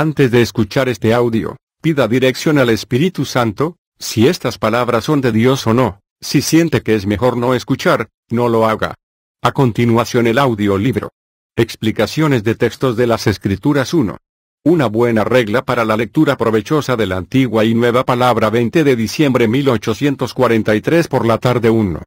Antes de escuchar este audio, pida dirección al Espíritu Santo, si estas palabras son de Dios o no. Si siente que es mejor no escuchar, no lo haga. A continuación el audiolibro. Explicaciones de textos de las Escrituras 1. Una buena regla para la lectura provechosa de la antigua y nueva palabra 20 de diciembre 1843 por la tarde 1.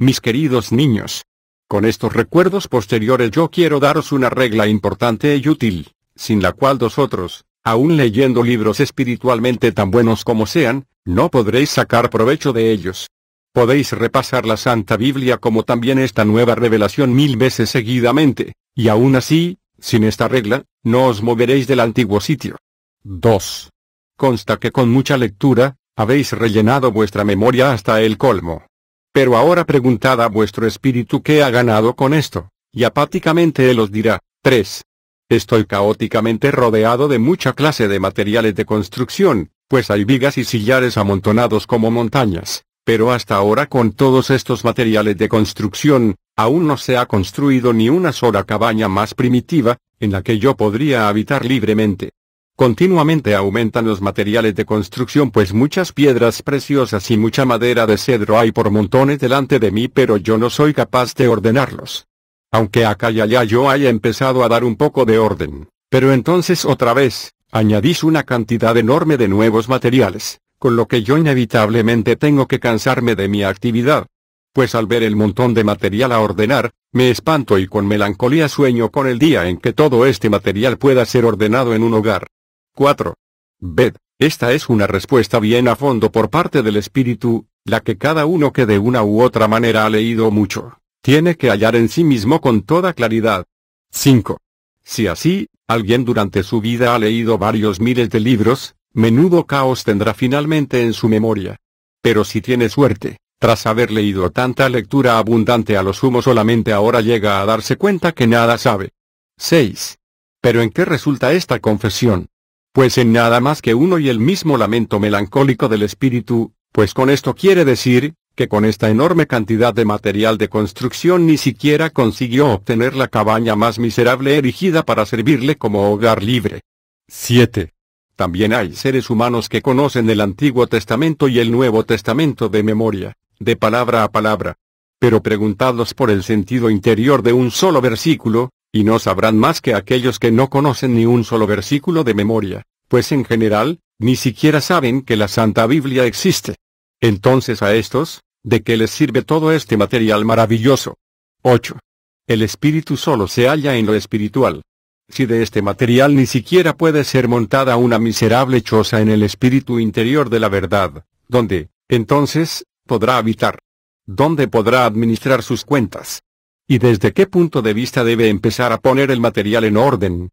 Mis queridos niños. Con estos recuerdos posteriores yo quiero daros una regla importante y útil sin la cual vosotros, aun leyendo libros espiritualmente tan buenos como sean, no podréis sacar provecho de ellos. Podéis repasar la Santa Biblia como también esta nueva revelación mil veces seguidamente, y aún así, sin esta regla, no os moveréis del antiguo sitio. 2. Consta que con mucha lectura, habéis rellenado vuestra memoria hasta el colmo. Pero ahora preguntad a vuestro espíritu qué ha ganado con esto, y apáticamente él os dirá, 3. Estoy caóticamente rodeado de mucha clase de materiales de construcción, pues hay vigas y sillares amontonados como montañas, pero hasta ahora con todos estos materiales de construcción, aún no se ha construido ni una sola cabaña más primitiva, en la que yo podría habitar libremente. Continuamente aumentan los materiales de construcción pues muchas piedras preciosas y mucha madera de cedro hay por montones delante de mí pero yo no soy capaz de ordenarlos aunque acá y allá yo haya empezado a dar un poco de orden. Pero entonces otra vez, añadís una cantidad enorme de nuevos materiales, con lo que yo inevitablemente tengo que cansarme de mi actividad. Pues al ver el montón de material a ordenar, me espanto y con melancolía sueño con el día en que todo este material pueda ser ordenado en un hogar. 4. Ved, esta es una respuesta bien a fondo por parte del espíritu, la que cada uno que de una u otra manera ha leído mucho, tiene que hallar en sí mismo con toda claridad. 5. Si así, alguien durante su vida ha leído varios miles de libros, menudo caos tendrá finalmente en su memoria. Pero si tiene suerte, tras haber leído tanta lectura abundante a lo sumo solamente ahora llega a darse cuenta que nada sabe. 6. Pero ¿en qué resulta esta confesión? Pues en nada más que uno y el mismo lamento melancólico del espíritu, pues con esto quiere decir, que con esta enorme cantidad de material de construcción ni siquiera consiguió obtener la cabaña más miserable erigida para servirle como hogar libre. 7. También hay seres humanos que conocen el Antiguo Testamento y el Nuevo Testamento de memoria, de palabra a palabra. Pero preguntados por el sentido interior de un solo versículo, y no sabrán más que aquellos que no conocen ni un solo versículo de memoria, pues en general, ni siquiera saben que la Santa Biblia existe. Entonces a estos, ¿De qué les sirve todo este material maravilloso? 8. El espíritu solo se halla en lo espiritual. Si de este material ni siquiera puede ser montada una miserable choza en el espíritu interior de la verdad, ¿dónde, entonces, podrá habitar? ¿Dónde podrá administrar sus cuentas? ¿Y desde qué punto de vista debe empezar a poner el material en orden?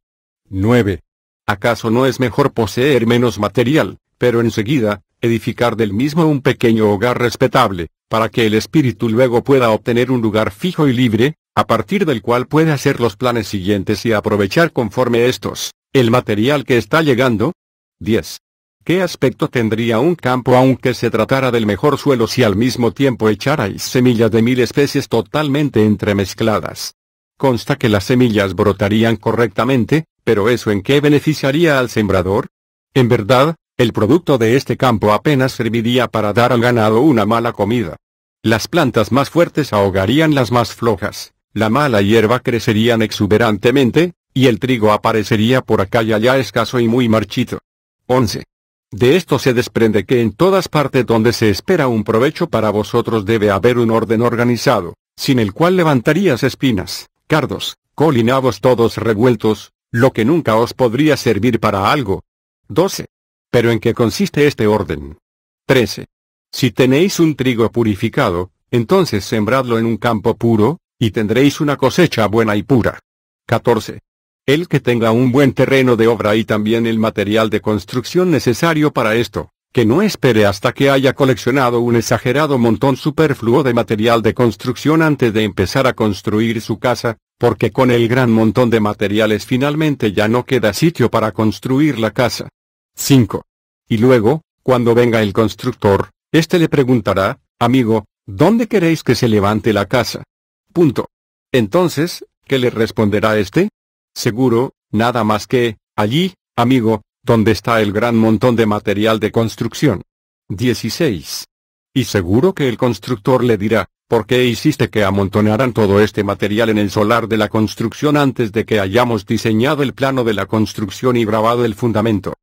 9. ¿Acaso no es mejor poseer menos material, pero enseguida, edificar del mismo un pequeño hogar respetable, para que el espíritu luego pueda obtener un lugar fijo y libre, a partir del cual puede hacer los planes siguientes y aprovechar conforme estos, el material que está llegando. 10. ¿Qué aspecto tendría un campo aunque se tratara del mejor suelo si al mismo tiempo echarais semillas de mil especies totalmente entremezcladas? Consta que las semillas brotarían correctamente, pero ¿eso en qué beneficiaría al sembrador? En verdad, el producto de este campo apenas serviría para dar al ganado una mala comida. Las plantas más fuertes ahogarían las más flojas, la mala hierba crecerían exuberantemente, y el trigo aparecería por acá y allá escaso y muy marchito. 11. De esto se desprende que en todas partes donde se espera un provecho para vosotros debe haber un orden organizado, sin el cual levantarías espinas, cardos, colinabos todos revueltos, lo que nunca os podría servir para algo. 12. Pero ¿en qué consiste este orden? 13. Si tenéis un trigo purificado, entonces sembradlo en un campo puro, y tendréis una cosecha buena y pura. 14. El que tenga un buen terreno de obra y también el material de construcción necesario para esto, que no espere hasta que haya coleccionado un exagerado montón superfluo de material de construcción antes de empezar a construir su casa, porque con el gran montón de materiales finalmente ya no queda sitio para construir la casa. 5. Y luego, cuando venga el constructor, este le preguntará, amigo, ¿dónde queréis que se levante la casa? Punto. Entonces, ¿qué le responderá este? Seguro, nada más que, allí, amigo, donde está el gran montón de material de construcción. 16. Y seguro que el constructor le dirá, ¿por qué hiciste que amontonaran todo este material en el solar de la construcción antes de que hayamos diseñado el plano de la construcción y grabado el fundamento?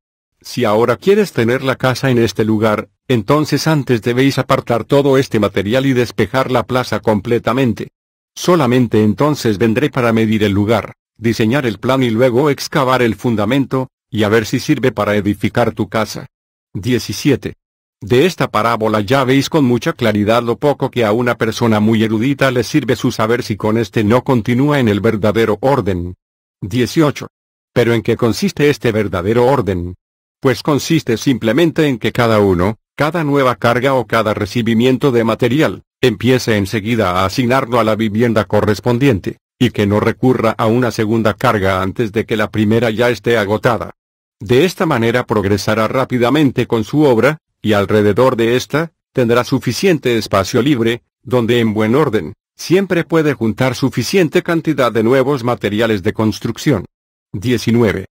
Si ahora quieres tener la casa en este lugar, entonces antes debéis apartar todo este material y despejar la plaza completamente. Solamente entonces vendré para medir el lugar, diseñar el plan y luego excavar el fundamento, y a ver si sirve para edificar tu casa. 17. De esta parábola ya veis con mucha claridad lo poco que a una persona muy erudita le sirve su saber si con este no continúa en el verdadero orden. 18. Pero ¿en qué consiste este verdadero orden? pues consiste simplemente en que cada uno, cada nueva carga o cada recibimiento de material, empiece enseguida a asignarlo a la vivienda correspondiente, y que no recurra a una segunda carga antes de que la primera ya esté agotada. De esta manera progresará rápidamente con su obra, y alrededor de esta tendrá suficiente espacio libre, donde en buen orden, siempre puede juntar suficiente cantidad de nuevos materiales de construcción. 19.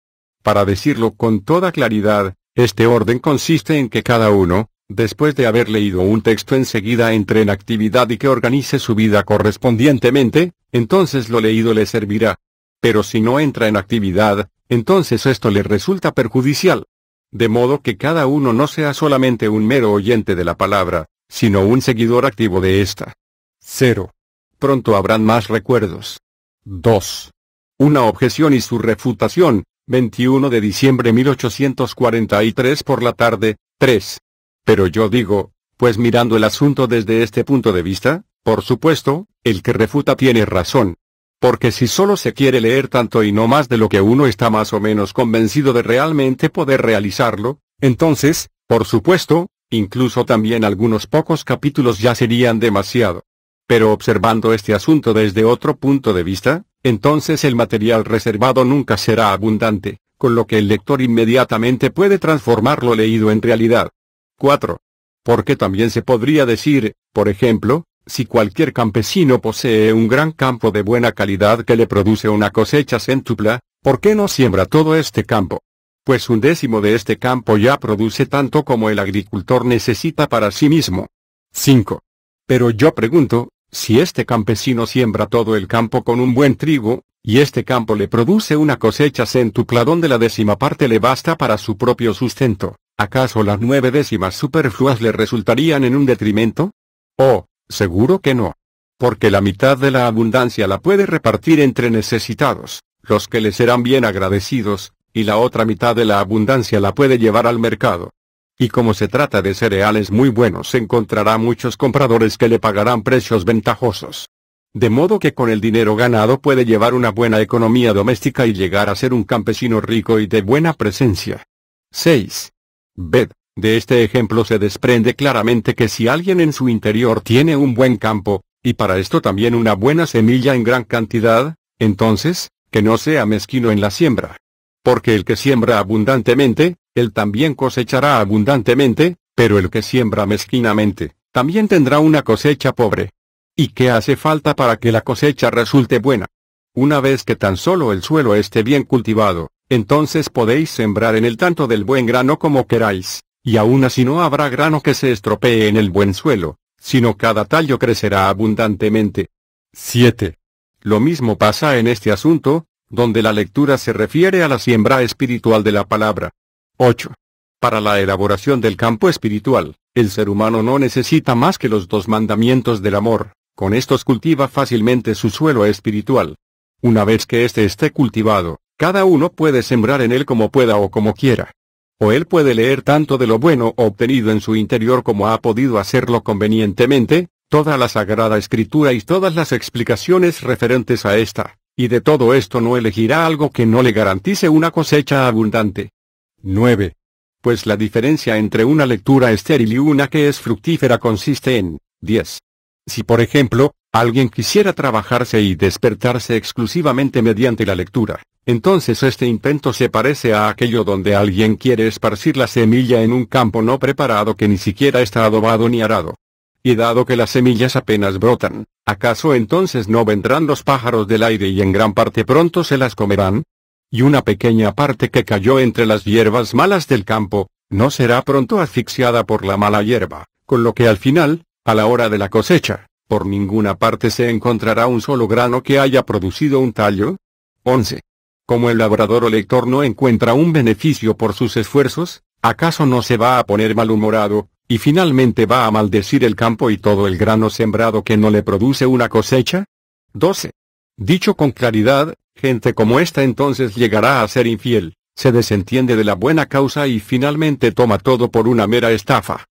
Para decirlo con toda claridad, este orden consiste en que cada uno, después de haber leído un texto enseguida entre en actividad y que organice su vida correspondientemente, entonces lo leído le servirá. Pero si no entra en actividad, entonces esto le resulta perjudicial. De modo que cada uno no sea solamente un mero oyente de la palabra, sino un seguidor activo de ésta. 0. Pronto habrán más recuerdos. 2. Una objeción y su refutación, 21 de diciembre 1843 por la tarde, 3. Pero yo digo, pues mirando el asunto desde este punto de vista, por supuesto, el que refuta tiene razón. Porque si solo se quiere leer tanto y no más de lo que uno está más o menos convencido de realmente poder realizarlo, entonces, por supuesto, incluso también algunos pocos capítulos ya serían demasiado. Pero observando este asunto desde otro punto de vista, entonces el material reservado nunca será abundante, con lo que el lector inmediatamente puede transformar lo leído en realidad. 4. Porque también se podría decir, por ejemplo, si cualquier campesino posee un gran campo de buena calidad que le produce una cosecha céntupla, ¿por qué no siembra todo este campo? Pues un décimo de este campo ya produce tanto como el agricultor necesita para sí mismo. 5. Pero yo pregunto, si este campesino siembra todo el campo con un buen trigo, y este campo le produce una cosecha centupla donde la décima parte le basta para su propio sustento, ¿acaso las nueve décimas superfluas le resultarían en un detrimento? Oh, seguro que no. Porque la mitad de la abundancia la puede repartir entre necesitados, los que le serán bien agradecidos, y la otra mitad de la abundancia la puede llevar al mercado, y como se trata de cereales muy buenos encontrará muchos compradores que le pagarán precios ventajosos. De modo que con el dinero ganado puede llevar una buena economía doméstica y llegar a ser un campesino rico y de buena presencia. 6. Ved, de este ejemplo se desprende claramente que si alguien en su interior tiene un buen campo, y para esto también una buena semilla en gran cantidad, entonces, que no sea mezquino en la siembra. Porque el que siembra abundantemente, él también cosechará abundantemente, pero el que siembra mezquinamente, también tendrá una cosecha pobre. ¿Y qué hace falta para que la cosecha resulte buena? Una vez que tan solo el suelo esté bien cultivado, entonces podéis sembrar en el tanto del buen grano como queráis, y aún así no habrá grano que se estropee en el buen suelo, sino cada tallo crecerá abundantemente. 7. Lo mismo pasa en este asunto, donde la lectura se refiere a la siembra espiritual de la palabra. 8. Para la elaboración del campo espiritual, el ser humano no necesita más que los dos mandamientos del amor, con estos cultiva fácilmente su suelo espiritual. Una vez que éste esté cultivado, cada uno puede sembrar en él como pueda o como quiera. O él puede leer tanto de lo bueno obtenido en su interior como ha podido hacerlo convenientemente, toda la Sagrada Escritura y todas las explicaciones referentes a esta, y de todo esto no elegirá algo que no le garantice una cosecha abundante. 9. Pues la diferencia entre una lectura estéril y una que es fructífera consiste en 10. Si por ejemplo, alguien quisiera trabajarse y despertarse exclusivamente mediante la lectura, entonces este intento se parece a aquello donde alguien quiere esparcir la semilla en un campo no preparado que ni siquiera está adobado ni arado. Y dado que las semillas apenas brotan, ¿acaso entonces no vendrán los pájaros del aire y en gran parte pronto se las comerán? y una pequeña parte que cayó entre las hierbas malas del campo, no será pronto asfixiada por la mala hierba, con lo que al final, a la hora de la cosecha, por ninguna parte se encontrará un solo grano que haya producido un tallo. 11. Como el labrador o lector no encuentra un beneficio por sus esfuerzos, ¿acaso no se va a poner malhumorado, y finalmente va a maldecir el campo y todo el grano sembrado que no le produce una cosecha? 12. Dicho con claridad, Gente como esta entonces llegará a ser infiel, se desentiende de la buena causa y finalmente toma todo por una mera estafa.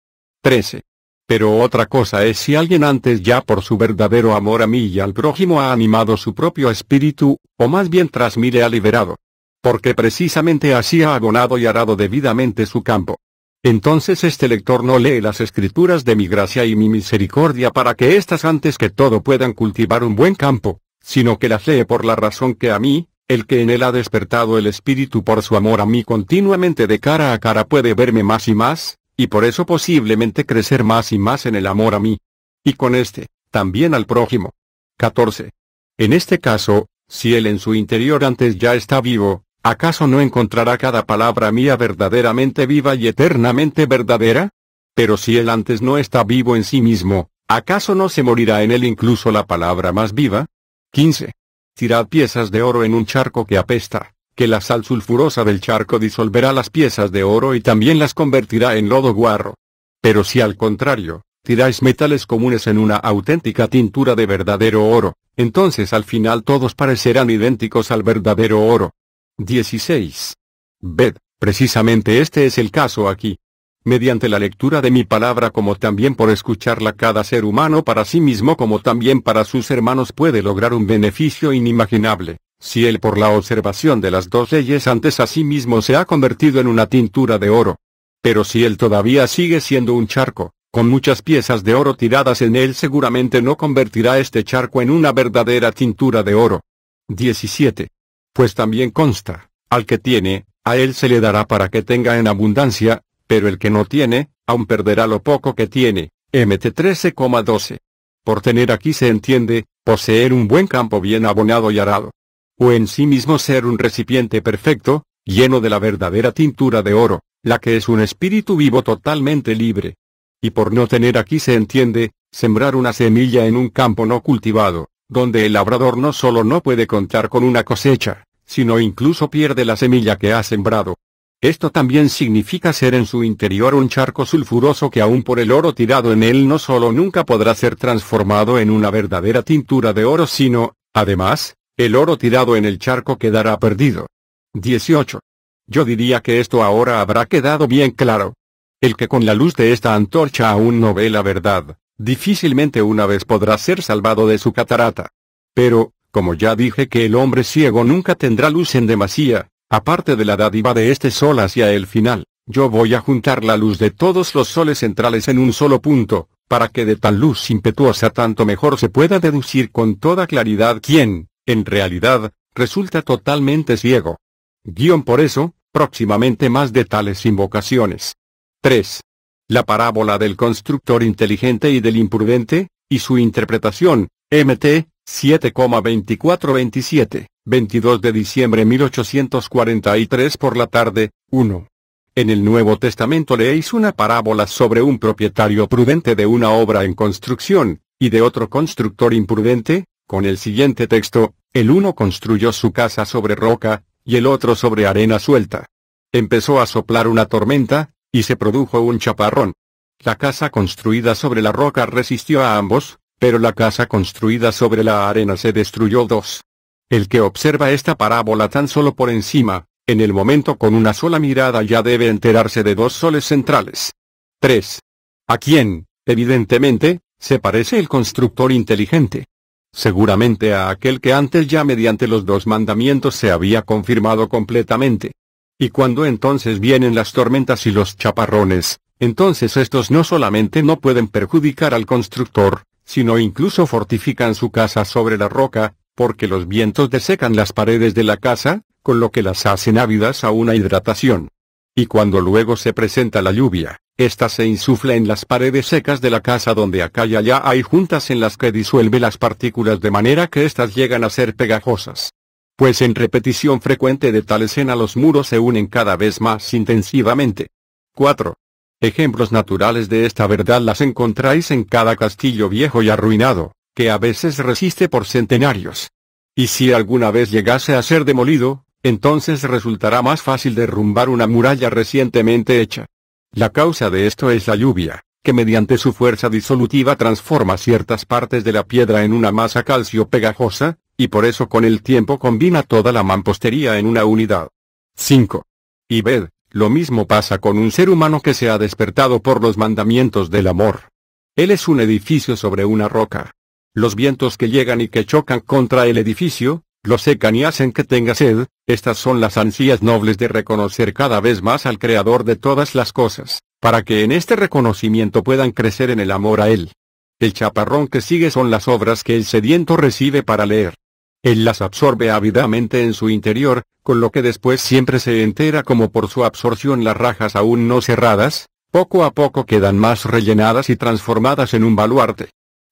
13. Pero otra cosa es si alguien antes ya por su verdadero amor a mí y al prójimo ha animado su propio espíritu, o más bien tras mí le ha liberado. Porque precisamente así ha abonado y arado debidamente su campo. Entonces este lector no lee las escrituras de mi gracia y mi misericordia para que éstas antes que todo puedan cultivar un buen campo, sino que la lee por la razón que a mí, el que en él ha despertado el espíritu por su amor a mí continuamente de cara a cara puede verme más y más, y por eso posiblemente crecer más y más en el amor a mí. Y con este, también al prójimo. 14. En este caso, si él en su interior antes ya está vivo, ¿acaso no encontrará cada palabra mía verdaderamente viva y eternamente verdadera? Pero si él antes no está vivo en sí mismo, ¿acaso no se morirá en él incluso la palabra más viva? 15. Tirad piezas de oro en un charco que apesta, que la sal sulfurosa del charco disolverá las piezas de oro y también las convertirá en lodo guarro. Pero si al contrario, tiráis metales comunes en una auténtica tintura de verdadero oro, entonces al final todos parecerán idénticos al verdadero oro. 16. Ved, precisamente este es el caso aquí mediante la lectura de mi palabra como también por escucharla cada ser humano para sí mismo como también para sus hermanos puede lograr un beneficio inimaginable, si él por la observación de las dos leyes antes a sí mismo se ha convertido en una tintura de oro. Pero si él todavía sigue siendo un charco, con muchas piezas de oro tiradas en él seguramente no convertirá este charco en una verdadera tintura de oro. 17. Pues también consta, al que tiene, a él se le dará para que tenga en abundancia, pero el que no tiene, aún perderá lo poco que tiene. MT 13,12. Por tener aquí se entiende, poseer un buen campo bien abonado y arado. O en sí mismo ser un recipiente perfecto, lleno de la verdadera tintura de oro, la que es un espíritu vivo totalmente libre. Y por no tener aquí se entiende, sembrar una semilla en un campo no cultivado, donde el labrador no solo no puede contar con una cosecha, sino incluso pierde la semilla que ha sembrado, esto también significa ser en su interior un charco sulfuroso que aún por el oro tirado en él no solo nunca podrá ser transformado en una verdadera tintura de oro sino, además, el oro tirado en el charco quedará perdido. 18. Yo diría que esto ahora habrá quedado bien claro. El que con la luz de esta antorcha aún no ve la verdad, difícilmente una vez podrá ser salvado de su catarata. Pero, como ya dije que el hombre ciego nunca tendrá luz en demasía, Aparte de la dádiva de este sol hacia el final, yo voy a juntar la luz de todos los soles centrales en un solo punto, para que de tal luz impetuosa tanto mejor se pueda deducir con toda claridad quién, en realidad, resulta totalmente ciego. Guión por eso, próximamente más de tales invocaciones. 3. La parábola del constructor inteligente y del imprudente, y su interpretación, MT, 7,2427. 22 de diciembre 1843 por la tarde, 1. En el Nuevo Testamento leéis una parábola sobre un propietario prudente de una obra en construcción, y de otro constructor imprudente, con el siguiente texto, el uno construyó su casa sobre roca, y el otro sobre arena suelta. Empezó a soplar una tormenta, y se produjo un chaparrón. La casa construida sobre la roca resistió a ambos, pero la casa construida sobre la arena se destruyó dos. El que observa esta parábola tan solo por encima, en el momento con una sola mirada ya debe enterarse de dos soles centrales. 3. ¿A quién, evidentemente, se parece el constructor inteligente? Seguramente a aquel que antes ya mediante los dos mandamientos se había confirmado completamente. Y cuando entonces vienen las tormentas y los chaparrones, entonces estos no solamente no pueden perjudicar al constructor, sino incluso fortifican su casa sobre la roca, porque los vientos desecan las paredes de la casa, con lo que las hacen ávidas a una hidratación. Y cuando luego se presenta la lluvia, ésta se insufla en las paredes secas de la casa donde acá y allá hay juntas en las que disuelve las partículas de manera que éstas llegan a ser pegajosas. Pues en repetición frecuente de tal escena los muros se unen cada vez más intensivamente. 4. Ejemplos naturales de esta verdad las encontráis en cada castillo viejo y arruinado, que a veces resiste por centenarios. Y si alguna vez llegase a ser demolido, entonces resultará más fácil derrumbar una muralla recientemente hecha. La causa de esto es la lluvia, que mediante su fuerza disolutiva transforma ciertas partes de la piedra en una masa calcio pegajosa, y por eso con el tiempo combina toda la mampostería en una unidad. 5. Y ved, lo mismo pasa con un ser humano que se ha despertado por los mandamientos del amor. Él es un edificio sobre una roca. Los vientos que llegan y que chocan contra el edificio, lo secan y hacen que tenga sed, estas son las ansias nobles de reconocer cada vez más al Creador de todas las cosas, para que en este reconocimiento puedan crecer en el amor a Él. El chaparrón que sigue son las obras que el sediento recibe para leer. Él las absorbe ávidamente en su interior, con lo que después siempre se entera como por su absorción las rajas aún no cerradas, poco a poco quedan más rellenadas y transformadas en un baluarte.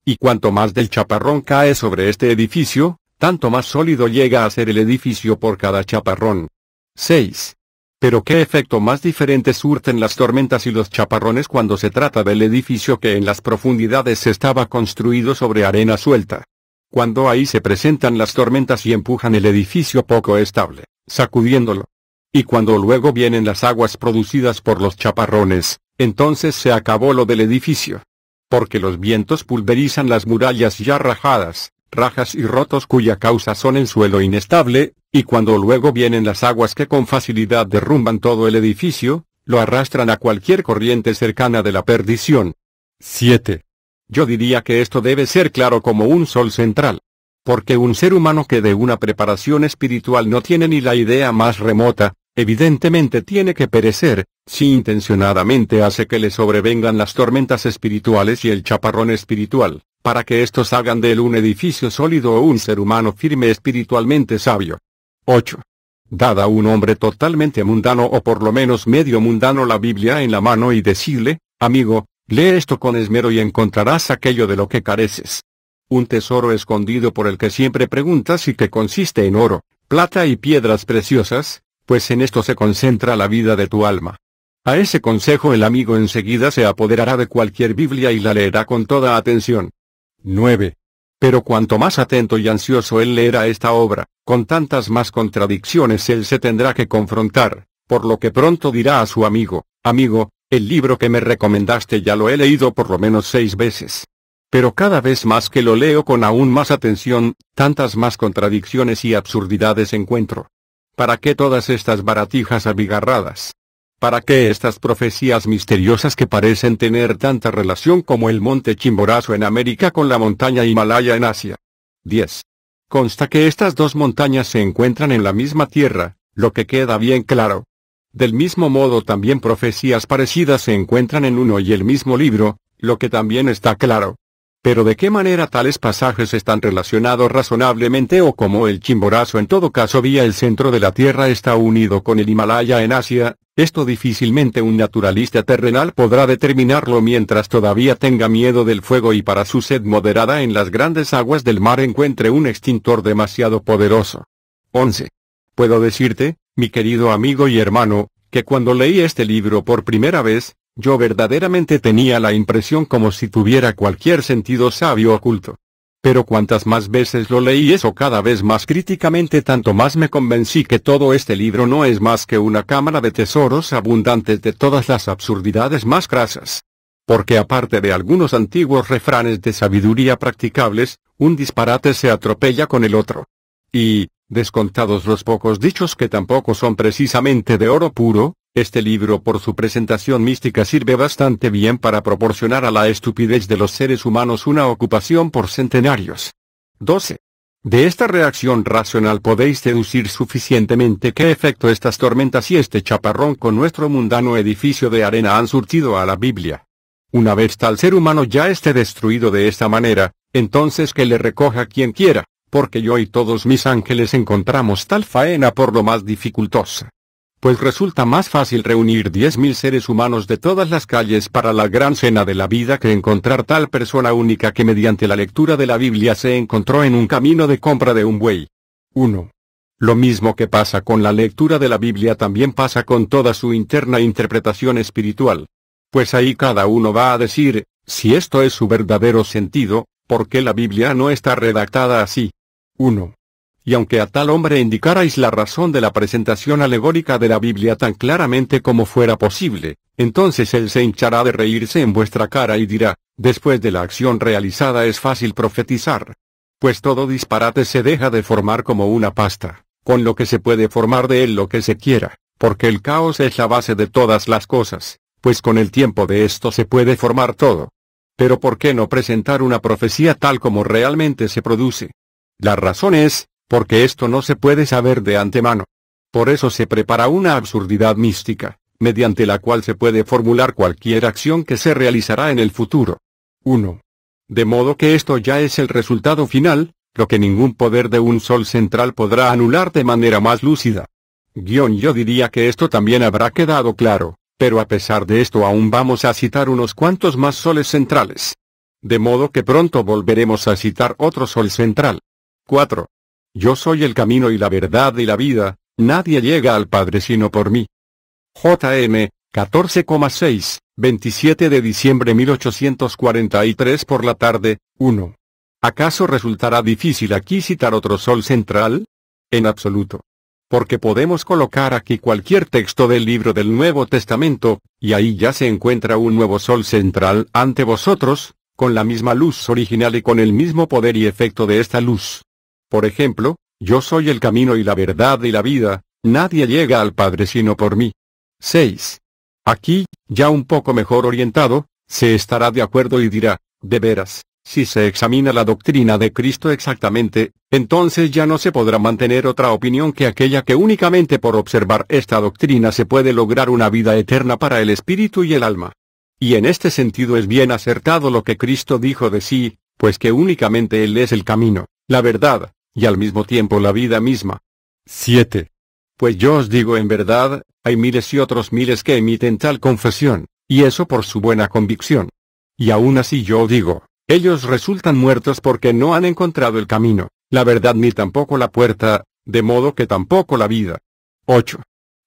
Y cuanto más del chaparrón cae sobre este edificio, tanto más sólido llega a ser el edificio por cada chaparrón. 6. Pero qué efecto más diferente surten las tormentas y los chaparrones cuando se trata del edificio que en las profundidades estaba construido sobre arena suelta. Cuando ahí se presentan las tormentas y empujan el edificio poco estable, sacudiéndolo. Y cuando luego vienen las aguas producidas por los chaparrones, entonces se acabó lo del edificio porque los vientos pulverizan las murallas ya rajadas, rajas y rotos cuya causa son en suelo inestable, y cuando luego vienen las aguas que con facilidad derrumban todo el edificio, lo arrastran a cualquier corriente cercana de la perdición. 7. Yo diría que esto debe ser claro como un sol central. Porque un ser humano que de una preparación espiritual no tiene ni la idea más remota, evidentemente tiene que perecer, si intencionadamente hace que le sobrevengan las tormentas espirituales y el chaparrón espiritual, para que estos hagan de él un edificio sólido o un ser humano firme espiritualmente sabio. 8. Dada un hombre totalmente mundano o por lo menos medio mundano la Biblia en la mano y decirle, amigo, lee esto con esmero y encontrarás aquello de lo que careces. Un tesoro escondido por el que siempre preguntas y que consiste en oro, plata y piedras preciosas, pues en esto se concentra la vida de tu alma. A ese consejo el amigo enseguida se apoderará de cualquier Biblia y la leerá con toda atención. 9. Pero cuanto más atento y ansioso él leerá esta obra, con tantas más contradicciones él se tendrá que confrontar, por lo que pronto dirá a su amigo, amigo, el libro que me recomendaste ya lo he leído por lo menos seis veces. Pero cada vez más que lo leo con aún más atención, tantas más contradicciones y absurdidades encuentro. ¿Para qué todas estas baratijas abigarradas? ¿Para qué estas profecías misteriosas que parecen tener tanta relación como el monte Chimborazo en América con la montaña Himalaya en Asia? 10. Consta que estas dos montañas se encuentran en la misma tierra, lo que queda bien claro. Del mismo modo también profecías parecidas se encuentran en uno y el mismo libro, lo que también está claro. Pero de qué manera tales pasajes están relacionados razonablemente o como el Chimborazo en todo caso vía el centro de la Tierra está unido con el Himalaya en Asia, esto difícilmente un naturalista terrenal podrá determinarlo mientras todavía tenga miedo del fuego y para su sed moderada en las grandes aguas del mar encuentre un extintor demasiado poderoso. 11. Puedo decirte, mi querido amigo y hermano, que cuando leí este libro por primera vez, yo verdaderamente tenía la impresión como si tuviera cualquier sentido sabio oculto. Pero cuantas más veces lo leí eso cada vez más críticamente tanto más me convencí que todo este libro no es más que una cámara de tesoros abundantes de todas las absurdidades más grasas. Porque aparte de algunos antiguos refranes de sabiduría practicables, un disparate se atropella con el otro. Y, descontados los pocos dichos que tampoco son precisamente de oro puro, este libro por su presentación mística sirve bastante bien para proporcionar a la estupidez de los seres humanos una ocupación por centenarios. 12. De esta reacción racional podéis deducir suficientemente qué efecto estas tormentas y este chaparrón con nuestro mundano edificio de arena han surtido a la Biblia. Una vez tal ser humano ya esté destruido de esta manera, entonces que le recoja quien quiera, porque yo y todos mis ángeles encontramos tal faena por lo más dificultosa pues resulta más fácil reunir 10.000 seres humanos de todas las calles para la gran cena de la vida que encontrar tal persona única que mediante la lectura de la Biblia se encontró en un camino de compra de un buey. 1. Lo mismo que pasa con la lectura de la Biblia también pasa con toda su interna interpretación espiritual. Pues ahí cada uno va a decir, si esto es su verdadero sentido, ¿por qué la Biblia no está redactada así? 1 y aunque a tal hombre indicarais la razón de la presentación alegórica de la Biblia tan claramente como fuera posible, entonces él se hinchará de reírse en vuestra cara y dirá, después de la acción realizada es fácil profetizar. Pues todo disparate se deja de formar como una pasta, con lo que se puede formar de él lo que se quiera, porque el caos es la base de todas las cosas, pues con el tiempo de esto se puede formar todo. Pero ¿por qué no presentar una profecía tal como realmente se produce? La razón es, porque esto no se puede saber de antemano. Por eso se prepara una absurdidad mística, mediante la cual se puede formular cualquier acción que se realizará en el futuro. 1. De modo que esto ya es el resultado final, lo que ningún poder de un sol central podrá anular de manera más lúcida. Guión yo diría que esto también habrá quedado claro, pero a pesar de esto aún vamos a citar unos cuantos más soles centrales. De modo que pronto volveremos a citar otro sol central. 4. Yo soy el camino y la verdad y la vida, nadie llega al Padre sino por mí. JM, 14,6, 27 de diciembre 1843 por la tarde, 1. ¿Acaso resultará difícil aquí citar otro sol central? En absoluto. Porque podemos colocar aquí cualquier texto del libro del Nuevo Testamento, y ahí ya se encuentra un nuevo sol central ante vosotros, con la misma luz original y con el mismo poder y efecto de esta luz. Por ejemplo, yo soy el camino y la verdad y la vida, nadie llega al Padre sino por mí. 6. Aquí, ya un poco mejor orientado, se estará de acuerdo y dirá, de veras, si se examina la doctrina de Cristo exactamente, entonces ya no se podrá mantener otra opinión que aquella que únicamente por observar esta doctrina se puede lograr una vida eterna para el espíritu y el alma. Y en este sentido es bien acertado lo que Cristo dijo de sí, pues que únicamente Él es el camino, la verdad, y al mismo tiempo la vida misma. 7. Pues yo os digo en verdad, hay miles y otros miles que emiten tal confesión, y eso por su buena convicción. Y aún así yo digo, ellos resultan muertos porque no han encontrado el camino, la verdad ni tampoco la puerta, de modo que tampoco la vida. 8.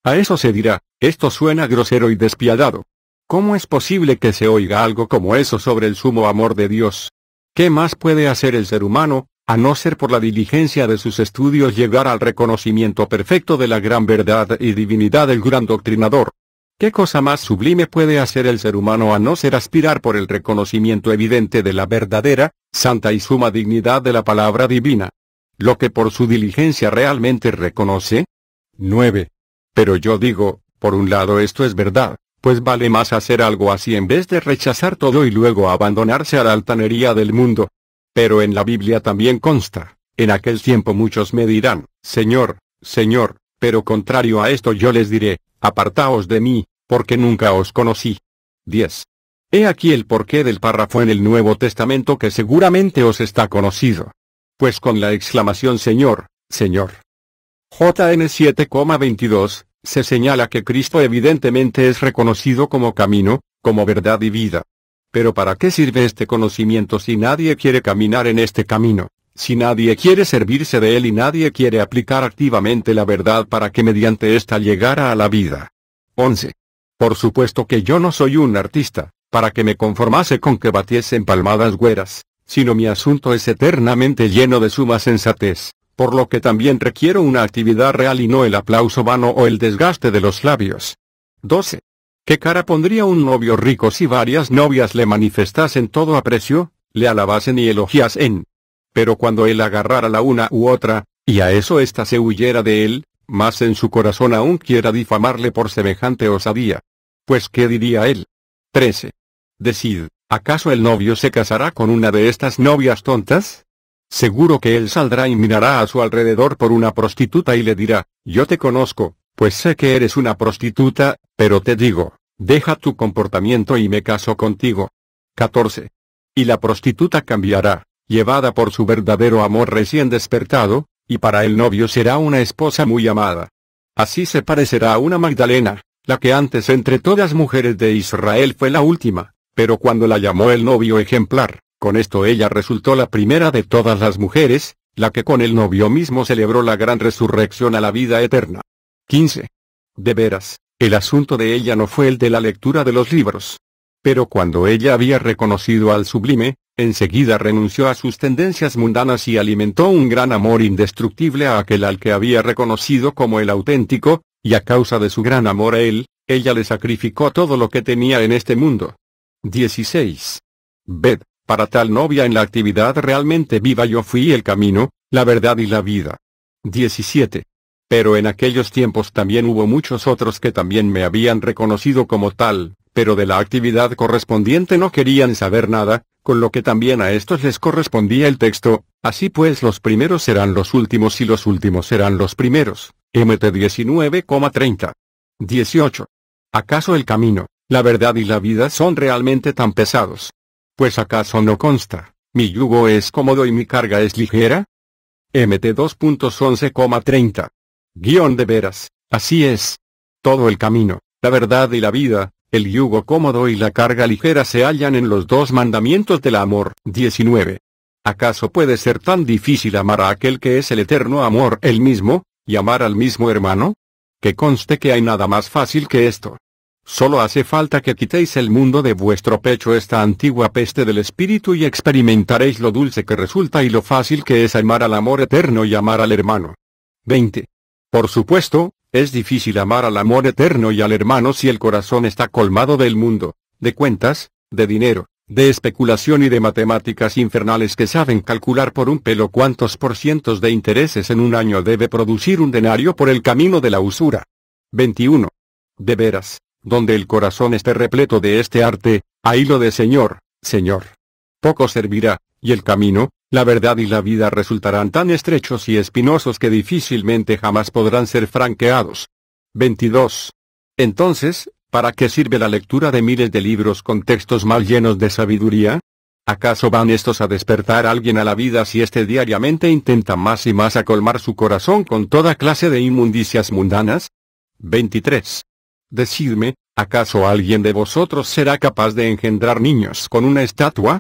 A eso se dirá, esto suena grosero y despiadado. ¿Cómo es posible que se oiga algo como eso sobre el sumo amor de Dios? ¿Qué más puede hacer el ser humano, a no ser por la diligencia de sus estudios llegar al reconocimiento perfecto de la gran verdad y divinidad del gran doctrinador. ¿Qué cosa más sublime puede hacer el ser humano a no ser aspirar por el reconocimiento evidente de la verdadera, santa y suma dignidad de la palabra divina? Lo que por su diligencia realmente reconoce. 9. Pero yo digo, por un lado esto es verdad, pues vale más hacer algo así en vez de rechazar todo y luego abandonarse a la altanería del mundo, pero en la Biblia también consta, en aquel tiempo muchos me dirán, Señor, Señor, pero contrario a esto yo les diré, apartaos de mí, porque nunca os conocí. 10. He aquí el porqué del párrafo en el Nuevo Testamento que seguramente os está conocido. Pues con la exclamación Señor, Señor. JN 7,22, se señala que Cristo evidentemente es reconocido como camino, como verdad y vida, pero ¿para qué sirve este conocimiento si nadie quiere caminar en este camino? Si nadie quiere servirse de él y nadie quiere aplicar activamente la verdad para que mediante ésta llegara a la vida. 11. Por supuesto que yo no soy un artista, para que me conformase con que batiesen palmadas güeras, sino mi asunto es eternamente lleno de suma sensatez, por lo que también requiero una actividad real y no el aplauso vano o el desgaste de los labios. 12. ¿Qué cara pondría un novio rico si varias novias le manifestasen todo aprecio, le alabasen y elogiasen? Pero cuando él agarrara la una u otra, y a eso ésta se huyera de él, más en su corazón aún quiera difamarle por semejante osadía. Pues ¿qué diría él? 13. Decid, ¿acaso el novio se casará con una de estas novias tontas? Seguro que él saldrá y mirará a su alrededor por una prostituta y le dirá, yo te conozco, pues sé que eres una prostituta, pero te digo, Deja tu comportamiento y me caso contigo. 14. Y la prostituta cambiará, llevada por su verdadero amor recién despertado, y para el novio será una esposa muy amada. Así se parecerá a una Magdalena, la que antes entre todas mujeres de Israel fue la última, pero cuando la llamó el novio ejemplar, con esto ella resultó la primera de todas las mujeres, la que con el novio mismo celebró la gran resurrección a la vida eterna. 15. De veras, el asunto de ella no fue el de la lectura de los libros. Pero cuando ella había reconocido al sublime, enseguida renunció a sus tendencias mundanas y alimentó un gran amor indestructible a aquel al que había reconocido como el auténtico, y a causa de su gran amor a él, ella le sacrificó todo lo que tenía en este mundo. 16. Ved, para tal novia en la actividad realmente viva yo fui el camino, la verdad y la vida. 17. Pero en aquellos tiempos también hubo muchos otros que también me habían reconocido como tal, pero de la actividad correspondiente no querían saber nada, con lo que también a estos les correspondía el texto, así pues los primeros serán los últimos y los últimos serán los primeros. MT 19,30. 18. ¿Acaso el camino, la verdad y la vida son realmente tan pesados? Pues acaso no consta, mi yugo es cómodo y mi carga es ligera? MT 2.11,30. Guión de veras, así es. Todo el camino, la verdad y la vida, el yugo cómodo y la carga ligera se hallan en los dos mandamientos del amor. 19. ¿Acaso puede ser tan difícil amar a aquel que es el eterno amor el mismo, y amar al mismo hermano? Que conste que hay nada más fácil que esto. Solo hace falta que quitéis el mundo de vuestro pecho esta antigua peste del espíritu y experimentaréis lo dulce que resulta y lo fácil que es amar al amor eterno y amar al hermano. 20. Por supuesto, es difícil amar al amor eterno y al hermano si el corazón está colmado del mundo, de cuentas, de dinero, de especulación y de matemáticas infernales que saben calcular por un pelo cuántos por cientos de intereses en un año debe producir un denario por el camino de la usura. 21. De veras, donde el corazón esté repleto de este arte, ahí lo de Señor, Señor. Poco servirá, y el camino, la verdad y la vida resultarán tan estrechos y espinosos que difícilmente jamás podrán ser franqueados. 22. Entonces, ¿para qué sirve la lectura de miles de libros con textos mal llenos de sabiduría? ¿Acaso van estos a despertar a alguien a la vida si éste diariamente intenta más y más acolmar su corazón con toda clase de inmundicias mundanas? 23. Decidme, ¿acaso alguien de vosotros será capaz de engendrar niños con una estatua?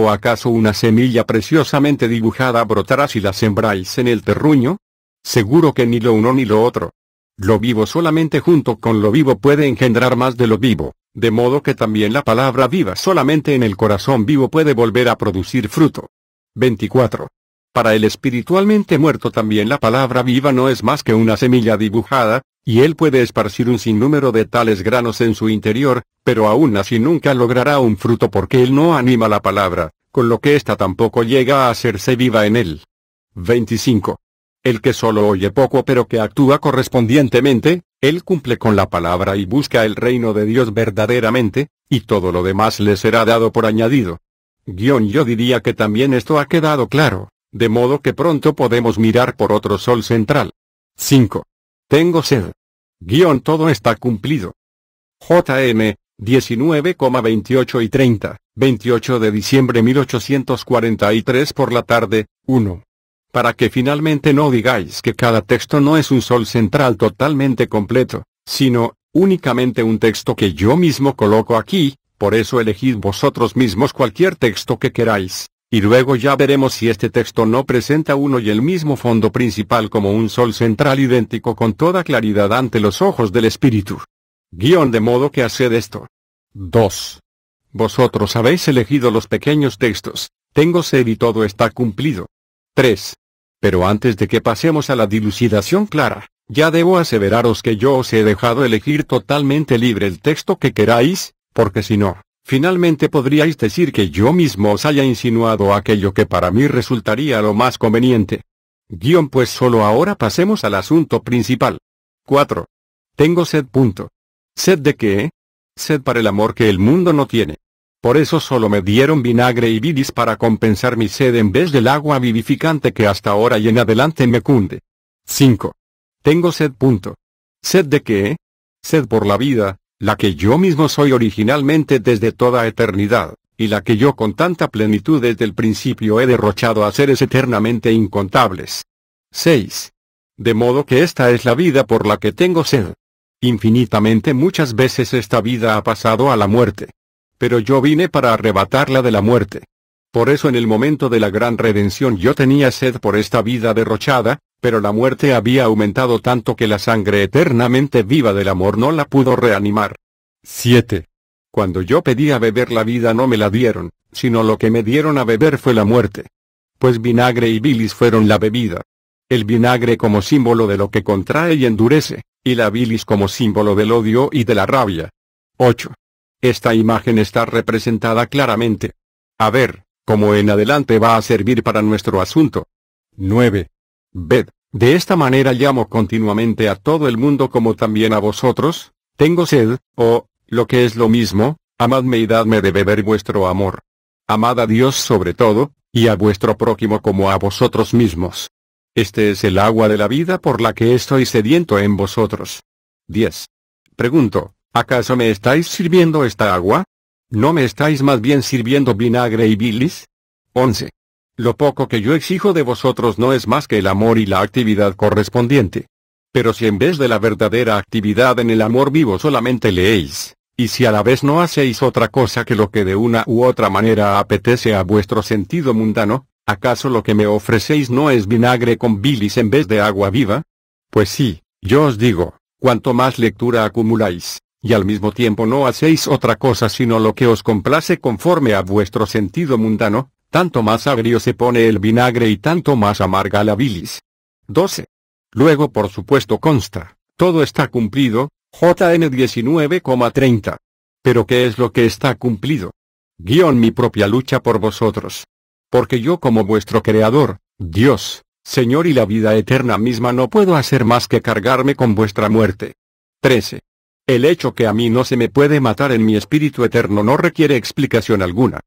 ¿O acaso una semilla preciosamente dibujada brotará si la sembráis en el terruño? Seguro que ni lo uno ni lo otro. Lo vivo solamente junto con lo vivo puede engendrar más de lo vivo, de modo que también la palabra viva solamente en el corazón vivo puede volver a producir fruto. 24. Para el espiritualmente muerto también la palabra viva no es más que una semilla dibujada, y él puede esparcir un sinnúmero de tales granos en su interior, pero aún así nunca logrará un fruto porque él no anima la palabra, con lo que ésta tampoco llega a hacerse viva en él. 25. El que solo oye poco pero que actúa correspondientemente, él cumple con la palabra y busca el reino de Dios verdaderamente, y todo lo demás le será dado por añadido. Guión yo diría que también esto ha quedado claro, de modo que pronto podemos mirar por otro sol central. 5. Tengo sed. Guión todo está cumplido. JM, 19,28 y 30, 28 de diciembre 1843 por la tarde, 1. Para que finalmente no digáis que cada texto no es un sol central totalmente completo, sino, únicamente un texto que yo mismo coloco aquí, por eso elegid vosotros mismos cualquier texto que queráis. Y luego ya veremos si este texto no presenta uno y el mismo fondo principal como un sol central idéntico con toda claridad ante los ojos del espíritu. Guión de modo que haced esto. 2. Vosotros habéis elegido los pequeños textos, tengo sed y todo está cumplido. 3. Pero antes de que pasemos a la dilucidación clara, ya debo aseveraros que yo os he dejado elegir totalmente libre el texto que queráis, porque si no, Finalmente podríais decir que yo mismo os haya insinuado aquello que para mí resultaría lo más conveniente. Guión pues solo ahora pasemos al asunto principal. 4. Tengo sed punto. ¿Sed de qué? Sed para el amor que el mundo no tiene. Por eso solo me dieron vinagre y vidis para compensar mi sed en vez del agua vivificante que hasta ahora y en adelante me cunde. 5. Tengo sed punto. ¿Sed de qué? Sed por la vida, la que yo mismo soy originalmente desde toda eternidad, y la que yo con tanta plenitud desde el principio he derrochado a seres eternamente incontables. 6. De modo que esta es la vida por la que tengo sed. Infinitamente muchas veces esta vida ha pasado a la muerte. Pero yo vine para arrebatarla de la muerte. Por eso en el momento de la gran redención yo tenía sed por esta vida derrochada, pero la muerte había aumentado tanto que la sangre eternamente viva del amor no la pudo reanimar. 7. Cuando yo pedí a beber la vida no me la dieron, sino lo que me dieron a beber fue la muerte. Pues vinagre y bilis fueron la bebida. El vinagre como símbolo de lo que contrae y endurece, y la bilis como símbolo del odio y de la rabia. 8. Esta imagen está representada claramente. A ver, ¿cómo en adelante va a servir para nuestro asunto. 9. Ved, de esta manera llamo continuamente a todo el mundo como también a vosotros, tengo sed, o, oh, lo que es lo mismo, amadme y dadme de beber vuestro amor. Amad a Dios sobre todo, y a vuestro prójimo como a vosotros mismos. Este es el agua de la vida por la que estoy sediento en vosotros. 10. Pregunto, ¿acaso me estáis sirviendo esta agua? ¿No me estáis más bien sirviendo vinagre y bilis? 11. Lo poco que yo exijo de vosotros no es más que el amor y la actividad correspondiente. Pero si en vez de la verdadera actividad en el amor vivo solamente leéis, y si a la vez no hacéis otra cosa que lo que de una u otra manera apetece a vuestro sentido mundano, ¿acaso lo que me ofrecéis no es vinagre con bilis en vez de agua viva? Pues sí, yo os digo, cuanto más lectura acumuláis, y al mismo tiempo no hacéis otra cosa sino lo que os complace conforme a vuestro sentido mundano, tanto más agrio se pone el vinagre y tanto más amarga la bilis. 12. Luego por supuesto consta, todo está cumplido, JN 19,30. Pero ¿qué es lo que está cumplido? Guión mi propia lucha por vosotros. Porque yo como vuestro Creador, Dios, Señor y la vida eterna misma no puedo hacer más que cargarme con vuestra muerte. 13. El hecho que a mí no se me puede matar en mi espíritu eterno no requiere explicación alguna.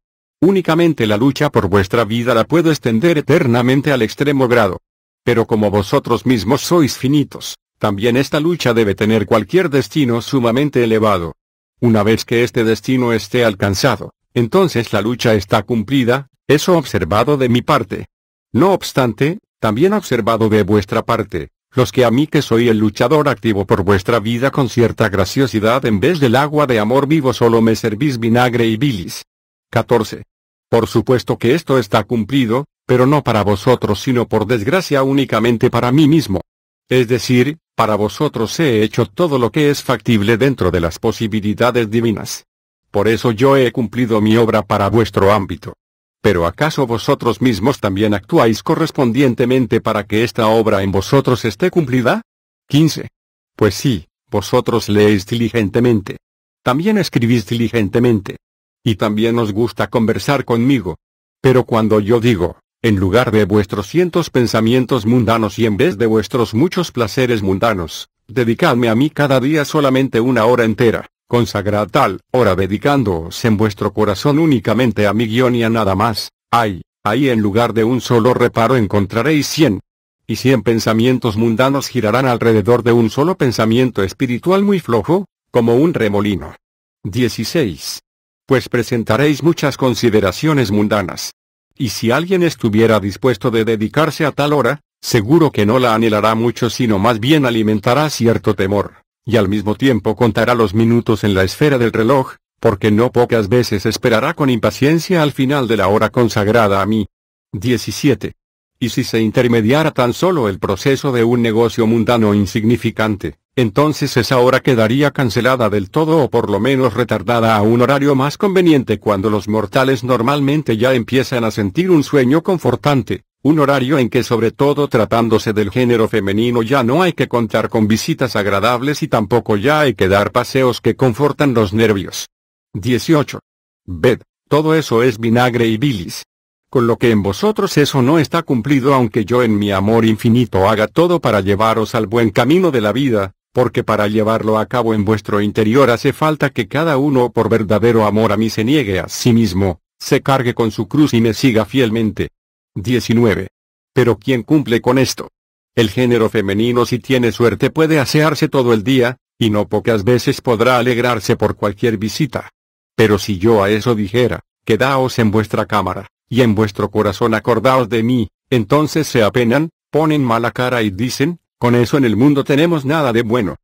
Únicamente la lucha por vuestra vida la puedo extender eternamente al extremo grado. Pero como vosotros mismos sois finitos, también esta lucha debe tener cualquier destino sumamente elevado. Una vez que este destino esté alcanzado, entonces la lucha está cumplida, eso observado de mi parte. No obstante, también observado de vuestra parte, los que a mí que soy el luchador activo por vuestra vida con cierta graciosidad en vez del agua de amor vivo solo me servís vinagre y bilis. 14. Por supuesto que esto está cumplido, pero no para vosotros sino por desgracia únicamente para mí mismo. Es decir, para vosotros he hecho todo lo que es factible dentro de las posibilidades divinas. Por eso yo he cumplido mi obra para vuestro ámbito. Pero ¿acaso vosotros mismos también actuáis correspondientemente para que esta obra en vosotros esté cumplida? 15. Pues sí, vosotros leéis diligentemente. También escribís diligentemente, y también os gusta conversar conmigo. Pero cuando yo digo, en lugar de vuestros cientos pensamientos mundanos y en vez de vuestros muchos placeres mundanos, dedicadme a mí cada día solamente una hora entera, consagrad tal hora dedicándoos en vuestro corazón únicamente a mi guión y a nada más, ay, ahí en lugar de un solo reparo encontraréis cien. Y cien pensamientos mundanos girarán alrededor de un solo pensamiento espiritual muy flojo, como un remolino. 16 pues presentaréis muchas consideraciones mundanas. Y si alguien estuviera dispuesto de dedicarse a tal hora, seguro que no la anhelará mucho sino más bien alimentará cierto temor, y al mismo tiempo contará los minutos en la esfera del reloj, porque no pocas veces esperará con impaciencia al final de la hora consagrada a mí. 17. Y si se intermediara tan solo el proceso de un negocio mundano insignificante, entonces esa hora quedaría cancelada del todo o por lo menos retardada a un horario más conveniente cuando los mortales normalmente ya empiezan a sentir un sueño confortante, un horario en que sobre todo tratándose del género femenino ya no hay que contar con visitas agradables y tampoco ya hay que dar paseos que confortan los nervios. 18. Ved, todo eso es vinagre y bilis. Con lo que en vosotros eso no está cumplido aunque yo en mi amor infinito haga todo para llevaros al buen camino de la vida, porque para llevarlo a cabo en vuestro interior hace falta que cada uno por verdadero amor a mí se niegue a sí mismo, se cargue con su cruz y me siga fielmente. 19. Pero ¿quién cumple con esto? El género femenino si tiene suerte puede asearse todo el día, y no pocas veces podrá alegrarse por cualquier visita. Pero si yo a eso dijera, quedaos en vuestra cámara, y en vuestro corazón acordaos de mí, entonces se apenan, ponen mala cara y dicen, con eso en el mundo tenemos nada de bueno.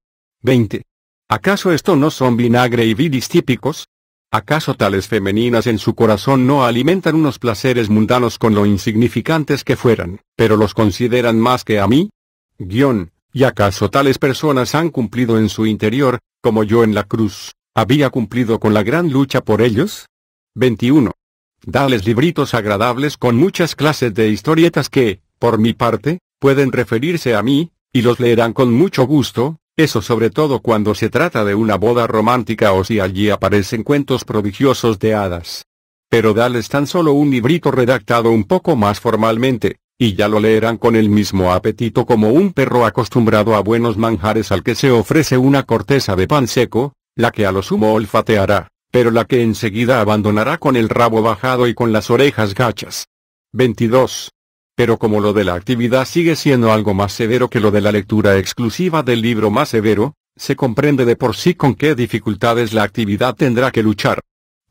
20. ¿Acaso esto no son vinagre y vidis típicos? ¿Acaso tales femeninas en su corazón no alimentan unos placeres mundanos con lo insignificantes que fueran, pero los consideran más que a mí? Guión, ¿y acaso tales personas han cumplido en su interior, como yo en la cruz, había cumplido con la gran lucha por ellos? 21. Dales libritos agradables con muchas clases de historietas que, por mi parte, pueden referirse a mí, y los leerán con mucho gusto, eso sobre todo cuando se trata de una boda romántica o si allí aparecen cuentos prodigiosos de hadas. Pero dales tan solo un librito redactado un poco más formalmente, y ya lo leerán con el mismo apetito como un perro acostumbrado a buenos manjares al que se ofrece una corteza de pan seco, la que a lo sumo olfateará, pero la que enseguida abandonará con el rabo bajado y con las orejas gachas. 22. Pero como lo de la actividad sigue siendo algo más severo que lo de la lectura exclusiva del libro más severo, se comprende de por sí con qué dificultades la actividad tendrá que luchar.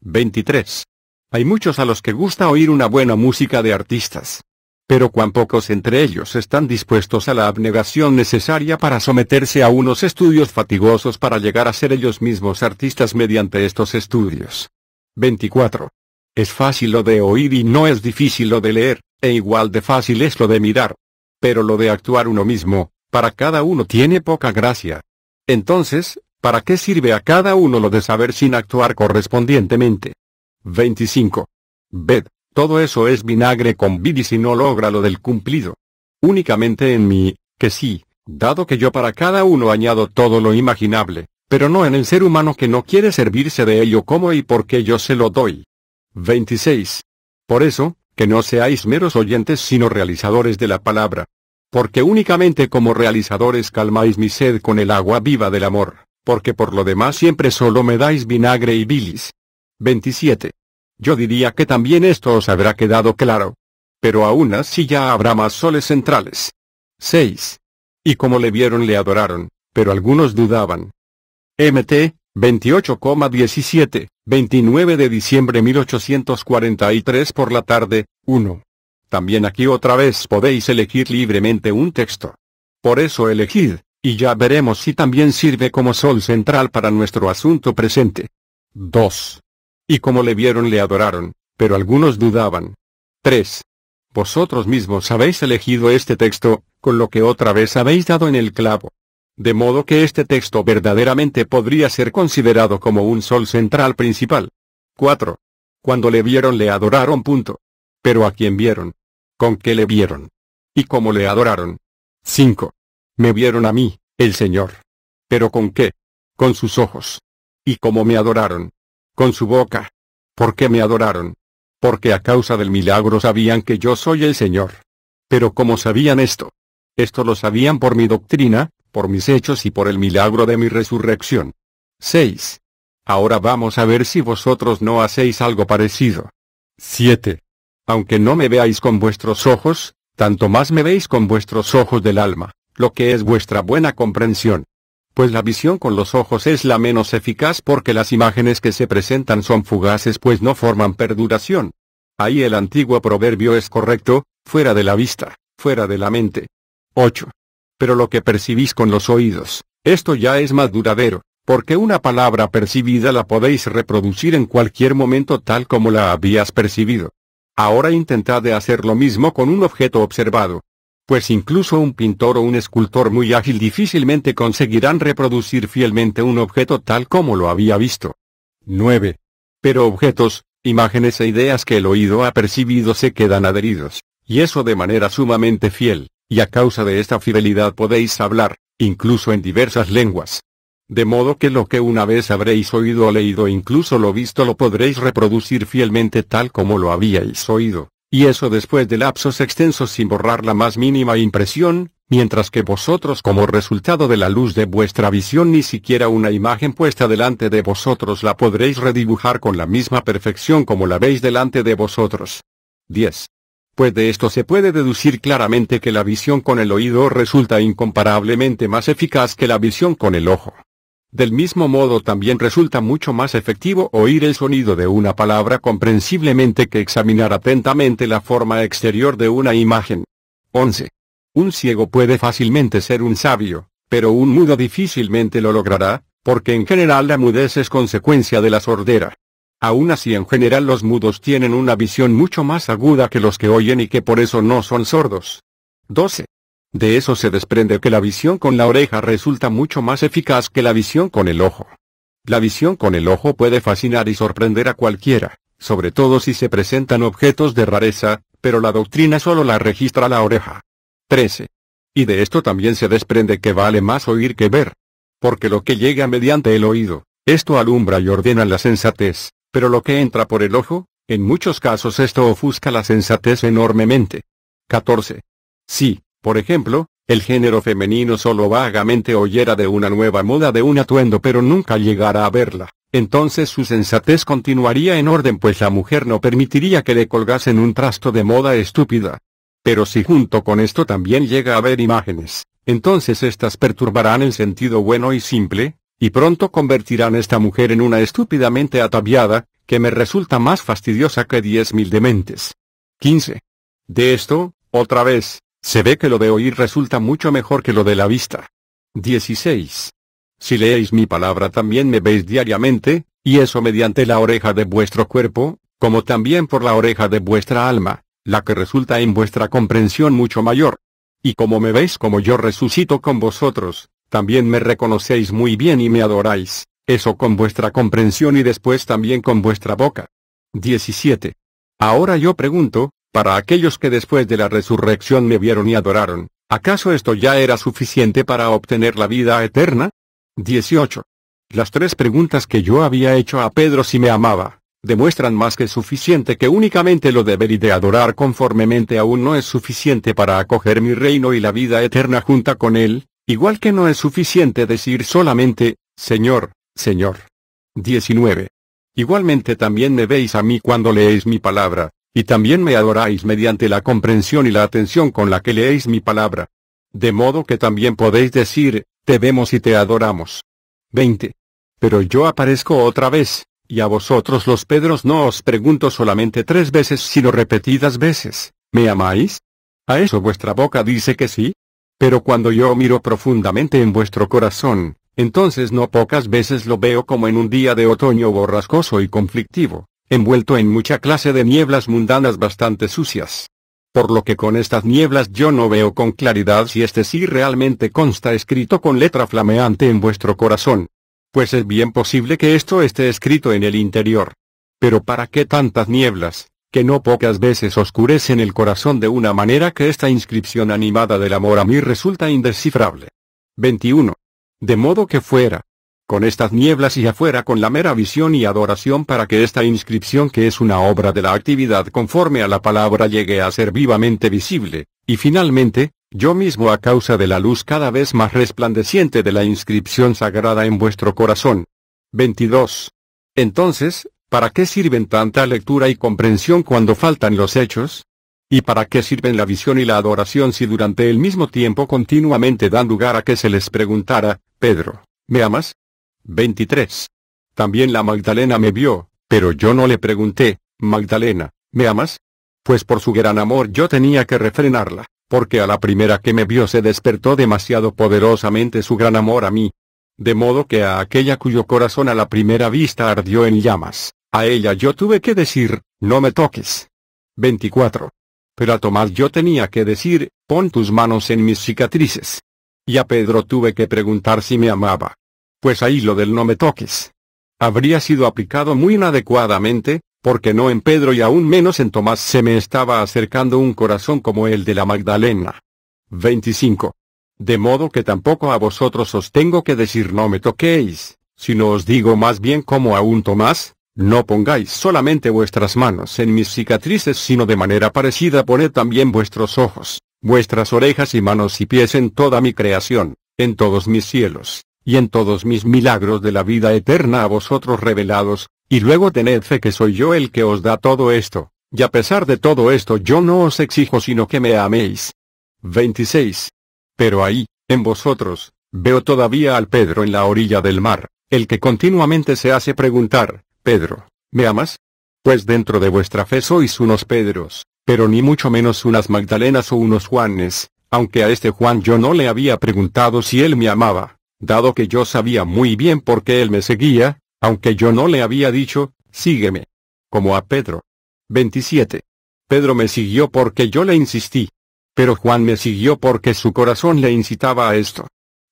23. Hay muchos a los que gusta oír una buena música de artistas. Pero cuán pocos entre ellos están dispuestos a la abnegación necesaria para someterse a unos estudios fatigosos para llegar a ser ellos mismos artistas mediante estos estudios. 24. Es fácil lo de oír y no es difícil lo de leer. E igual de fácil es lo de mirar. Pero lo de actuar uno mismo, para cada uno tiene poca gracia. Entonces, ¿para qué sirve a cada uno lo de saber sin actuar correspondientemente? 25. Ved, todo eso es vinagre con vid y no logra lo del cumplido. Únicamente en mí, que sí, dado que yo para cada uno añado todo lo imaginable, pero no en el ser humano que no quiere servirse de ello como y por qué yo se lo doy. 26. Por eso, que no seáis meros oyentes sino realizadores de la palabra. Porque únicamente como realizadores calmáis mi sed con el agua viva del amor, porque por lo demás siempre solo me dais vinagre y bilis. 27. Yo diría que también esto os habrá quedado claro. Pero aún así ya habrá más soles centrales. 6. Y como le vieron le adoraron, pero algunos dudaban. MT, 28,17, 29 de diciembre 1843 por la tarde, 1. También aquí otra vez podéis elegir libremente un texto. Por eso elegid, y ya veremos si también sirve como sol central para nuestro asunto presente. 2. Y como le vieron le adoraron, pero algunos dudaban. 3. Vosotros mismos habéis elegido este texto, con lo que otra vez habéis dado en el clavo. De modo que este texto verdaderamente podría ser considerado como un sol central principal. 4. Cuando le vieron le adoraron. Punto. Pero a quién vieron. ¿Con qué le vieron? ¿Y cómo le adoraron? 5. Me vieron a mí, el Señor. ¿Pero con qué? Con sus ojos. ¿Y cómo me adoraron? Con su boca. ¿Por qué me adoraron? Porque a causa del milagro sabían que yo soy el Señor. Pero ¿cómo sabían esto? Esto lo sabían por mi doctrina, por mis hechos y por el milagro de mi resurrección. 6. Ahora vamos a ver si vosotros no hacéis algo parecido. 7. Aunque no me veáis con vuestros ojos, tanto más me veis con vuestros ojos del alma, lo que es vuestra buena comprensión. Pues la visión con los ojos es la menos eficaz porque las imágenes que se presentan son fugaces pues no forman perduración. Ahí el antiguo proverbio es correcto, fuera de la vista, fuera de la mente. 8. Pero lo que percibís con los oídos, esto ya es más duradero, porque una palabra percibida la podéis reproducir en cualquier momento tal como la habías percibido. Ahora intentad de hacer lo mismo con un objeto observado. Pues incluso un pintor o un escultor muy ágil difícilmente conseguirán reproducir fielmente un objeto tal como lo había visto. 9. Pero objetos, imágenes e ideas que el oído ha percibido se quedan adheridos, y eso de manera sumamente fiel y a causa de esta fidelidad podéis hablar, incluso en diversas lenguas. De modo que lo que una vez habréis oído o leído incluso lo visto lo podréis reproducir fielmente tal como lo habíais oído, y eso después de lapsos extensos sin borrar la más mínima impresión, mientras que vosotros como resultado de la luz de vuestra visión ni siquiera una imagen puesta delante de vosotros la podréis redibujar con la misma perfección como la veis delante de vosotros. 10. Pues de esto se puede deducir claramente que la visión con el oído resulta incomparablemente más eficaz que la visión con el ojo. Del mismo modo también resulta mucho más efectivo oír el sonido de una palabra comprensiblemente que examinar atentamente la forma exterior de una imagen. 11. Un ciego puede fácilmente ser un sabio, pero un mudo difícilmente lo logrará, porque en general la mudez es consecuencia de la sordera. Aún así en general los mudos tienen una visión mucho más aguda que los que oyen y que por eso no son sordos. 12. De eso se desprende que la visión con la oreja resulta mucho más eficaz que la visión con el ojo. La visión con el ojo puede fascinar y sorprender a cualquiera, sobre todo si se presentan objetos de rareza, pero la doctrina solo la registra la oreja. 13. Y de esto también se desprende que vale más oír que ver. Porque lo que llega mediante el oído, esto alumbra y ordena la sensatez, pero lo que entra por el ojo, en muchos casos esto ofusca la sensatez enormemente. 14. Si, por ejemplo, el género femenino solo vagamente oyera de una nueva moda de un atuendo pero nunca llegara a verla, entonces su sensatez continuaría en orden pues la mujer no permitiría que le colgasen un trasto de moda estúpida. Pero si junto con esto también llega a ver imágenes, entonces éstas perturbarán el sentido bueno y simple, y pronto convertirán esta mujer en una estúpidamente ataviada, que me resulta más fastidiosa que diez mil dementes. 15. De esto, otra vez, se ve que lo de oír resulta mucho mejor que lo de la vista. 16. Si leéis mi palabra también me veis diariamente, y eso mediante la oreja de vuestro cuerpo, como también por la oreja de vuestra alma, la que resulta en vuestra comprensión mucho mayor. Y como me veis como yo resucito con vosotros, también me reconocéis muy bien y me adoráis, eso con vuestra comprensión y después también con vuestra boca. 17. Ahora yo pregunto, para aquellos que después de la resurrección me vieron y adoraron, ¿acaso esto ya era suficiente para obtener la vida eterna? 18. Las tres preguntas que yo había hecho a Pedro si me amaba, demuestran más que suficiente que únicamente lo deber de adorar conformemente aún no es suficiente para acoger mi reino y la vida eterna junta con él, Igual que no es suficiente decir solamente, Señor, Señor. 19. Igualmente también me veis a mí cuando leéis mi palabra, y también me adoráis mediante la comprensión y la atención con la que leéis mi palabra. De modo que también podéis decir, te vemos y te adoramos. 20. Pero yo aparezco otra vez, y a vosotros los Pedros no os pregunto solamente tres veces sino repetidas veces, ¿me amáis? A eso vuestra boca dice que sí, pero cuando yo miro profundamente en vuestro corazón, entonces no pocas veces lo veo como en un día de otoño borrascoso y conflictivo, envuelto en mucha clase de nieblas mundanas bastante sucias. Por lo que con estas nieblas yo no veo con claridad si este sí realmente consta escrito con letra flameante en vuestro corazón. Pues es bien posible que esto esté escrito en el interior. Pero ¿para qué tantas nieblas? que no pocas veces oscurecen el corazón de una manera que esta inscripción animada del amor a mí resulta indescifrable. 21. De modo que fuera. Con estas nieblas y afuera con la mera visión y adoración para que esta inscripción que es una obra de la actividad conforme a la palabra llegue a ser vivamente visible, y finalmente, yo mismo a causa de la luz cada vez más resplandeciente de la inscripción sagrada en vuestro corazón. 22. Entonces, ¿Para qué sirven tanta lectura y comprensión cuando faltan los hechos? ¿Y para qué sirven la visión y la adoración si durante el mismo tiempo continuamente dan lugar a que se les preguntara, Pedro, ¿me amas? 23. También la Magdalena me vio, pero yo no le pregunté, Magdalena, ¿me amas? Pues por su gran amor yo tenía que refrenarla, porque a la primera que me vio se despertó demasiado poderosamente su gran amor a mí, de modo que a aquella cuyo corazón a la primera vista ardió en llamas, a ella yo tuve que decir, no me toques. 24. Pero a Tomás yo tenía que decir, pon tus manos en mis cicatrices. Y a Pedro tuve que preguntar si me amaba. Pues ahí lo del no me toques. Habría sido aplicado muy inadecuadamente, porque no en Pedro y aún menos en Tomás se me estaba acercando un corazón como el de la Magdalena. 25. De modo que tampoco a vosotros os tengo que decir no me toquéis, sino os digo más bien como a un Tomás, no pongáis solamente vuestras manos en mis cicatrices, sino de manera parecida poned también vuestros ojos, vuestras orejas y manos y pies en toda mi creación, en todos mis cielos, y en todos mis milagros de la vida eterna a vosotros revelados, y luego tened fe que soy yo el que os da todo esto, y a pesar de todo esto yo no os exijo sino que me améis. 26. Pero ahí, en vosotros, veo todavía al Pedro en la orilla del mar, el que continuamente se hace preguntar, Pedro, ¿me amas? Pues dentro de vuestra fe sois unos Pedros, pero ni mucho menos unas Magdalenas o unos Juanes, aunque a este Juan yo no le había preguntado si él me amaba, dado que yo sabía muy bien por qué él me seguía, aunque yo no le había dicho, sígueme. Como a Pedro. 27. Pedro me siguió porque yo le insistí, pero Juan me siguió porque su corazón le incitaba a esto.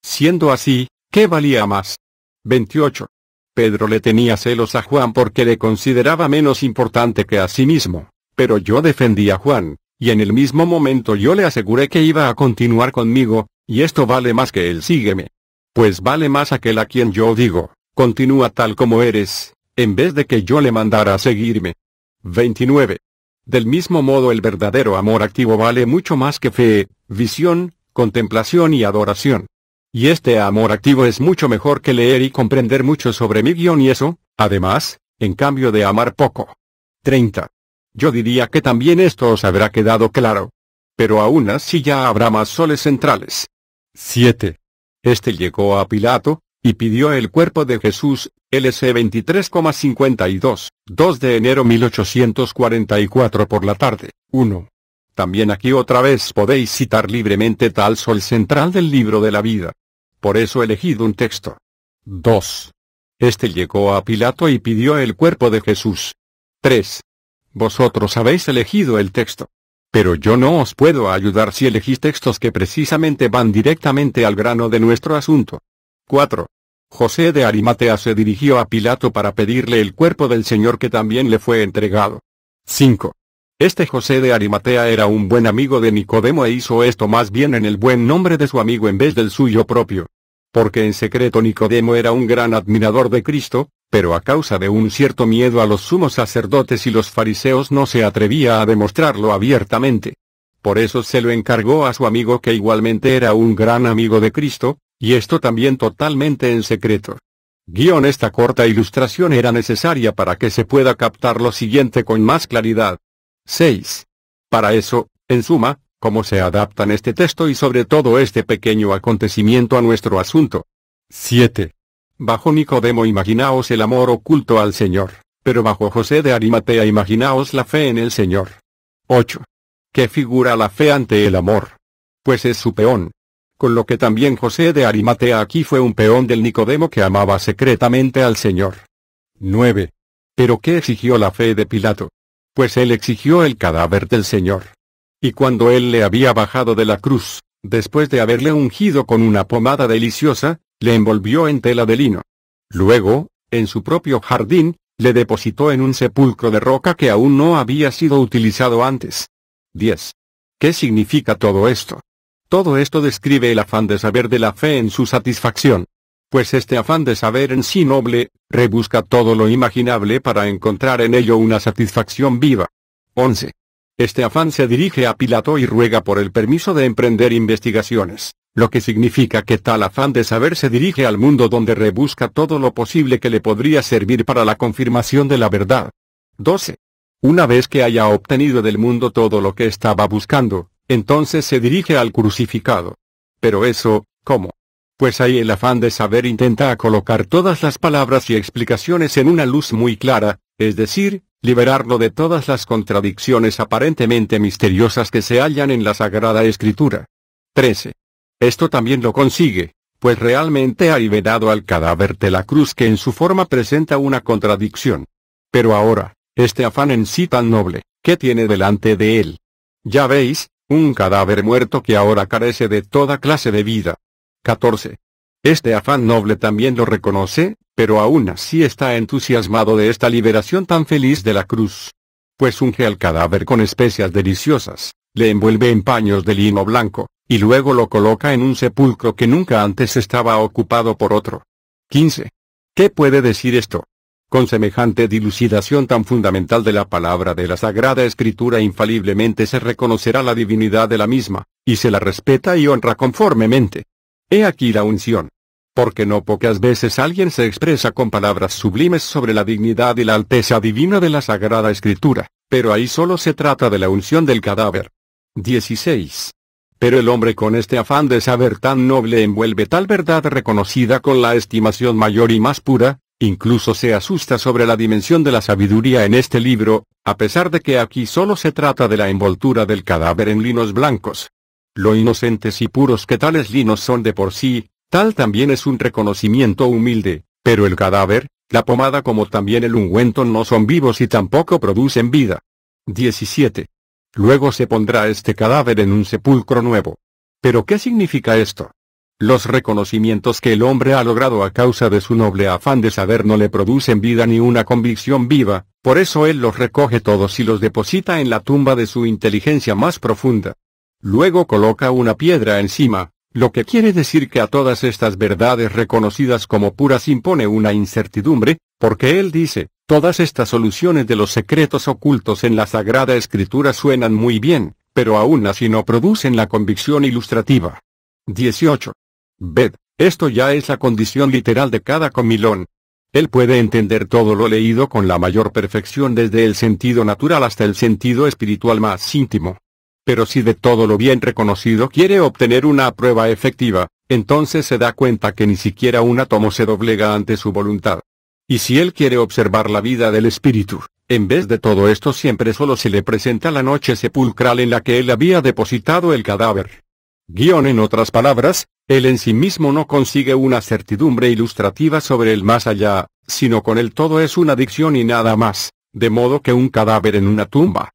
Siendo así, ¿qué valía más? 28. Pedro le tenía celos a Juan porque le consideraba menos importante que a sí mismo, pero yo defendí a Juan, y en el mismo momento yo le aseguré que iba a continuar conmigo, y esto vale más que él sígueme. Pues vale más aquel a quien yo digo, continúa tal como eres, en vez de que yo le mandara a seguirme. 29. Del mismo modo el verdadero amor activo vale mucho más que fe, visión, contemplación y adoración. Y este amor activo es mucho mejor que leer y comprender mucho sobre mi guión y eso, además, en cambio de amar poco. 30. Yo diría que también esto os habrá quedado claro. Pero aún así ya habrá más soles centrales. 7. Este llegó a Pilato, y pidió el cuerpo de Jesús, LC 23,52, 2 de enero 1844 por la tarde, 1. También aquí otra vez podéis citar libremente tal sol central del libro de la vida. Por eso he elegido un texto. 2. Este llegó a Pilato y pidió el cuerpo de Jesús. 3. Vosotros habéis elegido el texto. Pero yo no os puedo ayudar si elegís textos que precisamente van directamente al grano de nuestro asunto. 4. José de Arimatea se dirigió a Pilato para pedirle el cuerpo del Señor que también le fue entregado. 5. Este José de Arimatea era un buen amigo de Nicodemo e hizo esto más bien en el buen nombre de su amigo en vez del suyo propio. Porque en secreto Nicodemo era un gran admirador de Cristo, pero a causa de un cierto miedo a los sumos sacerdotes y los fariseos no se atrevía a demostrarlo abiertamente. Por eso se lo encargó a su amigo que igualmente era un gran amigo de Cristo, y esto también totalmente en secreto. Guión Esta corta ilustración era necesaria para que se pueda captar lo siguiente con más claridad. 6. Para eso, en suma, cómo se adaptan este texto y sobre todo este pequeño acontecimiento a nuestro asunto. 7. Bajo Nicodemo imaginaos el amor oculto al Señor, pero bajo José de Arimatea imaginaos la fe en el Señor. 8. ¿Qué figura la fe ante el amor? Pues es su peón, con lo que también José de Arimatea aquí fue un peón del Nicodemo que amaba secretamente al Señor. 9. Pero ¿qué exigió la fe de Pilato? Pues él exigió el cadáver del Señor. Y cuando él le había bajado de la cruz, después de haberle ungido con una pomada deliciosa, le envolvió en tela de lino. Luego, en su propio jardín, le depositó en un sepulcro de roca que aún no había sido utilizado antes. 10. ¿Qué significa todo esto? Todo esto describe el afán de saber de la fe en su satisfacción. Pues este afán de saber en sí noble, rebusca todo lo imaginable para encontrar en ello una satisfacción viva. 11. Este afán se dirige a Pilato y ruega por el permiso de emprender investigaciones, lo que significa que tal afán de saber se dirige al mundo donde rebusca todo lo posible que le podría servir para la confirmación de la verdad. 12. Una vez que haya obtenido del mundo todo lo que estaba buscando, entonces se dirige al crucificado. Pero eso, ¿cómo? Pues ahí el afán de saber intenta colocar todas las palabras y explicaciones en una luz muy clara, es decir, liberarlo de todas las contradicciones aparentemente misteriosas que se hallan en la Sagrada Escritura. 13. Esto también lo consigue, pues realmente ha liberado al cadáver de la cruz que en su forma presenta una contradicción. Pero ahora, este afán en sí tan noble, ¿qué tiene delante de él? Ya veis, un cadáver muerto que ahora carece de toda clase de vida. 14. Este afán noble también lo reconoce, pero aún así está entusiasmado de esta liberación tan feliz de la cruz. Pues unge al cadáver con especias deliciosas, le envuelve en paños de lino blanco, y luego lo coloca en un sepulcro que nunca antes estaba ocupado por otro. 15. ¿Qué puede decir esto? Con semejante dilucidación tan fundamental de la palabra de la Sagrada Escritura infaliblemente se reconocerá la divinidad de la misma, y se la respeta y honra conformemente. He aquí la unción. Porque no pocas veces alguien se expresa con palabras sublimes sobre la dignidad y la alteza divina de la Sagrada Escritura, pero ahí solo se trata de la unción del cadáver. 16. Pero el hombre con este afán de saber tan noble envuelve tal verdad reconocida con la estimación mayor y más pura, Incluso se asusta sobre la dimensión de la sabiduría en este libro, a pesar de que aquí solo se trata de la envoltura del cadáver en linos blancos. Lo inocentes y puros que tales linos son de por sí, tal también es un reconocimiento humilde, pero el cadáver, la pomada como también el ungüento no son vivos y tampoco producen vida. 17. Luego se pondrá este cadáver en un sepulcro nuevo. ¿Pero qué significa esto? Los reconocimientos que el hombre ha logrado a causa de su noble afán de saber no le producen vida ni una convicción viva, por eso él los recoge todos y los deposita en la tumba de su inteligencia más profunda. Luego coloca una piedra encima, lo que quiere decir que a todas estas verdades reconocidas como puras impone una incertidumbre, porque él dice, todas estas soluciones de los secretos ocultos en la Sagrada Escritura suenan muy bien, pero aún así no producen la convicción ilustrativa. 18. Ved, esto ya es la condición literal de cada comilón. Él puede entender todo lo leído con la mayor perfección desde el sentido natural hasta el sentido espiritual más íntimo. Pero si de todo lo bien reconocido quiere obtener una prueba efectiva, entonces se da cuenta que ni siquiera un átomo se doblega ante su voluntad. Y si él quiere observar la vida del espíritu, en vez de todo esto siempre solo se le presenta la noche sepulcral en la que él había depositado el cadáver. Guión en otras palabras, él en sí mismo no consigue una certidumbre ilustrativa sobre el más allá, sino con el todo es una dicción y nada más, de modo que un cadáver en una tumba.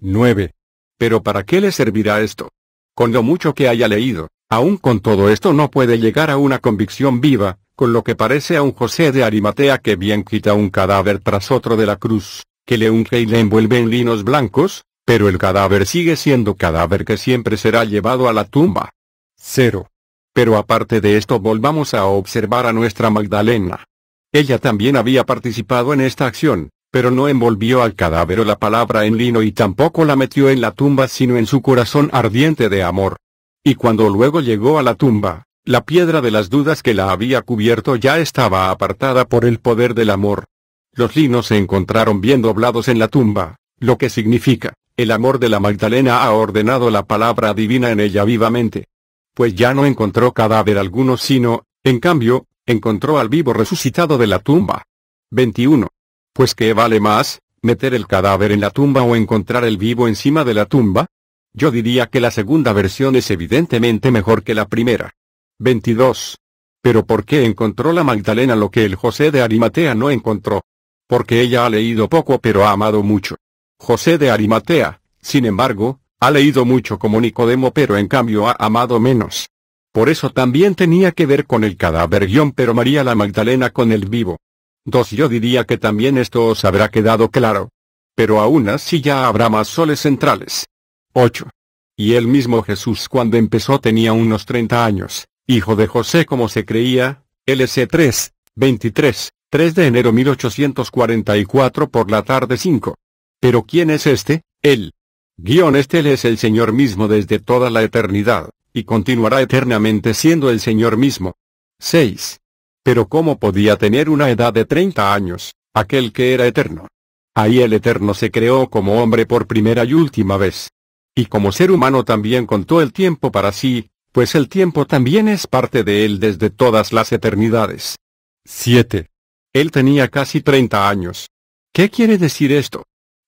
9. Pero ¿para qué le servirá esto? Con lo mucho que haya leído, aún con todo esto no puede llegar a una convicción viva, con lo que parece a un José de Arimatea que bien quita un cadáver tras otro de la cruz, que le unge y le envuelve en linos blancos, pero el cadáver sigue siendo cadáver que siempre será llevado a la tumba. 0. Pero aparte de esto volvamos a observar a nuestra Magdalena. Ella también había participado en esta acción, pero no envolvió al cadáver la palabra en lino y tampoco la metió en la tumba sino en su corazón ardiente de amor. Y cuando luego llegó a la tumba, la piedra de las dudas que la había cubierto ya estaba apartada por el poder del amor. Los linos se encontraron bien doblados en la tumba, lo que significa, el amor de la Magdalena ha ordenado la palabra divina en ella vivamente pues ya no encontró cadáver alguno sino, en cambio, encontró al vivo resucitado de la tumba. 21. Pues qué vale más, meter el cadáver en la tumba o encontrar el vivo encima de la tumba? Yo diría que la segunda versión es evidentemente mejor que la primera. 22. Pero ¿por qué encontró la Magdalena lo que el José de Arimatea no encontró? Porque ella ha leído poco pero ha amado mucho. José de Arimatea, sin embargo, ha leído mucho como Nicodemo pero en cambio ha amado menos. Por eso también tenía que ver con el cadáver guión pero María la Magdalena con el vivo. 2. Yo diría que también esto os habrá quedado claro. Pero aún así ya habrá más soles centrales. 8. Y el mismo Jesús cuando empezó tenía unos 30 años, hijo de José como se creía, LC 3, 23, 3 de enero 1844 por la tarde 5. Pero ¿quién es este? Él, Guión este es el Señor mismo desde toda la eternidad, y continuará eternamente siendo el Señor mismo. 6. Pero ¿cómo podía tener una edad de 30 años, aquel que era eterno? Ahí el Eterno se creó como hombre por primera y última vez. Y como ser humano también contó el tiempo para sí, pues el tiempo también es parte de él desde todas las eternidades. 7. Él tenía casi 30 años. ¿Qué quiere decir esto?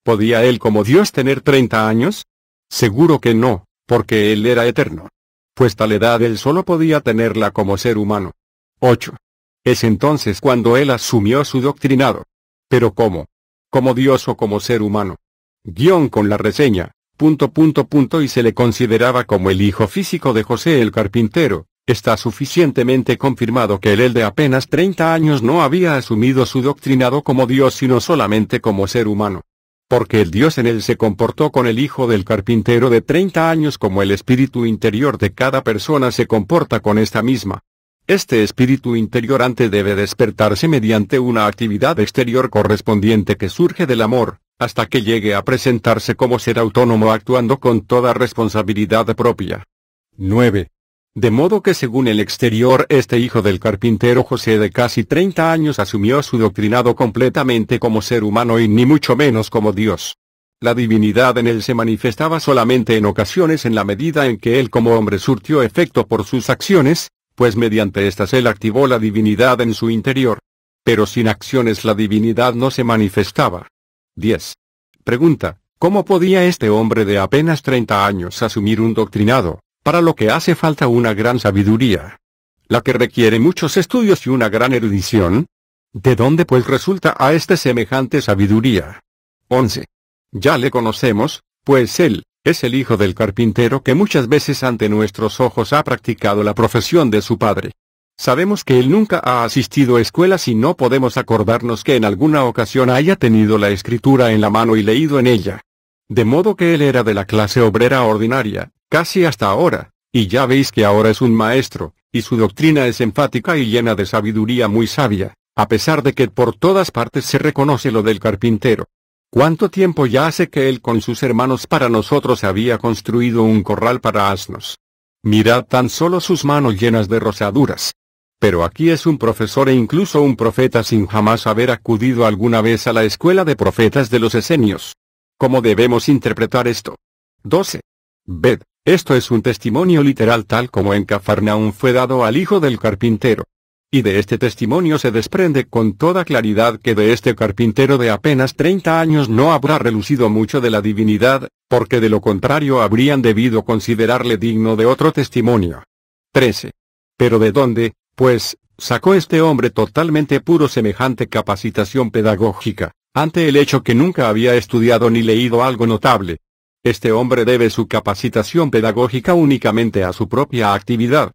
¿Podía él como Dios tener 30 años? Seguro que no, porque él era eterno. Pues tal edad él solo podía tenerla como ser humano. 8. Es entonces cuando él asumió su doctrinado. Pero ¿cómo? ¿Como Dios o como ser humano? Guión con la reseña, punto punto punto y se le consideraba como el hijo físico de José el carpintero, está suficientemente confirmado que el de apenas 30 años no había asumido su doctrinado como Dios sino solamente como ser humano porque el Dios en él se comportó con el hijo del carpintero de 30 años como el espíritu interior de cada persona se comporta con esta misma. Este espíritu interior antes debe despertarse mediante una actividad exterior correspondiente que surge del amor, hasta que llegue a presentarse como ser autónomo actuando con toda responsabilidad propia. 9. De modo que según el exterior este hijo del carpintero José de casi 30 años asumió su doctrinado completamente como ser humano y ni mucho menos como Dios. La divinidad en él se manifestaba solamente en ocasiones en la medida en que él como hombre surtió efecto por sus acciones, pues mediante estas él activó la divinidad en su interior. Pero sin acciones la divinidad no se manifestaba. 10. Pregunta, ¿cómo podía este hombre de apenas 30 años asumir un doctrinado, para lo que hace falta una gran sabiduría. La que requiere muchos estudios y una gran erudición. ¿De dónde pues resulta a este semejante sabiduría? 11. Ya le conocemos, pues él, es el hijo del carpintero que muchas veces ante nuestros ojos ha practicado la profesión de su padre. Sabemos que él nunca ha asistido a escuelas y no podemos acordarnos que en alguna ocasión haya tenido la escritura en la mano y leído en ella. De modo que él era de la clase obrera ordinaria, casi hasta ahora, y ya veis que ahora es un maestro, y su doctrina es enfática y llena de sabiduría muy sabia, a pesar de que por todas partes se reconoce lo del carpintero. ¿Cuánto tiempo ya hace que él con sus hermanos para nosotros había construido un corral para asnos? Mirad tan solo sus manos llenas de rosaduras. Pero aquí es un profesor e incluso un profeta sin jamás haber acudido alguna vez a la escuela de profetas de los esenios. ¿Cómo debemos interpretar esto? 12. Ved, esto es un testimonio literal tal como en Cafarnaún fue dado al hijo del carpintero. Y de este testimonio se desprende con toda claridad que de este carpintero de apenas 30 años no habrá relucido mucho de la divinidad, porque de lo contrario habrían debido considerarle digno de otro testimonio. 13. Pero de dónde, pues, sacó este hombre totalmente puro semejante capacitación pedagógica, ante el hecho que nunca había estudiado ni leído algo notable, este hombre debe su capacitación pedagógica únicamente a su propia actividad.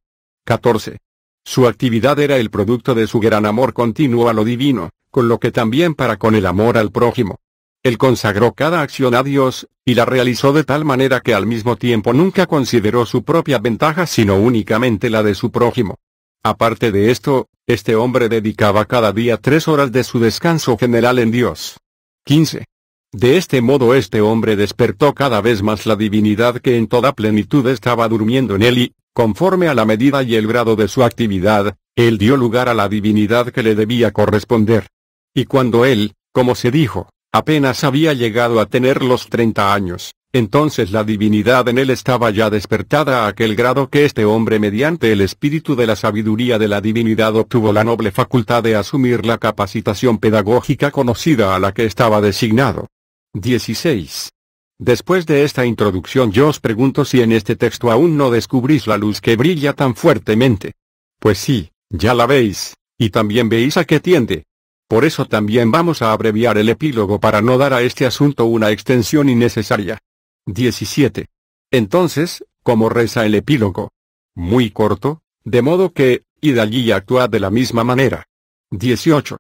14. Su actividad era el producto de su gran amor continuo a lo divino, con lo que también para con el amor al prójimo. Él consagró cada acción a Dios, y la realizó de tal manera que al mismo tiempo nunca consideró su propia ventaja sino únicamente la de su prójimo. Aparte de esto, este hombre dedicaba cada día tres horas de su descanso general en Dios. 15. De este modo este hombre despertó cada vez más la divinidad que en toda plenitud estaba durmiendo en él y, conforme a la medida y el grado de su actividad, él dio lugar a la divinidad que le debía corresponder. Y cuando él, como se dijo, apenas había llegado a tener los 30 años, entonces la divinidad en él estaba ya despertada a aquel grado que este hombre mediante el espíritu de la sabiduría de la divinidad obtuvo la noble facultad de asumir la capacitación pedagógica conocida a la que estaba designado. 16. Después de esta introducción yo os pregunto si en este texto aún no descubrís la luz que brilla tan fuertemente. Pues sí, ya la veis, y también veis a qué tiende. Por eso también vamos a abreviar el epílogo para no dar a este asunto una extensión innecesaria. 17. Entonces, ¿cómo reza el epílogo? Muy corto, de modo que, y de allí actúa de la misma manera. 18.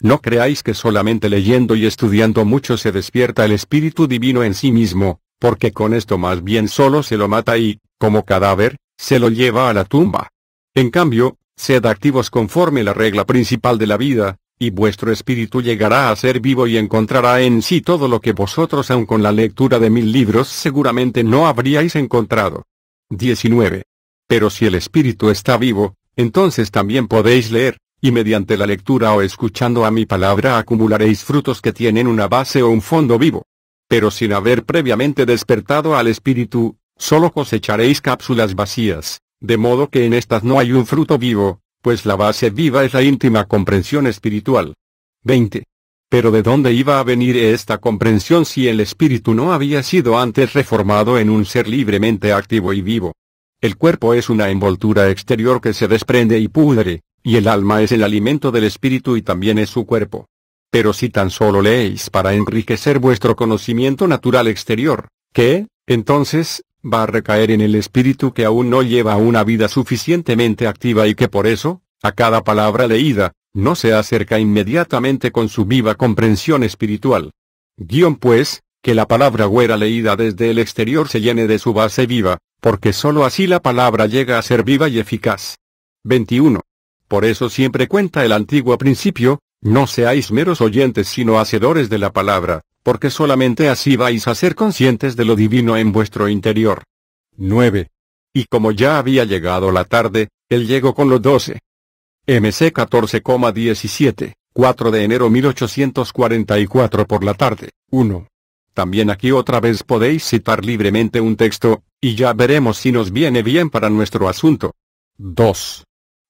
No creáis que solamente leyendo y estudiando mucho se despierta el espíritu divino en sí mismo, porque con esto más bien solo se lo mata y, como cadáver, se lo lleva a la tumba. En cambio, sed activos conforme la regla principal de la vida, y vuestro espíritu llegará a ser vivo y encontrará en sí todo lo que vosotros aun con la lectura de mil libros seguramente no habríais encontrado. 19. Pero si el espíritu está vivo, entonces también podéis leer, y mediante la lectura o escuchando a mi palabra acumularéis frutos que tienen una base o un fondo vivo. Pero sin haber previamente despertado al espíritu, solo cosecharéis cápsulas vacías, de modo que en estas no hay un fruto vivo, pues la base viva es la íntima comprensión espiritual. 20. Pero ¿de dónde iba a venir esta comprensión si el espíritu no había sido antes reformado en un ser libremente activo y vivo? El cuerpo es una envoltura exterior que se desprende y pudre, y el alma es el alimento del espíritu y también es su cuerpo. Pero si tan solo leéis para enriquecer vuestro conocimiento natural exterior, ¿qué, entonces, va a recaer en el espíritu que aún no lleva una vida suficientemente activa y que por eso, a cada palabra leída, no se acerca inmediatamente con su viva comprensión espiritual. Guión pues, que la palabra huera leída desde el exterior se llene de su base viva, porque sólo así la palabra llega a ser viva y eficaz. 21. Por eso siempre cuenta el antiguo principio, no seáis meros oyentes sino hacedores de la palabra, porque solamente así vais a ser conscientes de lo divino en vuestro interior. 9. Y como ya había llegado la tarde, él llegó con los 12. MC 14,17, 4 de enero 1844 por la tarde, 1. También aquí otra vez podéis citar libremente un texto, y ya veremos si nos viene bien para nuestro asunto. 2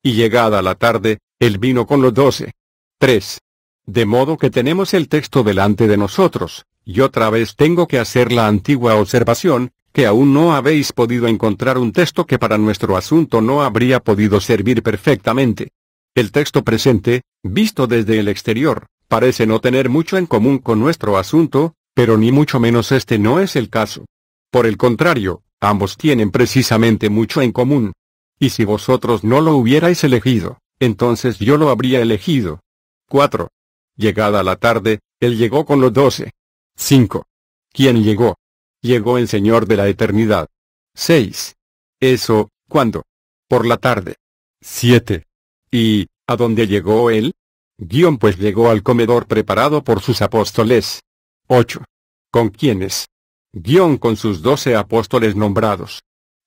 y llegada la tarde, él vino con los doce. 3. De modo que tenemos el texto delante de nosotros, y otra vez tengo que hacer la antigua observación, que aún no habéis podido encontrar un texto que para nuestro asunto no habría podido servir perfectamente. El texto presente, visto desde el exterior, parece no tener mucho en común con nuestro asunto, pero ni mucho menos este no es el caso. Por el contrario, ambos tienen precisamente mucho en común. Y si vosotros no lo hubierais elegido, entonces yo lo habría elegido. 4. Llegada la tarde, él llegó con los doce. 5. ¿Quién llegó? Llegó el Señor de la eternidad. 6. Eso, ¿cuándo? Por la tarde. 7. ¿Y, a dónde llegó él? Guión pues llegó al comedor preparado por sus apóstoles. 8. ¿Con quiénes? Guión con sus doce apóstoles nombrados.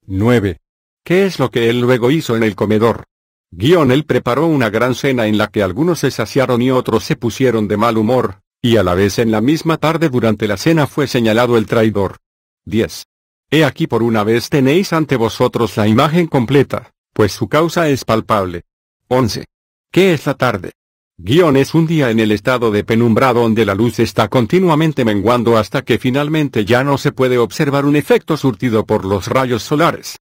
9. ¿Qué es lo que él luego hizo en el comedor? Guión él preparó una gran cena en la que algunos se saciaron y otros se pusieron de mal humor, y a la vez en la misma tarde durante la cena fue señalado el traidor. 10. He aquí por una vez tenéis ante vosotros la imagen completa, pues su causa es palpable. 11. ¿Qué es la tarde? Guión es un día en el estado de penumbra donde la luz está continuamente menguando hasta que finalmente ya no se puede observar un efecto surtido por los rayos solares.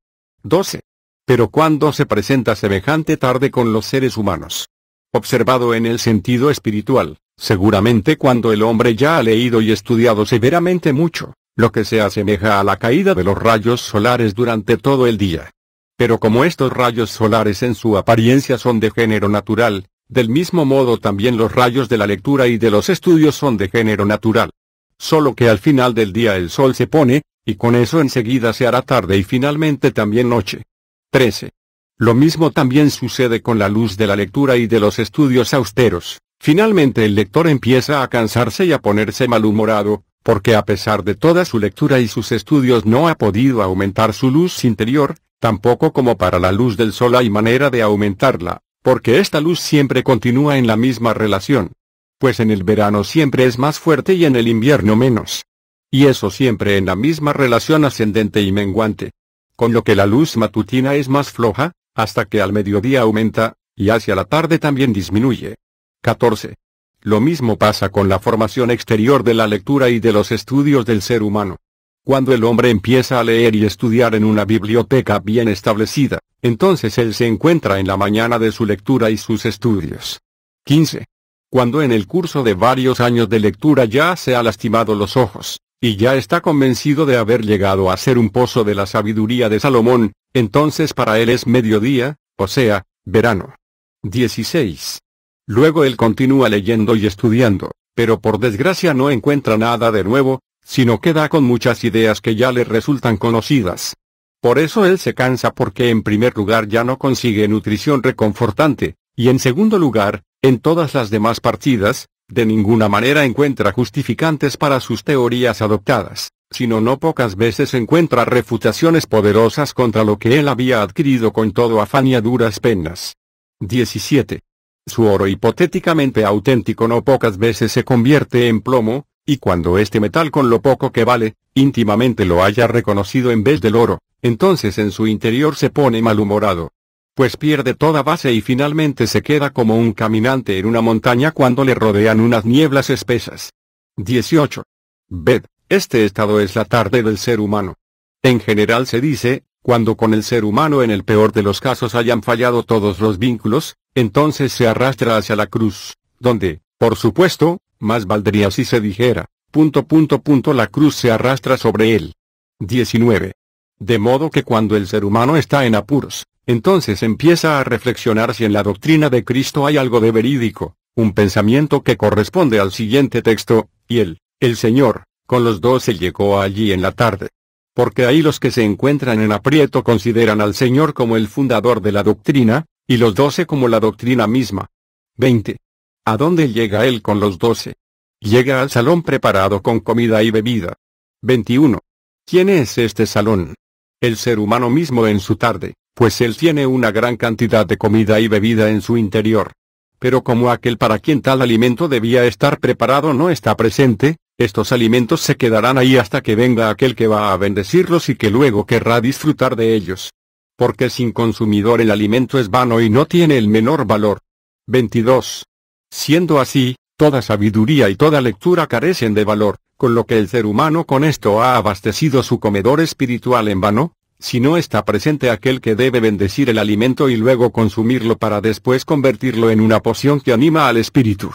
12. Pero cuando se presenta semejante tarde con los seres humanos? Observado en el sentido espiritual, seguramente cuando el hombre ya ha leído y estudiado severamente mucho, lo que se asemeja a la caída de los rayos solares durante todo el día. Pero como estos rayos solares en su apariencia son de género natural, del mismo modo también los rayos de la lectura y de los estudios son de género natural. Solo que al final del día el sol se pone, y con eso enseguida se hará tarde y finalmente también noche. 13. Lo mismo también sucede con la luz de la lectura y de los estudios austeros. Finalmente el lector empieza a cansarse y a ponerse malhumorado, porque a pesar de toda su lectura y sus estudios no ha podido aumentar su luz interior, tampoco como para la luz del sol hay manera de aumentarla, porque esta luz siempre continúa en la misma relación. Pues en el verano siempre es más fuerte y en el invierno menos y eso siempre en la misma relación ascendente y menguante. Con lo que la luz matutina es más floja, hasta que al mediodía aumenta, y hacia la tarde también disminuye. 14. Lo mismo pasa con la formación exterior de la lectura y de los estudios del ser humano. Cuando el hombre empieza a leer y estudiar en una biblioteca bien establecida, entonces él se encuentra en la mañana de su lectura y sus estudios. 15. Cuando en el curso de varios años de lectura ya se ha lastimado los ojos, y ya está convencido de haber llegado a ser un pozo de la sabiduría de Salomón, entonces para él es mediodía, o sea, verano. 16. Luego él continúa leyendo y estudiando, pero por desgracia no encuentra nada de nuevo, sino queda con muchas ideas que ya le resultan conocidas. Por eso él se cansa porque en primer lugar ya no consigue nutrición reconfortante, y en segundo lugar, en todas las demás partidas, de ninguna manera encuentra justificantes para sus teorías adoptadas, sino no pocas veces encuentra refutaciones poderosas contra lo que él había adquirido con todo afán y a duras penas. 17. Su oro hipotéticamente auténtico no pocas veces se convierte en plomo, y cuando este metal con lo poco que vale, íntimamente lo haya reconocido en vez del oro, entonces en su interior se pone malhumorado pues pierde toda base y finalmente se queda como un caminante en una montaña cuando le rodean unas nieblas espesas. 18. Ved, este estado es la tarde del ser humano. En general se dice, cuando con el ser humano en el peor de los casos hayan fallado todos los vínculos, entonces se arrastra hacia la cruz, donde, por supuesto, más valdría si se dijera, punto punto punto la cruz se arrastra sobre él. 19. De modo que cuando el ser humano está en apuros, entonces empieza a reflexionar si en la doctrina de Cristo hay algo de verídico, un pensamiento que corresponde al siguiente texto, y él, el Señor, con los doce llegó allí en la tarde. Porque ahí los que se encuentran en aprieto consideran al Señor como el fundador de la doctrina, y los doce como la doctrina misma. 20. ¿A dónde llega él con los doce? Llega al salón preparado con comida y bebida. 21. ¿Quién es este salón? El ser humano mismo en su tarde pues él tiene una gran cantidad de comida y bebida en su interior. Pero como aquel para quien tal alimento debía estar preparado no está presente, estos alimentos se quedarán ahí hasta que venga aquel que va a bendecirlos y que luego querrá disfrutar de ellos. Porque sin consumidor el alimento es vano y no tiene el menor valor. 22. Siendo así, toda sabiduría y toda lectura carecen de valor, con lo que el ser humano con esto ha abastecido su comedor espiritual en vano, si no está presente aquel que debe bendecir el alimento y luego consumirlo para después convertirlo en una poción que anima al espíritu.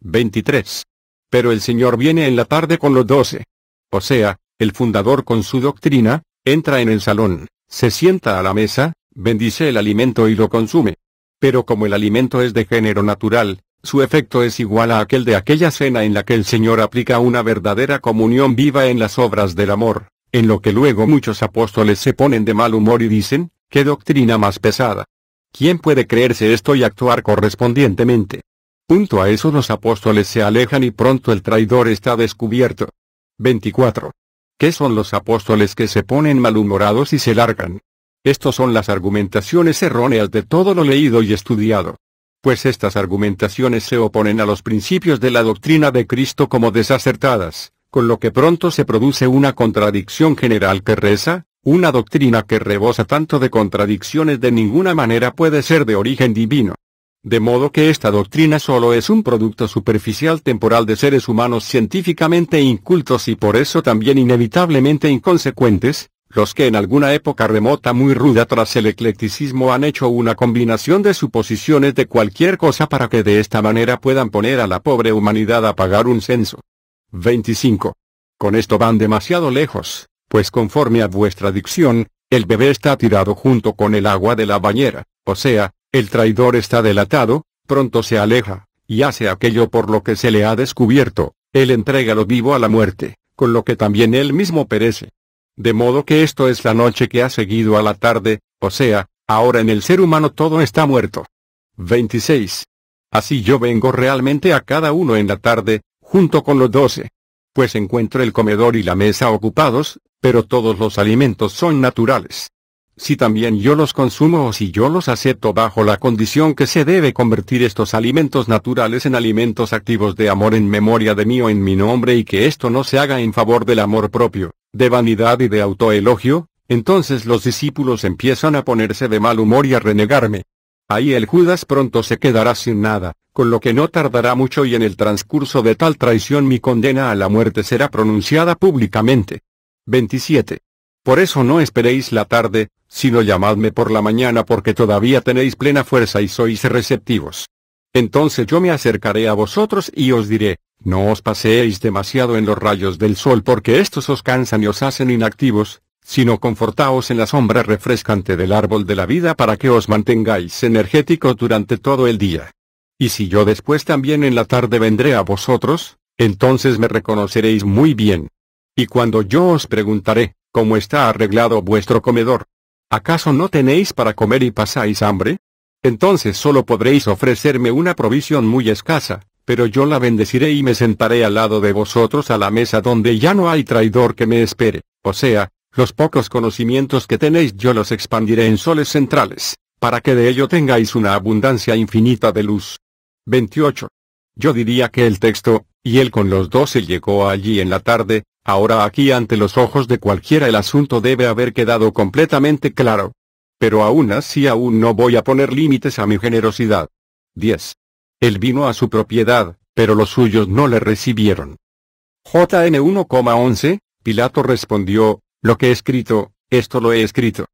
23. Pero el Señor viene en la tarde con los doce. O sea, el fundador con su doctrina, entra en el salón, se sienta a la mesa, bendice el alimento y lo consume. Pero como el alimento es de género natural, su efecto es igual a aquel de aquella cena en la que el Señor aplica una verdadera comunión viva en las obras del amor, en lo que luego muchos apóstoles se ponen de mal humor y dicen, ¿qué doctrina más pesada? ¿Quién puede creerse esto y actuar correspondientemente? Junto a eso los apóstoles se alejan y pronto el traidor está descubierto. 24. ¿Qué son los apóstoles que se ponen malhumorados y se largan? Estos son las argumentaciones erróneas de todo lo leído y estudiado. Pues estas argumentaciones se oponen a los principios de la doctrina de Cristo como desacertadas, con lo que pronto se produce una contradicción general que reza, una doctrina que rebosa tanto de contradicciones de ninguna manera puede ser de origen divino. De modo que esta doctrina solo es un producto superficial temporal de seres humanos científicamente incultos y por eso también inevitablemente inconsecuentes, los que en alguna época remota muy ruda tras el eclecticismo han hecho una combinación de suposiciones de cualquier cosa para que de esta manera puedan poner a la pobre humanidad a pagar un censo. 25. Con esto van demasiado lejos, pues conforme a vuestra dicción, el bebé está tirado junto con el agua de la bañera, o sea, el traidor está delatado, pronto se aleja, y hace aquello por lo que se le ha descubierto, él entrega lo vivo a la muerte, con lo que también él mismo perece. De modo que esto es la noche que ha seguido a la tarde, o sea, ahora en el ser humano todo está muerto. 26. Así yo vengo realmente a cada uno en la tarde, junto con los doce. Pues encuentro el comedor y la mesa ocupados, pero todos los alimentos son naturales. Si también yo los consumo o si yo los acepto bajo la condición que se debe convertir estos alimentos naturales en alimentos activos de amor en memoria de mí o en mi nombre y que esto no se haga en favor del amor propio, de vanidad y de autoelogio, entonces los discípulos empiezan a ponerse de mal humor y a renegarme. Ahí el Judas pronto se quedará sin nada, con lo que no tardará mucho y en el transcurso de tal traición mi condena a la muerte será pronunciada públicamente. 27. Por eso no esperéis la tarde, sino llamadme por la mañana porque todavía tenéis plena fuerza y sois receptivos. Entonces yo me acercaré a vosotros y os diré, no os paseéis demasiado en los rayos del sol porque estos os cansan y os hacen inactivos, sino confortaos en la sombra refrescante del árbol de la vida para que os mantengáis energético durante todo el día. Y si yo después también en la tarde vendré a vosotros, entonces me reconoceréis muy bien. Y cuando yo os preguntaré, ¿cómo está arreglado vuestro comedor? ¿Acaso no tenéis para comer y pasáis hambre? Entonces solo podréis ofrecerme una provisión muy escasa, pero yo la bendeciré y me sentaré al lado de vosotros a la mesa donde ya no hay traidor que me espere, o sea, los pocos conocimientos que tenéis yo los expandiré en soles centrales, para que de ello tengáis una abundancia infinita de luz. 28. Yo diría que el texto, y él con los doce llegó allí en la tarde, ahora aquí ante los ojos de cualquiera el asunto debe haber quedado completamente claro. Pero aún así aún no voy a poner límites a mi generosidad. 10. Él vino a su propiedad, pero los suyos no le recibieron. JN 1,11, Pilato respondió, lo que he escrito, esto lo he escrito.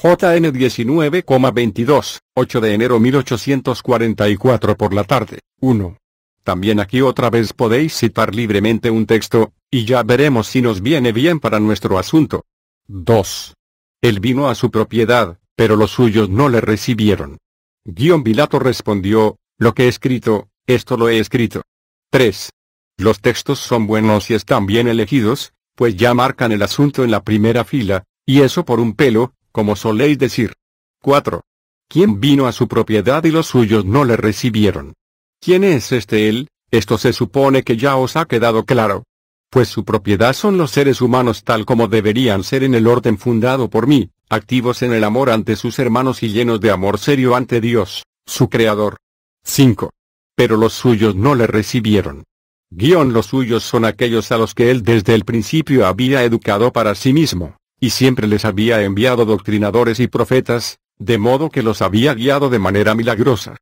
JN 19,22, 8 de enero 1844 por la tarde. 1. También aquí otra vez podéis citar libremente un texto, y ya veremos si nos viene bien para nuestro asunto. 2. Él vino a su propiedad, pero los suyos no le recibieron. Guión Vilato respondió, lo que he escrito, esto lo he escrito. 3. Los textos son buenos y están bien elegidos, pues ya marcan el asunto en la primera fila, y eso por un pelo, como soléis decir. 4. ¿Quién vino a su propiedad y los suyos no le recibieron? ¿Quién es este él? Esto se supone que ya os ha quedado claro. Pues su propiedad son los seres humanos tal como deberían ser en el orden fundado por mí, activos en el amor ante sus hermanos y llenos de amor serio ante Dios, su Creador. 5. Pero los suyos no le recibieron. Guión los suyos son aquellos a los que él desde el principio había educado para sí mismo, y siempre les había enviado doctrinadores y profetas, de modo que los había guiado de manera milagrosa.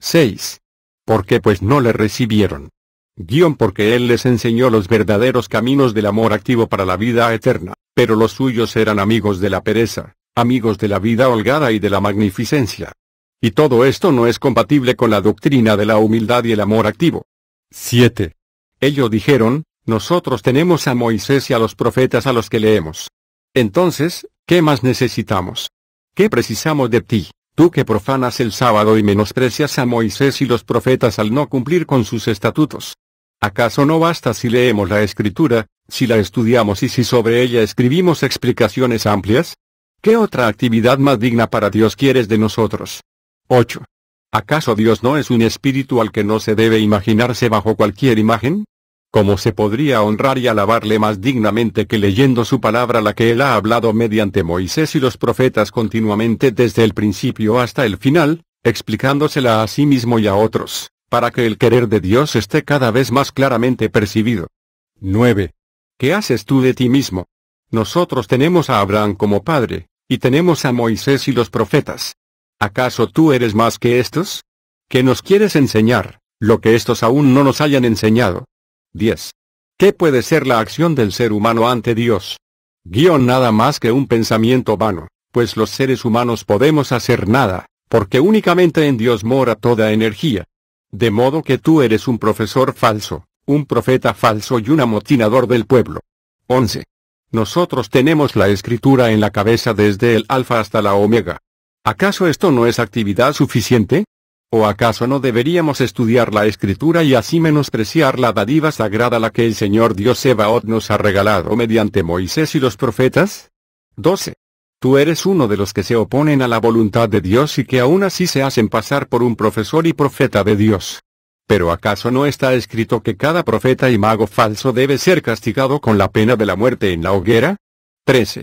6. ¿Por qué pues no le recibieron? Guión porque él les enseñó los verdaderos caminos del amor activo para la vida eterna, pero los suyos eran amigos de la pereza, amigos de la vida holgada y de la magnificencia. Y todo esto no es compatible con la doctrina de la humildad y el amor activo. 7. Ellos dijeron, nosotros tenemos a Moisés y a los profetas a los que leemos, entonces, ¿qué más necesitamos? ¿Qué precisamos de ti, tú que profanas el sábado y menosprecias a Moisés y los profetas al no cumplir con sus estatutos? ¿Acaso no basta si leemos la escritura, si la estudiamos y si sobre ella escribimos explicaciones amplias? ¿Qué otra actividad más digna para Dios quieres de nosotros? 8. ¿Acaso Dios no es un espíritu al que no se debe imaginarse bajo cualquier imagen? ¿Cómo se podría honrar y alabarle más dignamente que leyendo su palabra la que él ha hablado mediante Moisés y los profetas continuamente desde el principio hasta el final, explicándosela a sí mismo y a otros, para que el querer de Dios esté cada vez más claramente percibido? 9. ¿Qué haces tú de ti mismo? Nosotros tenemos a Abraham como padre, y tenemos a Moisés y los profetas. ¿Acaso tú eres más que estos? ¿Qué nos quieres enseñar, lo que estos aún no nos hayan enseñado? 10. ¿Qué puede ser la acción del ser humano ante Dios? Guión nada más que un pensamiento vano, pues los seres humanos podemos hacer nada, porque únicamente en Dios mora toda energía. De modo que tú eres un profesor falso, un profeta falso y un amotinador del pueblo. 11. Nosotros tenemos la escritura en la cabeza desde el alfa hasta la omega. ¿Acaso esto no es actividad suficiente? ¿O acaso no deberíamos estudiar la escritura y así menospreciar la dádiva sagrada la que el Señor Dios Evaot nos ha regalado mediante Moisés y los profetas? 12. Tú eres uno de los que se oponen a la voluntad de Dios y que aún así se hacen pasar por un profesor y profeta de Dios. Pero ¿acaso no está escrito que cada profeta y mago falso debe ser castigado con la pena de la muerte en la hoguera? 13.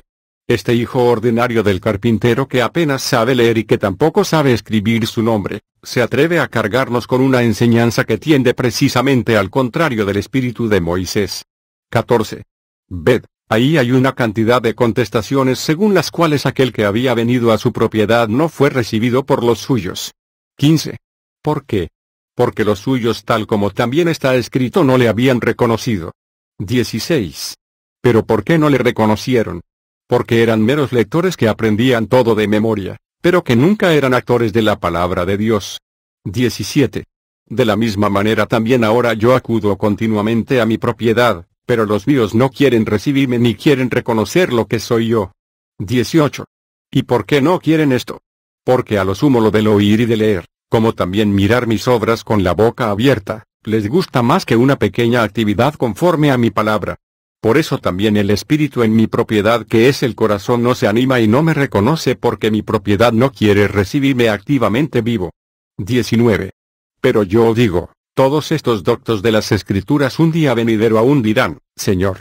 Este hijo ordinario del carpintero que apenas sabe leer y que tampoco sabe escribir su nombre, se atreve a cargarnos con una enseñanza que tiende precisamente al contrario del espíritu de Moisés. 14. Ved, ahí hay una cantidad de contestaciones según las cuales aquel que había venido a su propiedad no fue recibido por los suyos. 15. ¿Por qué? Porque los suyos tal como también está escrito no le habían reconocido. 16. Pero ¿por qué no le reconocieron? porque eran meros lectores que aprendían todo de memoria, pero que nunca eran actores de la palabra de Dios. 17. De la misma manera también ahora yo acudo continuamente a mi propiedad, pero los míos no quieren recibirme ni quieren reconocer lo que soy yo. 18. ¿Y por qué no quieren esto? Porque a lo sumo lo del oír y de leer, como también mirar mis obras con la boca abierta, les gusta más que una pequeña actividad conforme a mi palabra. Por eso también el espíritu en mi propiedad que es el corazón no se anima y no me reconoce porque mi propiedad no quiere recibirme activamente vivo. 19. Pero yo digo, todos estos doctos de las escrituras un día venidero aún dirán, Señor,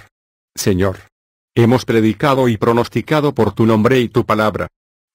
Señor, hemos predicado y pronosticado por tu nombre y tu palabra.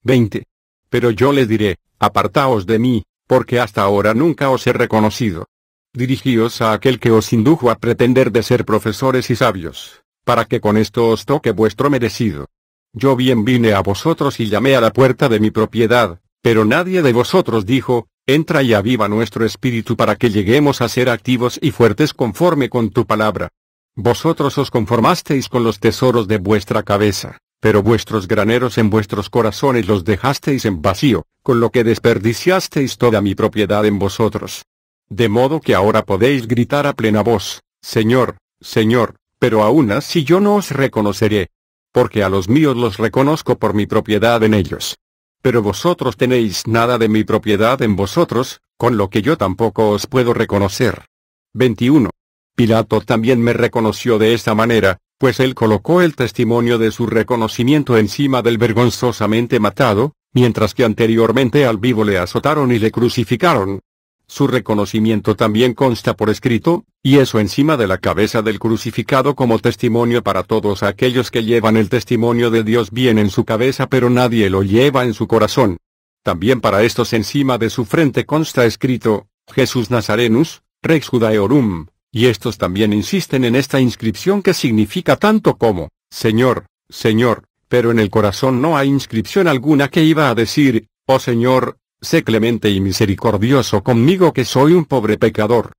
20. Pero yo les diré, apartaos de mí, porque hasta ahora nunca os he reconocido dirigíos a aquel que os indujo a pretender de ser profesores y sabios, para que con esto os toque vuestro merecido. Yo bien vine a vosotros y llamé a la puerta de mi propiedad, pero nadie de vosotros dijo, entra y aviva nuestro espíritu para que lleguemos a ser activos y fuertes conforme con tu palabra. Vosotros os conformasteis con los tesoros de vuestra cabeza, pero vuestros graneros en vuestros corazones los dejasteis en vacío, con lo que desperdiciasteis toda mi propiedad en vosotros. De modo que ahora podéis gritar a plena voz, Señor, Señor, pero aún así yo no os reconoceré. Porque a los míos los reconozco por mi propiedad en ellos. Pero vosotros tenéis nada de mi propiedad en vosotros, con lo que yo tampoco os puedo reconocer. 21. Pilato también me reconoció de esta manera, pues él colocó el testimonio de su reconocimiento encima del vergonzosamente matado, mientras que anteriormente al vivo le azotaron y le crucificaron, su reconocimiento también consta por escrito, y eso encima de la cabeza del crucificado como testimonio para todos aquellos que llevan el testimonio de Dios bien en su cabeza pero nadie lo lleva en su corazón. También para estos encima de su frente consta escrito, Jesús Nazarenus, Rex Judaeorum, y estos también insisten en esta inscripción que significa tanto como, Señor, Señor, pero en el corazón no hay inscripción alguna que iba a decir, Oh Señor, sé clemente y misericordioso conmigo que soy un pobre pecador.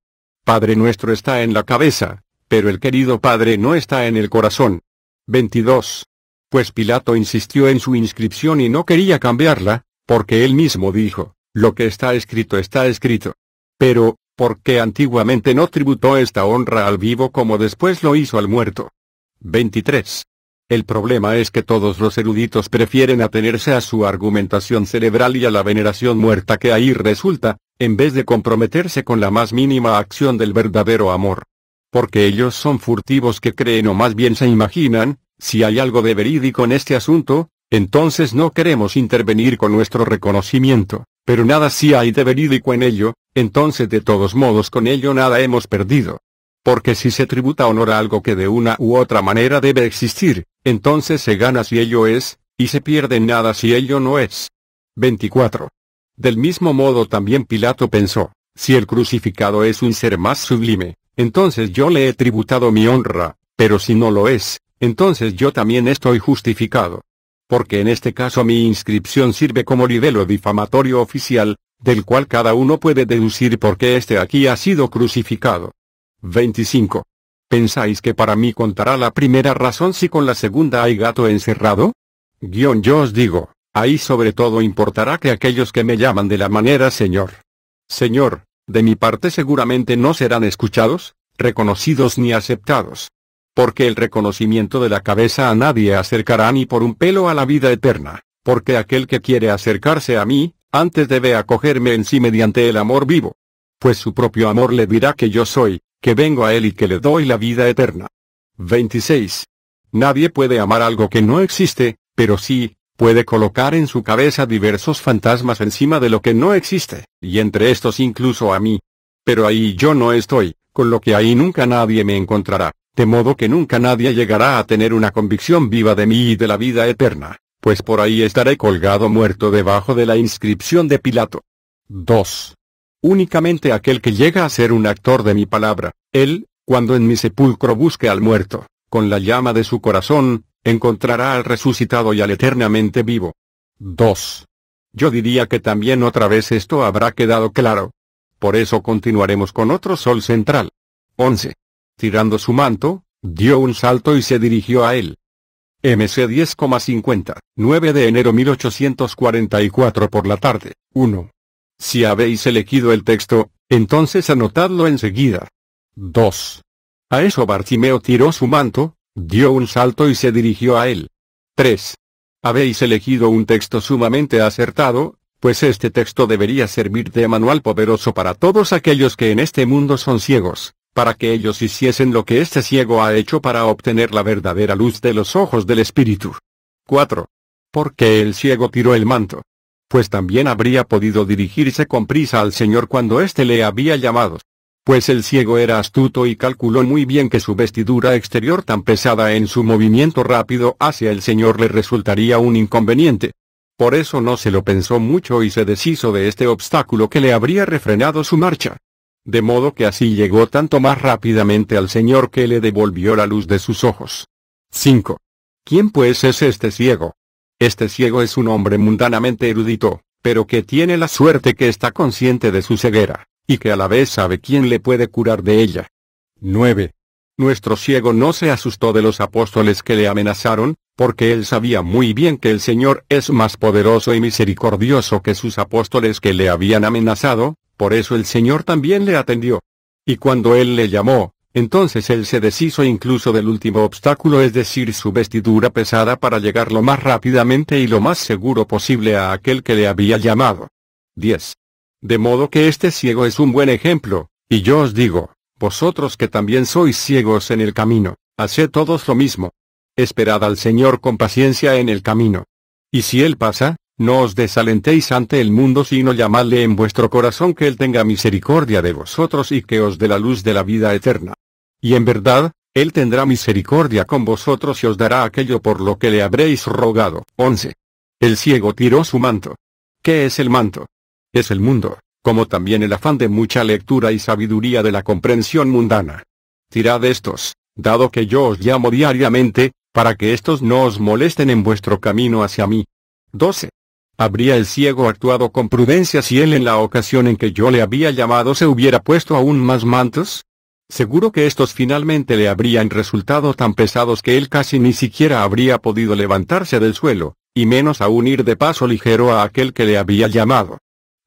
Padre nuestro está en la cabeza, pero el querido Padre no está en el corazón. 22. Pues Pilato insistió en su inscripción y no quería cambiarla, porque él mismo dijo, lo que está escrito está escrito. Pero, ¿por qué antiguamente no tributó esta honra al vivo como después lo hizo al muerto? 23. El problema es que todos los eruditos prefieren atenerse a su argumentación cerebral y a la veneración muerta que ahí resulta, en vez de comprometerse con la más mínima acción del verdadero amor. Porque ellos son furtivos que creen o más bien se imaginan, si hay algo de verídico en este asunto, entonces no queremos intervenir con nuestro reconocimiento, pero nada si hay de verídico en ello, entonces de todos modos con ello nada hemos perdido. Porque si se tributa honor a algo que de una u otra manera debe existir, entonces se gana si ello es, y se pierde nada si ello no es. 24. Del mismo modo también Pilato pensó, si el crucificado es un ser más sublime, entonces yo le he tributado mi honra, pero si no lo es, entonces yo también estoy justificado. Porque en este caso mi inscripción sirve como libelo difamatorio oficial, del cual cada uno puede deducir por qué este aquí ha sido crucificado. 25. ¿Pensáis que para mí contará la primera razón si con la segunda hay gato encerrado? Guión yo os digo, ahí sobre todo importará que aquellos que me llaman de la manera Señor. Señor, de mi parte seguramente no serán escuchados, reconocidos ni aceptados. Porque el reconocimiento de la cabeza a nadie acercará ni por un pelo a la vida eterna, porque aquel que quiere acercarse a mí, antes debe acogerme en sí mediante el amor vivo. Pues su propio amor le dirá que yo soy, que vengo a Él y que le doy la vida eterna. 26. Nadie puede amar algo que no existe, pero sí, puede colocar en su cabeza diversos fantasmas encima de lo que no existe, y entre estos incluso a mí. Pero ahí yo no estoy, con lo que ahí nunca nadie me encontrará, de modo que nunca nadie llegará a tener una convicción viva de mí y de la vida eterna, pues por ahí estaré colgado muerto debajo de la inscripción de Pilato. 2 únicamente aquel que llega a ser un actor de mi palabra, él, cuando en mi sepulcro busque al muerto, con la llama de su corazón, encontrará al resucitado y al eternamente vivo. 2. Yo diría que también otra vez esto habrá quedado claro. Por eso continuaremos con otro sol central. 11. Tirando su manto, dio un salto y se dirigió a él. MC 10,50, 9 de enero 1844 por la tarde, 1. Si habéis elegido el texto, entonces anotadlo enseguida. 2. A eso Bartimeo tiró su manto, dio un salto y se dirigió a él. 3. Habéis elegido un texto sumamente acertado, pues este texto debería servir de manual poderoso para todos aquellos que en este mundo son ciegos, para que ellos hiciesen lo que este ciego ha hecho para obtener la verdadera luz de los ojos del Espíritu. 4. Porque el ciego tiró el manto pues también habría podido dirigirse con prisa al Señor cuando éste le había llamado. Pues el ciego era astuto y calculó muy bien que su vestidura exterior tan pesada en su movimiento rápido hacia el Señor le resultaría un inconveniente. Por eso no se lo pensó mucho y se deshizo de este obstáculo que le habría refrenado su marcha. De modo que así llegó tanto más rápidamente al Señor que le devolvió la luz de sus ojos. 5. ¿Quién pues es este ciego? Este ciego es un hombre mundanamente erudito, pero que tiene la suerte que está consciente de su ceguera, y que a la vez sabe quién le puede curar de ella. 9. Nuestro ciego no se asustó de los apóstoles que le amenazaron, porque él sabía muy bien que el Señor es más poderoso y misericordioso que sus apóstoles que le habían amenazado, por eso el Señor también le atendió. Y cuando él le llamó, entonces él se deshizo incluso del último obstáculo, es decir, su vestidura pesada para llegar lo más rápidamente y lo más seguro posible a aquel que le había llamado. 10. De modo que este ciego es un buen ejemplo, y yo os digo, vosotros que también sois ciegos en el camino, haced todos lo mismo. Esperad al Señor con paciencia en el camino. Y si Él pasa, no os desalentéis ante el mundo, sino llamadle en vuestro corazón que Él tenga misericordia de vosotros y que os dé la luz de la vida eterna y en verdad, Él tendrá misericordia con vosotros y os dará aquello por lo que le habréis rogado. 11. El ciego tiró su manto. ¿Qué es el manto? Es el mundo, como también el afán de mucha lectura y sabiduría de la comprensión mundana. Tirad estos, dado que yo os llamo diariamente, para que estos no os molesten en vuestro camino hacia mí. 12. ¿Habría el ciego actuado con prudencia si él en la ocasión en que yo le había llamado se hubiera puesto aún más mantos? Seguro que estos finalmente le habrían resultado tan pesados que él casi ni siquiera habría podido levantarse del suelo, y menos aún ir de paso ligero a aquel que le había llamado.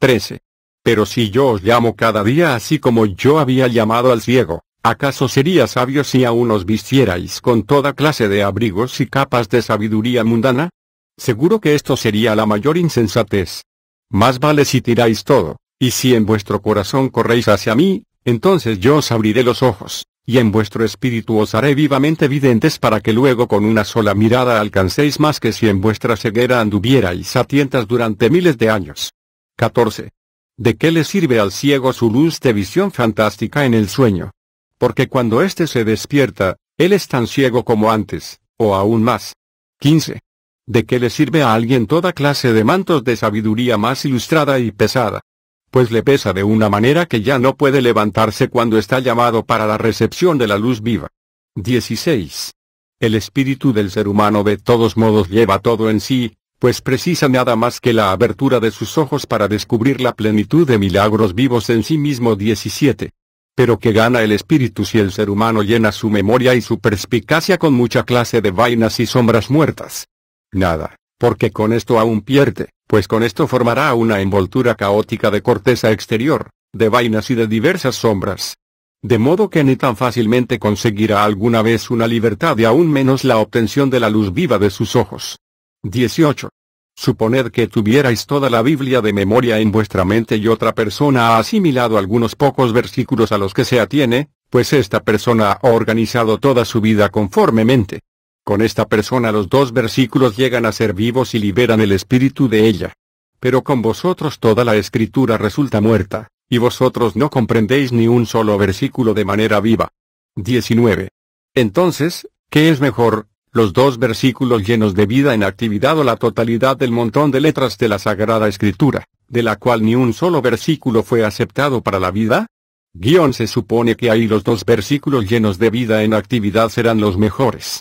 13. Pero si yo os llamo cada día así como yo había llamado al ciego, ¿acaso sería sabio si aún os vistierais con toda clase de abrigos y capas de sabiduría mundana? Seguro que esto sería la mayor insensatez. Más vale si tiráis todo, y si en vuestro corazón corréis hacia mí, entonces yo os abriré los ojos, y en vuestro espíritu os haré vivamente videntes para que luego con una sola mirada alcancéis más que si en vuestra ceguera anduvierais a tientas durante miles de años. 14. ¿De qué le sirve al ciego su luz de visión fantástica en el sueño? Porque cuando éste se despierta, él es tan ciego como antes, o aún más. 15. ¿De qué le sirve a alguien toda clase de mantos de sabiduría más ilustrada y pesada? pues le pesa de una manera que ya no puede levantarse cuando está llamado para la recepción de la luz viva. 16. El espíritu del ser humano de todos modos lleva todo en sí, pues precisa nada más que la abertura de sus ojos para descubrir la plenitud de milagros vivos en sí mismo 17. Pero que gana el espíritu si el ser humano llena su memoria y su perspicacia con mucha clase de vainas y sombras muertas. Nada, porque con esto aún pierde pues con esto formará una envoltura caótica de corteza exterior, de vainas y de diversas sombras. De modo que ni tan fácilmente conseguirá alguna vez una libertad y aún menos la obtención de la luz viva de sus ojos. 18. Suponed que tuvierais toda la Biblia de memoria en vuestra mente y otra persona ha asimilado algunos pocos versículos a los que se atiene, pues esta persona ha organizado toda su vida conformemente. Con esta persona los dos versículos llegan a ser vivos y liberan el espíritu de ella. Pero con vosotros toda la escritura resulta muerta, y vosotros no comprendéis ni un solo versículo de manera viva. 19. Entonces, ¿qué es mejor, los dos versículos llenos de vida en actividad o la totalidad del montón de letras de la Sagrada Escritura, de la cual ni un solo versículo fue aceptado para la vida? Guión se supone que ahí los dos versículos llenos de vida en actividad serán los mejores.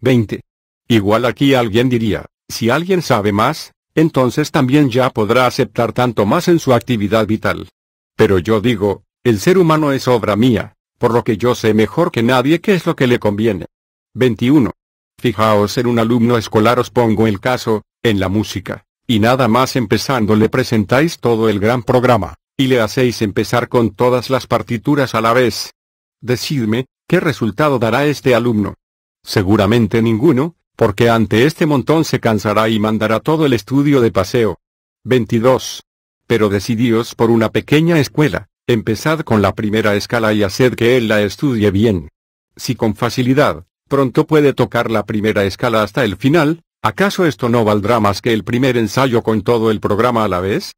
20. Igual aquí alguien diría, si alguien sabe más, entonces también ya podrá aceptar tanto más en su actividad vital. Pero yo digo, el ser humano es obra mía, por lo que yo sé mejor que nadie qué es lo que le conviene. 21. Fijaos en un alumno escolar os pongo el caso, en la música, y nada más empezando le presentáis todo el gran programa, y le hacéis empezar con todas las partituras a la vez. Decidme, ¿qué resultado dará este alumno? Seguramente ninguno, porque ante este montón se cansará y mandará todo el estudio de paseo. 22. Pero decidíos por una pequeña escuela, empezad con la primera escala y haced que él la estudie bien. Si con facilidad, pronto puede tocar la primera escala hasta el final, ¿acaso esto no valdrá más que el primer ensayo con todo el programa a la vez?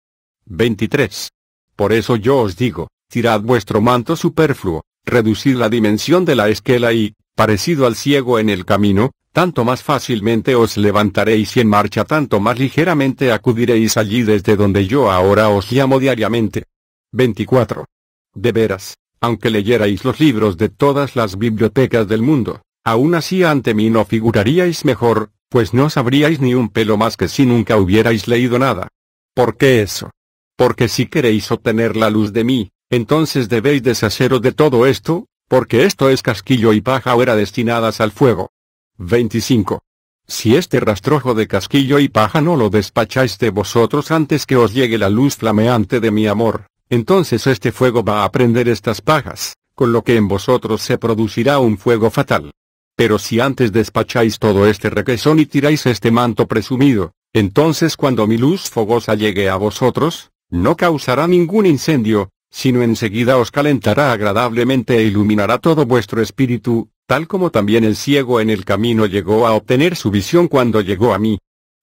23. Por eso yo os digo, tirad vuestro manto superfluo, reducid la dimensión de la esquela y, parecido al ciego en el camino, tanto más fácilmente os levantaréis y en marcha tanto más ligeramente acudiréis allí desde donde yo ahora os llamo diariamente. 24. De veras, aunque leyerais los libros de todas las bibliotecas del mundo, aún así ante mí no figuraríais mejor, pues no sabríais ni un pelo más que si nunca hubierais leído nada. ¿Por qué eso? Porque si queréis obtener la luz de mí, entonces debéis deshaceros de todo esto, porque esto es casquillo y paja o era destinadas al fuego. 25. Si este rastrojo de casquillo y paja no lo despacháis de vosotros antes que os llegue la luz flameante de mi amor, entonces este fuego va a prender estas pajas, con lo que en vosotros se producirá un fuego fatal. Pero si antes despacháis todo este requesón y tiráis este manto presumido, entonces cuando mi luz fogosa llegue a vosotros, no causará ningún incendio, sino enseguida os calentará agradablemente e iluminará todo vuestro espíritu, tal como también el ciego en el camino llegó a obtener su visión cuando llegó a mí.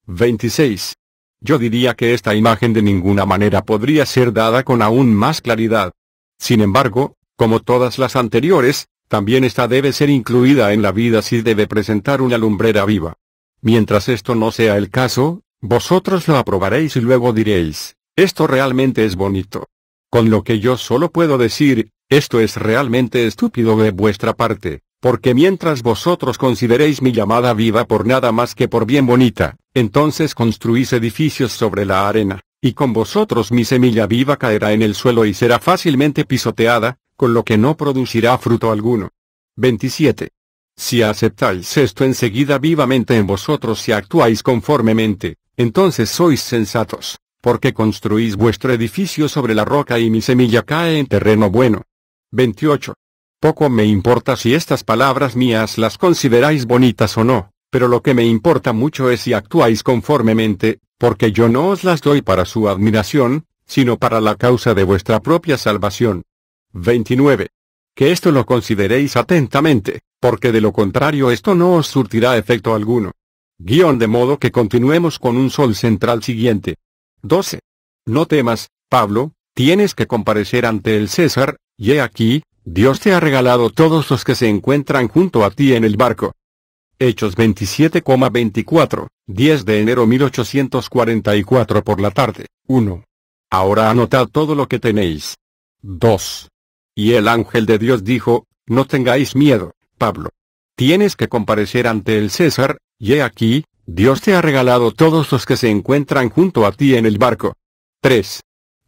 26. Yo diría que esta imagen de ninguna manera podría ser dada con aún más claridad. Sin embargo, como todas las anteriores, también esta debe ser incluida en la vida si debe presentar una lumbrera viva. Mientras esto no sea el caso, vosotros lo aprobaréis y luego diréis, esto realmente es bonito. Con lo que yo solo puedo decir, esto es realmente estúpido de vuestra parte, porque mientras vosotros consideréis mi llamada viva por nada más que por bien bonita, entonces construís edificios sobre la arena, y con vosotros mi semilla viva caerá en el suelo y será fácilmente pisoteada, con lo que no producirá fruto alguno. 27. Si aceptáis esto enseguida vivamente en vosotros y actuáis conformemente, entonces sois sensatos, porque construís vuestro edificio sobre la roca y mi semilla cae en terreno bueno. 28. Poco me importa si estas palabras mías las consideráis bonitas o no, pero lo que me importa mucho es si actuáis conformemente, porque yo no os las doy para su admiración, sino para la causa de vuestra propia salvación. 29. Que esto lo consideréis atentamente, porque de lo contrario esto no os surtirá efecto alguno. Guión de modo que continuemos con un sol central siguiente. 12. No temas, Pablo, tienes que comparecer ante el César, y he aquí, Dios te ha regalado todos los que se encuentran junto a ti en el barco. Hechos 27,24, 10 de enero 1844 por la tarde. 1. Ahora anotad todo lo que tenéis. 2. Y el ángel de Dios dijo, No tengáis miedo, Pablo. Tienes que comparecer ante el César, y he aquí, Dios te ha regalado todos los que se encuentran junto a ti en el barco. 3.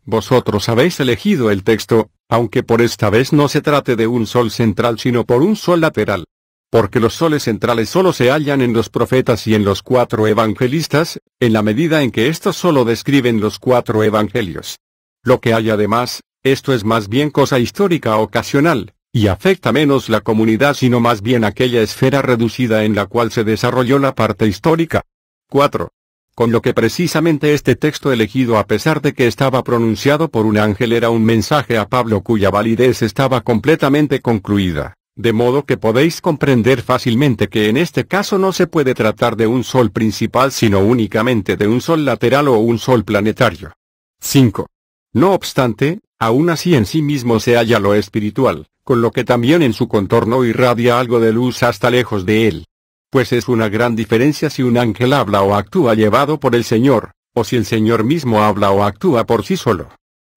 Vosotros habéis elegido el texto, aunque por esta vez no se trate de un sol central sino por un sol lateral. Porque los soles centrales solo se hallan en los profetas y en los cuatro evangelistas, en la medida en que estos solo describen los cuatro evangelios. Lo que hay además, esto es más bien cosa histórica ocasional, y afecta menos la comunidad sino más bien aquella esfera reducida en la cual se desarrolló la parte histórica. 4. Con lo que precisamente este texto elegido a pesar de que estaba pronunciado por un ángel era un mensaje a Pablo cuya validez estaba completamente concluida, de modo que podéis comprender fácilmente que en este caso no se puede tratar de un sol principal sino únicamente de un sol lateral o un sol planetario. 5. No obstante, aún así en sí mismo se halla lo espiritual, con lo que también en su contorno irradia algo de luz hasta lejos de él. Pues es una gran diferencia si un ángel habla o actúa llevado por el Señor, o si el Señor mismo habla o actúa por sí solo.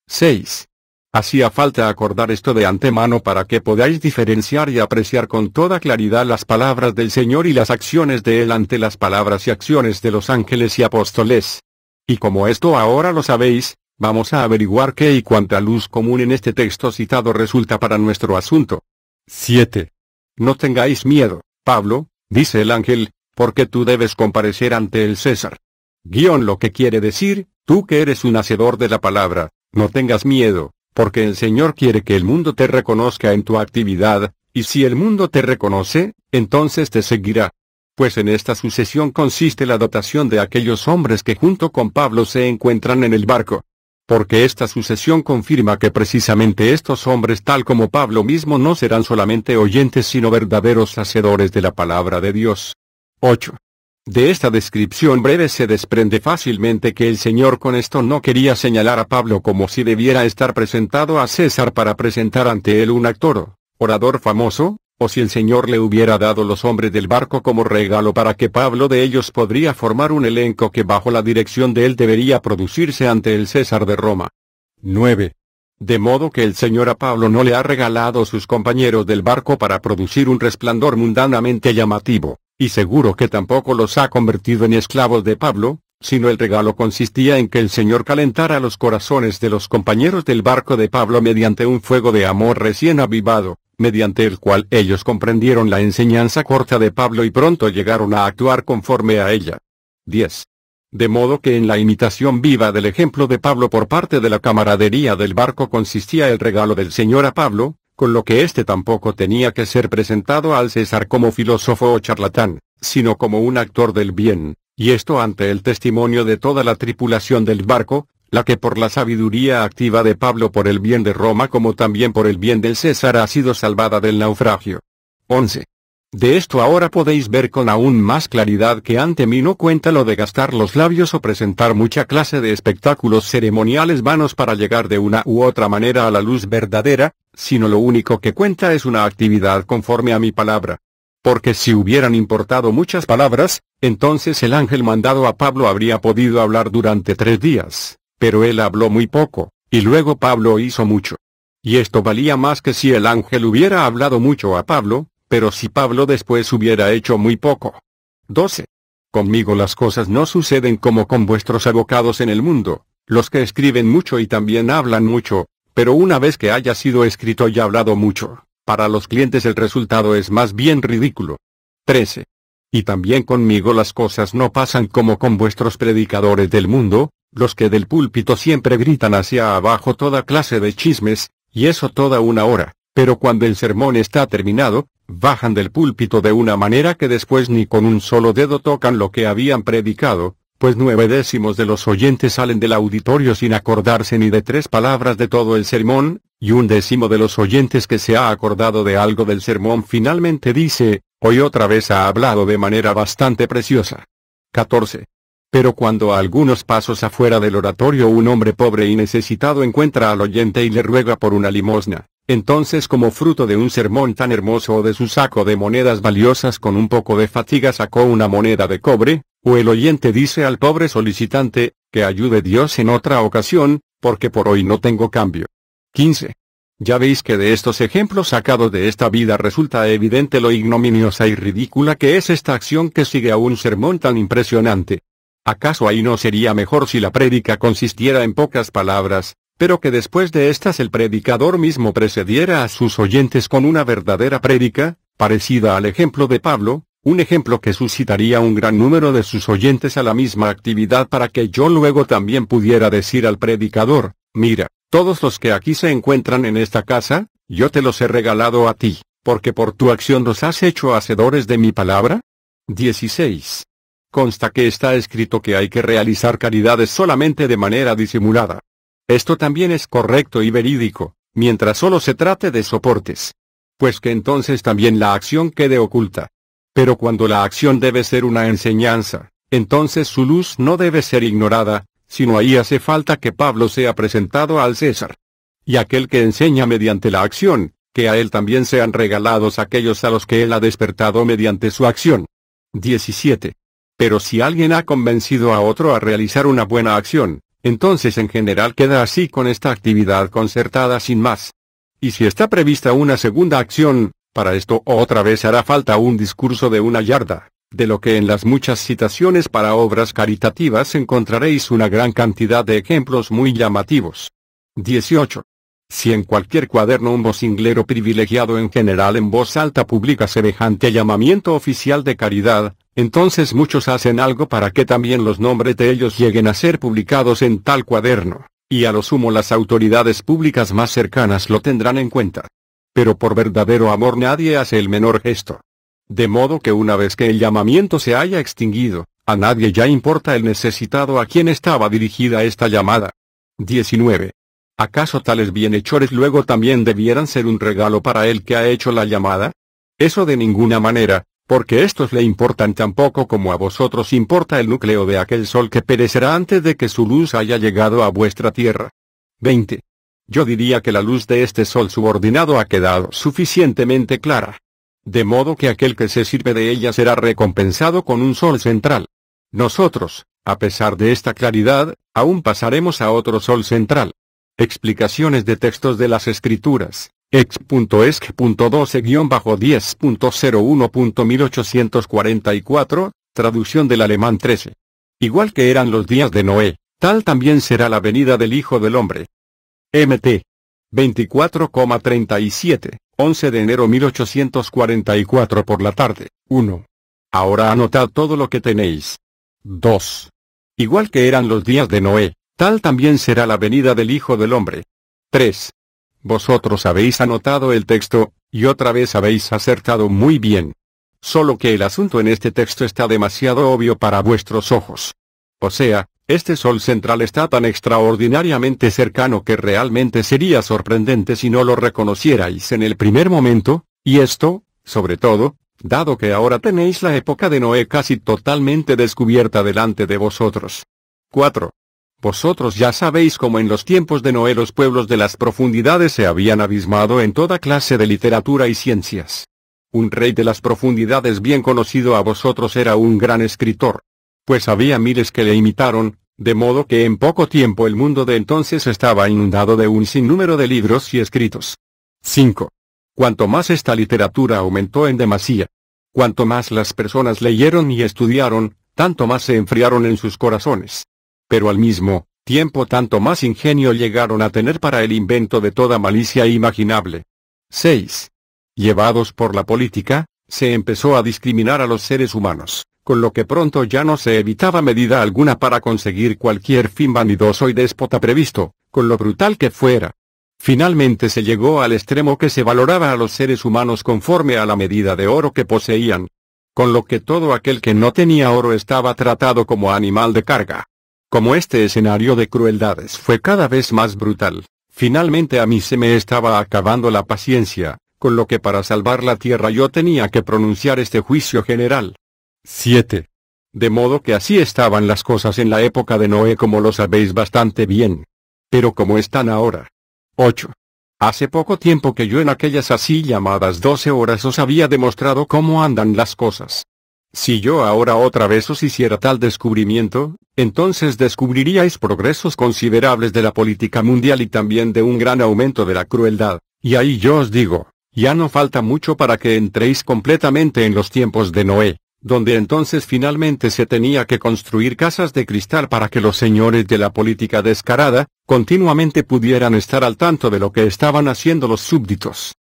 6. Hacía falta acordar esto de antemano para que podáis diferenciar y apreciar con toda claridad las palabras del Señor y las acciones de Él ante las palabras y acciones de los ángeles y apóstoles. Y como esto ahora lo sabéis, Vamos a averiguar qué y cuánta luz común en este texto citado resulta para nuestro asunto. 7. No tengáis miedo, Pablo, dice el ángel, porque tú debes comparecer ante el César. Guión lo que quiere decir, tú que eres un hacedor de la palabra, no tengas miedo, porque el Señor quiere que el mundo te reconozca en tu actividad, y si el mundo te reconoce, entonces te seguirá. Pues en esta sucesión consiste la dotación de aquellos hombres que junto con Pablo se encuentran en el barco porque esta sucesión confirma que precisamente estos hombres tal como Pablo mismo no serán solamente oyentes sino verdaderos hacedores de la palabra de Dios. 8. De esta descripción breve se desprende fácilmente que el Señor con esto no quería señalar a Pablo como si debiera estar presentado a César para presentar ante él un actor, o orador famoso, o si el Señor le hubiera dado los hombres del barco como regalo para que Pablo de ellos podría formar un elenco que bajo la dirección de él debería producirse ante el César de Roma. 9. De modo que el Señor a Pablo no le ha regalado sus compañeros del barco para producir un resplandor mundanamente llamativo, y seguro que tampoco los ha convertido en esclavos de Pablo, sino el regalo consistía en que el Señor calentara los corazones de los compañeros del barco de Pablo mediante un fuego de amor recién avivado mediante el cual ellos comprendieron la enseñanza corta de Pablo y pronto llegaron a actuar conforme a ella. 10. De modo que en la imitación viva del ejemplo de Pablo por parte de la camaradería del barco consistía el regalo del Señor a Pablo, con lo que éste tampoco tenía que ser presentado al César como filósofo o charlatán, sino como un actor del bien, y esto ante el testimonio de toda la tripulación del barco, la que por la sabiduría activa de Pablo por el bien de Roma como también por el bien del César ha sido salvada del naufragio. 11. De esto ahora podéis ver con aún más claridad que ante mí no cuenta lo de gastar los labios o presentar mucha clase de espectáculos ceremoniales vanos para llegar de una u otra manera a la luz verdadera, sino lo único que cuenta es una actividad conforme a mi palabra. Porque si hubieran importado muchas palabras, entonces el ángel mandado a Pablo habría podido hablar durante tres días. Pero él habló muy poco, y luego Pablo hizo mucho. Y esto valía más que si el ángel hubiera hablado mucho a Pablo, pero si Pablo después hubiera hecho muy poco. 12. Conmigo las cosas no suceden como con vuestros abocados en el mundo, los que escriben mucho y también hablan mucho, pero una vez que haya sido escrito y hablado mucho, para los clientes el resultado es más bien ridículo. 13. Y también conmigo las cosas no pasan como con vuestros predicadores del mundo, los que del púlpito siempre gritan hacia abajo toda clase de chismes, y eso toda una hora, pero cuando el sermón está terminado, bajan del púlpito de una manera que después ni con un solo dedo tocan lo que habían predicado, pues nueve décimos de los oyentes salen del auditorio sin acordarse ni de tres palabras de todo el sermón, y un décimo de los oyentes que se ha acordado de algo del sermón finalmente dice, hoy otra vez ha hablado de manera bastante preciosa. 14. Pero cuando a algunos pasos afuera del oratorio un hombre pobre y necesitado encuentra al oyente y le ruega por una limosna, entonces como fruto de un sermón tan hermoso o de su saco de monedas valiosas con un poco de fatiga sacó una moneda de cobre, o el oyente dice al pobre solicitante, que ayude Dios en otra ocasión, porque por hoy no tengo cambio. 15. Ya veis que de estos ejemplos sacados de esta vida resulta evidente lo ignominiosa y ridícula que es esta acción que sigue a un sermón tan impresionante. ¿Acaso ahí no sería mejor si la prédica consistiera en pocas palabras, pero que después de estas el predicador mismo precediera a sus oyentes con una verdadera prédica, parecida al ejemplo de Pablo, un ejemplo que suscitaría un gran número de sus oyentes a la misma actividad para que yo luego también pudiera decir al predicador, mira, todos los que aquí se encuentran en esta casa, yo te los he regalado a ti, porque por tu acción los has hecho hacedores de mi palabra? 16 consta que está escrito que hay que realizar caridades solamente de manera disimulada. Esto también es correcto y verídico, mientras solo se trate de soportes. Pues que entonces también la acción quede oculta. Pero cuando la acción debe ser una enseñanza, entonces su luz no debe ser ignorada, sino ahí hace falta que Pablo sea presentado al César. Y aquel que enseña mediante la acción, que a él también sean regalados aquellos a los que él ha despertado mediante su acción. 17. Pero si alguien ha convencido a otro a realizar una buena acción, entonces en general queda así con esta actividad concertada sin más. Y si está prevista una segunda acción, para esto otra vez hará falta un discurso de una yarda, de lo que en las muchas citaciones para obras caritativas encontraréis una gran cantidad de ejemplos muy llamativos. 18. Si en cualquier cuaderno un vocinglero privilegiado en general en voz alta publica semejante llamamiento oficial de caridad, entonces muchos hacen algo para que también los nombres de ellos lleguen a ser publicados en tal cuaderno, y a lo sumo las autoridades públicas más cercanas lo tendrán en cuenta. Pero por verdadero amor nadie hace el menor gesto. De modo que una vez que el llamamiento se haya extinguido, a nadie ya importa el necesitado a quien estaba dirigida esta llamada. 19. ¿Acaso tales bienhechores luego también debieran ser un regalo para el que ha hecho la llamada? Eso de ninguna manera, porque estos le importan tan poco como a vosotros importa el núcleo de aquel sol que perecerá antes de que su luz haya llegado a vuestra tierra. 20. Yo diría que la luz de este sol subordinado ha quedado suficientemente clara. De modo que aquel que se sirve de ella será recompensado con un sol central. Nosotros, a pesar de esta claridad, aún pasaremos a otro sol central. Explicaciones de textos de las escrituras. Ex.esc.12-10.01.1844, traducción del alemán 13. Igual que eran los días de Noé, tal también será la venida del Hijo del Hombre. MT. 24,37, 11 de enero 1844 por la tarde. 1. Ahora anotad todo lo que tenéis. 2. Igual que eran los días de Noé, Tal también será la venida del Hijo del Hombre. 3. Vosotros habéis anotado el texto, y otra vez habéis acertado muy bien. Solo que el asunto en este texto está demasiado obvio para vuestros ojos. O sea, este sol central está tan extraordinariamente cercano que realmente sería sorprendente si no lo reconocierais en el primer momento, y esto, sobre todo, dado que ahora tenéis la época de Noé casi totalmente descubierta delante de vosotros. 4. Vosotros ya sabéis cómo en los tiempos de Noé los pueblos de las profundidades se habían abismado en toda clase de literatura y ciencias. Un rey de las profundidades bien conocido a vosotros era un gran escritor. Pues había miles que le imitaron, de modo que en poco tiempo el mundo de entonces estaba inundado de un sinnúmero de libros y escritos. 5. Cuanto más esta literatura aumentó en demasía, cuanto más las personas leyeron y estudiaron, tanto más se enfriaron en sus corazones pero al mismo tiempo tanto más ingenio llegaron a tener para el invento de toda malicia imaginable. 6. Llevados por la política, se empezó a discriminar a los seres humanos, con lo que pronto ya no se evitaba medida alguna para conseguir cualquier fin vanidoso y déspota previsto, con lo brutal que fuera. Finalmente se llegó al extremo que se valoraba a los seres humanos conforme a la medida de oro que poseían, con lo que todo aquel que no tenía oro estaba tratado como animal de carga. Como este escenario de crueldades fue cada vez más brutal, finalmente a mí se me estaba acabando la paciencia, con lo que para salvar la tierra yo tenía que pronunciar este juicio general. 7. De modo que así estaban las cosas en la época de Noé como lo sabéis bastante bien. Pero como están ahora. 8. Hace poco tiempo que yo en aquellas así llamadas 12 horas os había demostrado cómo andan las cosas. Si yo ahora otra vez os hiciera tal descubrimiento, entonces descubriríais progresos considerables de la política mundial y también de un gran aumento de la crueldad, y ahí yo os digo, ya no falta mucho para que entréis completamente en los tiempos de Noé, donde entonces finalmente se tenía que construir casas de cristal para que los señores de la política descarada, continuamente pudieran estar al tanto de lo que estaban haciendo los súbditos.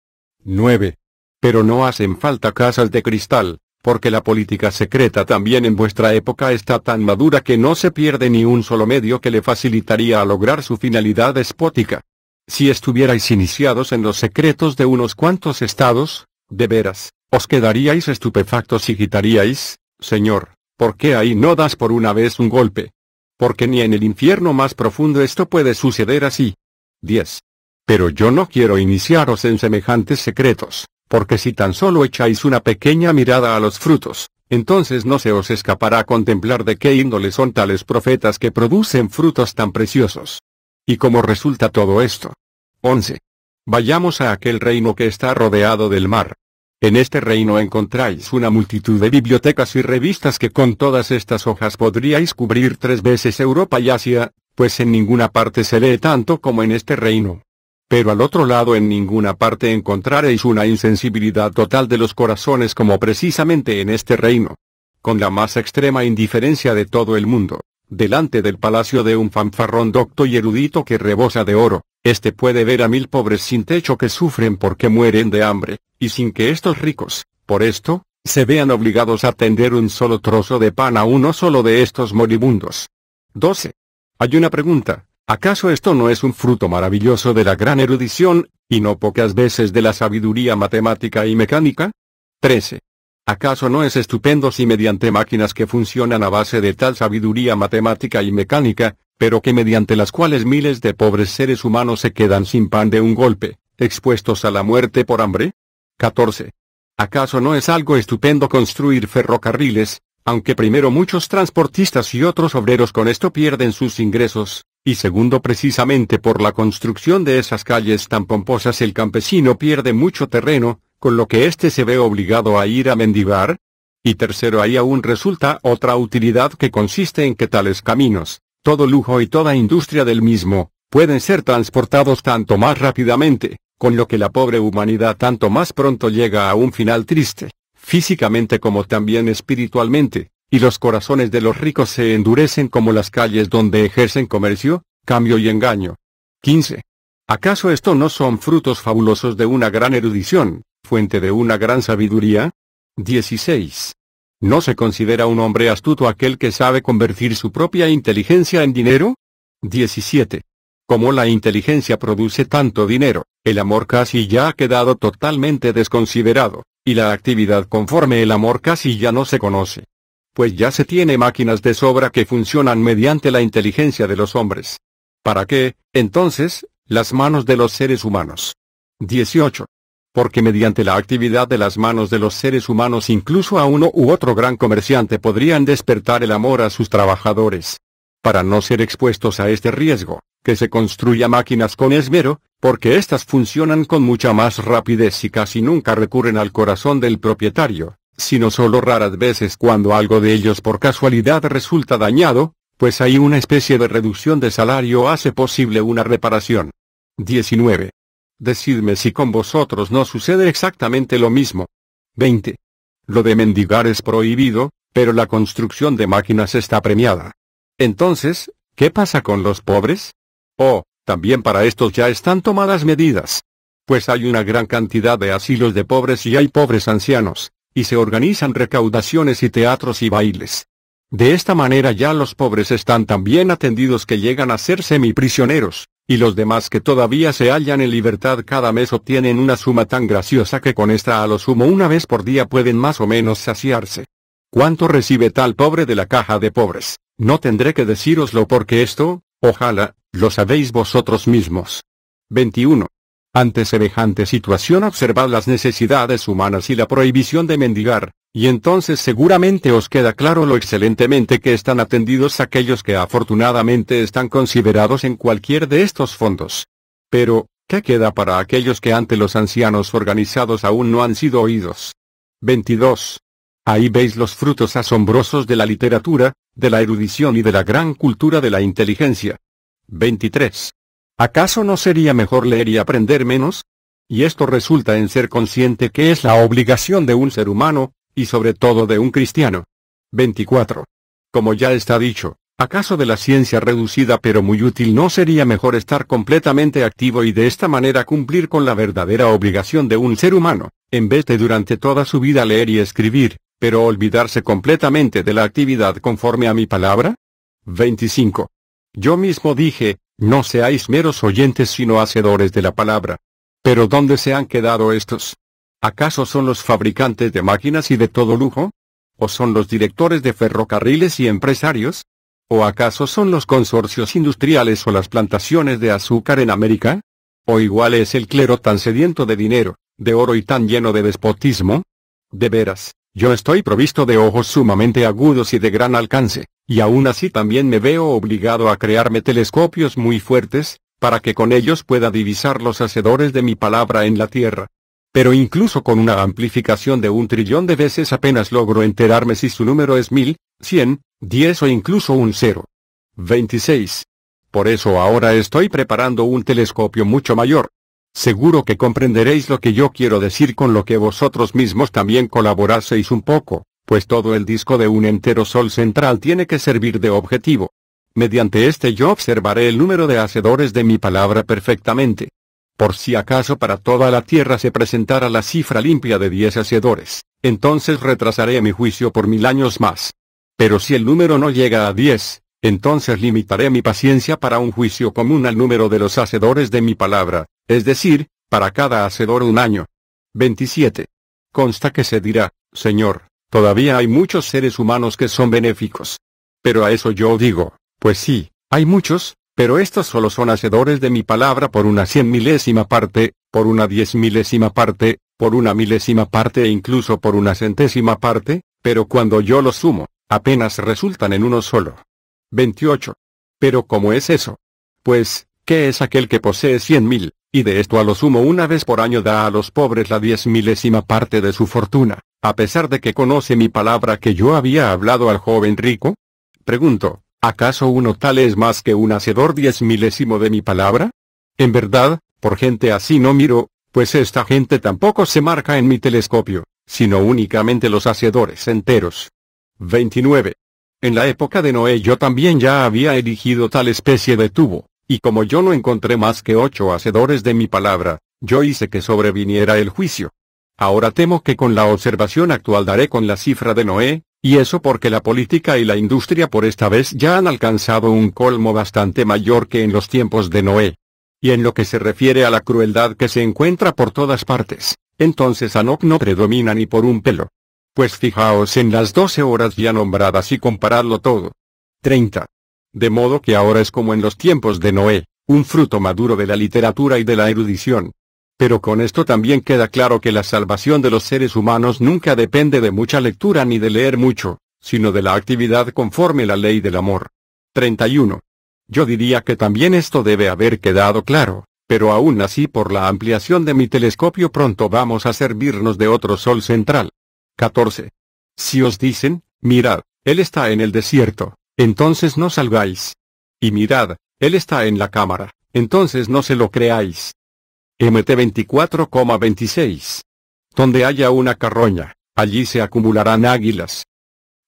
9. Pero no hacen falta casas de cristal, porque la política secreta también en vuestra época está tan madura que no se pierde ni un solo medio que le facilitaría a lograr su finalidad despótica. Si estuvierais iniciados en los secretos de unos cuantos estados, de veras, os quedaríais estupefactos y gritaríais, Señor, ¿por qué ahí no das por una vez un golpe? Porque ni en el infierno más profundo esto puede suceder así. 10. Pero yo no quiero iniciaros en semejantes secretos, porque si tan solo echáis una pequeña mirada a los frutos, entonces no se os escapará contemplar de qué índole son tales profetas que producen frutos tan preciosos. ¿Y cómo resulta todo esto? 11. Vayamos a aquel reino que está rodeado del mar. En este reino encontráis una multitud de bibliotecas y revistas que con todas estas hojas podríais cubrir tres veces Europa y Asia, pues en ninguna parte se lee tanto como en este reino. Pero al otro lado en ninguna parte encontraréis una insensibilidad total de los corazones como precisamente en este reino. Con la más extrema indiferencia de todo el mundo, delante del palacio de un fanfarrón docto y erudito que rebosa de oro, este puede ver a mil pobres sin techo que sufren porque mueren de hambre, y sin que estos ricos, por esto, se vean obligados a tender un solo trozo de pan a uno solo de estos moribundos. 12. Hay una pregunta, ¿Acaso esto no es un fruto maravilloso de la gran erudición, y no pocas veces de la sabiduría matemática y mecánica? 13. ¿Acaso no es estupendo si mediante máquinas que funcionan a base de tal sabiduría matemática y mecánica, pero que mediante las cuales miles de pobres seres humanos se quedan sin pan de un golpe, expuestos a la muerte por hambre? 14. ¿Acaso no es algo estupendo construir ferrocarriles, aunque primero muchos transportistas y otros obreros con esto pierden sus ingresos, y segundo precisamente por la construcción de esas calles tan pomposas el campesino pierde mucho terreno, con lo que éste se ve obligado a ir a mendigar, y tercero ahí aún resulta otra utilidad que consiste en que tales caminos, todo lujo y toda industria del mismo, pueden ser transportados tanto más rápidamente, con lo que la pobre humanidad tanto más pronto llega a un final triste, físicamente como también espiritualmente, y los corazones de los ricos se endurecen como las calles donde ejercen comercio, cambio y engaño. 15. ¿Acaso esto no son frutos fabulosos de una gran erudición, fuente de una gran sabiduría? 16. ¿No se considera un hombre astuto aquel que sabe convertir su propia inteligencia en dinero? 17. Como la inteligencia produce tanto dinero, el amor casi ya ha quedado totalmente desconsiderado, y la actividad conforme el amor casi ya no se conoce pues ya se tiene máquinas de sobra que funcionan mediante la inteligencia de los hombres. ¿Para qué, entonces, las manos de los seres humanos? 18. Porque mediante la actividad de las manos de los seres humanos incluso a uno u otro gran comerciante podrían despertar el amor a sus trabajadores. Para no ser expuestos a este riesgo, que se construya máquinas con esmero, porque éstas funcionan con mucha más rapidez y casi nunca recurren al corazón del propietario, sino solo raras veces cuando algo de ellos por casualidad resulta dañado, pues hay una especie de reducción de salario hace posible una reparación. 19. Decidme si con vosotros no sucede exactamente lo mismo. 20. Lo de mendigar es prohibido, pero la construcción de máquinas está premiada. Entonces, ¿qué pasa con los pobres? Oh, también para estos ya están tomadas medidas. Pues hay una gran cantidad de asilos de pobres y hay pobres ancianos y se organizan recaudaciones y teatros y bailes. De esta manera ya los pobres están tan bien atendidos que llegan a ser semiprisioneros, y los demás que todavía se hallan en libertad cada mes obtienen una suma tan graciosa que con esta a lo sumo una vez por día pueden más o menos saciarse. ¿Cuánto recibe tal pobre de la caja de pobres? No tendré que deciroslo porque esto, ojalá, lo sabéis vosotros mismos. 21. Ante semejante situación observad las necesidades humanas y la prohibición de mendigar, y entonces seguramente os queda claro lo excelentemente que están atendidos aquellos que afortunadamente están considerados en cualquier de estos fondos. Pero, ¿qué queda para aquellos que ante los ancianos organizados aún no han sido oídos? 22. Ahí veis los frutos asombrosos de la literatura, de la erudición y de la gran cultura de la inteligencia. 23. ¿Acaso no sería mejor leer y aprender menos? Y esto resulta en ser consciente que es la obligación de un ser humano, y sobre todo de un cristiano. 24. Como ya está dicho, ¿acaso de la ciencia reducida pero muy útil no sería mejor estar completamente activo y de esta manera cumplir con la verdadera obligación de un ser humano, en vez de durante toda su vida leer y escribir, pero olvidarse completamente de la actividad conforme a mi palabra? 25. Yo mismo dije, no seáis meros oyentes sino hacedores de la palabra. Pero ¿dónde se han quedado estos? ¿Acaso son los fabricantes de máquinas y de todo lujo? ¿O son los directores de ferrocarriles y empresarios? ¿O acaso son los consorcios industriales o las plantaciones de azúcar en América? ¿O igual es el clero tan sediento de dinero, de oro y tan lleno de despotismo? De veras, yo estoy provisto de ojos sumamente agudos y de gran alcance. Y aún así también me veo obligado a crearme telescopios muy fuertes, para que con ellos pueda divisar los hacedores de mi palabra en la tierra. Pero incluso con una amplificación de un trillón de veces apenas logro enterarme si su número es mil, cien, diez o incluso un cero. 26. Por eso ahora estoy preparando un telescopio mucho mayor. Seguro que comprenderéis lo que yo quiero decir con lo que vosotros mismos también colaboraseis un poco pues todo el disco de un entero sol central tiene que servir de objetivo. Mediante este yo observaré el número de hacedores de mi palabra perfectamente. Por si acaso para toda la tierra se presentara la cifra limpia de diez hacedores, entonces retrasaré mi juicio por mil años más. Pero si el número no llega a diez, entonces limitaré mi paciencia para un juicio común al número de los hacedores de mi palabra, es decir, para cada hacedor un año. 27. Consta que se dirá, Señor, Todavía hay muchos seres humanos que son benéficos. Pero a eso yo digo, pues sí, hay muchos, pero estos solo son hacedores de mi palabra por una cien milésima parte, por una diez milésima parte, por una milésima parte e incluso por una centésima parte, pero cuando yo los sumo, apenas resultan en uno solo. 28. Pero ¿cómo es eso? Pues, ¿qué es aquel que posee cien mil, y de esto a lo sumo una vez por año da a los pobres la diez milésima parte de su fortuna, a pesar de que conoce mi palabra que yo había hablado al joven rico? Pregunto, ¿acaso uno tal es más que un hacedor diez milésimo de mi palabra? En verdad, por gente así no miro, pues esta gente tampoco se marca en mi telescopio, sino únicamente los hacedores enteros. 29. En la época de Noé yo también ya había erigido tal especie de tubo, y como yo no encontré más que ocho hacedores de mi palabra, yo hice que sobreviniera el juicio. Ahora temo que con la observación actual daré con la cifra de Noé, y eso porque la política y la industria por esta vez ya han alcanzado un colmo bastante mayor que en los tiempos de Noé. Y en lo que se refiere a la crueldad que se encuentra por todas partes, entonces Anok no predomina ni por un pelo. Pues fijaos en las doce horas ya nombradas y comparadlo todo. 30. De modo que ahora es como en los tiempos de Noé, un fruto maduro de la literatura y de la erudición. Pero con esto también queda claro que la salvación de los seres humanos nunca depende de mucha lectura ni de leer mucho, sino de la actividad conforme la ley del amor. 31. Yo diría que también esto debe haber quedado claro, pero aún así por la ampliación de mi telescopio pronto vamos a servirnos de otro sol central. 14. Si os dicen, mirad, él está en el desierto, entonces no salgáis. Y mirad, él está en la cámara, entonces no se lo creáis. MT 24,26. Donde haya una carroña, allí se acumularán águilas.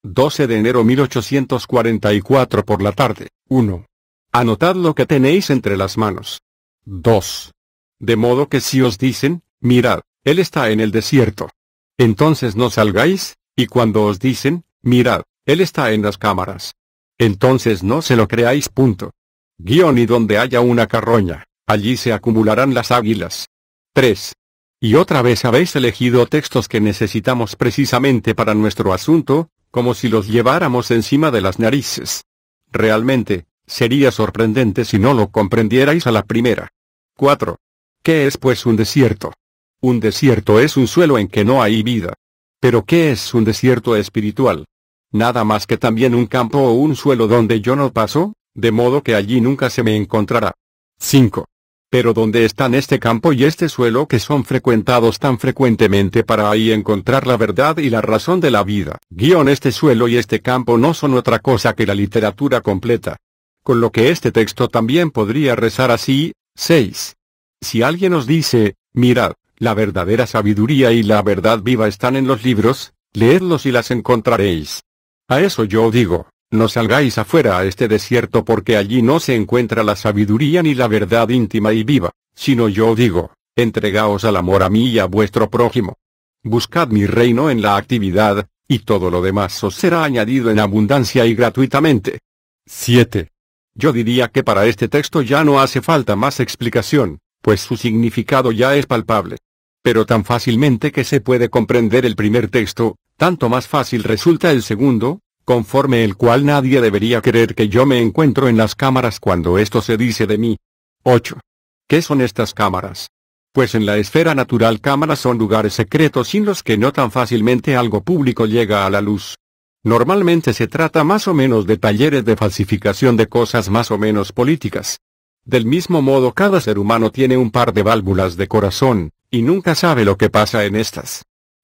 12 de enero 1844 por la tarde. 1. Anotad lo que tenéis entre las manos. 2. De modo que si os dicen, mirad, Él está en el desierto. Entonces no salgáis, y cuando os dicen, mirad, Él está en las cámaras, entonces no se lo creáis. Punto. Guión y donde haya una carroña, allí se acumularán las águilas. 3. Y otra vez habéis elegido textos que necesitamos precisamente para nuestro asunto, como si los lleváramos encima de las narices. Realmente, sería sorprendente si no lo comprendierais a la primera. 4. ¿Qué es pues un desierto? Un desierto es un suelo en que no hay vida. Pero ¿qué es un desierto espiritual? nada más que también un campo o un suelo donde yo no paso, de modo que allí nunca se me encontrará. 5. Pero ¿dónde están este campo y este suelo que son frecuentados tan frecuentemente para ahí encontrar la verdad y la razón de la vida. Guión este suelo y este campo no son otra cosa que la literatura completa. Con lo que este texto también podría rezar así, 6. Si alguien os dice, mirad, la verdadera sabiduría y la verdad viva están en los libros, leedlos y las encontraréis. A eso yo digo, no salgáis afuera a este desierto porque allí no se encuentra la sabiduría ni la verdad íntima y viva, sino yo digo, entregaos al amor a mí y a vuestro prójimo. Buscad mi reino en la actividad, y todo lo demás os será añadido en abundancia y gratuitamente. 7. Yo diría que para este texto ya no hace falta más explicación, pues su significado ya es palpable. Pero tan fácilmente que se puede comprender el primer texto, tanto más fácil resulta el segundo, conforme el cual nadie debería creer que yo me encuentro en las cámaras cuando esto se dice de mí. 8. ¿Qué son estas cámaras? Pues en la esfera natural cámaras son lugares secretos sin los que no tan fácilmente algo público llega a la luz. Normalmente se trata más o menos de talleres de falsificación de cosas más o menos políticas. Del mismo modo cada ser humano tiene un par de válvulas de corazón, y nunca sabe lo que pasa en estas.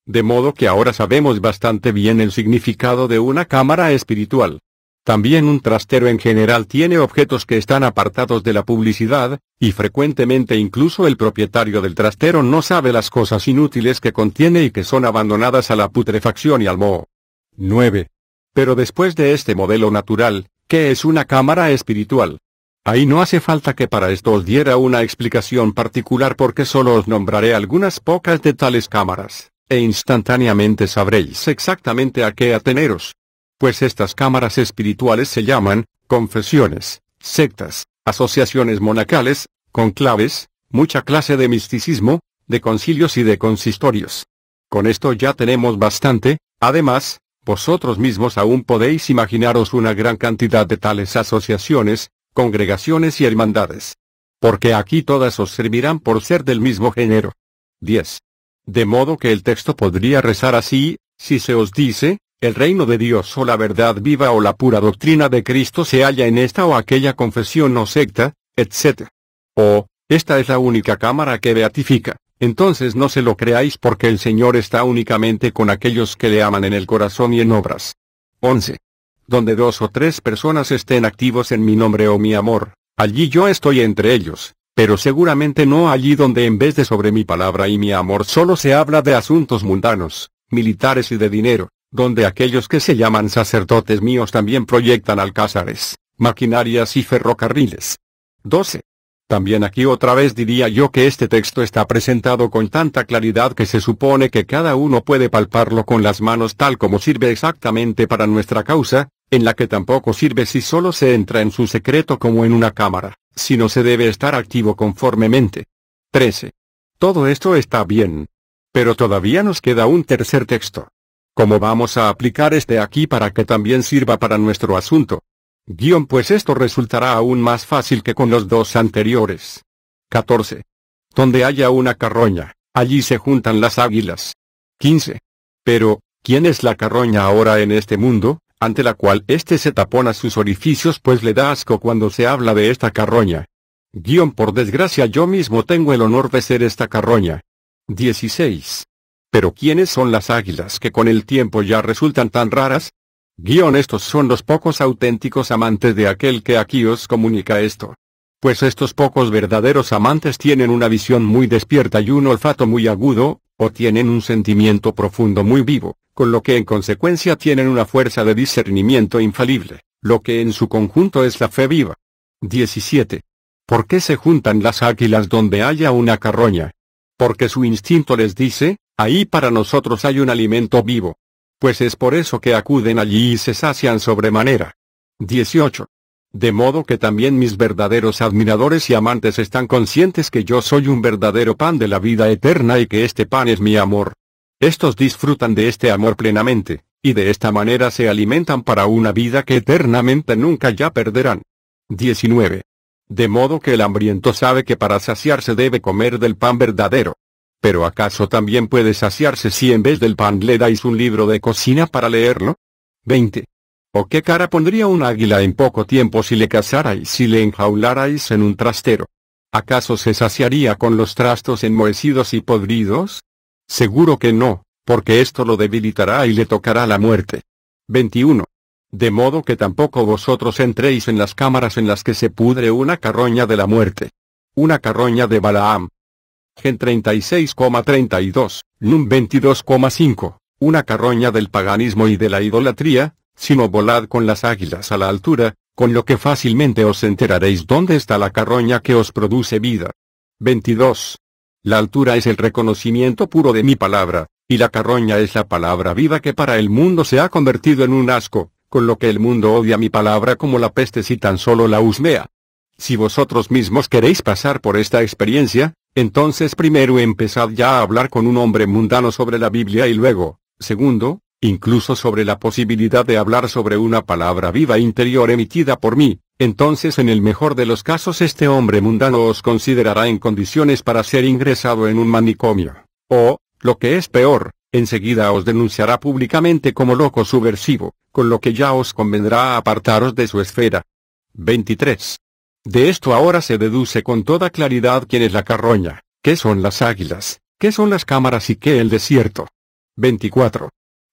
De modo que ahora sabemos bastante bien el significado de una cámara espiritual. También un trastero en general tiene objetos que están apartados de la publicidad, y frecuentemente incluso el propietario del trastero no sabe las cosas inútiles que contiene y que son abandonadas a la putrefacción y al moho. 9. Pero después de este modelo natural, ¿qué es una cámara espiritual? Ahí no hace falta que para esto os diera una explicación particular porque solo os nombraré algunas pocas de tales cámaras e instantáneamente sabréis exactamente a qué ateneros. Pues estas cámaras espirituales se llaman, confesiones, sectas, asociaciones monacales, conclaves, mucha clase de misticismo, de concilios y de consistorios. Con esto ya tenemos bastante, además, vosotros mismos aún podéis imaginaros una gran cantidad de tales asociaciones, congregaciones y hermandades. Porque aquí todas os servirán por ser del mismo género. 10. De modo que el texto podría rezar así, si se os dice, el reino de Dios o la verdad viva o la pura doctrina de Cristo se halla en esta o aquella confesión o secta, etc. O, esta es la única cámara que beatifica, entonces no se lo creáis porque el Señor está únicamente con aquellos que le aman en el corazón y en obras. 11. Donde dos o tres personas estén activos en mi nombre o mi amor, allí yo estoy entre ellos pero seguramente no allí donde en vez de sobre mi palabra y mi amor solo se habla de asuntos mundanos, militares y de dinero, donde aquellos que se llaman sacerdotes míos también proyectan alcázares, maquinarias y ferrocarriles. 12. También aquí otra vez diría yo que este texto está presentado con tanta claridad que se supone que cada uno puede palparlo con las manos tal como sirve exactamente para nuestra causa, en la que tampoco sirve si solo se entra en su secreto como en una cámara sino se debe estar activo conformemente. 13. Todo esto está bien. Pero todavía nos queda un tercer texto. ¿Cómo vamos a aplicar este aquí para que también sirva para nuestro asunto? Guión pues esto resultará aún más fácil que con los dos anteriores. 14. Donde haya una carroña, allí se juntan las águilas. 15. Pero, ¿quién es la carroña ahora en este mundo? ante la cual éste se tapona sus orificios pues le da asco cuando se habla de esta carroña. Guión por desgracia yo mismo tengo el honor de ser esta carroña. 16. Pero ¿quiénes son las águilas que con el tiempo ya resultan tan raras? Guión estos son los pocos auténticos amantes de aquel que aquí os comunica esto. Pues estos pocos verdaderos amantes tienen una visión muy despierta y un olfato muy agudo, o tienen un sentimiento profundo muy vivo, con lo que en consecuencia tienen una fuerza de discernimiento infalible, lo que en su conjunto es la fe viva. 17. ¿Por qué se juntan las águilas donde haya una carroña? Porque su instinto les dice, ahí para nosotros hay un alimento vivo. Pues es por eso que acuden allí y se sacian sobremanera. 18. De modo que también mis verdaderos admiradores y amantes están conscientes que yo soy un verdadero pan de la vida eterna y que este pan es mi amor. Estos disfrutan de este amor plenamente, y de esta manera se alimentan para una vida que eternamente nunca ya perderán. 19. De modo que el hambriento sabe que para saciarse debe comer del pan verdadero. Pero ¿acaso también puede saciarse si en vez del pan le dais un libro de cocina para leerlo? 20. ¿O qué cara pondría un águila en poco tiempo si le cazarais y le enjaularais en un trastero? ¿Acaso se saciaría con los trastos enmohecidos y podridos? Seguro que no, porque esto lo debilitará y le tocará la muerte. 21. De modo que tampoco vosotros entréis en las cámaras en las que se pudre una carroña de la muerte. Una carroña de Balaam. Gen 36,32, Num 22,5, una carroña del paganismo y de la idolatría, sino volad con las águilas a la altura, con lo que fácilmente os enteraréis dónde está la carroña que os produce vida. 22. La altura es el reconocimiento puro de mi palabra, y la carroña es la palabra viva que para el mundo se ha convertido en un asco, con lo que el mundo odia mi palabra como la peste si tan solo la husmea. Si vosotros mismos queréis pasar por esta experiencia, entonces primero empezad ya a hablar con un hombre mundano sobre la Biblia y luego, segundo, incluso sobre la posibilidad de hablar sobre una palabra viva interior emitida por mí, entonces en el mejor de los casos este hombre mundano os considerará en condiciones para ser ingresado en un manicomio. O, lo que es peor, enseguida os denunciará públicamente como loco subversivo, con lo que ya os convendrá apartaros de su esfera. 23. De esto ahora se deduce con toda claridad quién es la carroña, qué son las águilas, qué son las cámaras y qué el desierto. 24.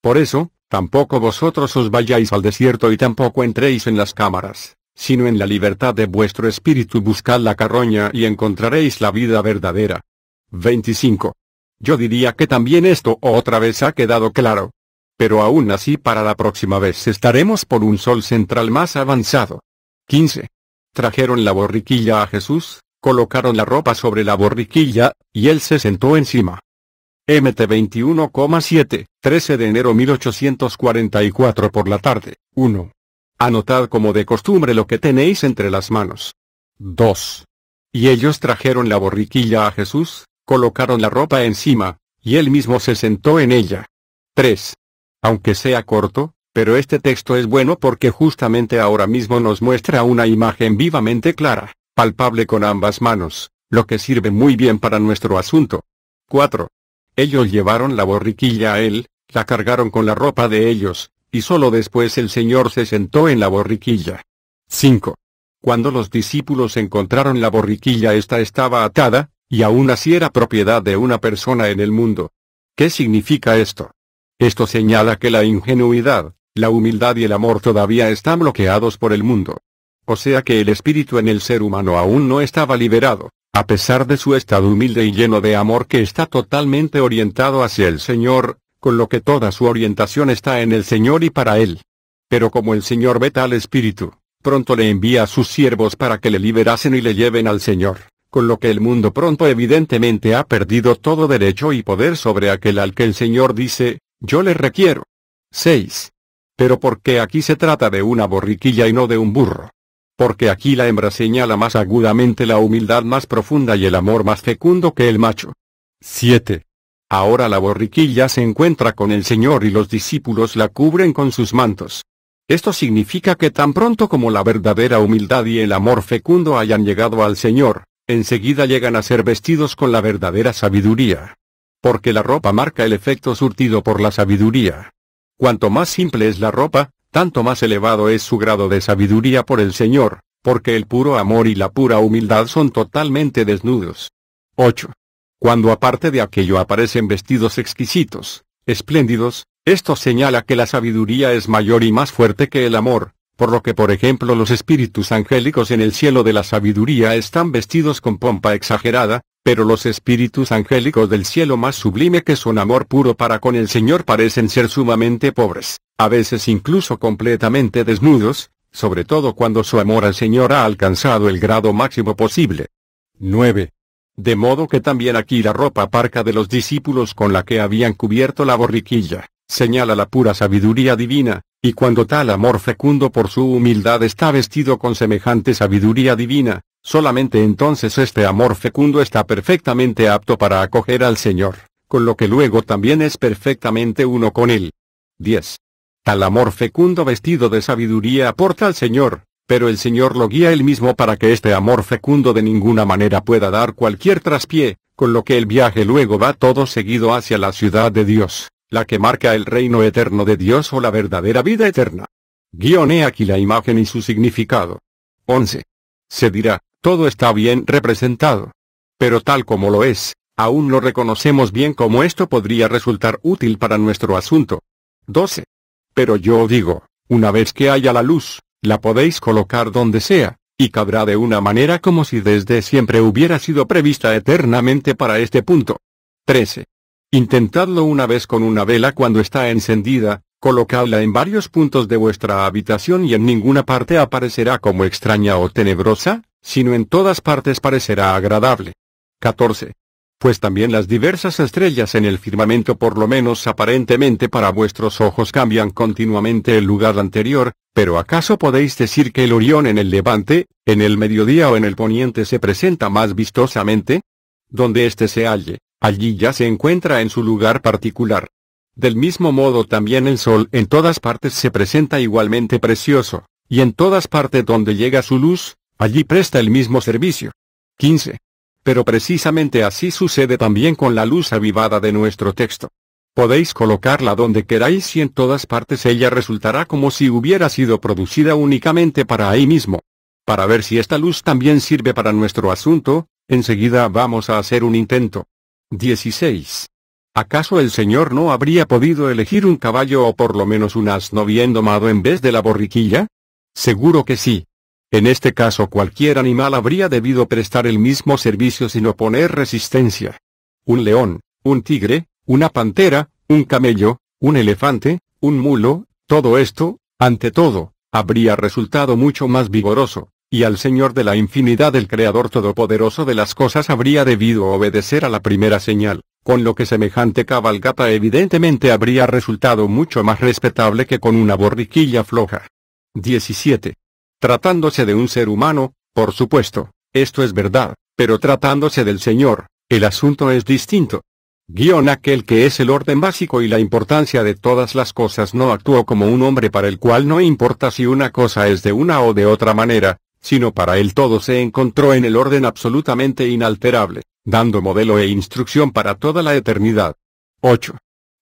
Por eso, tampoco vosotros os vayáis al desierto y tampoco entréis en las cámaras, sino en la libertad de vuestro espíritu buscad la carroña y encontraréis la vida verdadera. 25. Yo diría que también esto otra vez ha quedado claro. Pero aún así para la próxima vez estaremos por un sol central más avanzado. 15. Trajeron la borriquilla a Jesús, colocaron la ropa sobre la borriquilla, y él se sentó encima. MT 21,7, 13 de enero 1844 por la tarde. 1. Anotad como de costumbre lo que tenéis entre las manos. 2. Y ellos trajeron la borriquilla a Jesús, colocaron la ropa encima, y él mismo se sentó en ella. 3. Aunque sea corto, pero este texto es bueno porque justamente ahora mismo nos muestra una imagen vivamente clara, palpable con ambas manos, lo que sirve muy bien para nuestro asunto. 4. Ellos llevaron la borriquilla a él, la cargaron con la ropa de ellos, y solo después el Señor se sentó en la borriquilla. 5. Cuando los discípulos encontraron la borriquilla esta estaba atada, y aún así era propiedad de una persona en el mundo. ¿Qué significa esto? Esto señala que la ingenuidad, la humildad y el amor todavía están bloqueados por el mundo. O sea que el espíritu en el ser humano aún no estaba liberado, a pesar de su estado humilde y lleno de amor que está totalmente orientado hacia el Señor, con lo que toda su orientación está en el Señor y para Él. Pero como el Señor ve tal espíritu, pronto le envía a sus siervos para que le liberasen y le lleven al Señor, con lo que el mundo pronto evidentemente ha perdido todo derecho y poder sobre aquel al que el Señor dice, yo le requiero. 6. Pero porque aquí se trata de una borriquilla y no de un burro porque aquí la hembra señala más agudamente la humildad más profunda y el amor más fecundo que el macho. 7. Ahora la borriquilla se encuentra con el Señor y los discípulos la cubren con sus mantos. Esto significa que tan pronto como la verdadera humildad y el amor fecundo hayan llegado al Señor, enseguida llegan a ser vestidos con la verdadera sabiduría. Porque la ropa marca el efecto surtido por la sabiduría. Cuanto más simple es la ropa, tanto más elevado es su grado de sabiduría por el Señor, porque el puro amor y la pura humildad son totalmente desnudos. 8. Cuando aparte de aquello aparecen vestidos exquisitos, espléndidos, esto señala que la sabiduría es mayor y más fuerte que el amor, por lo que por ejemplo los espíritus angélicos en el cielo de la sabiduría están vestidos con pompa exagerada, pero los espíritus angélicos del cielo más sublime que son amor puro para con el Señor parecen ser sumamente pobres, a veces incluso completamente desnudos, sobre todo cuando su amor al Señor ha alcanzado el grado máximo posible. 9. De modo que también aquí la ropa parca de los discípulos con la que habían cubierto la borriquilla, señala la pura sabiduría divina, y cuando tal amor fecundo por su humildad está vestido con semejante sabiduría divina, Solamente entonces este amor fecundo está perfectamente apto para acoger al Señor, con lo que luego también es perfectamente uno con Él. 10. Tal amor fecundo vestido de sabiduría aporta al Señor, pero el Señor lo guía Él mismo para que este amor fecundo de ninguna manera pueda dar cualquier traspié, con lo que el viaje luego va todo seguido hacia la ciudad de Dios, la que marca el reino eterno de Dios o la verdadera vida eterna. Guione aquí la imagen y su significado. 11. Se dirá, todo está bien representado. Pero tal como lo es, aún no reconocemos bien cómo esto podría resultar útil para nuestro asunto. 12. Pero yo digo, una vez que haya la luz, la podéis colocar donde sea, y cabrá de una manera como si desde siempre hubiera sido prevista eternamente para este punto. 13. Intentadlo una vez con una vela cuando está encendida, colocadla en varios puntos de vuestra habitación y en ninguna parte aparecerá como extraña o tenebrosa, sino en todas partes parecerá agradable. 14. Pues también las diversas estrellas en el firmamento por lo menos aparentemente para vuestros ojos cambian continuamente el lugar anterior, pero ¿acaso podéis decir que el Orión en el levante, en el mediodía o en el poniente se presenta más vistosamente? Donde éste se halle, allí ya se encuentra en su lugar particular. Del mismo modo también el sol en todas partes se presenta igualmente precioso, y en todas partes donde llega su luz, Allí presta el mismo servicio. 15. Pero precisamente así sucede también con la luz avivada de nuestro texto. Podéis colocarla donde queráis y en todas partes ella resultará como si hubiera sido producida únicamente para ahí mismo. Para ver si esta luz también sirve para nuestro asunto, enseguida vamos a hacer un intento. 16. ¿Acaso el Señor no habría podido elegir un caballo o por lo menos un asno bien domado en vez de la borriquilla? Seguro que sí. En este caso cualquier animal habría debido prestar el mismo servicio sin oponer resistencia. Un león, un tigre, una pantera, un camello, un elefante, un mulo, todo esto, ante todo, habría resultado mucho más vigoroso, y al Señor de la infinidad el Creador Todopoderoso de las cosas habría debido obedecer a la primera señal, con lo que semejante cabalgata evidentemente habría resultado mucho más respetable que con una borriquilla floja. 17. Tratándose de un ser humano, por supuesto, esto es verdad, pero tratándose del Señor, el asunto es distinto. Guión aquel que es el orden básico y la importancia de todas las cosas no actuó como un hombre para el cual no importa si una cosa es de una o de otra manera, sino para él todo se encontró en el orden absolutamente inalterable, dando modelo e instrucción para toda la eternidad. 8.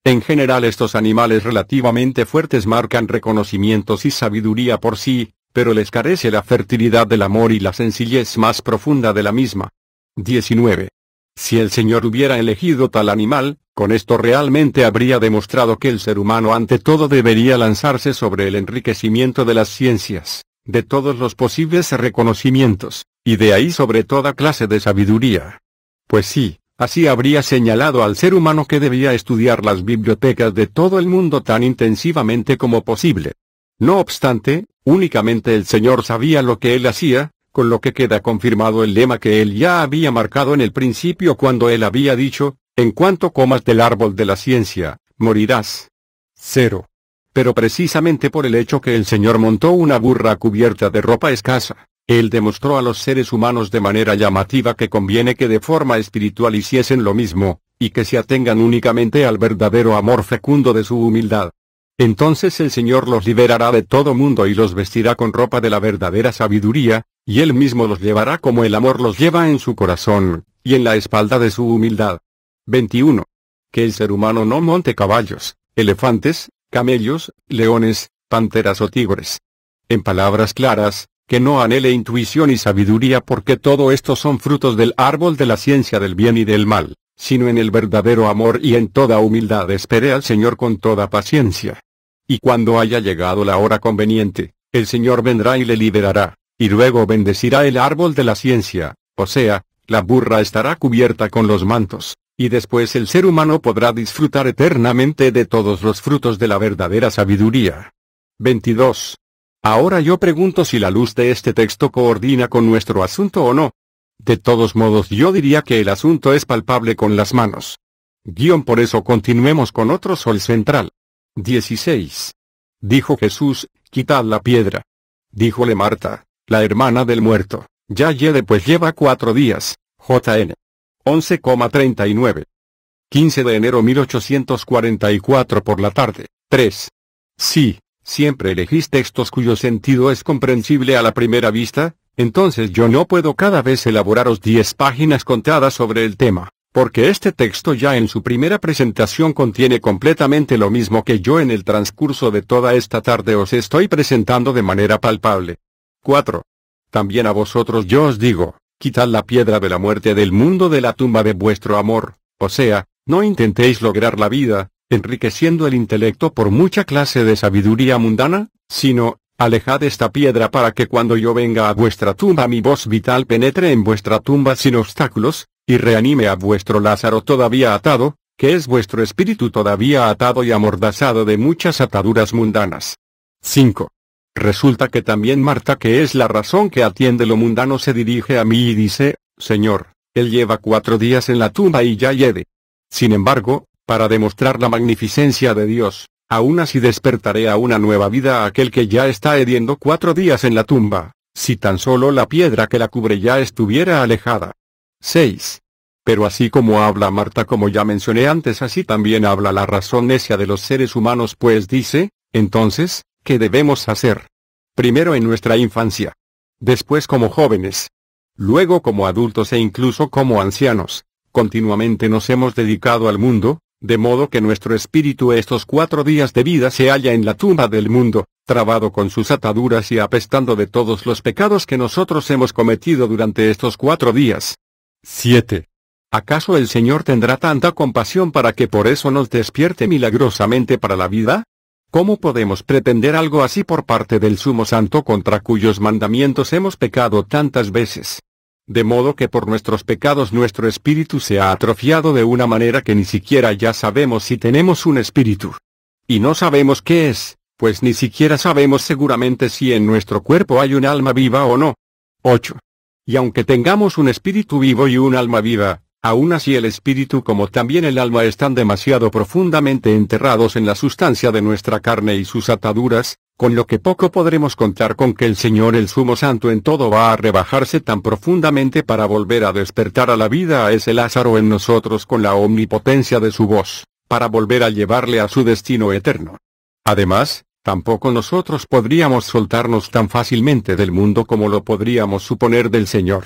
En general estos animales relativamente fuertes marcan reconocimientos y sabiduría por sí, pero les carece la fertilidad del amor y la sencillez más profunda de la misma. 19. Si el Señor hubiera elegido tal animal, con esto realmente habría demostrado que el ser humano ante todo debería lanzarse sobre el enriquecimiento de las ciencias, de todos los posibles reconocimientos, y de ahí sobre toda clase de sabiduría. Pues sí, Así habría señalado al ser humano que debía estudiar las bibliotecas de todo el mundo tan intensivamente como posible, no obstante, únicamente el Señor sabía lo que él hacía, con lo que queda confirmado el lema que él ya había marcado en el principio cuando él había dicho, en cuanto comas del árbol de la ciencia, morirás. Cero. Pero precisamente por el hecho que el Señor montó una burra cubierta de ropa escasa, Él demostró a los seres humanos de manera llamativa que conviene que de forma espiritual hiciesen lo mismo, y que se atengan únicamente al verdadero amor fecundo de su humildad. Entonces el Señor los liberará de todo mundo y los vestirá con ropa de la verdadera sabiduría, y Él mismo los llevará como el amor los lleva en su corazón, y en la espalda de su humildad. 21. Que el ser humano no monte caballos, elefantes, camellos, leones, panteras o tigres. En palabras claras, que no anhele intuición y sabiduría porque todo esto son frutos del árbol de la ciencia del bien y del mal, sino en el verdadero amor y en toda humildad espere al Señor con toda paciencia. Y cuando haya llegado la hora conveniente, el Señor vendrá y le liberará, y luego bendecirá el árbol de la ciencia, o sea, la burra estará cubierta con los mantos, y después el ser humano podrá disfrutar eternamente de todos los frutos de la verdadera sabiduría. 22. Ahora yo pregunto si la luz de este texto coordina con nuestro asunto o no. De todos modos yo diría que el asunto es palpable con las manos. Guión por eso continuemos con otro sol central. 16. Dijo Jesús, quitad la piedra. Díjole Marta, la hermana del muerto, ya lleve pues lleva cuatro días, JN. 11,39. 15 de enero 1844 por la tarde. 3. Sí, siempre elegís textos cuyo sentido es comprensible a la primera vista, entonces yo no puedo cada vez elaboraros 10 páginas contadas sobre el tema, porque este texto ya en su primera presentación contiene completamente lo mismo que yo en el transcurso de toda esta tarde os estoy presentando de manera palpable. 4. También a vosotros yo os digo, quitad la piedra de la muerte del mundo de la tumba de vuestro amor, o sea, no intentéis lograr la vida, enriqueciendo el intelecto por mucha clase de sabiduría mundana, sino, Alejad esta piedra para que cuando yo venga a vuestra tumba mi voz vital penetre en vuestra tumba sin obstáculos, y reanime a vuestro Lázaro todavía atado, que es vuestro espíritu todavía atado y amordazado de muchas ataduras mundanas. 5. Resulta que también Marta, que es la razón que atiende lo mundano, se dirige a mí y dice, Señor, él lleva cuatro días en la tumba y ya yede. Sin embargo, para demostrar la magnificencia de Dios, aún así despertaré a una nueva vida a aquel que ya está hediendo cuatro días en la tumba, si tan solo la piedra que la cubre ya estuviera alejada. 6. Pero así como habla Marta como ya mencioné antes, así también habla la razón necia de los seres humanos, pues dice, entonces, ¿qué debemos hacer? Primero en nuestra infancia. Después como jóvenes. Luego como adultos e incluso como ancianos. Continuamente nos hemos dedicado al mundo, de modo que nuestro espíritu estos cuatro días de vida se halla en la tumba del mundo, trabado con sus ataduras y apestando de todos los pecados que nosotros hemos cometido durante estos cuatro días. 7. ¿Acaso el Señor tendrá tanta compasión para que por eso nos despierte milagrosamente para la vida? ¿Cómo podemos pretender algo así por parte del Sumo Santo contra cuyos mandamientos hemos pecado tantas veces? De modo que por nuestros pecados nuestro espíritu se ha atrofiado de una manera que ni siquiera ya sabemos si tenemos un espíritu. Y no sabemos qué es, pues ni siquiera sabemos seguramente si en nuestro cuerpo hay un alma viva o no. 8. Y aunque tengamos un espíritu vivo y un alma viva, aún así el espíritu como también el alma están demasiado profundamente enterrados en la sustancia de nuestra carne y sus ataduras, con lo que poco podremos contar con que el Señor el Sumo Santo en todo va a rebajarse tan profundamente para volver a despertar a la vida a ese Lázaro en nosotros con la omnipotencia de su voz, para volver a llevarle a su destino eterno. Además, Tampoco nosotros podríamos soltarnos tan fácilmente del mundo como lo podríamos suponer del Señor.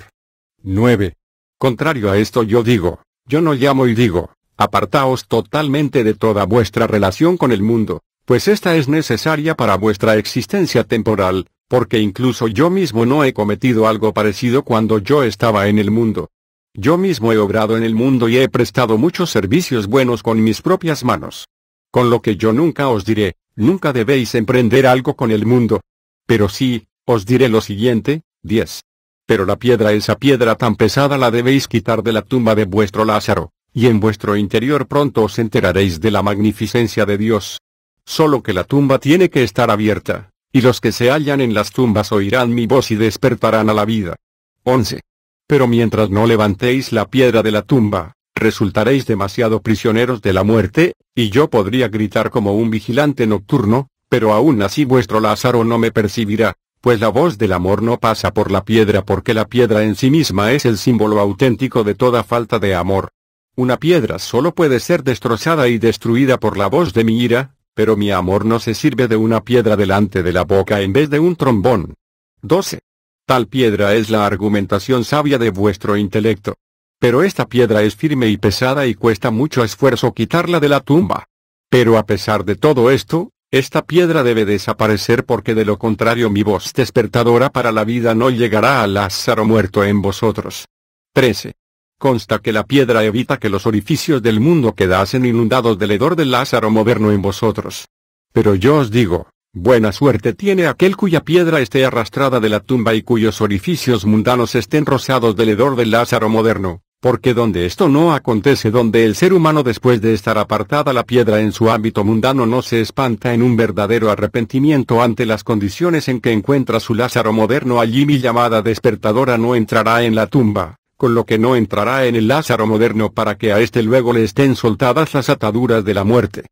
9. Contrario a esto yo digo, yo no llamo y digo, apartaos totalmente de toda vuestra relación con el mundo, pues esta es necesaria para vuestra existencia temporal, porque incluso yo mismo no he cometido algo parecido cuando yo estaba en el mundo. Yo mismo he obrado en el mundo y he prestado muchos servicios buenos con mis propias manos. Con lo que yo nunca os diré, Nunca debéis emprender algo con el mundo. Pero sí, os diré lo siguiente, 10. Pero la piedra, esa piedra tan pesada la debéis quitar de la tumba de vuestro Lázaro, y en vuestro interior pronto os enteraréis de la magnificencia de Dios. Solo que la tumba tiene que estar abierta, y los que se hallan en las tumbas oirán mi voz y despertarán a la vida. 11. Pero mientras no levantéis la piedra de la tumba, resultaréis demasiado prisioneros de la muerte, y yo podría gritar como un vigilante nocturno, pero aún así vuestro Lázaro no me percibirá, pues la voz del amor no pasa por la piedra porque la piedra en sí misma es el símbolo auténtico de toda falta de amor. Una piedra solo puede ser destrozada y destruida por la voz de mi ira, pero mi amor no se sirve de una piedra delante de la boca en vez de un trombón. 12. Tal piedra es la argumentación sabia de vuestro intelecto. Pero esta piedra es firme y pesada y cuesta mucho esfuerzo quitarla de la tumba. Pero a pesar de todo esto, esta piedra debe desaparecer porque de lo contrario mi voz despertadora para la vida no llegará al Lázaro muerto en vosotros. 13. Consta que la piedra evita que los orificios del mundo quedasen inundados del hedor del Lázaro moderno en vosotros. Pero yo os digo, buena suerte tiene aquel cuya piedra esté arrastrada de la tumba y cuyos orificios mundanos estén rosados del hedor del Lázaro moderno. Porque donde esto no acontece, donde el ser humano después de estar apartada la piedra en su ámbito mundano no se espanta en un verdadero arrepentimiento ante las condiciones en que encuentra su Lázaro moderno, allí mi llamada despertadora no entrará en la tumba, con lo que no entrará en el Lázaro moderno para que a este luego le estén soltadas las ataduras de la muerte.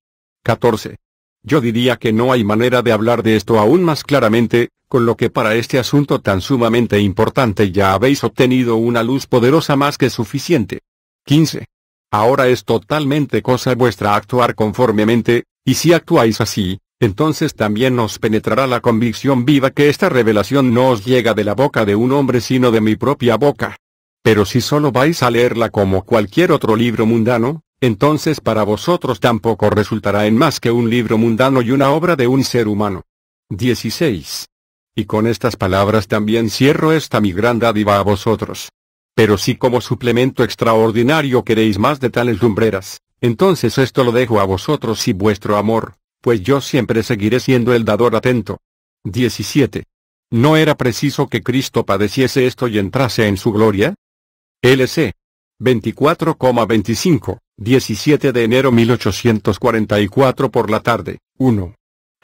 14. Yo diría que no hay manera de hablar de esto aún más claramente, con lo que para este asunto tan sumamente importante ya habéis obtenido una luz poderosa más que suficiente. 15. Ahora es totalmente cosa vuestra actuar conformemente, y si actuáis así, entonces también os penetrará la convicción viva que esta revelación no os llega de la boca de un hombre sino de mi propia boca. Pero si solo vais a leerla como cualquier otro libro mundano, entonces para vosotros tampoco resultará en más que un libro mundano y una obra de un ser humano. 16. Y con estas palabras también cierro esta mi gran dádiva a vosotros. Pero si como suplemento extraordinario queréis más de tales lumbreras, entonces esto lo dejo a vosotros y vuestro amor, pues yo siempre seguiré siendo el dador atento. 17. ¿No era preciso que Cristo padeciese esto y entrase en su gloria? LC 24,25, 17 de enero 1844 por la tarde, 1.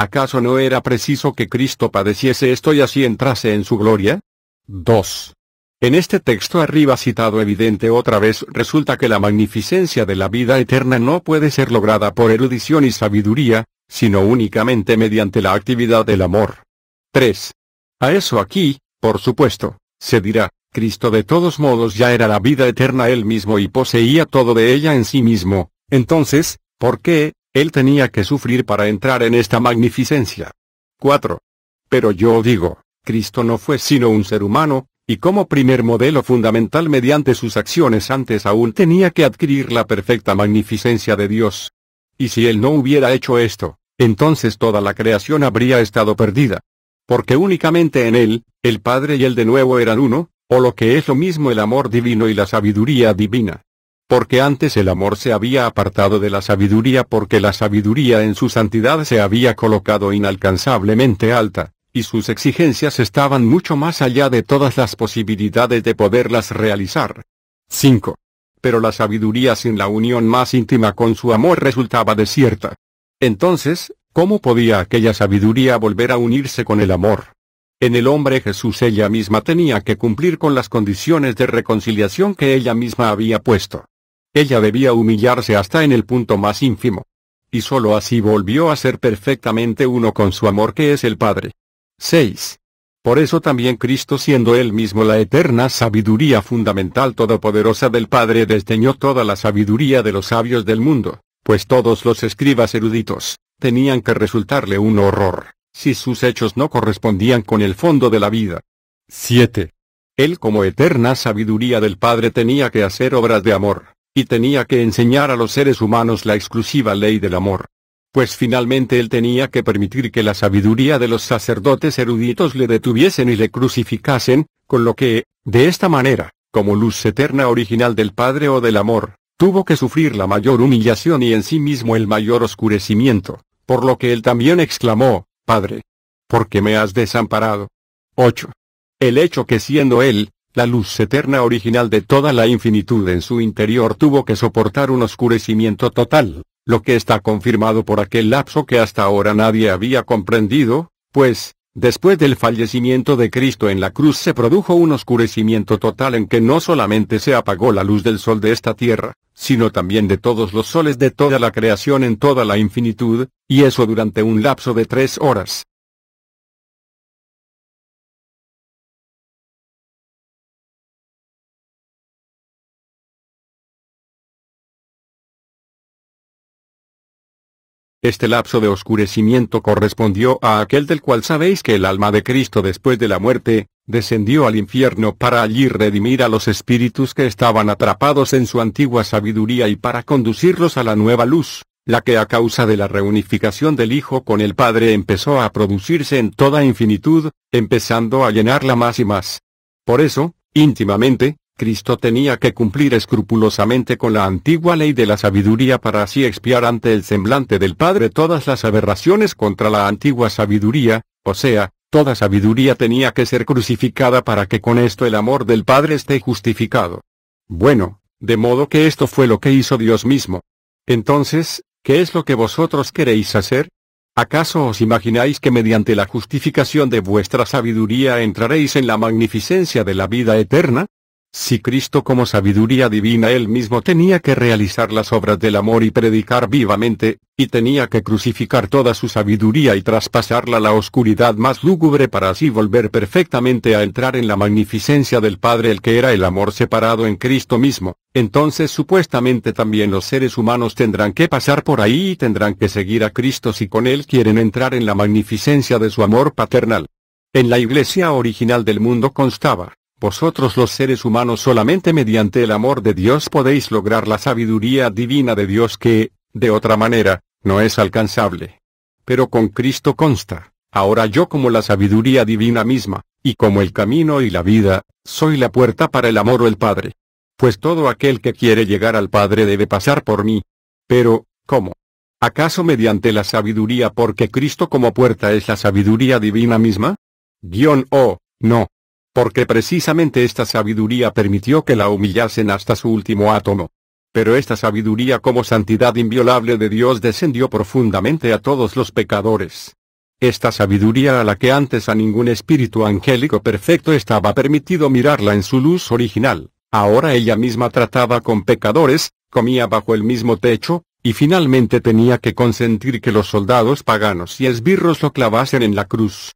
¿Acaso no era preciso que Cristo padeciese esto y así entrase en su gloria? 2. En este texto arriba citado evidente otra vez resulta que la magnificencia de la vida eterna no puede ser lograda por erudición y sabiduría, sino únicamente mediante la actividad del amor. 3. A eso aquí, por supuesto, se dirá, Cristo de todos modos ya era la vida eterna él mismo y poseía todo de ella en sí mismo, entonces, ¿por qué, él tenía que sufrir para entrar en esta magnificencia. 4. Pero yo digo, Cristo no fue sino un ser humano, y como primer modelo fundamental mediante sus acciones antes aún tenía que adquirir la perfecta magnificencia de Dios. Y si él no hubiera hecho esto, entonces toda la creación habría estado perdida. Porque únicamente en él, el Padre y Él de nuevo eran uno, o lo que es lo mismo el amor divino y la sabiduría divina porque antes el amor se había apartado de la sabiduría porque la sabiduría en su santidad se había colocado inalcanzablemente alta, y sus exigencias estaban mucho más allá de todas las posibilidades de poderlas realizar. 5. Pero la sabiduría sin la unión más íntima con su amor resultaba desierta. Entonces, ¿cómo podía aquella sabiduría volver a unirse con el amor? En el hombre Jesús ella misma tenía que cumplir con las condiciones de reconciliación que ella misma había puesto. Ella debía humillarse hasta en el punto más ínfimo. Y sólo así volvió a ser perfectamente uno con su amor que es el Padre. 6. Por eso también Cristo siendo él mismo la eterna sabiduría fundamental todopoderosa del Padre desdeñó toda la sabiduría de los sabios del mundo, pues todos los escribas eruditos, tenían que resultarle un horror, si sus hechos no correspondían con el fondo de la vida. 7. Él como eterna sabiduría del Padre tenía que hacer obras de amor, y tenía que enseñar a los seres humanos la exclusiva ley del amor. Pues finalmente él tenía que permitir que la sabiduría de los sacerdotes eruditos le detuviesen y le crucificasen, con lo que, de esta manera, como luz eterna original del Padre o del amor, tuvo que sufrir la mayor humillación y en sí mismo el mayor oscurecimiento, por lo que él también exclamó, Padre, ¿por qué me has desamparado? 8. El hecho que siendo él, la luz eterna original de toda la infinitud en su interior tuvo que soportar un oscurecimiento total, lo que está confirmado por aquel lapso que hasta ahora nadie había comprendido, pues, después del fallecimiento de Cristo en la cruz se produjo un oscurecimiento total en que no solamente se apagó la luz del sol de esta tierra, sino también de todos los soles de toda la creación en toda la infinitud, y eso durante un lapso de tres horas. Este lapso de oscurecimiento correspondió a aquel del cual sabéis que el alma de Cristo después de la muerte, descendió al infierno para allí redimir a los espíritus que estaban atrapados en su antigua sabiduría y para conducirlos a la nueva luz, la que a causa de la reunificación del Hijo con el Padre empezó a producirse en toda infinitud, empezando a llenarla más y más. Por eso, íntimamente, Cristo tenía que cumplir escrupulosamente con la antigua ley de la sabiduría para así expiar ante el semblante del Padre todas las aberraciones contra la antigua sabiduría, o sea, toda sabiduría tenía que ser crucificada para que con esto el amor del Padre esté justificado. Bueno, de modo que esto fue lo que hizo Dios mismo. Entonces, ¿qué es lo que vosotros queréis hacer? ¿Acaso os imagináis que mediante la justificación de vuestra sabiduría entraréis en la magnificencia de la vida eterna? Si Cristo como sabiduría divina él mismo tenía que realizar las obras del amor y predicar vivamente, y tenía que crucificar toda su sabiduría y traspasarla a la oscuridad más lúgubre para así volver perfectamente a entrar en la magnificencia del Padre el que era el amor separado en Cristo mismo, entonces supuestamente también los seres humanos tendrán que pasar por ahí y tendrán que seguir a Cristo si con él quieren entrar en la magnificencia de su amor paternal. En la iglesia original del mundo constaba, vosotros los seres humanos solamente mediante el amor de Dios podéis lograr la sabiduría divina de Dios que, de otra manera, no es alcanzable. Pero con Cristo consta, ahora yo como la sabiduría divina misma, y como el camino y la vida, soy la puerta para el amor o el Padre. Pues todo aquel que quiere llegar al Padre debe pasar por mí. Pero, ¿cómo? ¿Acaso mediante la sabiduría porque Cristo como puerta es la sabiduría divina misma? Guión O, no, porque precisamente esta sabiduría permitió que la humillasen hasta su último átomo. Pero esta sabiduría como santidad inviolable de Dios descendió profundamente a todos los pecadores. Esta sabiduría a la que antes a ningún espíritu angélico perfecto estaba permitido mirarla en su luz original, ahora ella misma trataba con pecadores, comía bajo el mismo techo, y finalmente tenía que consentir que los soldados paganos y esbirros lo clavasen en la cruz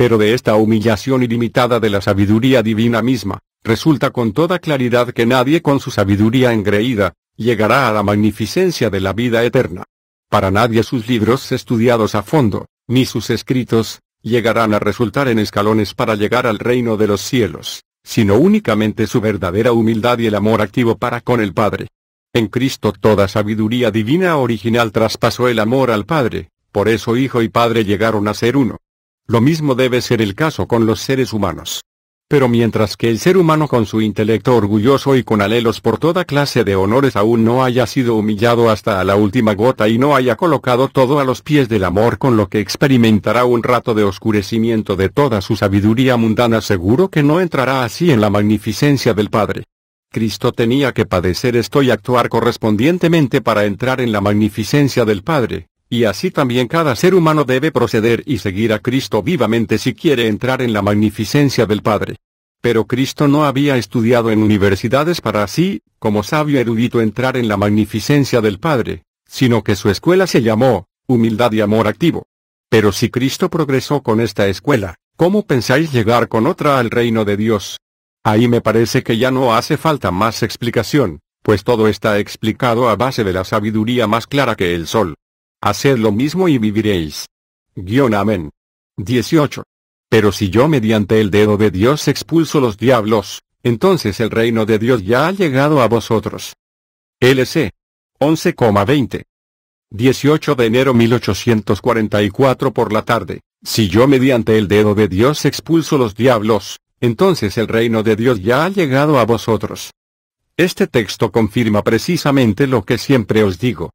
pero de esta humillación ilimitada de la sabiduría divina misma, resulta con toda claridad que nadie con su sabiduría engreída, llegará a la magnificencia de la vida eterna. Para nadie sus libros estudiados a fondo, ni sus escritos, llegarán a resultar en escalones para llegar al reino de los cielos, sino únicamente su verdadera humildad y el amor activo para con el Padre. En Cristo toda sabiduría divina original traspasó el amor al Padre, por eso Hijo y Padre llegaron a ser uno. Lo mismo debe ser el caso con los seres humanos. Pero mientras que el ser humano con su intelecto orgulloso y con alelos por toda clase de honores aún no haya sido humillado hasta la última gota y no haya colocado todo a los pies del amor con lo que experimentará un rato de oscurecimiento de toda su sabiduría mundana seguro que no entrará así en la magnificencia del Padre. Cristo tenía que padecer esto y actuar correspondientemente para entrar en la magnificencia del Padre, y así también cada ser humano debe proceder y seguir a Cristo vivamente si quiere entrar en la magnificencia del Padre. Pero Cristo no había estudiado en universidades para así, como sabio erudito, entrar en la magnificencia del Padre, sino que su escuela se llamó, humildad y amor activo. Pero si Cristo progresó con esta escuela, ¿cómo pensáis llegar con otra al reino de Dios? Ahí me parece que ya no hace falta más explicación, pues todo está explicado a base de la sabiduría más clara que el sol. Haced lo mismo y viviréis. Guión amén. 18. Pero si yo mediante el dedo de Dios expulso los diablos, entonces el reino de Dios ya ha llegado a vosotros. LC. 11,20. 18 de enero 1844 por la tarde. Si yo mediante el dedo de Dios expulso los diablos, entonces el reino de Dios ya ha llegado a vosotros. Este texto confirma precisamente lo que siempre os digo.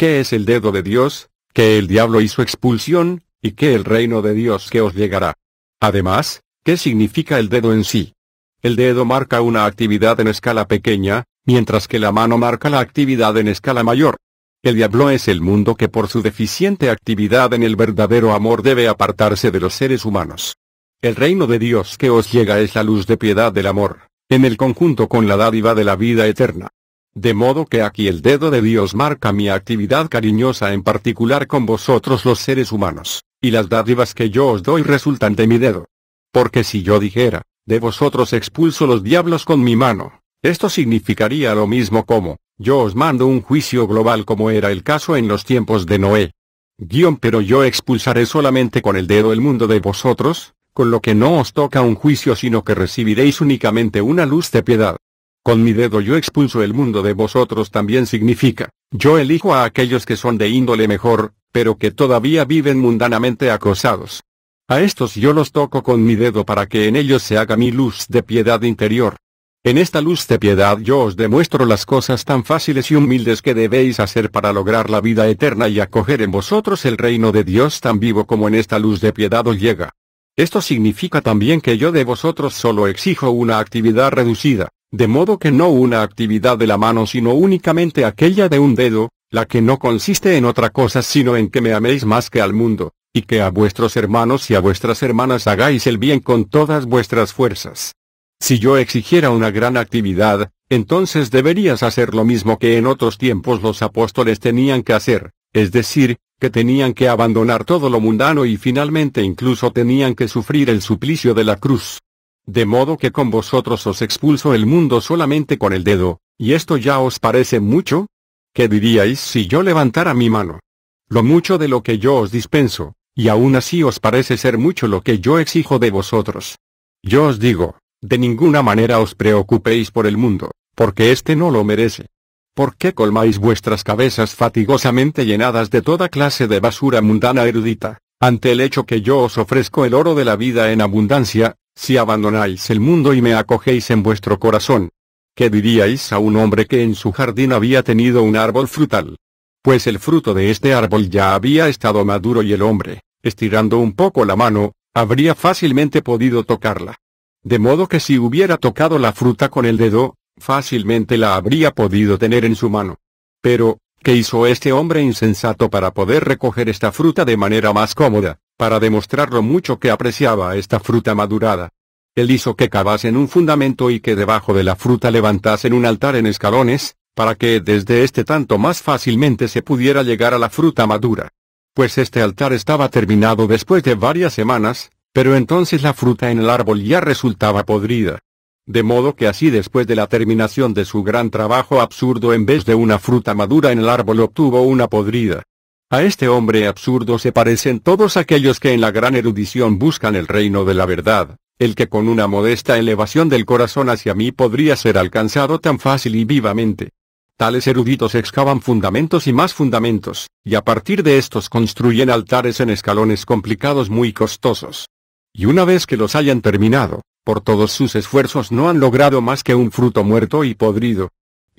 ¿Qué es el dedo de Dios? ¿Qué el diablo y su expulsión? ¿Y qué el reino de Dios que os llegará? Además, ¿qué significa el dedo en sí? El dedo marca una actividad en escala pequeña, mientras que la mano marca la actividad en escala mayor. El diablo es el mundo que por su deficiente actividad en el verdadero amor debe apartarse de los seres humanos. El reino de Dios que os llega es la luz de piedad del amor, en el conjunto con la dádiva de la vida eterna. De modo que aquí el dedo de Dios marca mi actividad cariñosa en particular con vosotros los seres humanos, y las dádivas que yo os doy resultan de mi dedo. Porque si yo dijera, de vosotros expulso los diablos con mi mano, esto significaría lo mismo como, yo os mando un juicio global como era el caso en los tiempos de Noé. Guión pero yo expulsaré solamente con el dedo el mundo de vosotros, con lo que no os toca un juicio sino que recibiréis únicamente una luz de piedad, con mi dedo yo expulso el mundo de vosotros también significa, yo elijo a aquellos que son de índole mejor, pero que todavía viven mundanamente acosados. A estos yo los toco con mi dedo para que en ellos se haga mi luz de piedad interior. En esta luz de piedad yo os demuestro las cosas tan fáciles y humildes que debéis hacer para lograr la vida eterna y acoger en vosotros el reino de Dios tan vivo como en esta luz de piedad os llega. Esto significa también que yo de vosotros solo exijo una actividad reducida, de modo que no una actividad de la mano sino únicamente aquella de un dedo, la que no consiste en otra cosa sino en que me améis más que al mundo, y que a vuestros hermanos y a vuestras hermanas hagáis el bien con todas vuestras fuerzas. Si yo exigiera una gran actividad, entonces deberías hacer lo mismo que en otros tiempos los apóstoles tenían que hacer, es decir, que tenían que abandonar todo lo mundano y finalmente incluso tenían que sufrir el suplicio de la cruz. De modo que con vosotros os expulso el mundo solamente con el dedo, ¿y esto ya os parece mucho? ¿Qué diríais si yo levantara mi mano? Lo mucho de lo que yo os dispenso, y aún así os parece ser mucho lo que yo exijo de vosotros. Yo os digo, de ninguna manera os preocupéis por el mundo, porque éste no lo merece. ¿Por qué colmáis vuestras cabezas fatigosamente llenadas de toda clase de basura mundana erudita, ante el hecho que yo os ofrezco el oro de la vida en abundancia, si abandonáis el mundo y me acogéis en vuestro corazón. ¿Qué diríais a un hombre que en su jardín había tenido un árbol frutal? Pues el fruto de este árbol ya había estado maduro y el hombre, estirando un poco la mano, habría fácilmente podido tocarla. De modo que si hubiera tocado la fruta con el dedo, fácilmente la habría podido tener en su mano. Pero, ¿qué hizo este hombre insensato para poder recoger esta fruta de manera más cómoda? Para demostrar lo mucho que apreciaba esta fruta madurada, él hizo que cavasen un fundamento y que debajo de la fruta levantasen un altar en escalones, para que desde este tanto más fácilmente se pudiera llegar a la fruta madura. Pues este altar estaba terminado después de varias semanas, pero entonces la fruta en el árbol ya resultaba podrida. De modo que así después de la terminación de su gran trabajo absurdo en vez de una fruta madura en el árbol obtuvo una podrida. A este hombre absurdo se parecen todos aquellos que en la gran erudición buscan el reino de la verdad, el que con una modesta elevación del corazón hacia mí podría ser alcanzado tan fácil y vivamente. Tales eruditos excavan fundamentos y más fundamentos, y a partir de estos construyen altares en escalones complicados muy costosos. Y una vez que los hayan terminado, por todos sus esfuerzos no han logrado más que un fruto muerto y podrido,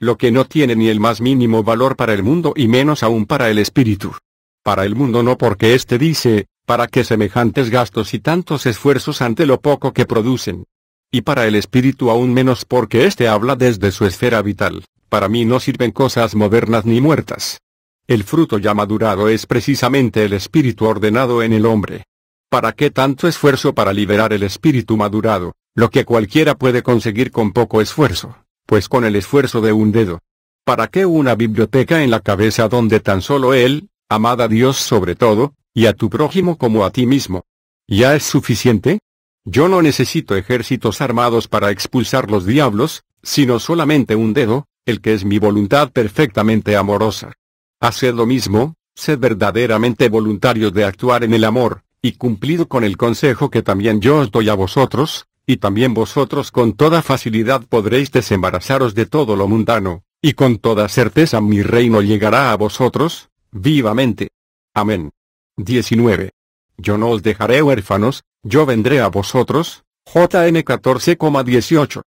lo que no tiene ni el más mínimo valor para el mundo y menos aún para el espíritu. Para el mundo no porque éste dice, ¿para qué semejantes gastos y tantos esfuerzos ante lo poco que producen? Y para el espíritu aún menos porque éste habla desde su esfera vital, para mí no sirven cosas modernas ni muertas. El fruto ya madurado es precisamente el espíritu ordenado en el hombre. ¿Para qué tanto esfuerzo para liberar el espíritu madurado, lo que cualquiera puede conseguir con poco esfuerzo? pues con el esfuerzo de un dedo. ¿Para qué una biblioteca en la cabeza donde tan solo él, amada a Dios sobre todo, y a tu prójimo como a ti mismo? ¿Ya es suficiente? Yo no necesito ejércitos armados para expulsar los diablos, sino solamente un dedo, el que es mi voluntad perfectamente amorosa. Haced lo mismo, sed verdaderamente voluntarios de actuar en el amor, y cumplido con el consejo que también yo os doy a vosotros, y también vosotros con toda facilidad podréis desembarazaros de todo lo mundano, y con toda certeza mi reino llegará a vosotros, vivamente. Amén. 19. Yo no os dejaré huérfanos, yo vendré a vosotros. JN 14,18.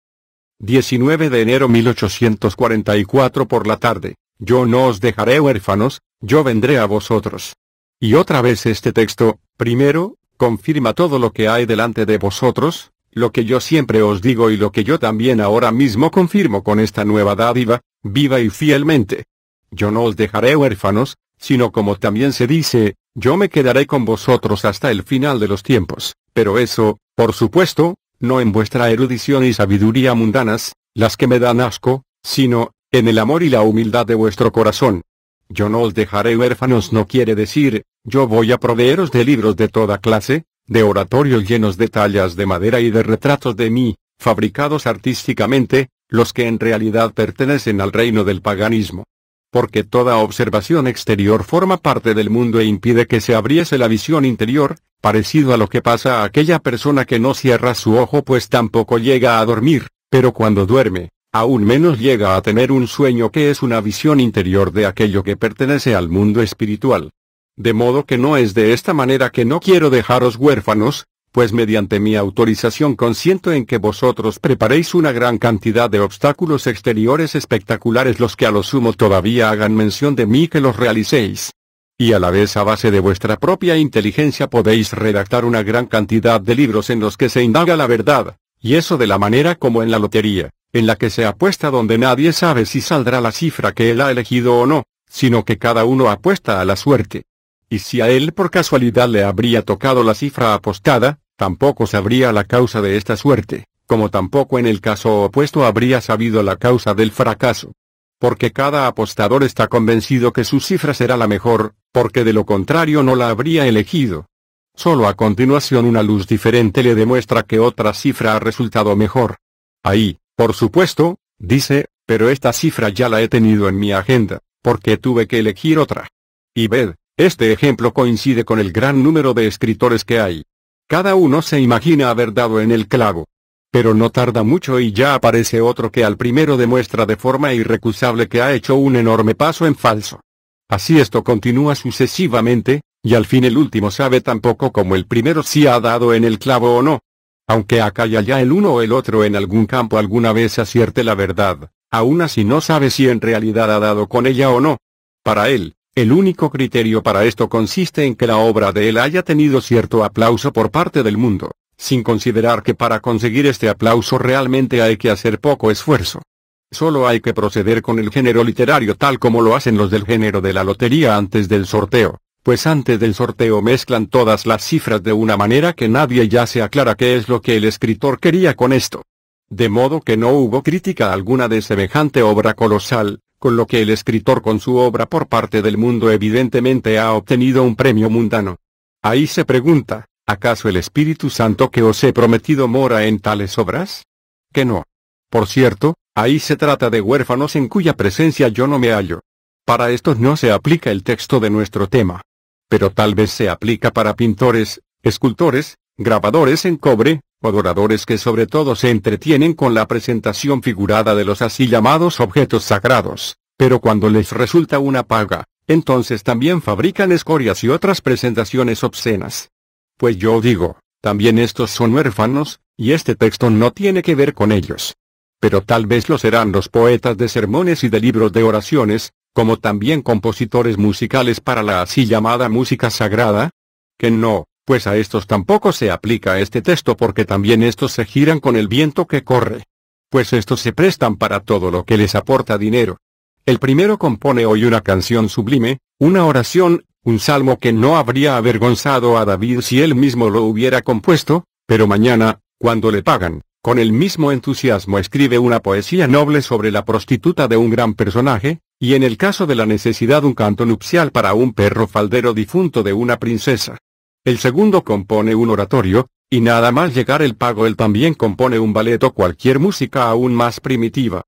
19 de enero 1844 por la tarde. Yo no os dejaré huérfanos, yo vendré a vosotros. Y otra vez este texto, primero, confirma todo lo que hay delante de vosotros, lo que yo siempre os digo y lo que yo también ahora mismo confirmo con esta nueva dádiva, viva y fielmente. Yo no os dejaré huérfanos, sino como también se dice, yo me quedaré con vosotros hasta el final de los tiempos, pero eso, por supuesto, no en vuestra erudición y sabiduría mundanas, las que me dan asco, sino, en el amor y la humildad de vuestro corazón. Yo no os dejaré huérfanos no quiere decir, yo voy a proveeros de libros de toda clase, de oratorios llenos de tallas de madera y de retratos de mí, fabricados artísticamente, los que en realidad pertenecen al reino del paganismo. Porque toda observación exterior forma parte del mundo e impide que se abriese la visión interior, parecido a lo que pasa a aquella persona que no cierra su ojo pues tampoco llega a dormir, pero cuando duerme, aún menos llega a tener un sueño que es una visión interior de aquello que pertenece al mundo espiritual. De modo que no es de esta manera que no quiero dejaros huérfanos, pues mediante mi autorización consiento en que vosotros preparéis una gran cantidad de obstáculos exteriores espectaculares los que a lo sumo todavía hagan mención de mí que los realicéis. Y a la vez a base de vuestra propia inteligencia podéis redactar una gran cantidad de libros en los que se indaga la verdad, y eso de la manera como en la lotería, en la que se apuesta donde nadie sabe si saldrá la cifra que él ha elegido o no, sino que cada uno apuesta a la suerte y si a él por casualidad le habría tocado la cifra apostada, tampoco sabría la causa de esta suerte, como tampoco en el caso opuesto habría sabido la causa del fracaso. Porque cada apostador está convencido que su cifra será la mejor, porque de lo contrario no la habría elegido. Solo a continuación una luz diferente le demuestra que otra cifra ha resultado mejor. Ahí, por supuesto, dice, pero esta cifra ya la he tenido en mi agenda, porque tuve que elegir otra. Y ved, este ejemplo coincide con el gran número de escritores que hay. Cada uno se imagina haber dado en el clavo. Pero no tarda mucho y ya aparece otro que al primero demuestra de forma irrecusable que ha hecho un enorme paso en falso. Así esto continúa sucesivamente, y al fin el último sabe tan poco como el primero si ha dado en el clavo o no. Aunque acá y allá el uno o el otro en algún campo alguna vez acierte la verdad, aún así no sabe si en realidad ha dado con ella o no. Para él, el único criterio para esto consiste en que la obra de él haya tenido cierto aplauso por parte del mundo, sin considerar que para conseguir este aplauso realmente hay que hacer poco esfuerzo. Solo hay que proceder con el género literario tal como lo hacen los del género de la lotería antes del sorteo, pues antes del sorteo mezclan todas las cifras de una manera que nadie ya se aclara qué es lo que el escritor quería con esto. De modo que no hubo crítica alguna de semejante obra colosal, con lo que el escritor con su obra por parte del mundo evidentemente ha obtenido un premio mundano. Ahí se pregunta, ¿acaso el Espíritu Santo que os he prometido mora en tales obras? Que no. Por cierto, ahí se trata de huérfanos en cuya presencia yo no me hallo. Para estos no se aplica el texto de nuestro tema. Pero tal vez se aplica para pintores, escultores, grabadores en cobre, adoradores que sobre todo se entretienen con la presentación figurada de los así llamados objetos sagrados, pero cuando les resulta una paga, entonces también fabrican escorias y otras presentaciones obscenas. Pues yo digo, también estos son huérfanos, y este texto no tiene que ver con ellos. Pero tal vez lo serán los poetas de sermones y de libros de oraciones, como también compositores musicales para la así llamada música sagrada, que no, pues a estos tampoco se aplica este texto porque también estos se giran con el viento que corre. Pues estos se prestan para todo lo que les aporta dinero. El primero compone hoy una canción sublime, una oración, un salmo que no habría avergonzado a David si él mismo lo hubiera compuesto, pero mañana, cuando le pagan, con el mismo entusiasmo escribe una poesía noble sobre la prostituta de un gran personaje, y en el caso de la necesidad un canto nupcial para un perro faldero difunto de una princesa el segundo compone un oratorio, y nada más llegar el pago él también compone un ballet o cualquier música aún más primitiva.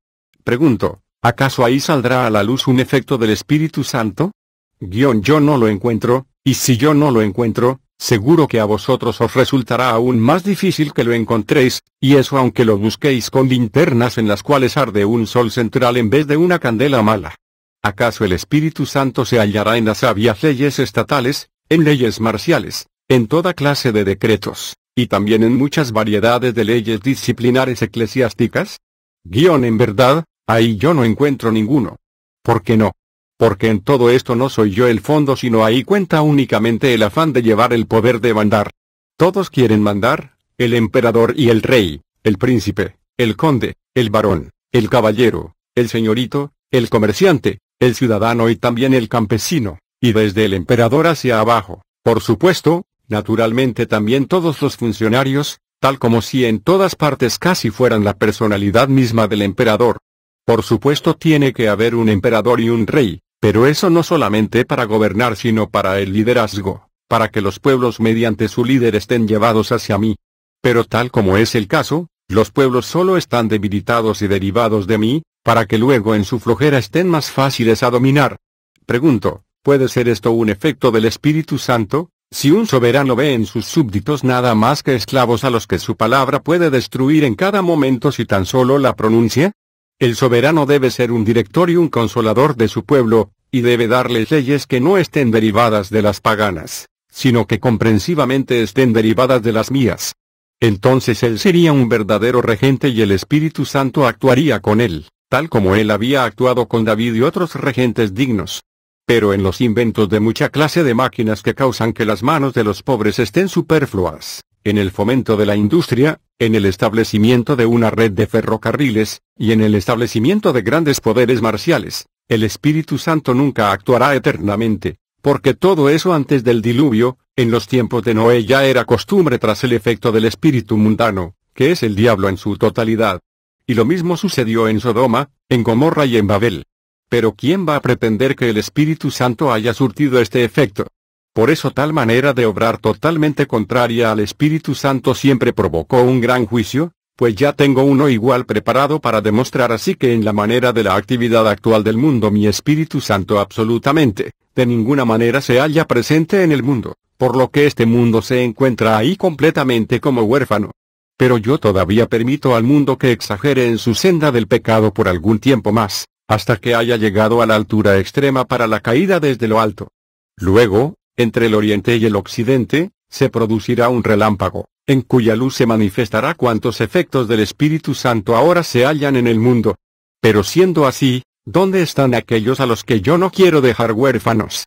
Pregunto, ¿acaso ahí saldrá a la luz un efecto del Espíritu Santo? Guión yo no lo encuentro, y si yo no lo encuentro, seguro que a vosotros os resultará aún más difícil que lo encontréis, y eso aunque lo busquéis con linternas en las cuales arde un sol central en vez de una candela mala. ¿Acaso el Espíritu Santo se hallará en las sabias leyes estatales, en leyes marciales, en toda clase de decretos, y también en muchas variedades de leyes disciplinares eclesiásticas? Guión en verdad, ahí yo no encuentro ninguno. ¿Por qué no? Porque en todo esto no soy yo el fondo sino ahí cuenta únicamente el afán de llevar el poder de mandar. Todos quieren mandar, el emperador y el rey, el príncipe, el conde, el varón, el caballero, el señorito, el comerciante, el ciudadano y también el campesino. Y desde el emperador hacia abajo, por supuesto, naturalmente también todos los funcionarios, tal como si en todas partes casi fueran la personalidad misma del emperador. Por supuesto tiene que haber un emperador y un rey, pero eso no solamente para gobernar sino para el liderazgo, para que los pueblos mediante su líder estén llevados hacia mí. Pero tal como es el caso, los pueblos solo están debilitados y derivados de mí, para que luego en su flojera estén más fáciles a dominar. Pregunto, ¿Puede ser esto un efecto del Espíritu Santo? Si un soberano ve en sus súbditos nada más que esclavos a los que su palabra puede destruir en cada momento si tan solo la pronuncia? El soberano debe ser un director y un consolador de su pueblo, y debe darles leyes que no estén derivadas de las paganas, sino que comprensivamente estén derivadas de las mías. Entonces él sería un verdadero regente y el Espíritu Santo actuaría con él, tal como él había actuado con David y otros regentes dignos pero en los inventos de mucha clase de máquinas que causan que las manos de los pobres estén superfluas, en el fomento de la industria, en el establecimiento de una red de ferrocarriles, y en el establecimiento de grandes poderes marciales, el Espíritu Santo nunca actuará eternamente, porque todo eso antes del diluvio, en los tiempos de Noé ya era costumbre tras el efecto del espíritu mundano, que es el diablo en su totalidad. Y lo mismo sucedió en Sodoma, en Gomorra y en Babel. Pero ¿quién va a pretender que el Espíritu Santo haya surtido este efecto? Por eso tal manera de obrar totalmente contraria al Espíritu Santo siempre provocó un gran juicio, pues ya tengo uno igual preparado para demostrar así que en la manera de la actividad actual del mundo mi Espíritu Santo absolutamente, de ninguna manera se halla presente en el mundo, por lo que este mundo se encuentra ahí completamente como huérfano. Pero yo todavía permito al mundo que exagere en su senda del pecado por algún tiempo más, hasta que haya llegado a la altura extrema para la caída desde lo alto. Luego, entre el oriente y el occidente, se producirá un relámpago, en cuya luz se manifestará cuantos efectos del Espíritu Santo ahora se hallan en el mundo. Pero siendo así, ¿dónde están aquellos a los que yo no quiero dejar huérfanos?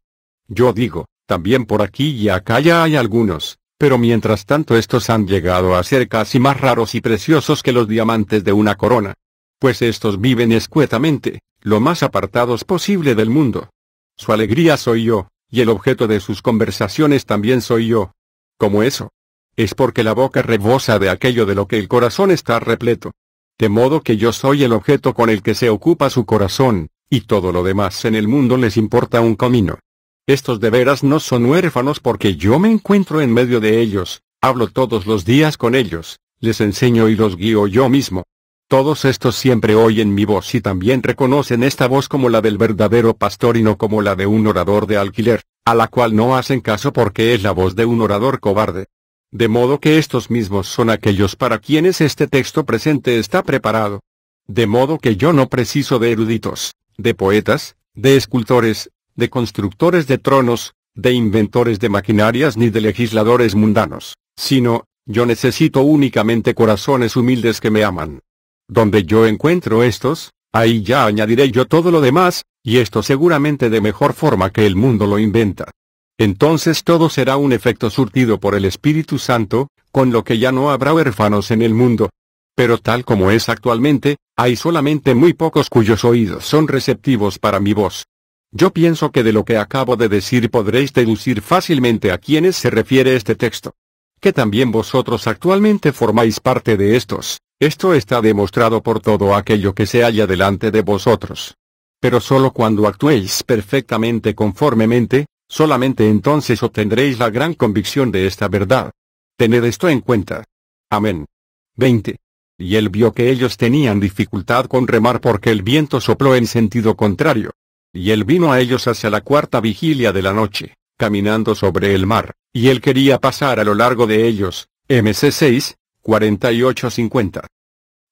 Yo digo, también por aquí y acá ya hay algunos, pero mientras tanto estos han llegado a ser casi más raros y preciosos que los diamantes de una corona. Pues estos viven escuetamente, lo más apartados posible del mundo. Su alegría soy yo, y el objeto de sus conversaciones también soy yo. ¿Cómo eso. Es porque la boca rebosa de aquello de lo que el corazón está repleto. De modo que yo soy el objeto con el que se ocupa su corazón, y todo lo demás en el mundo les importa un comino. Estos de veras no son huérfanos porque yo me encuentro en medio de ellos, hablo todos los días con ellos, les enseño y los guío yo mismo. Todos estos siempre oyen mi voz y también reconocen esta voz como la del verdadero pastor y no como la de un orador de alquiler, a la cual no hacen caso porque es la voz de un orador cobarde. De modo que estos mismos son aquellos para quienes este texto presente está preparado. De modo que yo no preciso de eruditos, de poetas, de escultores, de constructores de tronos, de inventores de maquinarias ni de legisladores mundanos, sino, yo necesito únicamente corazones humildes que me aman. Donde yo encuentro estos, ahí ya añadiré yo todo lo demás, y esto seguramente de mejor forma que el mundo lo inventa. Entonces todo será un efecto surtido por el Espíritu Santo, con lo que ya no habrá huérfanos en el mundo. Pero tal como es actualmente, hay solamente muy pocos cuyos oídos son receptivos para mi voz. Yo pienso que de lo que acabo de decir podréis deducir fácilmente a quienes se refiere este texto. Que también vosotros actualmente formáis parte de estos. Esto está demostrado por todo aquello que se halla delante de vosotros. Pero solo cuando actuéis perfectamente conformemente, solamente entonces obtendréis la gran convicción de esta verdad. Tened esto en cuenta. Amén. 20. Y él vio que ellos tenían dificultad con remar porque el viento sopló en sentido contrario. Y él vino a ellos hacia la cuarta vigilia de la noche, caminando sobre el mar, y él quería pasar a lo largo de ellos. MC 6, 48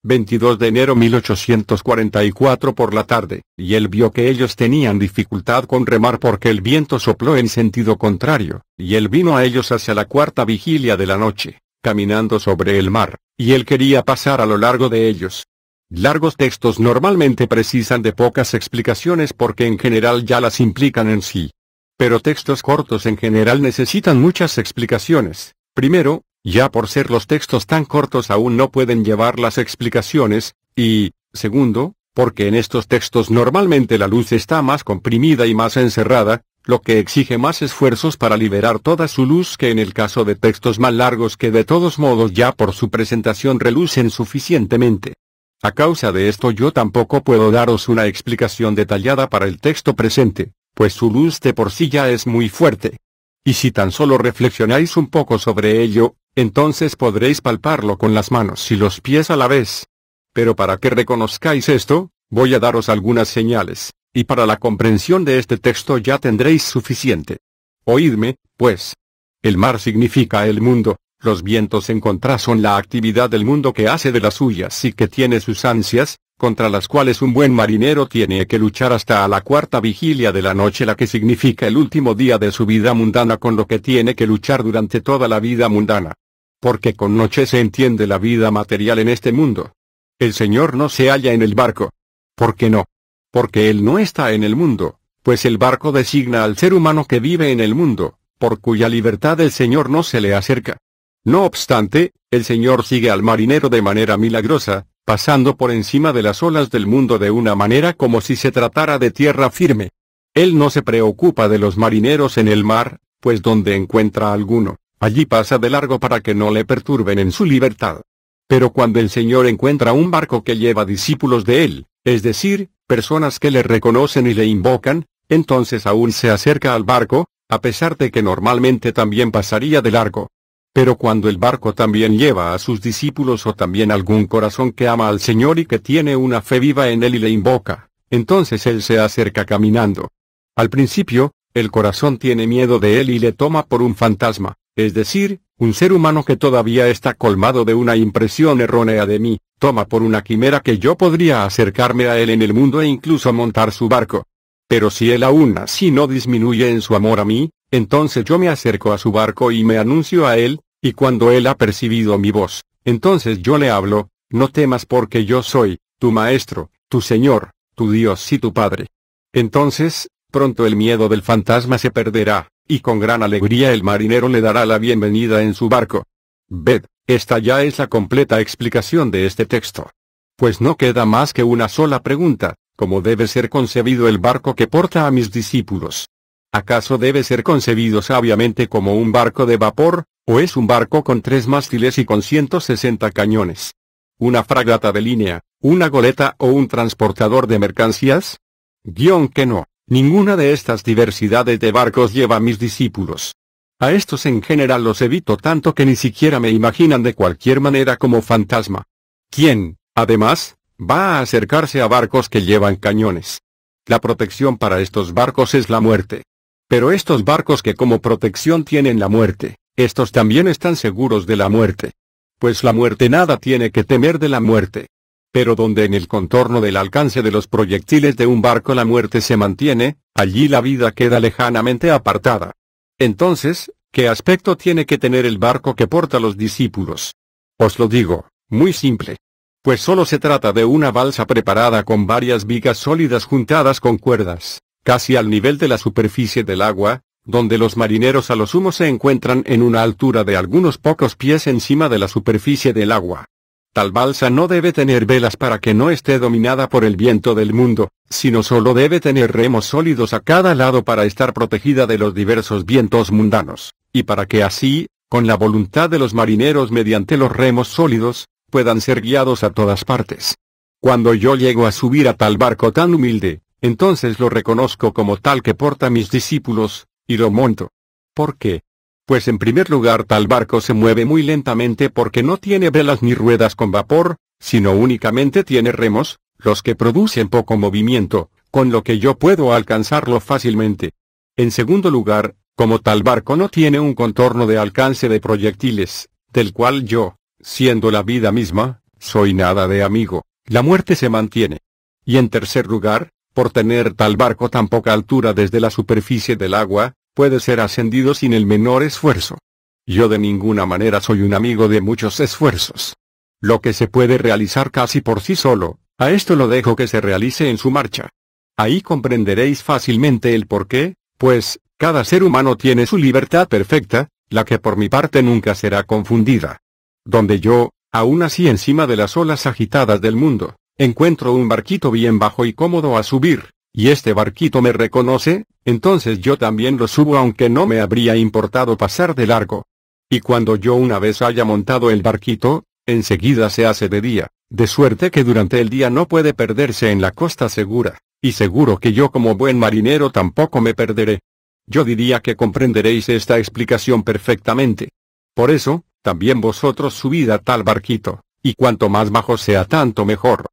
22 de enero 1844 por la tarde, y él vio que ellos tenían dificultad con remar porque el viento sopló en sentido contrario, y él vino a ellos hacia la cuarta vigilia de la noche, caminando sobre el mar, y él quería pasar a lo largo de ellos. Largos textos normalmente precisan de pocas explicaciones porque en general ya las implican en sí. Pero textos cortos en general necesitan muchas explicaciones. Primero, ya por ser los textos tan cortos aún no pueden llevar las explicaciones, y, segundo, porque en estos textos normalmente la luz está más comprimida y más encerrada, lo que exige más esfuerzos para liberar toda su luz que en el caso de textos más largos que de todos modos ya por su presentación relucen suficientemente. A causa de esto yo tampoco puedo daros una explicación detallada para el texto presente, pues su luz de por sí ya es muy fuerte. Y si tan solo reflexionáis un poco sobre ello, entonces podréis palparlo con las manos y los pies a la vez. Pero para que reconozcáis esto, voy a daros algunas señales, y para la comprensión de este texto ya tendréis suficiente. Oídme, pues. El mar significa el mundo, los vientos en contra son la actividad del mundo que hace de las suyas y que tiene sus ansias, contra las cuales un buen marinero tiene que luchar hasta a la cuarta vigilia de la noche la que significa el último día de su vida mundana con lo que tiene que luchar durante toda la vida mundana porque con noche se entiende la vida material en este mundo. El Señor no se halla en el barco. ¿Por qué no? Porque Él no está en el mundo, pues el barco designa al ser humano que vive en el mundo, por cuya libertad el Señor no se le acerca. No obstante, el Señor sigue al marinero de manera milagrosa, pasando por encima de las olas del mundo de una manera como si se tratara de tierra firme. Él no se preocupa de los marineros en el mar, pues donde encuentra alguno, Allí pasa de largo para que no le perturben en su libertad. Pero cuando el Señor encuentra un barco que lleva discípulos de él, es decir, personas que le reconocen y le invocan, entonces aún se acerca al barco, a pesar de que normalmente también pasaría de largo. Pero cuando el barco también lleva a sus discípulos o también algún corazón que ama al Señor y que tiene una fe viva en Él y le invoca, entonces Él se acerca caminando. Al principio, el corazón tiene miedo de Él y le toma por un fantasma. Es decir, un ser humano que todavía está colmado de una impresión errónea de mí, toma por una quimera que yo podría acercarme a él en el mundo e incluso montar su barco. Pero si él aún así no disminuye en su amor a mí, entonces yo me acerco a su barco y me anuncio a él, y cuando él ha percibido mi voz, entonces yo le hablo, no temas porque yo soy, tu maestro, tu Señor, tu Dios y tu Padre. Entonces, pronto el miedo del fantasma se perderá, y con gran alegría el marinero le dará la bienvenida en su barco. Ved, esta ya es la completa explicación de este texto. Pues no queda más que una sola pregunta, ¿cómo debe ser concebido el barco que porta a mis discípulos? ¿Acaso debe ser concebido sabiamente como un barco de vapor, o es un barco con tres mástiles y con 160 cañones? ¿Una fragata de línea, una goleta o un transportador de mercancías? Guión que no. Ninguna de estas diversidades de barcos lleva a mis discípulos. A estos en general los evito tanto que ni siquiera me imaginan de cualquier manera como fantasma. ¿Quién, además, va a acercarse a barcos que llevan cañones? La protección para estos barcos es la muerte. Pero estos barcos que como protección tienen la muerte, estos también están seguros de la muerte. Pues la muerte nada tiene que temer de la muerte pero donde en el contorno del alcance de los proyectiles de un barco la muerte se mantiene, allí la vida queda lejanamente apartada. Entonces, ¿qué aspecto tiene que tener el barco que porta los discípulos? Os lo digo, muy simple. Pues solo se trata de una balsa preparada con varias vigas sólidas juntadas con cuerdas, casi al nivel de la superficie del agua, donde los marineros a lo sumo se encuentran en una altura de algunos pocos pies encima de la superficie del agua. Tal balsa no debe tener velas para que no esté dominada por el viento del mundo, sino solo debe tener remos sólidos a cada lado para estar protegida de los diversos vientos mundanos, y para que así, con la voluntad de los marineros mediante los remos sólidos, puedan ser guiados a todas partes. Cuando yo llego a subir a tal barco tan humilde, entonces lo reconozco como tal que porta mis discípulos, y lo monto. ¿Por qué? pues en primer lugar tal barco se mueve muy lentamente porque no tiene velas ni ruedas con vapor, sino únicamente tiene remos, los que producen poco movimiento, con lo que yo puedo alcanzarlo fácilmente. En segundo lugar, como tal barco no tiene un contorno de alcance de proyectiles, del cual yo, siendo la vida misma, soy nada de amigo, la muerte se mantiene. Y en tercer lugar, por tener tal barco tan poca altura desde la superficie del agua, puede ser ascendido sin el menor esfuerzo. Yo de ninguna manera soy un amigo de muchos esfuerzos. Lo que se puede realizar casi por sí solo, a esto lo dejo que se realice en su marcha. Ahí comprenderéis fácilmente el por qué, pues, cada ser humano tiene su libertad perfecta, la que por mi parte nunca será confundida. Donde yo, aún así encima de las olas agitadas del mundo, encuentro un barquito bien bajo y cómodo a subir, y este barquito me reconoce, entonces yo también lo subo aunque no me habría importado pasar de largo. Y cuando yo una vez haya montado el barquito, enseguida se hace de día, de suerte que durante el día no puede perderse en la costa segura, y seguro que yo como buen marinero tampoco me perderé. Yo diría que comprenderéis esta explicación perfectamente. Por eso, también vosotros subid a tal barquito, y cuanto más bajo sea tanto mejor.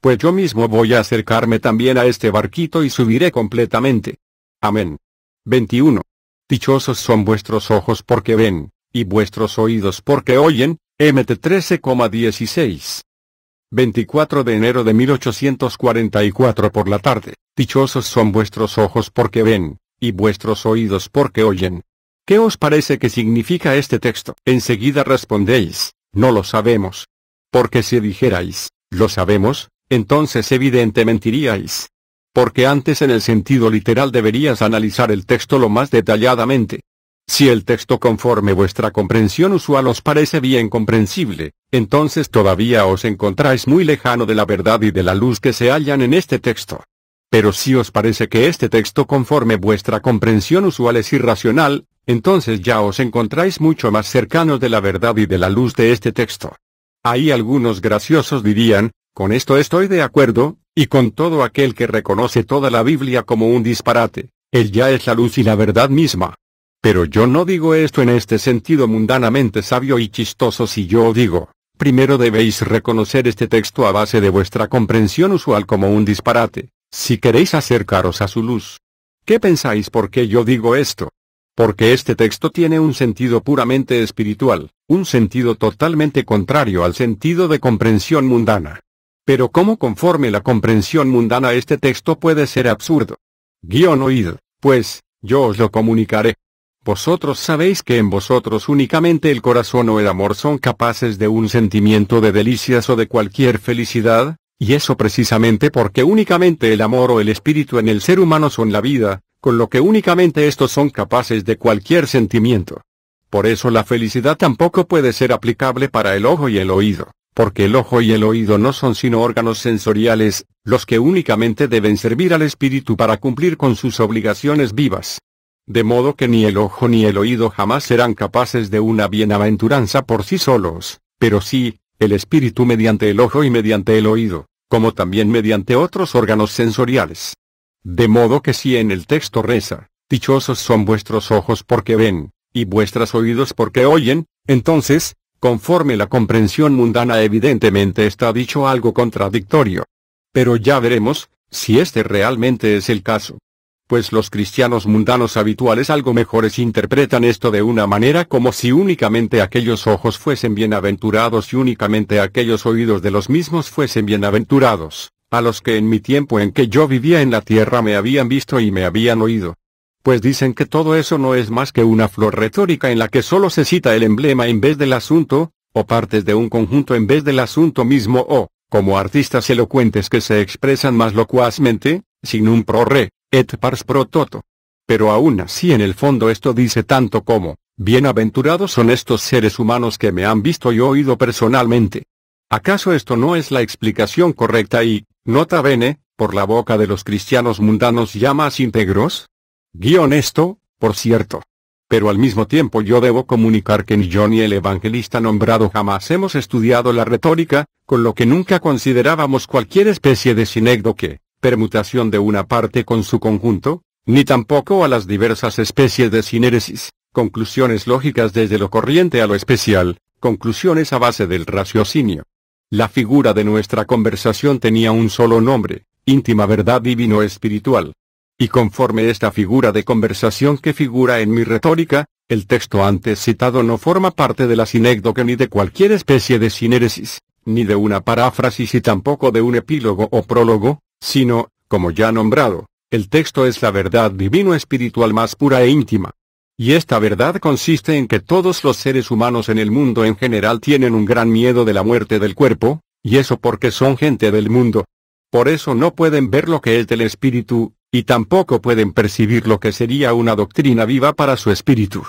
Pues yo mismo voy a acercarme también a este barquito y subiré completamente. Amén. 21. Dichosos son vuestros ojos porque ven, y vuestros oídos porque oyen, MT 13,16. 24 de enero de 1844 por la tarde, dichosos son vuestros ojos porque ven, y vuestros oídos porque oyen. ¿Qué os parece que significa este texto? Enseguida respondéis, no lo sabemos. Porque si dijerais, lo sabemos, entonces evidentemente mentiríais. Porque antes en el sentido literal deberías analizar el texto lo más detalladamente. Si el texto conforme vuestra comprensión usual os parece bien comprensible, entonces todavía os encontráis muy lejano de la verdad y de la luz que se hallan en este texto. Pero si os parece que este texto conforme vuestra comprensión usual es irracional, entonces ya os encontráis mucho más cercanos de la verdad y de la luz de este texto. Ahí algunos graciosos dirían, con esto estoy de acuerdo, y con todo aquel que reconoce toda la Biblia como un disparate. Él ya es la luz y la verdad misma. Pero yo no digo esto en este sentido mundanamente sabio y chistoso si yo digo, primero debéis reconocer este texto a base de vuestra comprensión usual como un disparate, si queréis acercaros a su luz. ¿Qué pensáis por qué yo digo esto? Porque este texto tiene un sentido puramente espiritual, un sentido totalmente contrario al sentido de comprensión mundana. Pero cómo conforme la comprensión mundana este texto puede ser absurdo. Guión oído, pues, yo os lo comunicaré. Vosotros sabéis que en vosotros únicamente el corazón o el amor son capaces de un sentimiento de delicias o de cualquier felicidad, y eso precisamente porque únicamente el amor o el espíritu en el ser humano son la vida, con lo que únicamente estos son capaces de cualquier sentimiento. Por eso la felicidad tampoco puede ser aplicable para el ojo y el oído porque el ojo y el oído no son sino órganos sensoriales, los que únicamente deben servir al espíritu para cumplir con sus obligaciones vivas. De modo que ni el ojo ni el oído jamás serán capaces de una bienaventuranza por sí solos, pero sí, el espíritu mediante el ojo y mediante el oído, como también mediante otros órganos sensoriales. De modo que si en el texto reza, Dichosos son vuestros ojos porque ven, y vuestros oídos porque oyen, entonces, Conforme la comprensión mundana evidentemente está dicho algo contradictorio. Pero ya veremos, si este realmente es el caso. Pues los cristianos mundanos habituales algo mejores interpretan esto de una manera como si únicamente aquellos ojos fuesen bienaventurados y únicamente aquellos oídos de los mismos fuesen bienaventurados, a los que en mi tiempo en que yo vivía en la tierra me habían visto y me habían oído pues dicen que todo eso no es más que una flor retórica en la que solo se cita el emblema en vez del asunto, o partes de un conjunto en vez del asunto mismo o, como artistas elocuentes que se expresan más locuazmente, sin un pro re, et pars pro toto. Pero aún así en el fondo esto dice tanto como, bienaventurados son estos seres humanos que me han visto y oído personalmente. ¿Acaso esto no es la explicación correcta y, nota bene, por la boca de los cristianos mundanos ya más íntegros? Guión esto, por cierto. Pero al mismo tiempo yo debo comunicar que ni yo ni el evangelista nombrado jamás hemos estudiado la retórica, con lo que nunca considerábamos cualquier especie de sinécdoque, permutación de una parte con su conjunto, ni tampoco a las diversas especies de sinéresis, conclusiones lógicas desde lo corriente a lo especial, conclusiones a base del raciocinio. La figura de nuestra conversación tenía un solo nombre, íntima verdad divino espiritual, y conforme esta figura de conversación que figura en mi retórica, el texto antes citado no forma parte de la sinécdoque ni de cualquier especie de sinéresis, ni de una paráfrasis y tampoco de un epílogo o prólogo, sino, como ya nombrado, el texto es la verdad divino espiritual más pura e íntima. Y esta verdad consiste en que todos los seres humanos en el mundo en general tienen un gran miedo de la muerte del cuerpo, y eso porque son gente del mundo. Por eso no pueden ver lo que es del espíritu, y tampoco pueden percibir lo que sería una doctrina viva para su espíritu.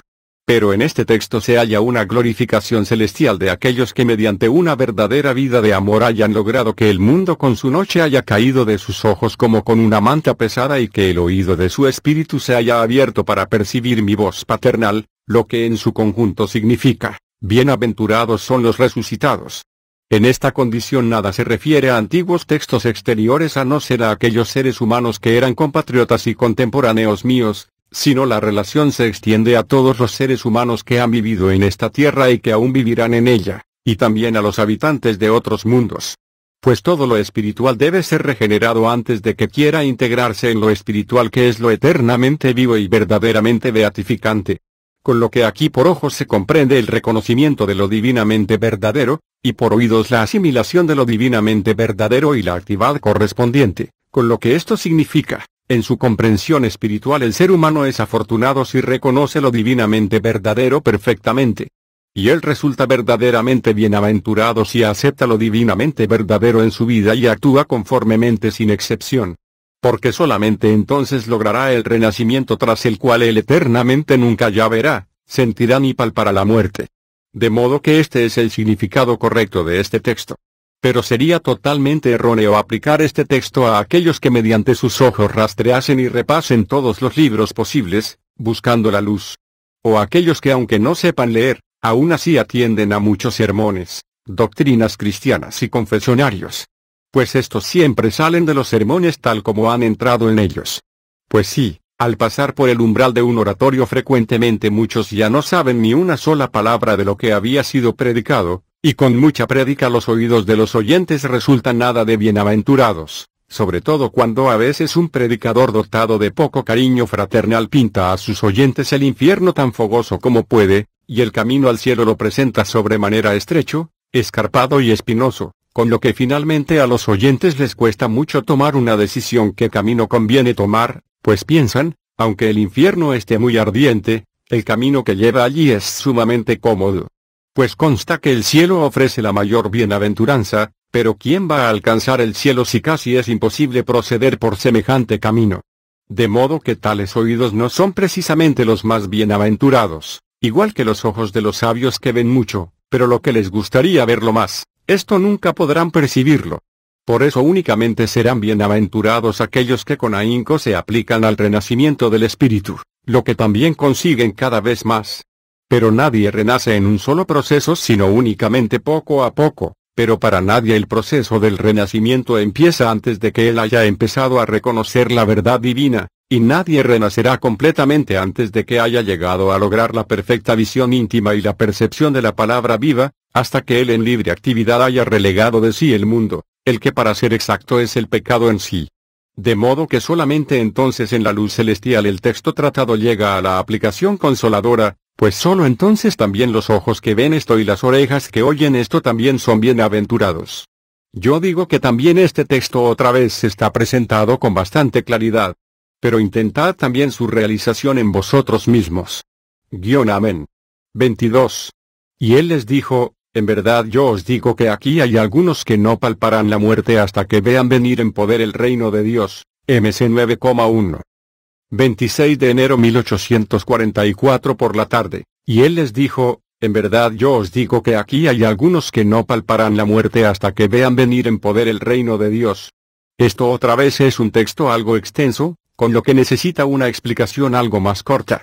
Pero en este texto se halla una glorificación celestial de aquellos que mediante una verdadera vida de amor hayan logrado que el mundo con su noche haya caído de sus ojos como con una manta pesada y que el oído de su espíritu se haya abierto para percibir mi voz paternal, lo que en su conjunto significa, bienaventurados son los resucitados, en esta condición nada se refiere a antiguos textos exteriores a no ser a aquellos seres humanos que eran compatriotas y contemporáneos míos, sino la relación se extiende a todos los seres humanos que han vivido en esta tierra y que aún vivirán en ella, y también a los habitantes de otros mundos. Pues todo lo espiritual debe ser regenerado antes de que quiera integrarse en lo espiritual que es lo eternamente vivo y verdaderamente beatificante. Con lo que aquí por ojos se comprende el reconocimiento de lo divinamente verdadero, y por oídos la asimilación de lo divinamente verdadero y la actividad correspondiente, con lo que esto significa. En su comprensión espiritual el ser humano es afortunado si reconoce lo divinamente verdadero perfectamente. Y él resulta verdaderamente bienaventurado si acepta lo divinamente verdadero en su vida y actúa conformemente sin excepción. Porque solamente entonces logrará el renacimiento tras el cual él eternamente nunca ya verá, sentirá ni para la muerte. De modo que este es el significado correcto de este texto. Pero sería totalmente erróneo aplicar este texto a aquellos que mediante sus ojos rastreasen y repasen todos los libros posibles, buscando la luz. O aquellos que aunque no sepan leer, aún así atienden a muchos sermones, doctrinas cristianas y confesionarios. Pues estos siempre salen de los sermones tal como han entrado en ellos. Pues sí, al pasar por el umbral de un oratorio frecuentemente muchos ya no saben ni una sola palabra de lo que había sido predicado, y con mucha prédica los oídos de los oyentes resultan nada de bienaventurados, sobre todo cuando a veces un predicador dotado de poco cariño fraternal pinta a sus oyentes el infierno tan fogoso como puede, y el camino al cielo lo presenta sobre manera estrecho, escarpado y espinoso con lo que finalmente a los oyentes les cuesta mucho tomar una decisión que camino conviene tomar, pues piensan, aunque el infierno esté muy ardiente, el camino que lleva allí es sumamente cómodo. Pues consta que el cielo ofrece la mayor bienaventuranza, pero ¿quién va a alcanzar el cielo si casi es imposible proceder por semejante camino? De modo que tales oídos no son precisamente los más bienaventurados, igual que los ojos de los sabios que ven mucho, pero lo que les gustaría verlo más, esto nunca podrán percibirlo. Por eso únicamente serán bienaventurados aquellos que con ahínco se aplican al renacimiento del espíritu, lo que también consiguen cada vez más. Pero nadie renace en un solo proceso sino únicamente poco a poco, pero para nadie el proceso del renacimiento empieza antes de que él haya empezado a reconocer la verdad divina, y nadie renacerá completamente antes de que haya llegado a lograr la perfecta visión íntima y la percepción de la palabra viva, hasta que él en libre actividad haya relegado de sí el mundo, el que para ser exacto es el pecado en sí. De modo que solamente entonces en la luz celestial el texto tratado llega a la aplicación consoladora, pues solo entonces también los ojos que ven esto y las orejas que oyen esto también son bienaventurados. Yo digo que también este texto otra vez está presentado con bastante claridad. Pero intentad también su realización en vosotros mismos. Guión amén. 22. Y él les dijo, en verdad yo os digo que aquí hay algunos que no palparán la muerte hasta que vean venir en poder el reino de Dios. MC 9,1. 26 de enero 1844 por la tarde, y él les dijo, en verdad yo os digo que aquí hay algunos que no palparán la muerte hasta que vean venir en poder el reino de Dios. Esto otra vez es un texto algo extenso, con lo que necesita una explicación algo más corta.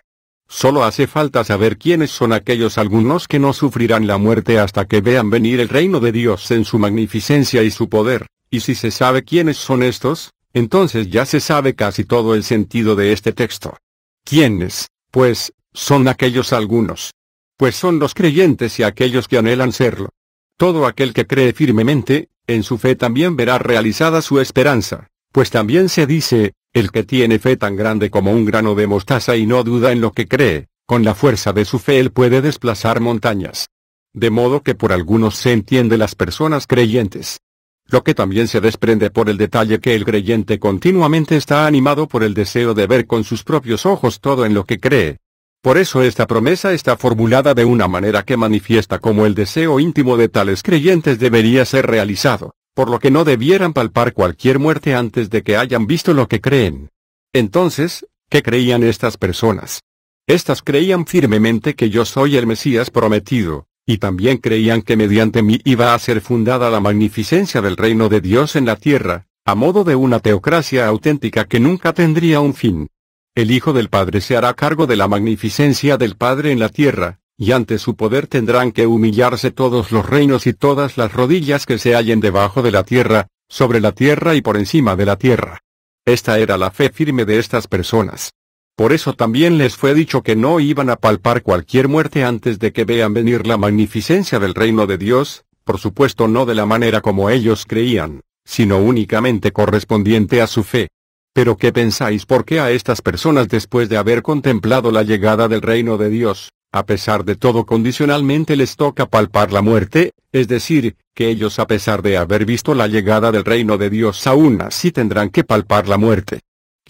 Solo hace falta saber quiénes son aquellos algunos que no sufrirán la muerte hasta que vean venir el reino de Dios en su magnificencia y su poder, y si se sabe quiénes son estos, entonces ya se sabe casi todo el sentido de este texto. ¿Quiénes, pues, son aquellos algunos? Pues son los creyentes y aquellos que anhelan serlo. Todo aquel que cree firmemente, en su fe también verá realizada su esperanza, pues también se dice, el que tiene fe tan grande como un grano de mostaza y no duda en lo que cree, con la fuerza de su fe él puede desplazar montañas. De modo que por algunos se entiende las personas creyentes. Lo que también se desprende por el detalle que el creyente continuamente está animado por el deseo de ver con sus propios ojos todo en lo que cree. Por eso esta promesa está formulada de una manera que manifiesta cómo el deseo íntimo de tales creyentes debería ser realizado por lo que no debieran palpar cualquier muerte antes de que hayan visto lo que creen. Entonces, ¿qué creían estas personas? Estas creían firmemente que yo soy el Mesías prometido, y también creían que mediante mí iba a ser fundada la magnificencia del reino de Dios en la tierra, a modo de una teocracia auténtica que nunca tendría un fin. El Hijo del Padre se hará cargo de la magnificencia del Padre en la tierra, y ante su poder tendrán que humillarse todos los reinos y todas las rodillas que se hallen debajo de la tierra, sobre la tierra y por encima de la tierra. Esta era la fe firme de estas personas. Por eso también les fue dicho que no iban a palpar cualquier muerte antes de que vean venir la magnificencia del reino de Dios, por supuesto no de la manera como ellos creían, sino únicamente correspondiente a su fe. Pero ¿qué pensáis por qué a estas personas después de haber contemplado la llegada del reino de Dios, a pesar de todo condicionalmente les toca palpar la muerte, es decir, que ellos a pesar de haber visto la llegada del reino de Dios aún así tendrán que palpar la muerte.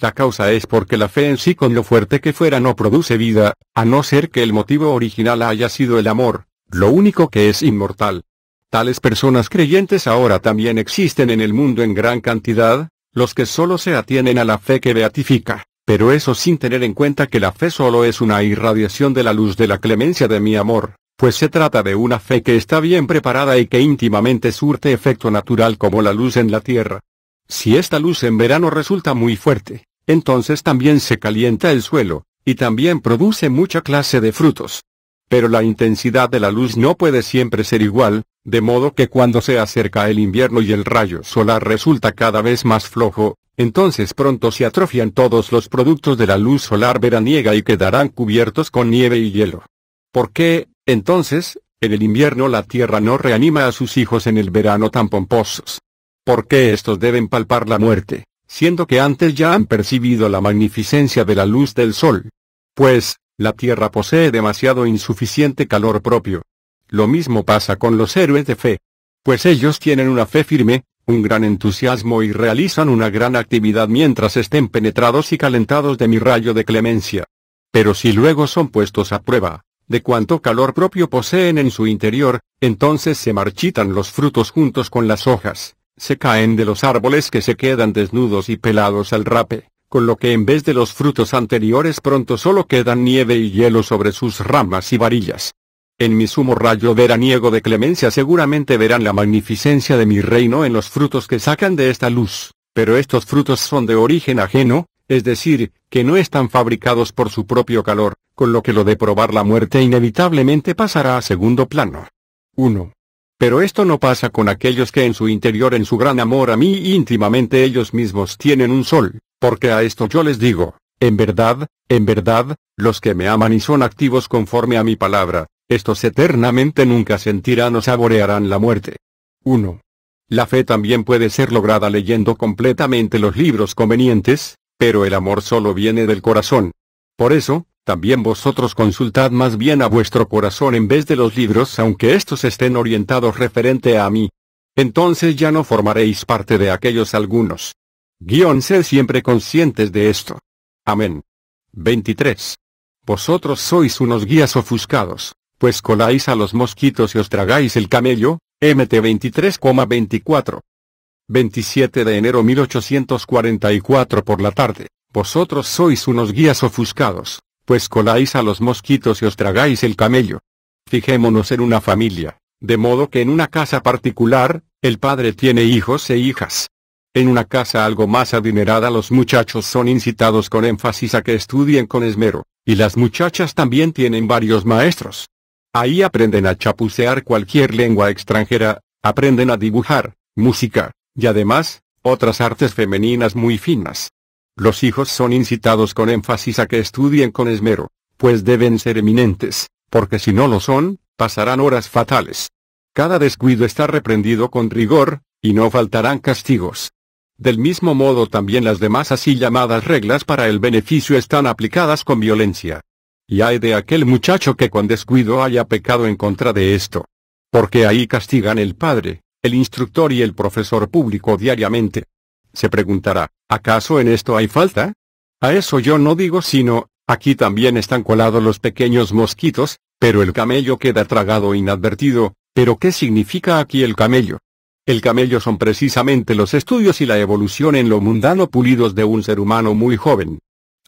La causa es porque la fe en sí con lo fuerte que fuera no produce vida, a no ser que el motivo original haya sido el amor, lo único que es inmortal. Tales personas creyentes ahora también existen en el mundo en gran cantidad, los que solo se atienen a la fe que beatifica pero eso sin tener en cuenta que la fe solo es una irradiación de la luz de la clemencia de mi amor, pues se trata de una fe que está bien preparada y que íntimamente surte efecto natural como la luz en la tierra. Si esta luz en verano resulta muy fuerte, entonces también se calienta el suelo, y también produce mucha clase de frutos. Pero la intensidad de la luz no puede siempre ser igual, de modo que cuando se acerca el invierno y el rayo solar resulta cada vez más flojo, entonces pronto se atrofian todos los productos de la luz solar veraniega y quedarán cubiertos con nieve y hielo. ¿Por qué, entonces, en el invierno la Tierra no reanima a sus hijos en el verano tan pomposos? ¿Por qué estos deben palpar la muerte, siendo que antes ya han percibido la magnificencia de la luz del sol? Pues, la Tierra posee demasiado insuficiente calor propio. Lo mismo pasa con los héroes de fe. Pues ellos tienen una fe firme, un gran entusiasmo y realizan una gran actividad mientras estén penetrados y calentados de mi rayo de clemencia. Pero si luego son puestos a prueba, de cuánto calor propio poseen en su interior, entonces se marchitan los frutos juntos con las hojas, se caen de los árboles que se quedan desnudos y pelados al rape, con lo que en vez de los frutos anteriores pronto solo quedan nieve y hielo sobre sus ramas y varillas. En mi sumo rayo veraniego de clemencia seguramente verán la magnificencia de mi reino en los frutos que sacan de esta luz, pero estos frutos son de origen ajeno, es decir, que no están fabricados por su propio calor, con lo que lo de probar la muerte inevitablemente pasará a segundo plano. 1. Pero esto no pasa con aquellos que en su interior en su gran amor a mí íntimamente ellos mismos tienen un sol, porque a esto yo les digo, en verdad, en verdad, los que me aman y son activos conforme a mi palabra, estos eternamente nunca sentirán o saborearán la muerte. 1. La fe también puede ser lograda leyendo completamente los libros convenientes, pero el amor solo viene del corazón. Por eso, también vosotros consultad más bien a vuestro corazón en vez de los libros aunque estos estén orientados referente a mí. Entonces ya no formaréis parte de aquellos algunos. Guión sed siempre conscientes de esto. Amén. 23. Vosotros sois unos guías ofuscados, pues coláis a los mosquitos y os tragáis el camello, MT 23,24. 27 de enero 1844 por la tarde, vosotros sois unos guías ofuscados, pues coláis a los mosquitos y os tragáis el camello. Fijémonos en una familia, de modo que en una casa particular, el padre tiene hijos e hijas. En una casa algo más adinerada los muchachos son incitados con énfasis a que estudien con esmero, y las muchachas también tienen varios maestros. Ahí aprenden a chapucear cualquier lengua extranjera, aprenden a dibujar, música, y además, otras artes femeninas muy finas. Los hijos son incitados con énfasis a que estudien con esmero, pues deben ser eminentes, porque si no lo son, pasarán horas fatales. Cada descuido está reprendido con rigor, y no faltarán castigos. Del mismo modo también las demás así llamadas reglas para el beneficio están aplicadas con violencia. Y hay de aquel muchacho que con descuido haya pecado en contra de esto. Porque ahí castigan el padre, el instructor y el profesor público diariamente. Se preguntará, ¿acaso en esto hay falta? A eso yo no digo sino, aquí también están colados los pequeños mosquitos, pero el camello queda tragado inadvertido, pero ¿qué significa aquí el camello? El camello son precisamente los estudios y la evolución en lo mundano pulidos de un ser humano muy joven.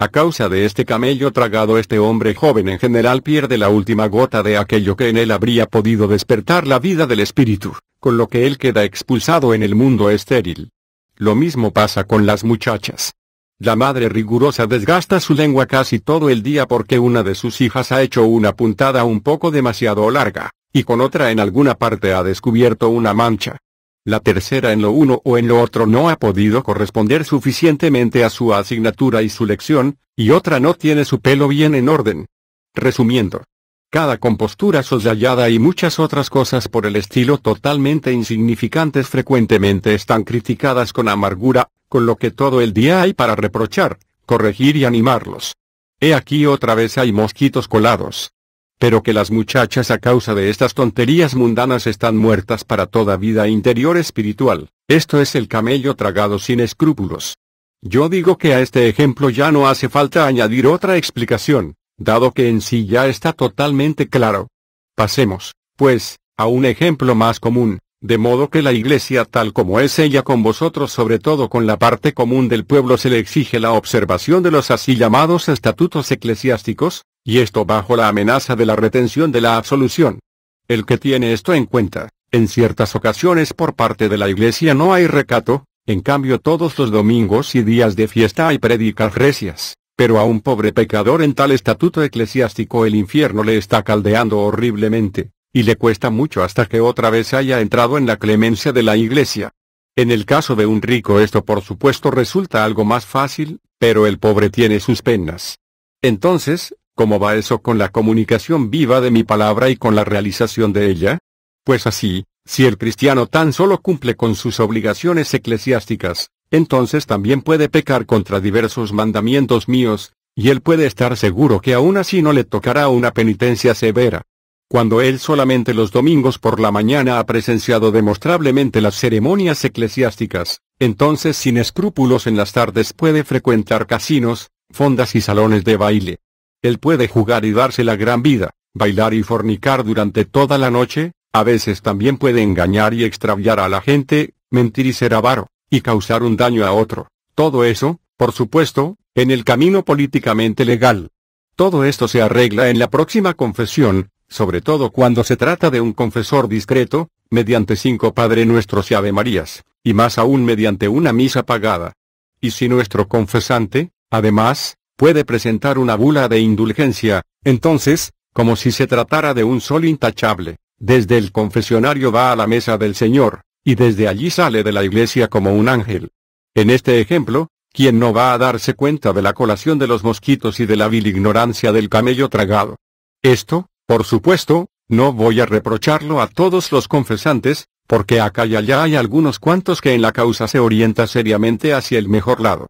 A causa de este camello tragado este hombre joven en general pierde la última gota de aquello que en él habría podido despertar la vida del espíritu, con lo que él queda expulsado en el mundo estéril. Lo mismo pasa con las muchachas. La madre rigurosa desgasta su lengua casi todo el día porque una de sus hijas ha hecho una puntada un poco demasiado larga, y con otra en alguna parte ha descubierto una mancha. La tercera en lo uno o en lo otro no ha podido corresponder suficientemente a su asignatura y su lección, y otra no tiene su pelo bien en orden. Resumiendo. Cada compostura soslayada y muchas otras cosas por el estilo totalmente insignificantes frecuentemente están criticadas con amargura, con lo que todo el día hay para reprochar, corregir y animarlos. He aquí otra vez hay mosquitos colados pero que las muchachas a causa de estas tonterías mundanas están muertas para toda vida interior espiritual, esto es el camello tragado sin escrúpulos. Yo digo que a este ejemplo ya no hace falta añadir otra explicación, dado que en sí ya está totalmente claro. Pasemos, pues, a un ejemplo más común, de modo que la iglesia tal como es ella con vosotros sobre todo con la parte común del pueblo se le exige la observación de los así llamados estatutos eclesiásticos, y esto bajo la amenaza de la retención de la absolución. El que tiene esto en cuenta, en ciertas ocasiones por parte de la Iglesia no hay recato, en cambio todos los domingos y días de fiesta hay predicas recias, pero a un pobre pecador en tal estatuto eclesiástico el infierno le está caldeando horriblemente, y le cuesta mucho hasta que otra vez haya entrado en la clemencia de la Iglesia. En el caso de un rico esto por supuesto resulta algo más fácil, pero el pobre tiene sus penas. Entonces, ¿Cómo va eso con la comunicación viva de mi palabra y con la realización de ella? Pues así, si el cristiano tan solo cumple con sus obligaciones eclesiásticas, entonces también puede pecar contra diversos mandamientos míos, y él puede estar seguro que aún así no le tocará una penitencia severa. Cuando él solamente los domingos por la mañana ha presenciado demostrablemente las ceremonias eclesiásticas, entonces sin escrúpulos en las tardes puede frecuentar casinos, fondas y salones de baile. Él puede jugar y darse la gran vida, bailar y fornicar durante toda la noche, a veces también puede engañar y extraviar a la gente, mentir y ser avaro, y causar un daño a otro. Todo eso, por supuesto, en el camino políticamente legal. Todo esto se arregla en la próxima confesión, sobre todo cuando se trata de un confesor discreto, mediante cinco Padre Nuestros y Ave Marías, y más aún mediante una misa pagada. Y si nuestro confesante, además, puede presentar una bula de indulgencia, entonces, como si se tratara de un sol intachable, desde el confesionario va a la mesa del Señor, y desde allí sale de la iglesia como un ángel. En este ejemplo, ¿quién no va a darse cuenta de la colación de los mosquitos y de la vil ignorancia del camello tragado? Esto, por supuesto, no voy a reprocharlo a todos los confesantes, porque acá y allá hay algunos cuantos que en la causa se orienta seriamente hacia el mejor lado.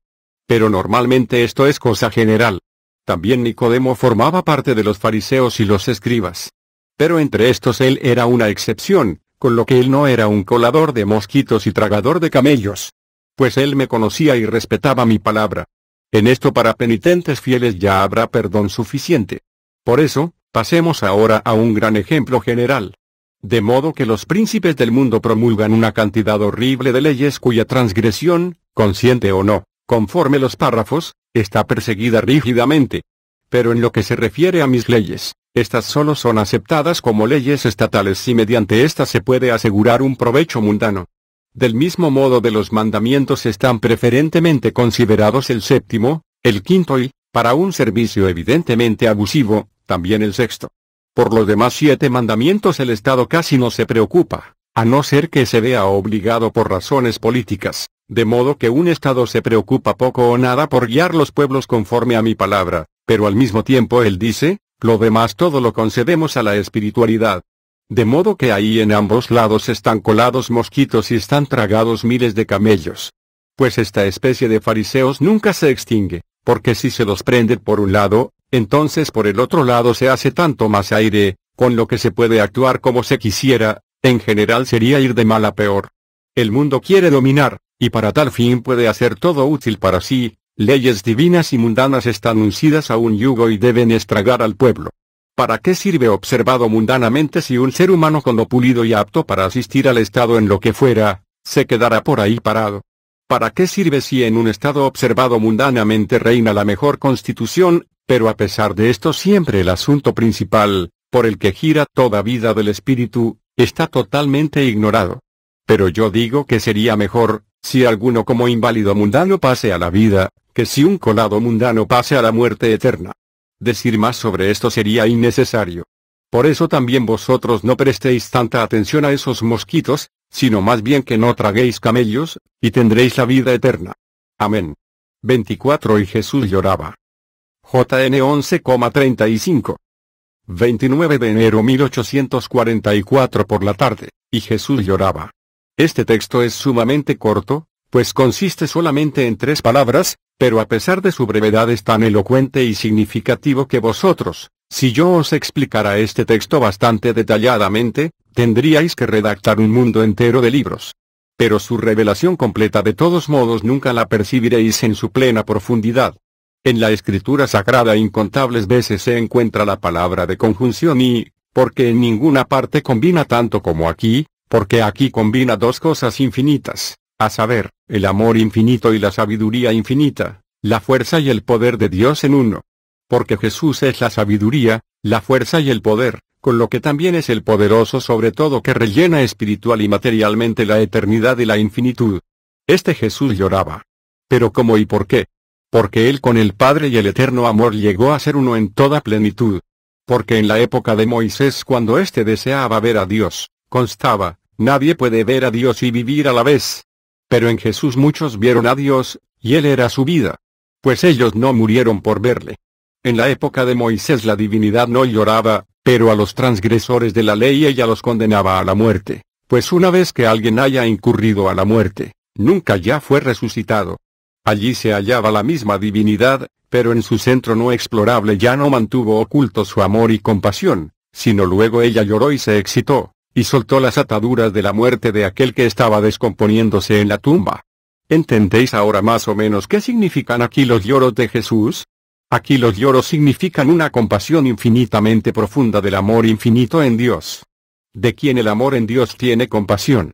Pero normalmente esto es cosa general. También Nicodemo formaba parte de los fariseos y los escribas. Pero entre estos él era una excepción, con lo que él no era un colador de mosquitos y tragador de camellos. Pues él me conocía y respetaba mi palabra. En esto para penitentes fieles ya habrá perdón suficiente. Por eso, pasemos ahora a un gran ejemplo general. De modo que los príncipes del mundo promulgan una cantidad horrible de leyes cuya transgresión, consciente o no, conforme los párrafos, está perseguida rígidamente. Pero en lo que se refiere a mis leyes, estas solo son aceptadas como leyes estatales y mediante estas se puede asegurar un provecho mundano. Del mismo modo de los mandamientos están preferentemente considerados el séptimo, el quinto y, para un servicio evidentemente abusivo, también el sexto. Por los demás siete mandamientos el Estado casi no se preocupa, a no ser que se vea obligado por razones políticas. De modo que un Estado se preocupa poco o nada por guiar los pueblos conforme a mi palabra, pero al mismo tiempo él dice, lo demás todo lo concedemos a la espiritualidad. De modo que ahí en ambos lados están colados mosquitos y están tragados miles de camellos. Pues esta especie de fariseos nunca se extingue, porque si se los prende por un lado, entonces por el otro lado se hace tanto más aire, con lo que se puede actuar como se quisiera, en general sería ir de mal a peor. El mundo quiere dominar, y para tal fin puede hacer todo útil para sí, leyes divinas y mundanas están uncidas a un yugo y deben estragar al pueblo. ¿Para qué sirve observado mundanamente si un ser humano con pulido y apto para asistir al Estado en lo que fuera, se quedará por ahí parado? ¿Para qué sirve si en un Estado observado mundanamente reina la mejor constitución, pero a pesar de esto siempre el asunto principal, por el que gira toda vida del espíritu, está totalmente ignorado? Pero yo digo que sería mejor, si alguno como inválido mundano pase a la vida, que si un colado mundano pase a la muerte eterna. Decir más sobre esto sería innecesario. Por eso también vosotros no prestéis tanta atención a esos mosquitos, sino más bien que no traguéis camellos, y tendréis la vida eterna. Amén. 24 Y Jesús lloraba. JN 11,35. 29 de enero 1844 por la tarde, y Jesús lloraba. Este texto es sumamente corto, pues consiste solamente en tres palabras, pero a pesar de su brevedad es tan elocuente y significativo que vosotros, si yo os explicara este texto bastante detalladamente, tendríais que redactar un mundo entero de libros. Pero su revelación completa de todos modos nunca la percibiréis en su plena profundidad. En la escritura sagrada incontables veces se encuentra la palabra de conjunción y, porque en ninguna parte combina tanto como aquí, porque aquí combina dos cosas infinitas, a saber, el amor infinito y la sabiduría infinita, la fuerza y el poder de Dios en uno. Porque Jesús es la sabiduría, la fuerza y el poder, con lo que también es el poderoso sobre todo que rellena espiritual y materialmente la eternidad y la infinitud. Este Jesús lloraba. Pero ¿cómo y por qué? Porque Él con el Padre y el eterno amor llegó a ser uno en toda plenitud. Porque en la época de Moisés cuando éste deseaba ver a Dios, constaba, nadie puede ver a Dios y vivir a la vez. Pero en Jesús muchos vieron a Dios, y Él era su vida. Pues ellos no murieron por verle. En la época de Moisés la divinidad no lloraba, pero a los transgresores de la ley ella los condenaba a la muerte, pues una vez que alguien haya incurrido a la muerte, nunca ya fue resucitado. Allí se hallaba la misma divinidad, pero en su centro no explorable ya no mantuvo oculto su amor y compasión, sino luego ella lloró y se excitó, y soltó las ataduras de la muerte de aquel que estaba descomponiéndose en la tumba. ¿Entendéis ahora más o menos qué significan aquí los lloros de Jesús? Aquí los lloros significan una compasión infinitamente profunda del amor infinito en Dios. De quien el amor en Dios tiene compasión.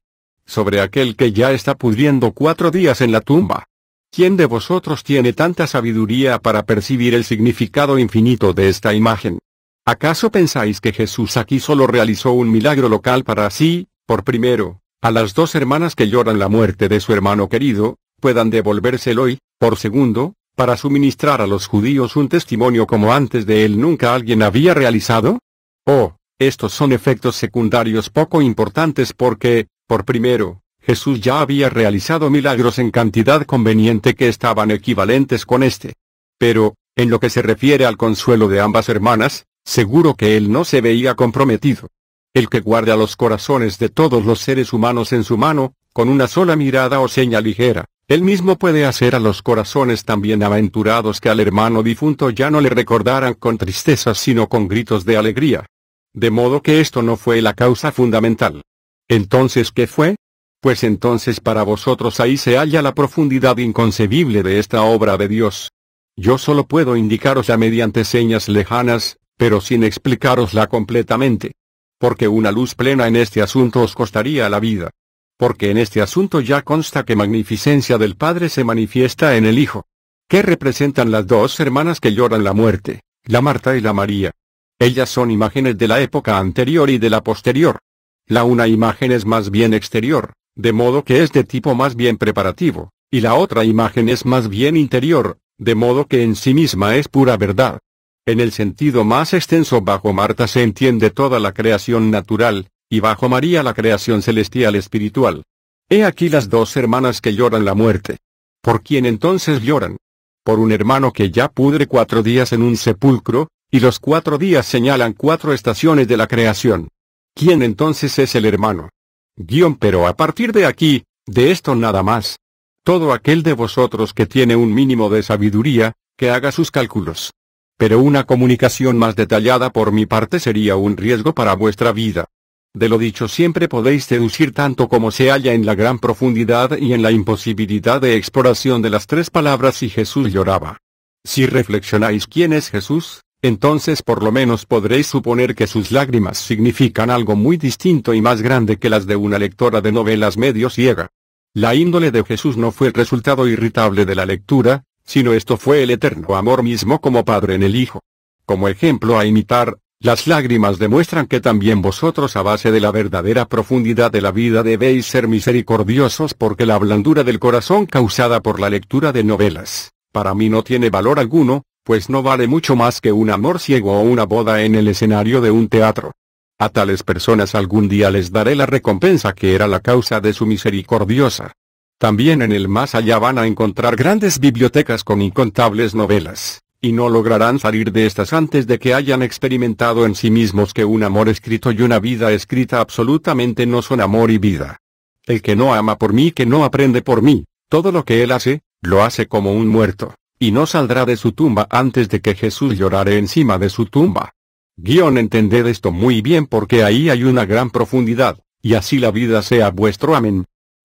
Sobre aquel que ya está pudriendo cuatro días en la tumba. ¿Quién de vosotros tiene tanta sabiduría para percibir el significado infinito de esta imagen? ¿Acaso pensáis que Jesús aquí solo realizó un milagro local para así, por primero, a las dos hermanas que lloran la muerte de su hermano querido, puedan devolvérselo y, por segundo, para suministrar a los judíos un testimonio como antes de él nunca alguien había realizado? Oh, estos son efectos secundarios poco importantes porque, por primero, Jesús ya había realizado milagros en cantidad conveniente que estaban equivalentes con este. Pero, en lo que se refiere al consuelo de ambas hermanas, Seguro que él no se veía comprometido. El que guarda los corazones de todos los seres humanos en su mano, con una sola mirada o seña ligera, él mismo puede hacer a los corazones tan aventurados que al hermano difunto ya no le recordaran con tristeza sino con gritos de alegría. De modo que esto no fue la causa fundamental. Entonces, ¿qué fue? Pues entonces para vosotros ahí se halla la profundidad inconcebible de esta obra de Dios. Yo solo puedo indicaros ya mediante señas lejanas, pero sin explicarosla completamente. Porque una luz plena en este asunto os costaría la vida. Porque en este asunto ya consta que magnificencia del Padre se manifiesta en el Hijo. ¿Qué representan las dos hermanas que lloran la muerte, la Marta y la María? Ellas son imágenes de la época anterior y de la posterior. La una imagen es más bien exterior, de modo que es de tipo más bien preparativo, y la otra imagen es más bien interior, de modo que en sí misma es pura verdad. En el sentido más extenso bajo Marta se entiende toda la creación natural, y bajo María la creación celestial espiritual. He aquí las dos hermanas que lloran la muerte. ¿Por quién entonces lloran? Por un hermano que ya pudre cuatro días en un sepulcro, y los cuatro días señalan cuatro estaciones de la creación. ¿Quién entonces es el hermano? Guión pero a partir de aquí, de esto nada más. Todo aquel de vosotros que tiene un mínimo de sabiduría, que haga sus cálculos. Pero una comunicación más detallada por mi parte sería un riesgo para vuestra vida. De lo dicho siempre podéis deducir tanto como se halla en la gran profundidad y en la imposibilidad de exploración de las tres palabras y Jesús lloraba. Si reflexionáis quién es Jesús, entonces por lo menos podréis suponer que sus lágrimas significan algo muy distinto y más grande que las de una lectora de novelas medio ciega. La índole de Jesús no fue el resultado irritable de la lectura, sino esto fue el eterno amor mismo como Padre en el Hijo. Como ejemplo a imitar, las lágrimas demuestran que también vosotros a base de la verdadera profundidad de la vida debéis ser misericordiosos porque la blandura del corazón causada por la lectura de novelas, para mí no tiene valor alguno, pues no vale mucho más que un amor ciego o una boda en el escenario de un teatro. A tales personas algún día les daré la recompensa que era la causa de su misericordiosa también en el más allá van a encontrar grandes bibliotecas con incontables novelas, y no lograrán salir de estas antes de que hayan experimentado en sí mismos que un amor escrito y una vida escrita absolutamente no son amor y vida. El que no ama por mí que no aprende por mí, todo lo que él hace, lo hace como un muerto, y no saldrá de su tumba antes de que Jesús llorare encima de su tumba. Guión entended esto muy bien porque ahí hay una gran profundidad, y así la vida sea vuestro amén.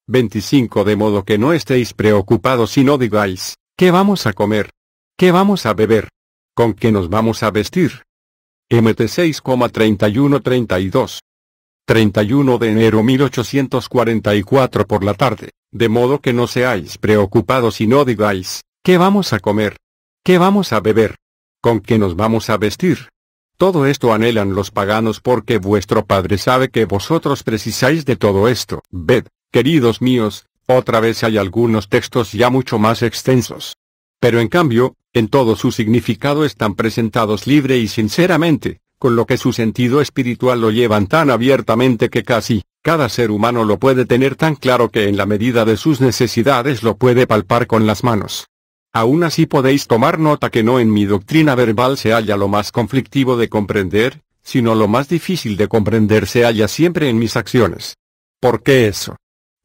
25 De modo que no estéis preocupados y no digáis, ¿qué vamos a comer? ¿Qué vamos a beber? ¿Con qué nos vamos a vestir? MT 6,3132. 31 de enero 1844 por la tarde, de modo que no seáis preocupados y no digáis, ¿qué vamos a comer? ¿Qué vamos a beber? ¿Con qué nos vamos a vestir? Todo esto anhelan los paganos porque vuestro Padre sabe que vosotros precisáis de todo esto. Ved, Queridos míos, otra vez hay algunos textos ya mucho más extensos. Pero en cambio, en todo su significado están presentados libre y sinceramente, con lo que su sentido espiritual lo llevan tan abiertamente que casi, cada ser humano lo puede tener tan claro que en la medida de sus necesidades lo puede palpar con las manos. Aún así podéis tomar nota que no en mi doctrina verbal se halla lo más conflictivo de comprender, sino lo más difícil de comprender se halla siempre en mis acciones. ¿Por qué eso?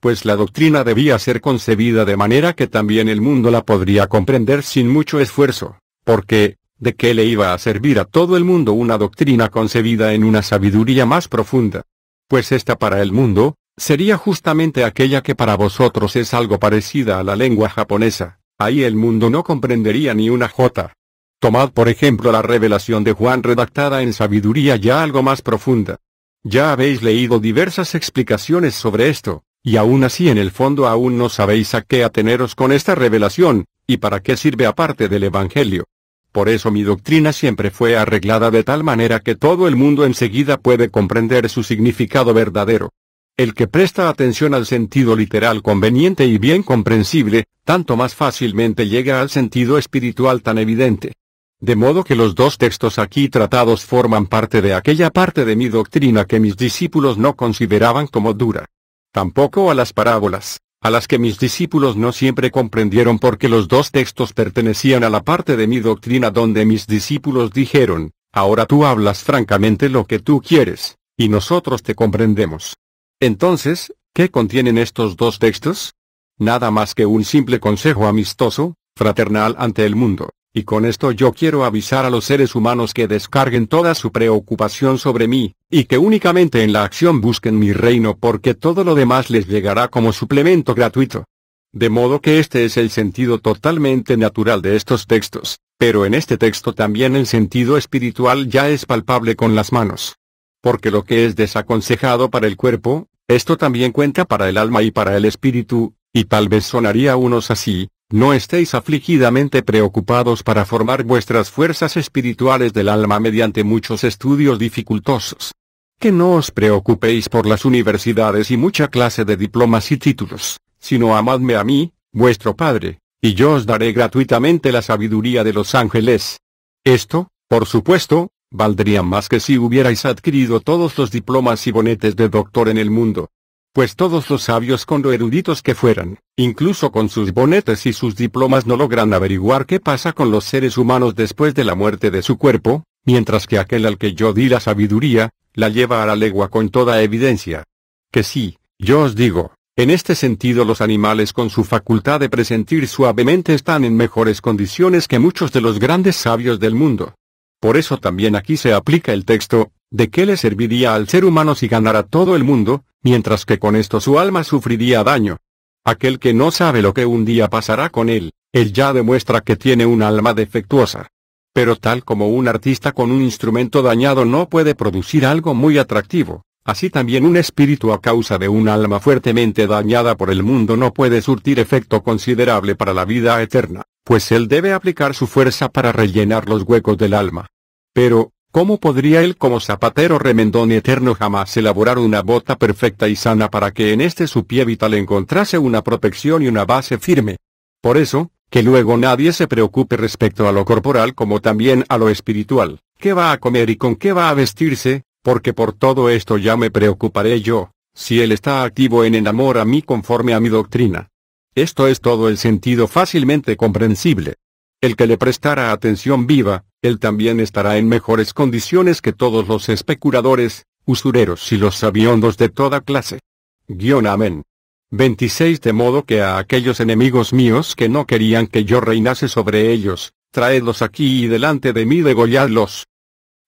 pues la doctrina debía ser concebida de manera que también el mundo la podría comprender sin mucho esfuerzo, porque, ¿de qué le iba a servir a todo el mundo una doctrina concebida en una sabiduría más profunda? Pues esta para el mundo, sería justamente aquella que para vosotros es algo parecida a la lengua japonesa, ahí el mundo no comprendería ni una jota. Tomad por ejemplo la revelación de Juan redactada en sabiduría ya algo más profunda. Ya habéis leído diversas explicaciones sobre esto, y aún así en el fondo aún no sabéis a qué ateneros con esta revelación, y para qué sirve aparte del Evangelio. Por eso mi doctrina siempre fue arreglada de tal manera que todo el mundo enseguida puede comprender su significado verdadero. El que presta atención al sentido literal conveniente y bien comprensible, tanto más fácilmente llega al sentido espiritual tan evidente. De modo que los dos textos aquí tratados forman parte de aquella parte de mi doctrina que mis discípulos no consideraban como dura tampoco a las parábolas, a las que mis discípulos no siempre comprendieron porque los dos textos pertenecían a la parte de mi doctrina donde mis discípulos dijeron, ahora tú hablas francamente lo que tú quieres, y nosotros te comprendemos. Entonces, ¿qué contienen estos dos textos? Nada más que un simple consejo amistoso, fraternal ante el mundo, y con esto yo quiero avisar a los seres humanos que descarguen toda su preocupación sobre mí, y que únicamente en la acción busquen mi reino porque todo lo demás les llegará como suplemento gratuito. De modo que este es el sentido totalmente natural de estos textos, pero en este texto también el sentido espiritual ya es palpable con las manos. Porque lo que es desaconsejado para el cuerpo, esto también cuenta para el alma y para el espíritu, y tal vez sonaría unos así, no estéis afligidamente preocupados para formar vuestras fuerzas espirituales del alma mediante muchos estudios dificultosos. Que no os preocupéis por las universidades y mucha clase de diplomas y títulos, sino amadme a mí, vuestro Padre, y yo os daré gratuitamente la sabiduría de los ángeles. Esto, por supuesto, valdría más que si hubierais adquirido todos los diplomas y bonetes de doctor en el mundo pues todos los sabios con lo eruditos que fueran, incluso con sus bonetes y sus diplomas no logran averiguar qué pasa con los seres humanos después de la muerte de su cuerpo, mientras que aquel al que yo di la sabiduría, la lleva a la legua con toda evidencia. Que sí, yo os digo, en este sentido los animales con su facultad de presentir suavemente están en mejores condiciones que muchos de los grandes sabios del mundo. Por eso también aquí se aplica el texto, ¿de qué le serviría al ser humano si ganara todo el mundo, mientras que con esto su alma sufriría daño. Aquel que no sabe lo que un día pasará con él, él ya demuestra que tiene un alma defectuosa. Pero tal como un artista con un instrumento dañado no puede producir algo muy atractivo, así también un espíritu a causa de un alma fuertemente dañada por el mundo no puede surtir efecto considerable para la vida eterna, pues él debe aplicar su fuerza para rellenar los huecos del alma. Pero, ¿Cómo podría él como zapatero remendón eterno jamás elaborar una bota perfecta y sana para que en este su pie vital encontrase una protección y una base firme? Por eso, que luego nadie se preocupe respecto a lo corporal como también a lo espiritual, qué va a comer y con qué va a vestirse, porque por todo esto ya me preocuparé yo, si él está activo en el amor a mí conforme a mi doctrina. Esto es todo el sentido fácilmente comprensible. El que le prestara atención viva, él también estará en mejores condiciones que todos los especuladores, usureros y los sabiondos de toda clase. Guión amén. 26 De modo que a aquellos enemigos míos que no querían que yo reinase sobre ellos, traedlos aquí y delante de mí degolladlos.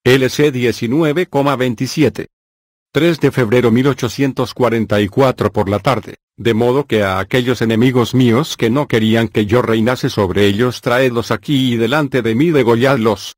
LC 19,27. 3 de febrero 1844 por la tarde. De modo que a aquellos enemigos míos que no querían que yo reinase sobre ellos traedlos aquí y delante de mí degolladlos.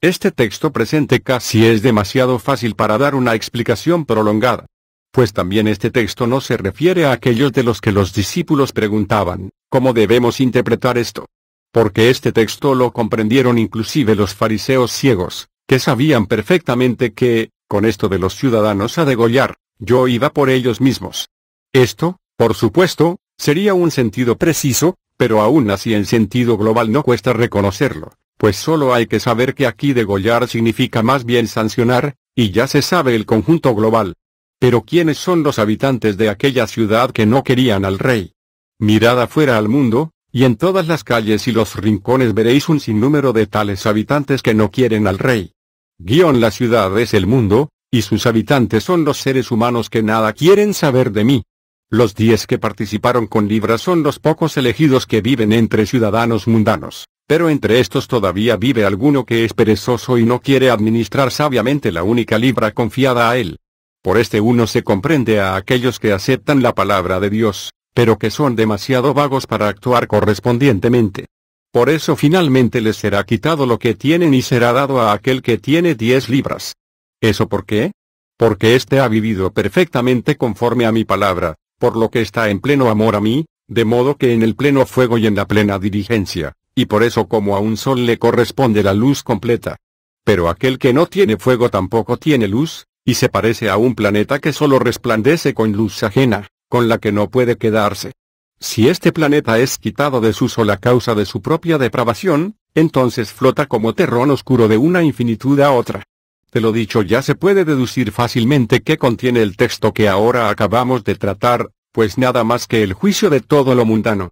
Este texto presente casi es demasiado fácil para dar una explicación prolongada. Pues también este texto no se refiere a aquellos de los que los discípulos preguntaban, ¿cómo debemos interpretar esto? Porque este texto lo comprendieron inclusive los fariseos ciegos, que sabían perfectamente que, con esto de los ciudadanos a degollar, yo iba por ellos mismos. Esto, por supuesto, sería un sentido preciso, pero aún así en sentido global no cuesta reconocerlo, pues solo hay que saber que aquí degollar significa más bien sancionar, y ya se sabe el conjunto global. Pero ¿quiénes son los habitantes de aquella ciudad que no querían al rey? Mirad afuera al mundo, y en todas las calles y los rincones veréis un sinnúmero de tales habitantes que no quieren al rey. Guión la ciudad es el mundo, y sus habitantes son los seres humanos que nada quieren saber de mí. Los diez que participaron con libras son los pocos elegidos que viven entre ciudadanos mundanos, pero entre estos todavía vive alguno que es perezoso y no quiere administrar sabiamente la única Libra confiada a él. Por este uno se comprende a aquellos que aceptan la palabra de Dios, pero que son demasiado vagos para actuar correspondientemente. Por eso finalmente les será quitado lo que tienen y será dado a aquel que tiene diez libras. ¿Eso por qué? Porque éste ha vivido perfectamente conforme a mi palabra, por lo que está en pleno amor a mí, de modo que en el pleno fuego y en la plena diligencia, y por eso como a un sol le corresponde la luz completa. Pero aquel que no tiene fuego tampoco tiene luz, y se parece a un planeta que solo resplandece con luz ajena, con la que no puede quedarse. Si este planeta es quitado de su sol a causa de su propia depravación, entonces flota como terrón oscuro de una infinitud a otra, de lo dicho ya se puede deducir fácilmente qué contiene el texto que ahora acabamos de tratar, pues nada más que el juicio de todo lo mundano.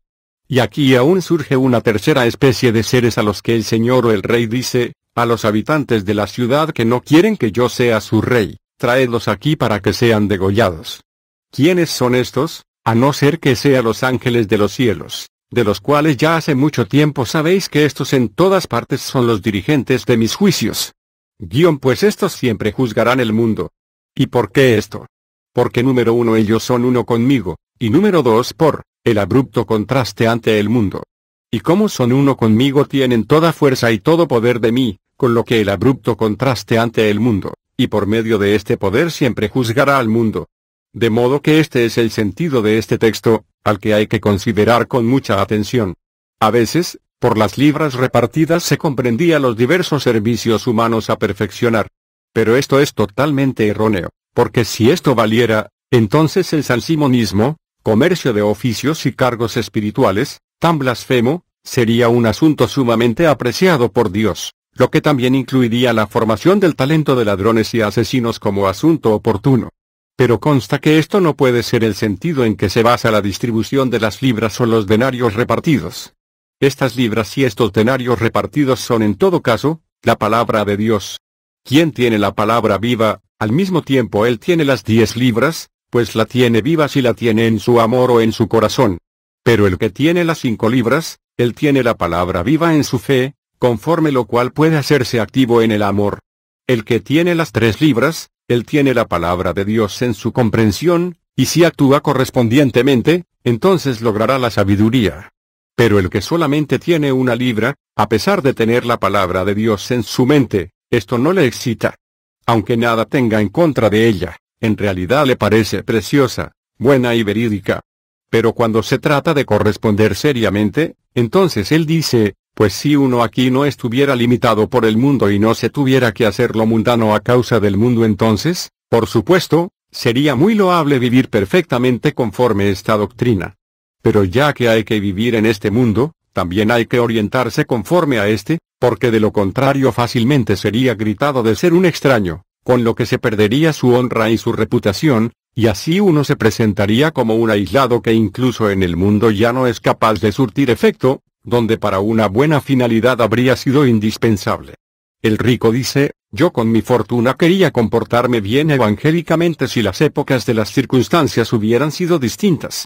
Y aquí aún surge una tercera especie de seres a los que el Señor o el Rey dice, a los habitantes de la ciudad que no quieren que yo sea su rey, traedlos aquí para que sean degollados. ¿Quiénes son estos? A no ser que sean los ángeles de los cielos, de los cuales ya hace mucho tiempo sabéis que estos en todas partes son los dirigentes de mis juicios. Guión pues estos siempre juzgarán el mundo. ¿Y por qué esto? Porque número uno ellos son uno conmigo, y número dos por, el abrupto contraste ante el mundo. Y como son uno conmigo tienen toda fuerza y todo poder de mí, con lo que el abrupto contraste ante el mundo, y por medio de este poder siempre juzgará al mundo. De modo que este es el sentido de este texto, al que hay que considerar con mucha atención. A veces, por las libras repartidas se comprendía los diversos servicios humanos a perfeccionar. Pero esto es totalmente erróneo, porque si esto valiera, entonces el sansimonismo, comercio de oficios y cargos espirituales, tan blasfemo, sería un asunto sumamente apreciado por Dios, lo que también incluiría la formación del talento de ladrones y asesinos como asunto oportuno. Pero consta que esto no puede ser el sentido en que se basa la distribución de las libras o los denarios repartidos. Estas libras y estos denarios repartidos son en todo caso, la palabra de Dios. Quien tiene la palabra viva, al mismo tiempo él tiene las diez libras, pues la tiene viva si la tiene en su amor o en su corazón. Pero el que tiene las cinco libras, él tiene la palabra viva en su fe, conforme lo cual puede hacerse activo en el amor. El que tiene las tres libras, él tiene la palabra de Dios en su comprensión, y si actúa correspondientemente, entonces logrará la sabiduría. Pero el que solamente tiene una libra, a pesar de tener la palabra de Dios en su mente, esto no le excita. Aunque nada tenga en contra de ella, en realidad le parece preciosa, buena y verídica. Pero cuando se trata de corresponder seriamente, entonces él dice, pues si uno aquí no estuviera limitado por el mundo y no se tuviera que hacer lo mundano a causa del mundo entonces, por supuesto, sería muy loable vivir perfectamente conforme esta doctrina. Pero ya que hay que vivir en este mundo, también hay que orientarse conforme a este, porque de lo contrario fácilmente sería gritado de ser un extraño, con lo que se perdería su honra y su reputación, y así uno se presentaría como un aislado que incluso en el mundo ya no es capaz de surtir efecto, donde para una buena finalidad habría sido indispensable. El rico dice, yo con mi fortuna quería comportarme bien evangélicamente si las épocas de las circunstancias hubieran sido distintas.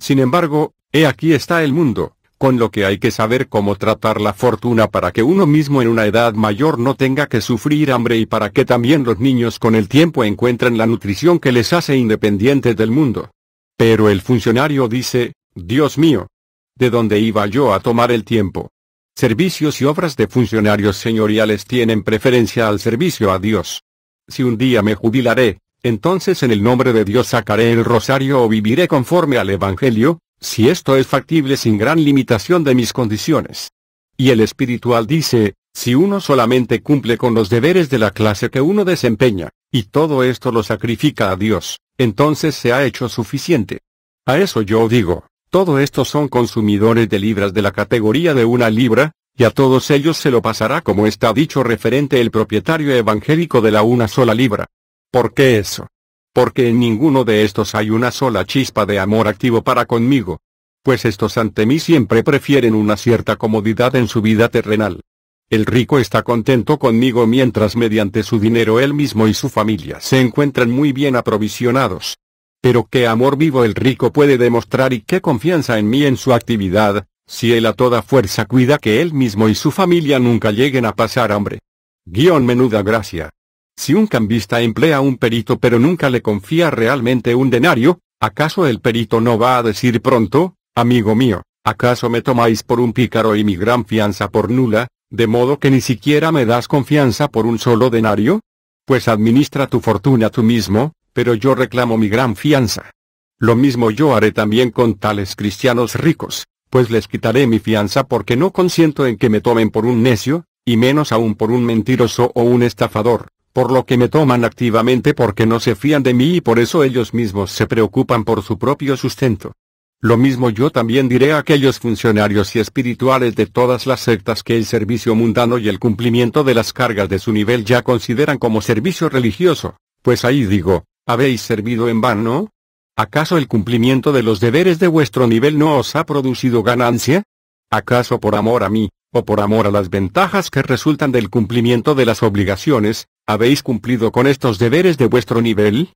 Sin embargo, he aquí está el mundo, con lo que hay que saber cómo tratar la fortuna para que uno mismo en una edad mayor no tenga que sufrir hambre y para que también los niños con el tiempo encuentren la nutrición que les hace independientes del mundo. Pero el funcionario dice, Dios mío, ¿de dónde iba yo a tomar el tiempo? Servicios y obras de funcionarios señoriales tienen preferencia al servicio a Dios. Si un día me jubilaré, entonces en el nombre de Dios sacaré el rosario o viviré conforme al Evangelio, si esto es factible sin gran limitación de mis condiciones. Y el espiritual dice, si uno solamente cumple con los deberes de la clase que uno desempeña, y todo esto lo sacrifica a Dios, entonces se ha hecho suficiente. A eso yo digo, todo esto son consumidores de libras de la categoría de una libra, y a todos ellos se lo pasará como está dicho referente el propietario evangélico de la una sola libra. ¿Por qué eso? Porque en ninguno de estos hay una sola chispa de amor activo para conmigo. Pues estos ante mí siempre prefieren una cierta comodidad en su vida terrenal. El rico está contento conmigo mientras mediante su dinero él mismo y su familia se encuentran muy bien aprovisionados. Pero qué amor vivo el rico puede demostrar y qué confianza en mí en su actividad, si él a toda fuerza cuida que él mismo y su familia nunca lleguen a pasar hambre. Guión menuda gracia. Si un cambista emplea a un perito pero nunca le confía realmente un denario, ¿acaso el perito no va a decir pronto, amigo mío, ¿acaso me tomáis por un pícaro y mi gran fianza por nula, de modo que ni siquiera me das confianza por un solo denario? Pues administra tu fortuna tú mismo, pero yo reclamo mi gran fianza. Lo mismo yo haré también con tales cristianos ricos, pues les quitaré mi fianza porque no consiento en que me tomen por un necio, y menos aún por un mentiroso o un estafador por lo que me toman activamente porque no se fían de mí y por eso ellos mismos se preocupan por su propio sustento. Lo mismo yo también diré a aquellos funcionarios y espirituales de todas las sectas que el servicio mundano y el cumplimiento de las cargas de su nivel ya consideran como servicio religioso, pues ahí digo, ¿habéis servido en vano? ¿Acaso el cumplimiento de los deberes de vuestro nivel no os ha producido ganancia? ¿Acaso por amor a mí, o por amor a las ventajas que resultan del cumplimiento de las obligaciones, ¿Habéis cumplido con estos deberes de vuestro nivel?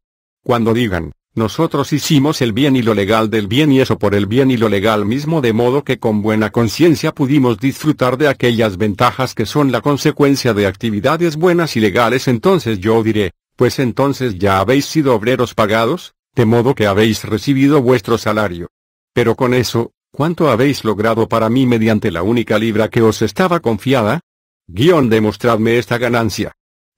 Cuando digan, nosotros hicimos el bien y lo legal del bien y eso por el bien y lo legal mismo de modo que con buena conciencia pudimos disfrutar de aquellas ventajas que son la consecuencia de actividades buenas y legales entonces yo diré, pues entonces ya habéis sido obreros pagados, de modo que habéis recibido vuestro salario. Pero con eso, ¿cuánto habéis logrado para mí mediante la única libra que os estaba confiada? Guión demostradme esta ganancia.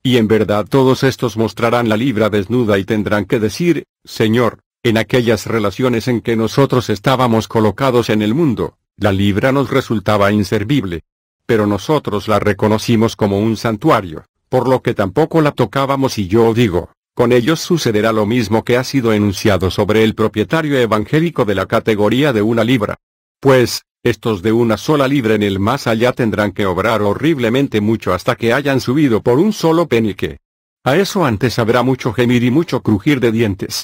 Y en verdad todos estos mostrarán la libra desnuda y tendrán que decir, Señor, en aquellas relaciones en que nosotros estábamos colocados en el mundo, la libra nos resultaba inservible. Pero nosotros la reconocimos como un santuario, por lo que tampoco la tocábamos y yo digo, con ellos sucederá lo mismo que ha sido enunciado sobre el propietario evangélico de la categoría de una libra. Pues, estos de una sola libra en el más allá tendrán que obrar horriblemente mucho hasta que hayan subido por un solo penique. A eso antes habrá mucho gemir y mucho crujir de dientes.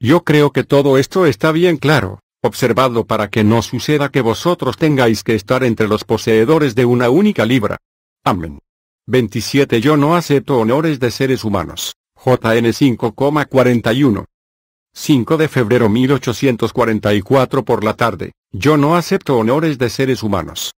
Yo creo que todo esto está bien claro, observado para que no suceda que vosotros tengáis que estar entre los poseedores de una única libra. Amén. 27 Yo no acepto honores de seres humanos. JN 5,41. 5 de febrero 1844 por la tarde. Yo no acepto honores de seres humanos.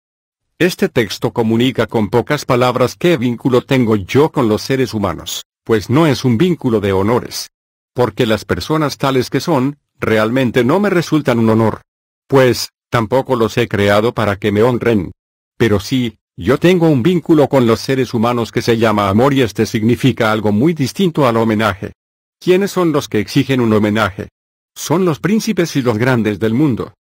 Este texto comunica con pocas palabras qué vínculo tengo yo con los seres humanos, pues no es un vínculo de honores. Porque las personas tales que son, realmente no me resultan un honor. Pues, tampoco los he creado para que me honren. Pero sí, yo tengo un vínculo con los seres humanos que se llama amor y este significa algo muy distinto al homenaje. ¿Quiénes son los que exigen un homenaje? Son los príncipes y los grandes del mundo.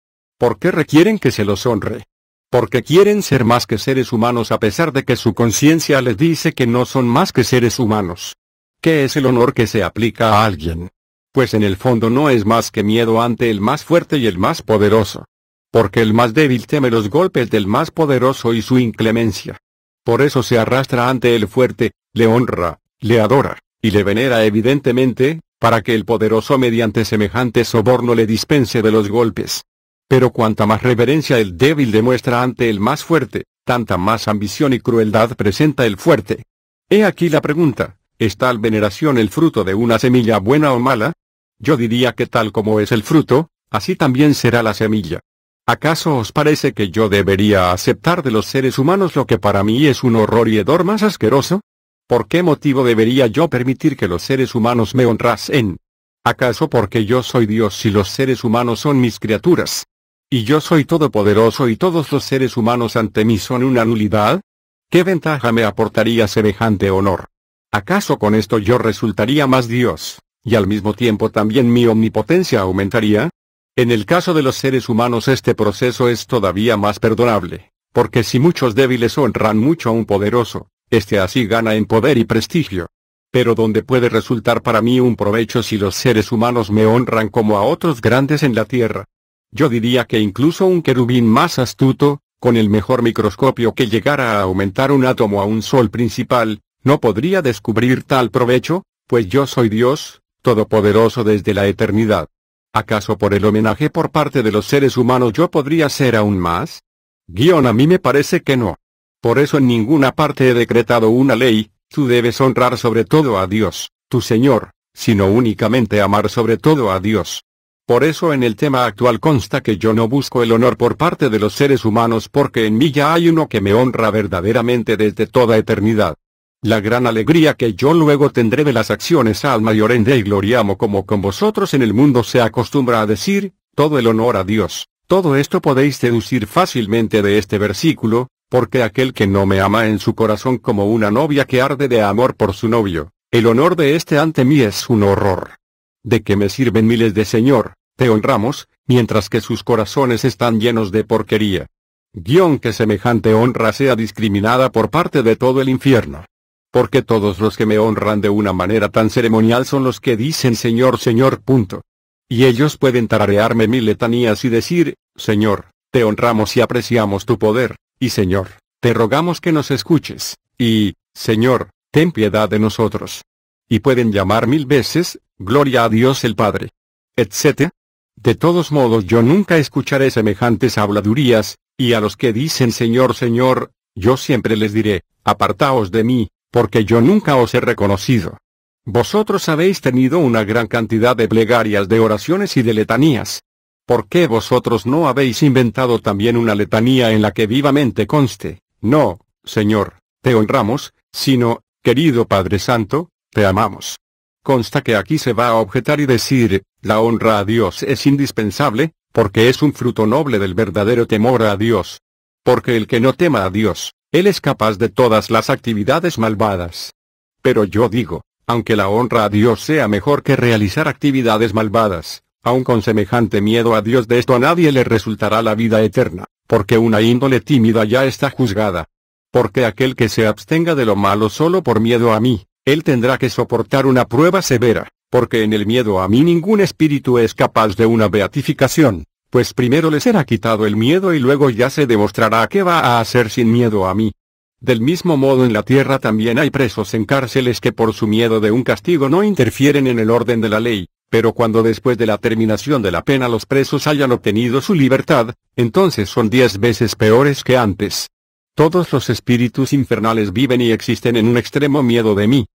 ¿Por qué requieren que se los honre? Porque quieren ser más que seres humanos a pesar de que su conciencia les dice que no son más que seres humanos. ¿Qué es el honor que se aplica a alguien? Pues en el fondo no es más que miedo ante el más fuerte y el más poderoso. Porque el más débil teme los golpes del más poderoso y su inclemencia. Por eso se arrastra ante el fuerte, le honra, le adora, y le venera evidentemente, para que el poderoso mediante semejante soborno le dispense de los golpes. Pero cuanta más reverencia el débil demuestra ante el más fuerte, tanta más ambición y crueldad presenta el fuerte. He aquí la pregunta, ¿es tal veneración el fruto de una semilla buena o mala? Yo diría que tal como es el fruto, así también será la semilla. ¿Acaso os parece que yo debería aceptar de los seres humanos lo que para mí es un horror y hedor más asqueroso? ¿Por qué motivo debería yo permitir que los seres humanos me honrasen? ¿Acaso porque yo soy Dios y los seres humanos son mis criaturas? y yo soy todopoderoso y todos los seres humanos ante mí son una nulidad? ¿Qué ventaja me aportaría semejante honor? ¿Acaso con esto yo resultaría más Dios, y al mismo tiempo también mi omnipotencia aumentaría? En el caso de los seres humanos este proceso es todavía más perdonable, porque si muchos débiles honran mucho a un poderoso, este así gana en poder y prestigio. Pero ¿dónde puede resultar para mí un provecho si los seres humanos me honran como a otros grandes en la tierra, yo diría que incluso un querubín más astuto, con el mejor microscopio que llegara a aumentar un átomo a un sol principal, no podría descubrir tal provecho, pues yo soy Dios, todopoderoso desde la eternidad. ¿Acaso por el homenaje por parte de los seres humanos yo podría ser aún más? Guión a mí me parece que no. Por eso en ninguna parte he decretado una ley, tú debes honrar sobre todo a Dios, tu Señor, sino únicamente amar sobre todo a Dios, por eso en el tema actual consta que yo no busco el honor por parte de los seres humanos porque en mí ya hay uno que me honra verdaderamente desde toda eternidad. La gran alegría que yo luego tendré de las acciones alma y orende y gloriamo como con vosotros en el mundo se acostumbra a decir, todo el honor a Dios. Todo esto podéis deducir fácilmente de este versículo, porque aquel que no me ama en su corazón como una novia que arde de amor por su novio, el honor de este ante mí es un horror. ¿De qué me sirven miles de Señor, te honramos, mientras que sus corazones están llenos de porquería? Guión que semejante honra sea discriminada por parte de todo el infierno. Porque todos los que me honran de una manera tan ceremonial son los que dicen Señor, Señor. Punto. Y ellos pueden tararearme mil letanías y decir, Señor, te honramos y apreciamos tu poder, y Señor, te rogamos que nos escuches, y, Señor, ten piedad de nosotros. Y pueden llamar mil veces, gloria a Dios el Padre. Etc. De todos modos yo nunca escucharé semejantes habladurías, y a los que dicen Señor, Señor, yo siempre les diré, apartaos de mí, porque yo nunca os he reconocido. Vosotros habéis tenido una gran cantidad de plegarias de oraciones y de letanías. ¿Por qué vosotros no habéis inventado también una letanía en la que vivamente conste, no, Señor, te honramos, sino, querido Padre Santo, te amamos? Consta que aquí se va a objetar y decir, la honra a Dios es indispensable, porque es un fruto noble del verdadero temor a Dios. Porque el que no tema a Dios, él es capaz de todas las actividades malvadas. Pero yo digo, aunque la honra a Dios sea mejor que realizar actividades malvadas, aun con semejante miedo a Dios de esto a nadie le resultará la vida eterna, porque una índole tímida ya está juzgada. Porque aquel que se abstenga de lo malo solo por miedo a mí, él tendrá que soportar una prueba severa, porque en el miedo a mí ningún espíritu es capaz de una beatificación, pues primero le será quitado el miedo y luego ya se demostrará qué va a hacer sin miedo a mí. Del mismo modo en la tierra también hay presos en cárceles que por su miedo de un castigo no interfieren en el orden de la ley, pero cuando después de la terminación de la pena los presos hayan obtenido su libertad, entonces son diez veces peores que antes. Todos los espíritus infernales viven y existen en un extremo miedo de mí,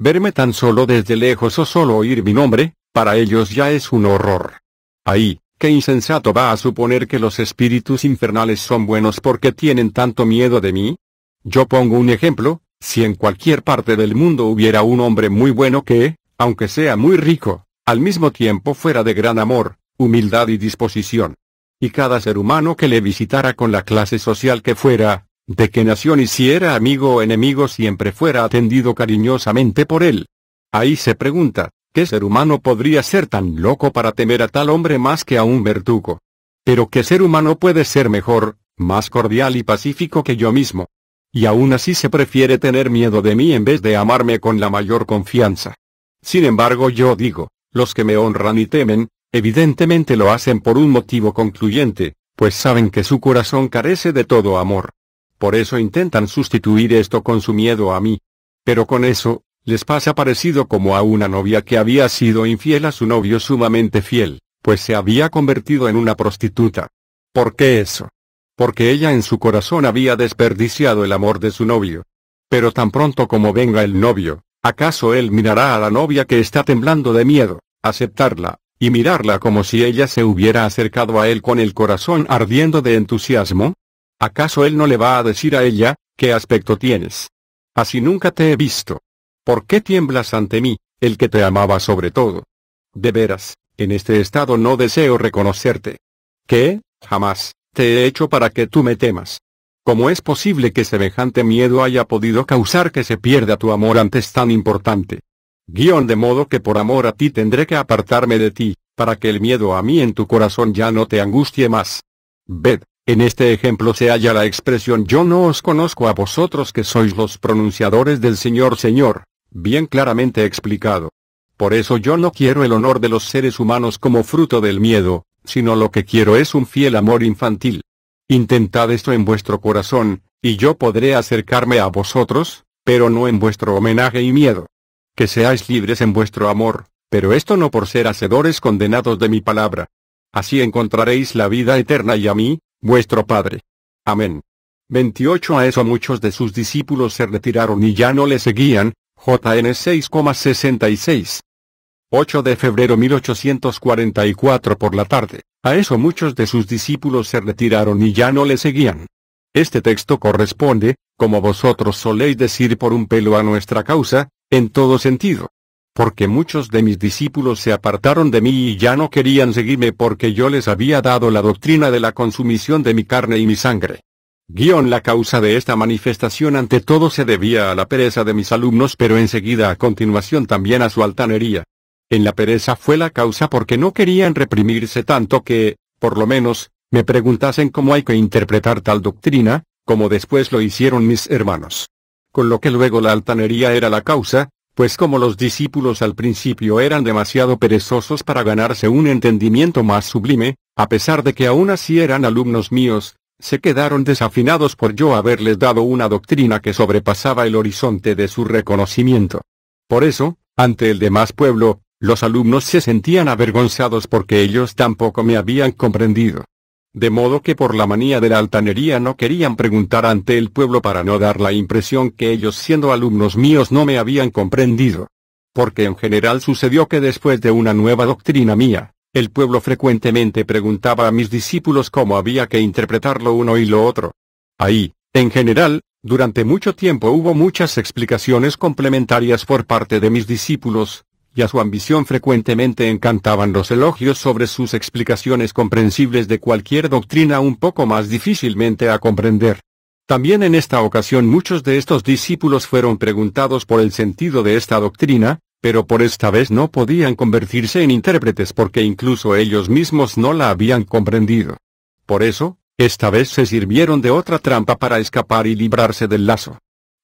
Verme tan solo desde lejos o solo oír mi nombre, para ellos ya es un horror. Ahí, qué insensato va a suponer que los espíritus infernales son buenos porque tienen tanto miedo de mí. Yo pongo un ejemplo, si en cualquier parte del mundo hubiera un hombre muy bueno que, aunque sea muy rico, al mismo tiempo fuera de gran amor, humildad y disposición. Y cada ser humano que le visitara con la clase social que fuera, de que nación hiciera si era amigo o enemigo siempre fuera atendido cariñosamente por él. Ahí se pregunta, ¿qué ser humano podría ser tan loco para temer a tal hombre más que a un verdugo? Pero qué ser humano puede ser mejor, más cordial y pacífico que yo mismo. Y aún así se prefiere tener miedo de mí en vez de amarme con la mayor confianza. Sin embargo yo digo, los que me honran y temen, evidentemente lo hacen por un motivo concluyente, pues saben que su corazón carece de todo amor. Por eso intentan sustituir esto con su miedo a mí. Pero con eso, les pasa parecido como a una novia que había sido infiel a su novio sumamente fiel, pues se había convertido en una prostituta. ¿Por qué eso? Porque ella en su corazón había desperdiciado el amor de su novio. Pero tan pronto como venga el novio, ¿acaso él mirará a la novia que está temblando de miedo, aceptarla, y mirarla como si ella se hubiera acercado a él con el corazón ardiendo de entusiasmo? ¿Acaso él no le va a decir a ella, qué aspecto tienes? Así nunca te he visto. ¿Por qué tiemblas ante mí, el que te amaba sobre todo? De veras, en este estado no deseo reconocerte. ¿Qué? Jamás, te he hecho para que tú me temas. ¿Cómo es posible que semejante miedo haya podido causar que se pierda tu amor antes tan importante? Guión de modo que por amor a ti tendré que apartarme de ti, para que el miedo a mí en tu corazón ya no te angustie más. Ved, en este ejemplo se halla la expresión yo no os conozco a vosotros que sois los pronunciadores del Señor Señor, bien claramente explicado. Por eso yo no quiero el honor de los seres humanos como fruto del miedo, sino lo que quiero es un fiel amor infantil. Intentad esto en vuestro corazón, y yo podré acercarme a vosotros, pero no en vuestro homenaje y miedo. Que seáis libres en vuestro amor, pero esto no por ser hacedores condenados de mi palabra. Así encontraréis la vida eterna y a mí, vuestro Padre. Amén. 28 A eso muchos de sus discípulos se retiraron y ya no le seguían, JN 6,66. 8 de febrero 1844 por la tarde, a eso muchos de sus discípulos se retiraron y ya no le seguían. Este texto corresponde, como vosotros soléis decir por un pelo a nuestra causa, en todo sentido porque muchos de mis discípulos se apartaron de mí y ya no querían seguirme porque yo les había dado la doctrina de la consumición de mi carne y mi sangre. Guión la causa de esta manifestación ante todo se debía a la pereza de mis alumnos pero enseguida a continuación también a su altanería. En la pereza fue la causa porque no querían reprimirse tanto que, por lo menos, me preguntasen cómo hay que interpretar tal doctrina, como después lo hicieron mis hermanos. Con lo que luego la altanería era la causa, pues como los discípulos al principio eran demasiado perezosos para ganarse un entendimiento más sublime, a pesar de que aún así eran alumnos míos, se quedaron desafinados por yo haberles dado una doctrina que sobrepasaba el horizonte de su reconocimiento. Por eso, ante el demás pueblo, los alumnos se sentían avergonzados porque ellos tampoco me habían comprendido de modo que por la manía de la altanería no querían preguntar ante el pueblo para no dar la impresión que ellos siendo alumnos míos no me habían comprendido. Porque en general sucedió que después de una nueva doctrina mía, el pueblo frecuentemente preguntaba a mis discípulos cómo había que interpretar lo uno y lo otro. Ahí, en general, durante mucho tiempo hubo muchas explicaciones complementarias por parte de mis discípulos, y a su ambición frecuentemente encantaban los elogios sobre sus explicaciones comprensibles de cualquier doctrina un poco más difícilmente a comprender. También en esta ocasión muchos de estos discípulos fueron preguntados por el sentido de esta doctrina, pero por esta vez no podían convertirse en intérpretes porque incluso ellos mismos no la habían comprendido. Por eso, esta vez se sirvieron de otra trampa para escapar y librarse del lazo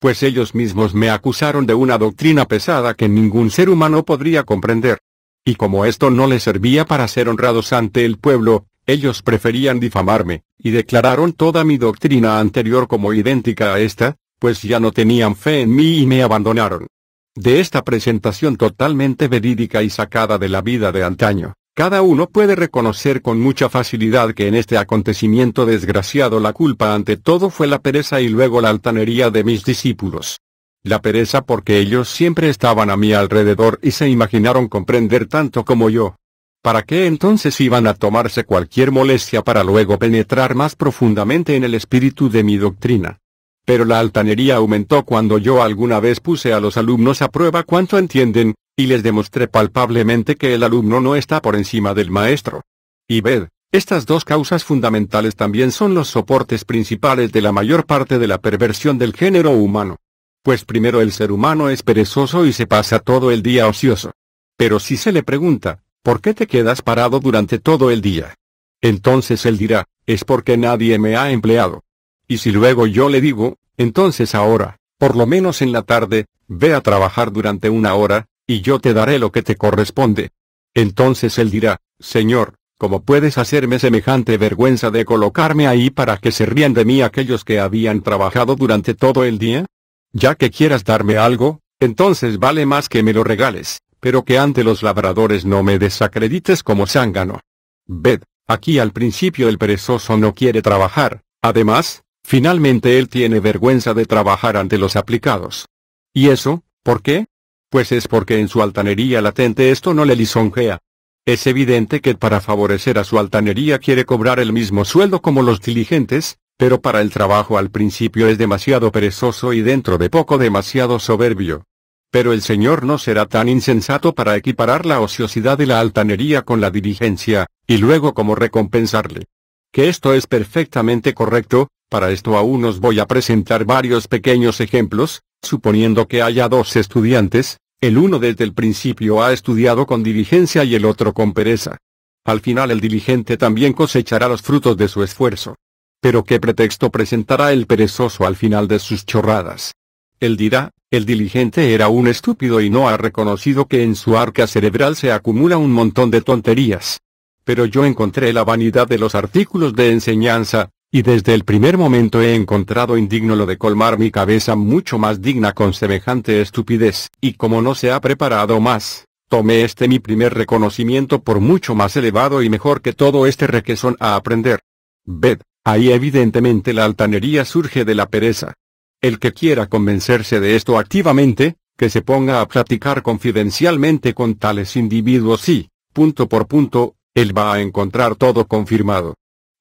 pues ellos mismos me acusaron de una doctrina pesada que ningún ser humano podría comprender. Y como esto no les servía para ser honrados ante el pueblo, ellos preferían difamarme, y declararon toda mi doctrina anterior como idéntica a esta, pues ya no tenían fe en mí y me abandonaron. De esta presentación totalmente verídica y sacada de la vida de antaño, cada uno puede reconocer con mucha facilidad que en este acontecimiento desgraciado la culpa ante todo fue la pereza y luego la altanería de mis discípulos. La pereza porque ellos siempre estaban a mi alrededor y se imaginaron comprender tanto como yo. ¿Para qué entonces iban a tomarse cualquier molestia para luego penetrar más profundamente en el espíritu de mi doctrina? Pero la altanería aumentó cuando yo alguna vez puse a los alumnos a prueba cuánto entienden, y les demostré palpablemente que el alumno no está por encima del maestro. Y ved, estas dos causas fundamentales también son los soportes principales de la mayor parte de la perversión del género humano. Pues primero el ser humano es perezoso y se pasa todo el día ocioso. Pero si se le pregunta, ¿por qué te quedas parado durante todo el día? Entonces él dirá, es porque nadie me ha empleado. Y si luego yo le digo, entonces ahora, por lo menos en la tarde, ve a trabajar durante una hora, y yo te daré lo que te corresponde. Entonces él dirá, Señor, ¿cómo puedes hacerme semejante vergüenza de colocarme ahí para que se rían de mí aquellos que habían trabajado durante todo el día? Ya que quieras darme algo, entonces vale más que me lo regales, pero que ante los labradores no me desacredites como zángano. Ved, aquí al principio el perezoso no quiere trabajar, además, finalmente él tiene vergüenza de trabajar ante los aplicados. ¿Y eso, por qué? pues es porque en su altanería latente esto no le lisonjea. Es evidente que para favorecer a su altanería quiere cobrar el mismo sueldo como los diligentes, pero para el trabajo al principio es demasiado perezoso y dentro de poco demasiado soberbio. Pero el Señor no será tan insensato para equiparar la ociosidad de la altanería con la diligencia, y luego como recompensarle. Que esto es perfectamente correcto, para esto aún os voy a presentar varios pequeños ejemplos, suponiendo que haya dos estudiantes, el uno desde el principio ha estudiado con diligencia y el otro con pereza. Al final el diligente también cosechará los frutos de su esfuerzo. Pero ¿qué pretexto presentará el perezoso al final de sus chorradas? Él dirá, el diligente era un estúpido y no ha reconocido que en su arca cerebral se acumula un montón de tonterías. Pero yo encontré la vanidad de los artículos de enseñanza, y desde el primer momento he encontrado indigno lo de colmar mi cabeza mucho más digna con semejante estupidez, y como no se ha preparado más, tomé este mi primer reconocimiento por mucho más elevado y mejor que todo este requesón a aprender. Ved, ahí evidentemente la altanería surge de la pereza. El que quiera convencerse de esto activamente, que se ponga a platicar confidencialmente con tales individuos y, punto por punto, él va a encontrar todo confirmado.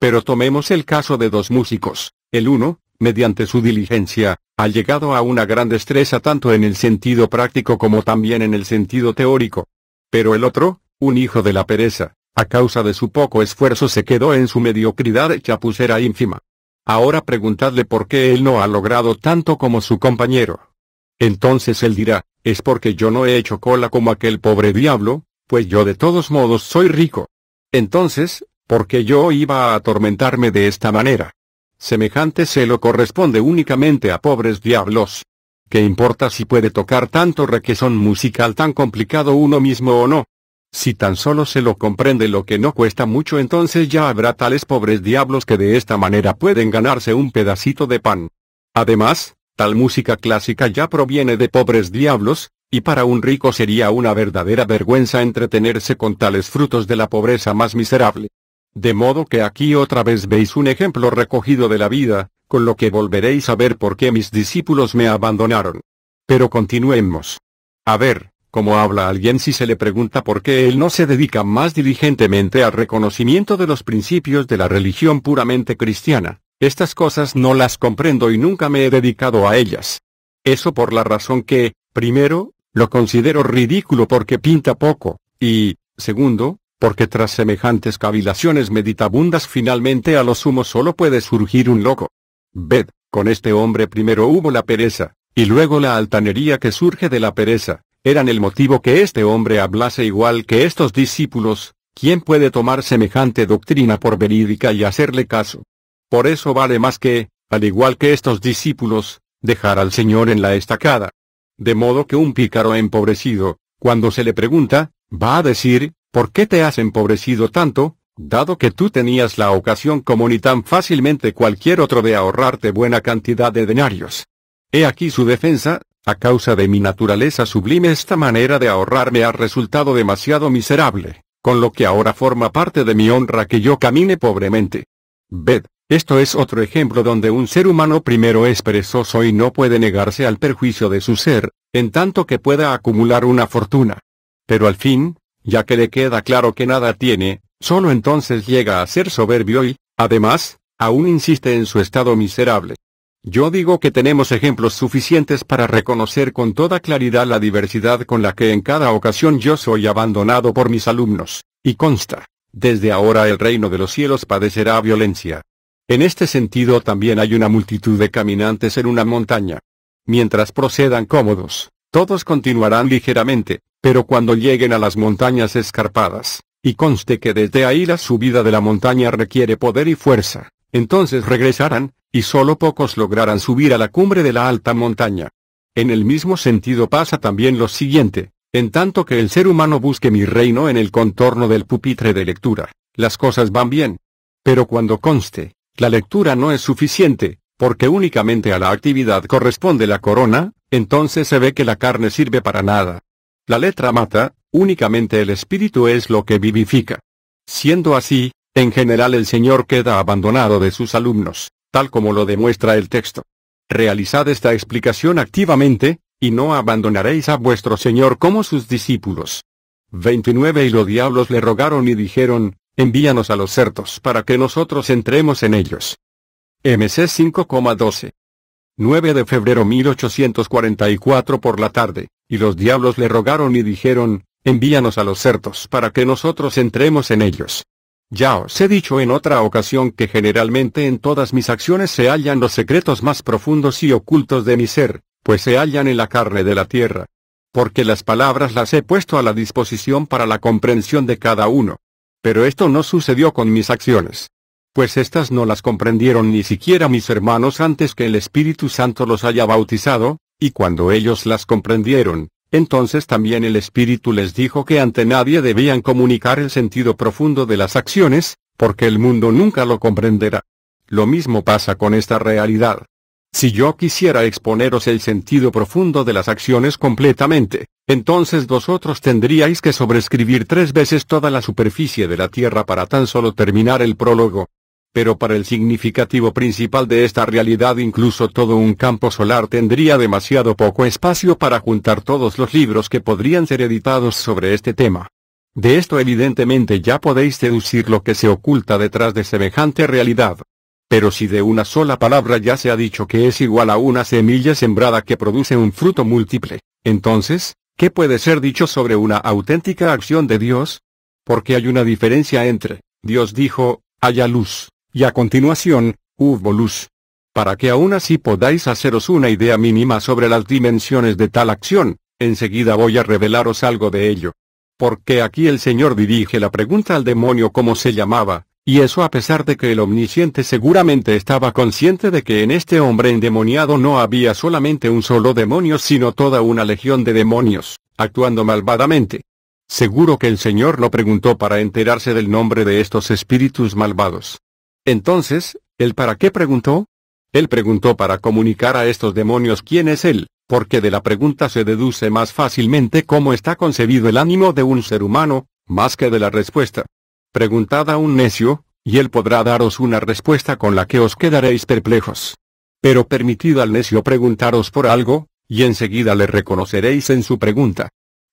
Pero tomemos el caso de dos músicos, el uno, mediante su diligencia, ha llegado a una gran destreza tanto en el sentido práctico como también en el sentido teórico. Pero el otro, un hijo de la pereza, a causa de su poco esfuerzo se quedó en su mediocridad chapucera ínfima. Ahora preguntadle por qué él no ha logrado tanto como su compañero. Entonces él dirá, es porque yo no he hecho cola como aquel pobre diablo, pues yo de todos modos soy rico. Entonces, porque yo iba a atormentarme de esta manera. Semejante se lo corresponde únicamente a pobres diablos. ¿Qué importa si puede tocar tanto requesón musical tan complicado uno mismo o no? Si tan solo se lo comprende lo que no cuesta mucho entonces ya habrá tales pobres diablos que de esta manera pueden ganarse un pedacito de pan. Además, tal música clásica ya proviene de pobres diablos, y para un rico sería una verdadera vergüenza entretenerse con tales frutos de la pobreza más miserable. De modo que aquí otra vez veis un ejemplo recogido de la vida, con lo que volveréis a ver por qué mis discípulos me abandonaron. Pero continuemos. A ver, ¿cómo habla alguien si se le pregunta por qué él no se dedica más diligentemente al reconocimiento de los principios de la religión puramente cristiana? Estas cosas no las comprendo y nunca me he dedicado a ellas. Eso por la razón que, primero, lo considero ridículo porque pinta poco, y, segundo, porque tras semejantes cavilaciones meditabundas finalmente a lo sumo solo puede surgir un loco. Ved, con este hombre primero hubo la pereza, y luego la altanería que surge de la pereza, eran el motivo que este hombre hablase igual que estos discípulos, ¿quién puede tomar semejante doctrina por verídica y hacerle caso? Por eso vale más que, al igual que estos discípulos, dejar al Señor en la estacada. De modo que un pícaro empobrecido, cuando se le pregunta, va a decir, ¿Por qué te has empobrecido tanto, dado que tú tenías la ocasión común y tan fácilmente cualquier otro de ahorrarte buena cantidad de denarios? He aquí su defensa, a causa de mi naturaleza sublime esta manera de ahorrarme ha resultado demasiado miserable, con lo que ahora forma parte de mi honra que yo camine pobremente. Ved, esto es otro ejemplo donde un ser humano primero es perezoso y no puede negarse al perjuicio de su ser, en tanto que pueda acumular una fortuna. Pero al fin, ya que le queda claro que nada tiene, solo entonces llega a ser soberbio y, además, aún insiste en su estado miserable. Yo digo que tenemos ejemplos suficientes para reconocer con toda claridad la diversidad con la que en cada ocasión yo soy abandonado por mis alumnos, y consta, desde ahora el reino de los cielos padecerá violencia. En este sentido también hay una multitud de caminantes en una montaña. Mientras procedan cómodos, todos continuarán ligeramente, pero cuando lleguen a las montañas escarpadas, y conste que desde ahí la subida de la montaña requiere poder y fuerza, entonces regresarán, y solo pocos lograrán subir a la cumbre de la alta montaña. En el mismo sentido pasa también lo siguiente, en tanto que el ser humano busque mi reino en el contorno del pupitre de lectura, las cosas van bien. Pero cuando conste, la lectura no es suficiente, porque únicamente a la actividad corresponde la corona, entonces se ve que la carne sirve para nada, la letra mata, únicamente el espíritu es lo que vivifica. Siendo así, en general el Señor queda abandonado de sus alumnos, tal como lo demuestra el texto. Realizad esta explicación activamente, y no abandonaréis a vuestro Señor como sus discípulos. 29 Y los diablos le rogaron y dijeron, envíanos a los certos para que nosotros entremos en ellos. MC 5,12. 9 de febrero 1844 por la tarde, y los diablos le rogaron y dijeron, envíanos a los certos para que nosotros entremos en ellos. Ya os he dicho en otra ocasión que generalmente en todas mis acciones se hallan los secretos más profundos y ocultos de mi ser, pues se hallan en la carne de la tierra. Porque las palabras las he puesto a la disposición para la comprensión de cada uno. Pero esto no sucedió con mis acciones. Pues éstas no las comprendieron ni siquiera mis hermanos antes que el Espíritu Santo los haya bautizado, y cuando ellos las comprendieron, entonces también el Espíritu les dijo que ante nadie debían comunicar el sentido profundo de las acciones, porque el mundo nunca lo comprenderá. Lo mismo pasa con esta realidad. Si yo quisiera exponeros el sentido profundo de las acciones completamente, entonces vosotros tendríais que sobrescribir tres veces toda la superficie de la Tierra para tan solo terminar el prólogo, pero para el significativo principal de esta realidad incluso todo un campo solar tendría demasiado poco espacio para juntar todos los libros que podrían ser editados sobre este tema. De esto evidentemente ya podéis deducir lo que se oculta detrás de semejante realidad. Pero si de una sola palabra ya se ha dicho que es igual a una semilla sembrada que produce un fruto múltiple, entonces, ¿qué puede ser dicho sobre una auténtica acción de Dios? Porque hay una diferencia entre, Dios dijo, haya luz, y a continuación, hubo luz. Para que aún así podáis haceros una idea mínima sobre las dimensiones de tal acción, enseguida voy a revelaros algo de ello. Porque aquí el Señor dirige la pregunta al demonio cómo se llamaba, y eso a pesar de que el omnisciente seguramente estaba consciente de que en este hombre endemoniado no había solamente un solo demonio sino toda una legión de demonios, actuando malvadamente. Seguro que el Señor lo preguntó para enterarse del nombre de estos espíritus malvados. Entonces, ¿el para qué preguntó? Él preguntó para comunicar a estos demonios quién es él, porque de la pregunta se deduce más fácilmente cómo está concebido el ánimo de un ser humano, más que de la respuesta. Preguntad a un necio, y él podrá daros una respuesta con la que os quedaréis perplejos. Pero permitid al necio preguntaros por algo, y enseguida le reconoceréis en su pregunta.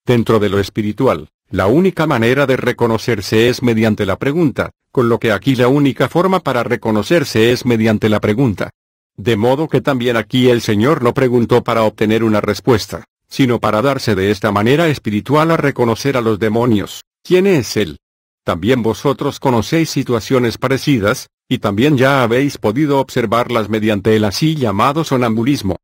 Dentro de lo espiritual, la única manera de reconocerse es mediante la pregunta, con lo que aquí la única forma para reconocerse es mediante la pregunta. De modo que también aquí el Señor no preguntó para obtener una respuesta, sino para darse de esta manera espiritual a reconocer a los demonios. ¿Quién es Él? También vosotros conocéis situaciones parecidas, y también ya habéis podido observarlas mediante el así llamado sonambulismo.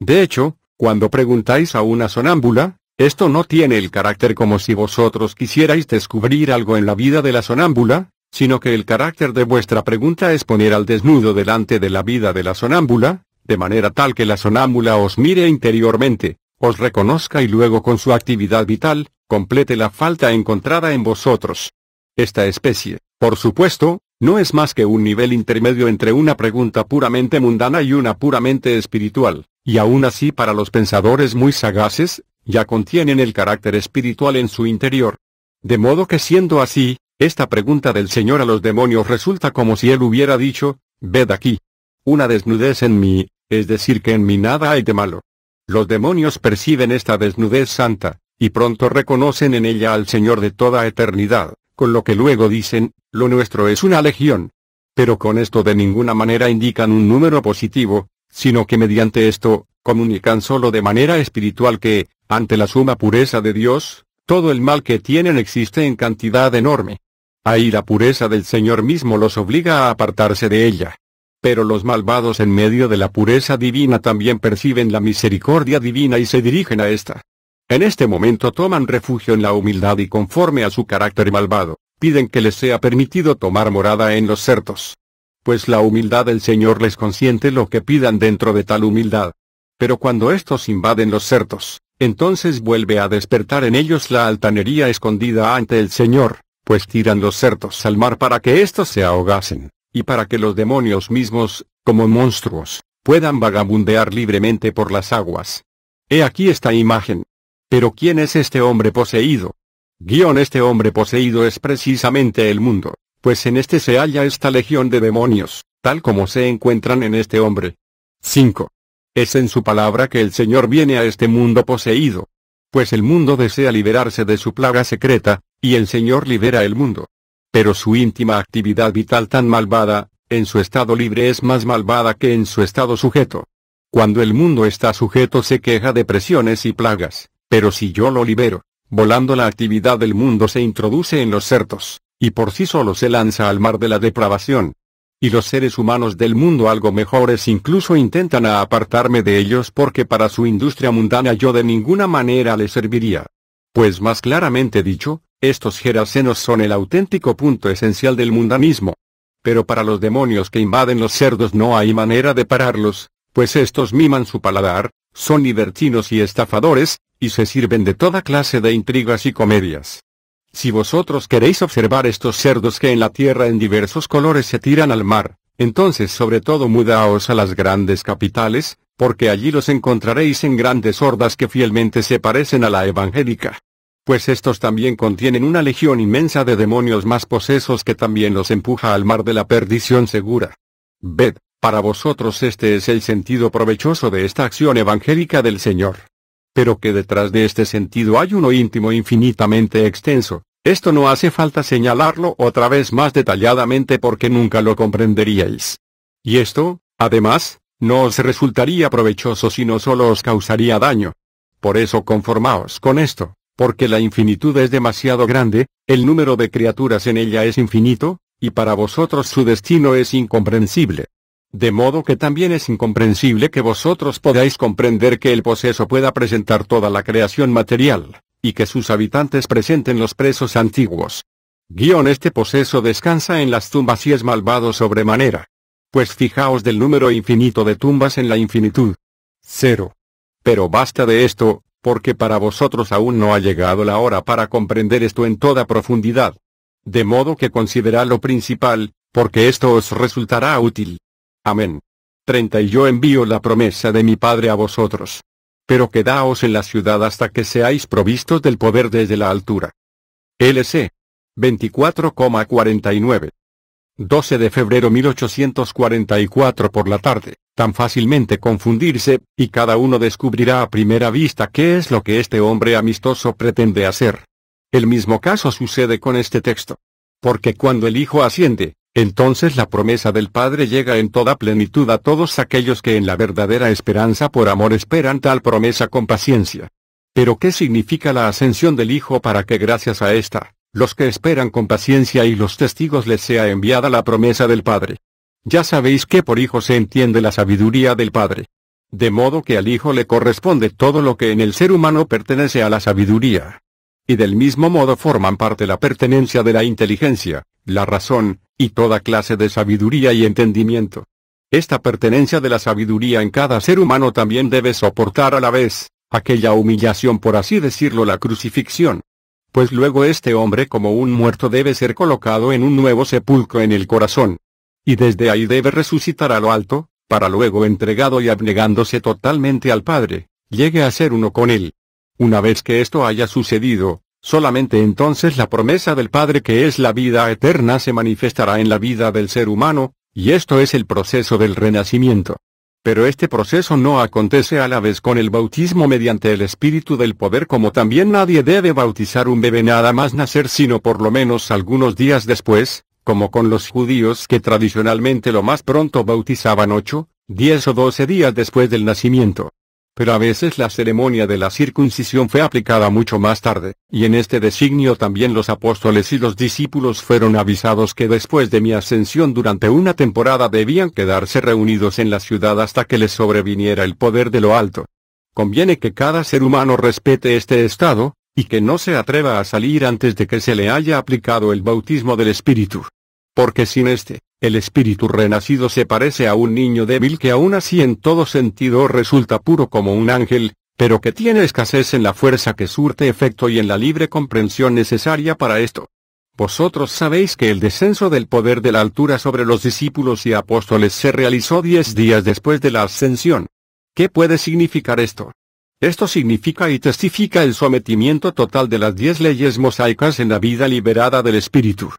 De hecho, cuando preguntáis a una sonámbula, esto no tiene el carácter como si vosotros quisierais descubrir algo en la vida de la sonámbula, sino que el carácter de vuestra pregunta es poner al desnudo delante de la vida de la sonámbula, de manera tal que la sonámbula os mire interiormente, os reconozca y luego con su actividad vital, complete la falta encontrada en vosotros. Esta especie, por supuesto, no es más que un nivel intermedio entre una pregunta puramente mundana y una puramente espiritual, y aún así para los pensadores muy sagaces, ya contienen el carácter espiritual en su interior. De modo que siendo así, esta pregunta del Señor a los demonios resulta como si Él hubiera dicho, ved aquí. Una desnudez en mí, es decir que en mí nada hay de malo. Los demonios perciben esta desnudez santa, y pronto reconocen en ella al Señor de toda eternidad, con lo que luego dicen, lo nuestro es una legión. Pero con esto de ninguna manera indican un número positivo, sino que mediante esto, comunican solo de manera espiritual que, ante la suma pureza de Dios, todo el mal que tienen existe en cantidad enorme. Ahí la pureza del Señor mismo los obliga a apartarse de ella. Pero los malvados en medio de la pureza divina también perciben la misericordia divina y se dirigen a esta. En este momento toman refugio en la humildad y conforme a su carácter malvado, piden que les sea permitido tomar morada en los certos. Pues la humildad del Señor les consiente lo que pidan dentro de tal humildad, pero cuando estos invaden los cerdos, entonces vuelve a despertar en ellos la altanería escondida ante el Señor, pues tiran los cerdos al mar para que éstos se ahogasen, y para que los demonios mismos, como monstruos, puedan vagabundear libremente por las aguas. He aquí esta imagen. Pero ¿quién es este hombre poseído? Guión este hombre poseído es precisamente el mundo, pues en este se halla esta legión de demonios, tal como se encuentran en este hombre. 5. Es en su palabra que el Señor viene a este mundo poseído. Pues el mundo desea liberarse de su plaga secreta, y el Señor libera el mundo. Pero su íntima actividad vital tan malvada, en su estado libre es más malvada que en su estado sujeto. Cuando el mundo está sujeto se queja de presiones y plagas, pero si yo lo libero, volando la actividad del mundo se introduce en los certos, y por sí solo se lanza al mar de la depravación y los seres humanos del mundo algo mejores incluso intentan apartarme de ellos porque para su industria mundana yo de ninguna manera les serviría. Pues más claramente dicho, estos gerasenos son el auténtico punto esencial del mundanismo. Pero para los demonios que invaden los cerdos no hay manera de pararlos, pues estos miman su paladar, son libertinos y estafadores, y se sirven de toda clase de intrigas y comedias. Si vosotros queréis observar estos cerdos que en la tierra en diversos colores se tiran al mar, entonces sobre todo mudaos a las grandes capitales, porque allí los encontraréis en grandes hordas que fielmente se parecen a la evangélica. Pues estos también contienen una legión inmensa de demonios más posesos que también los empuja al mar de la perdición segura. Ved, para vosotros este es el sentido provechoso de esta acción evangélica del Señor. Pero que detrás de este sentido hay uno íntimo infinitamente extenso, esto no hace falta señalarlo otra vez más detalladamente porque nunca lo comprenderíais. Y esto, además, no os resultaría provechoso sino solo os causaría daño. Por eso conformaos con esto, porque la infinitud es demasiado grande, el número de criaturas en ella es infinito, y para vosotros su destino es incomprensible. De modo que también es incomprensible que vosotros podáis comprender que el poseso pueda presentar toda la creación material y que sus habitantes presenten los presos antiguos. Guión este poseso descansa en las tumbas y es malvado sobremanera. Pues fijaos del número infinito de tumbas en la infinitud. Cero. Pero basta de esto, porque para vosotros aún no ha llegado la hora para comprender esto en toda profundidad. De modo que considera lo principal, porque esto os resultará útil. Amén. 30 Y yo envío la promesa de mi Padre a vosotros pero quedaos en la ciudad hasta que seáis provistos del poder desde la altura. LC. 24,49. 12 de febrero 1844 por la tarde, tan fácilmente confundirse, y cada uno descubrirá a primera vista qué es lo que este hombre amistoso pretende hacer. El mismo caso sucede con este texto. Porque cuando el Hijo asciende, entonces la promesa del Padre llega en toda plenitud a todos aquellos que en la verdadera esperanza por amor esperan tal promesa con paciencia. Pero ¿qué significa la ascensión del Hijo para que gracias a esta, los que esperan con paciencia y los testigos les sea enviada la promesa del Padre? Ya sabéis que por Hijo se entiende la sabiduría del Padre. De modo que al Hijo le corresponde todo lo que en el ser humano pertenece a la sabiduría y del mismo modo forman parte la pertenencia de la inteligencia, la razón, y toda clase de sabiduría y entendimiento. Esta pertenencia de la sabiduría en cada ser humano también debe soportar a la vez, aquella humillación por así decirlo la crucifixión. Pues luego este hombre como un muerto debe ser colocado en un nuevo sepulcro en el corazón. Y desde ahí debe resucitar a lo alto, para luego entregado y abnegándose totalmente al Padre, llegue a ser uno con él. Una vez que esto haya sucedido, solamente entonces la promesa del Padre que es la vida eterna se manifestará en la vida del ser humano, y esto es el proceso del renacimiento. Pero este proceso no acontece a la vez con el bautismo mediante el espíritu del poder como también nadie debe bautizar un bebé nada más nacer sino por lo menos algunos días después, como con los judíos que tradicionalmente lo más pronto bautizaban ocho, 10 o 12 días después del nacimiento. Pero a veces la ceremonia de la circuncisión fue aplicada mucho más tarde, y en este designio también los apóstoles y los discípulos fueron avisados que después de mi ascensión durante una temporada debían quedarse reunidos en la ciudad hasta que les sobreviniera el poder de lo alto. Conviene que cada ser humano respete este estado, y que no se atreva a salir antes de que se le haya aplicado el bautismo del Espíritu. Porque sin este, el espíritu renacido se parece a un niño débil que aún así en todo sentido resulta puro como un ángel, pero que tiene escasez en la fuerza que surte efecto y en la libre comprensión necesaria para esto. Vosotros sabéis que el descenso del poder de la altura sobre los discípulos y apóstoles se realizó diez días después de la ascensión. ¿Qué puede significar esto? Esto significa y testifica el sometimiento total de las diez leyes mosaicas en la vida liberada del Espíritu.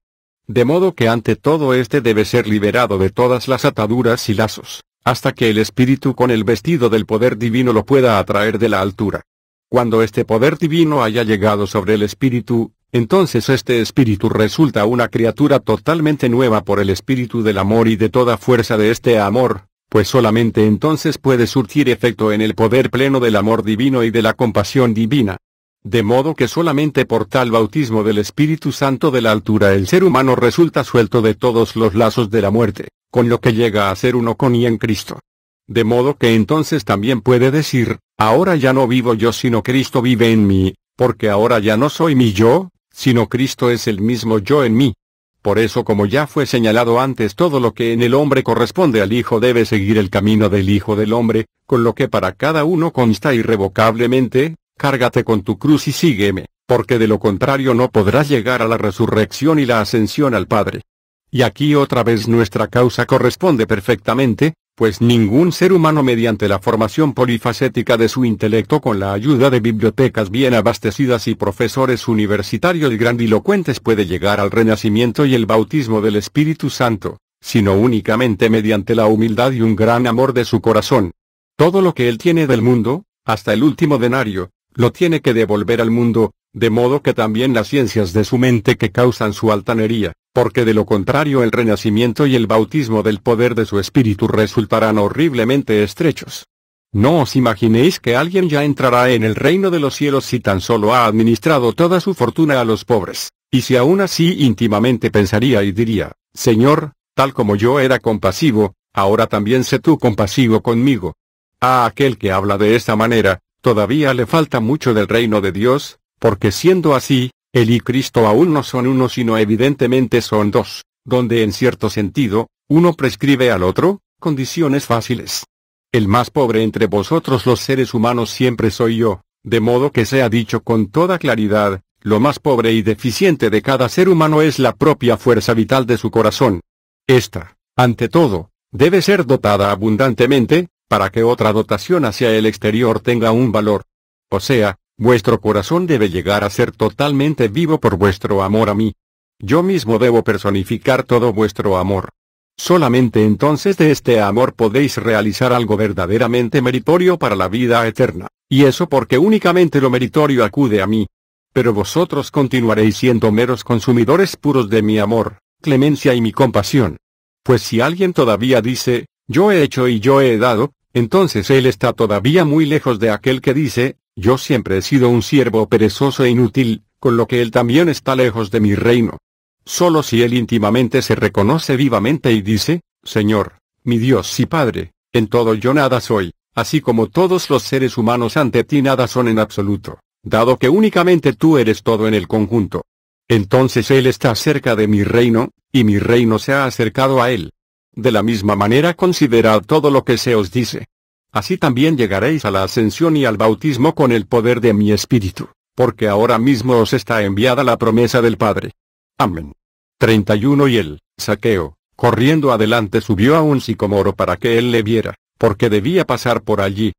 De modo que ante todo este debe ser liberado de todas las ataduras y lazos, hasta que el espíritu con el vestido del poder divino lo pueda atraer de la altura. Cuando este poder divino haya llegado sobre el espíritu, entonces este espíritu resulta una criatura totalmente nueva por el espíritu del amor y de toda fuerza de este amor, pues solamente entonces puede surtir efecto en el poder pleno del amor divino y de la compasión divina. De modo que solamente por tal bautismo del Espíritu Santo de la altura el ser humano resulta suelto de todos los lazos de la muerte, con lo que llega a ser uno con y en Cristo. De modo que entonces también puede decir, ahora ya no vivo yo sino Cristo vive en mí, porque ahora ya no soy mi yo, sino Cristo es el mismo yo en mí. Por eso como ya fue señalado antes todo lo que en el hombre corresponde al Hijo debe seguir el camino del Hijo del Hombre, con lo que para cada uno consta irrevocablemente, Cárgate con tu cruz y sígueme, porque de lo contrario no podrás llegar a la resurrección y la ascensión al Padre. Y aquí otra vez nuestra causa corresponde perfectamente, pues ningún ser humano mediante la formación polifacética de su intelecto con la ayuda de bibliotecas bien abastecidas y profesores universitarios grandilocuentes puede llegar al renacimiento y el bautismo del Espíritu Santo, sino únicamente mediante la humildad y un gran amor de su corazón. Todo lo que él tiene del mundo, hasta el último denario, lo tiene que devolver al mundo, de modo que también las ciencias de su mente que causan su altanería, porque de lo contrario el renacimiento y el bautismo del poder de su espíritu resultarán horriblemente estrechos. No os imaginéis que alguien ya entrará en el reino de los cielos si tan solo ha administrado toda su fortuna a los pobres, y si aún así íntimamente pensaría y diría, Señor, tal como yo era compasivo, ahora también sé tú compasivo conmigo. A ah, aquel que habla de esta manera, todavía le falta mucho del reino de Dios, porque siendo así, él y Cristo aún no son uno sino evidentemente son dos, donde en cierto sentido, uno prescribe al otro, condiciones fáciles. El más pobre entre vosotros los seres humanos siempre soy yo, de modo que sea dicho con toda claridad, lo más pobre y deficiente de cada ser humano es la propia fuerza vital de su corazón. Esta, ante todo, debe ser dotada abundantemente, para que otra dotación hacia el exterior tenga un valor. O sea, vuestro corazón debe llegar a ser totalmente vivo por vuestro amor a mí. Yo mismo debo personificar todo vuestro amor. Solamente entonces de este amor podéis realizar algo verdaderamente meritorio para la vida eterna, y eso porque únicamente lo meritorio acude a mí. Pero vosotros continuaréis siendo meros consumidores puros de mi amor, clemencia y mi compasión. Pues si alguien todavía dice, yo he hecho y yo he dado, entonces él está todavía muy lejos de aquel que dice, yo siempre he sido un siervo perezoso e inútil, con lo que él también está lejos de mi reino. Solo si él íntimamente se reconoce vivamente y dice, Señor, mi Dios y Padre, en todo yo nada soy, así como todos los seres humanos ante ti nada son en absoluto, dado que únicamente tú eres todo en el conjunto. Entonces él está cerca de mi reino, y mi reino se ha acercado a él. De la misma manera considerad todo lo que se os dice. Así también llegaréis a la ascensión y al bautismo con el poder de mi espíritu, porque ahora mismo os está enviada la promesa del Padre. Amén. 31 Y él, saqueo, corriendo adelante subió a un sicomoro para que él le viera, porque debía pasar por allí.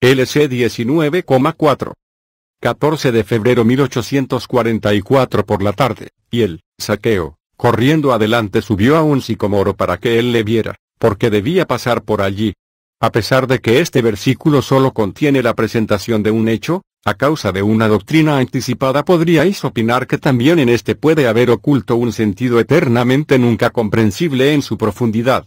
LC 19,4. 14 de febrero 1844 por la tarde, y él, saqueo, Corriendo adelante subió a un sicomoro para que él le viera, porque debía pasar por allí. A pesar de que este versículo solo contiene la presentación de un hecho, a causa de una doctrina anticipada podríais opinar que también en este puede haber oculto un sentido eternamente nunca comprensible en su profundidad.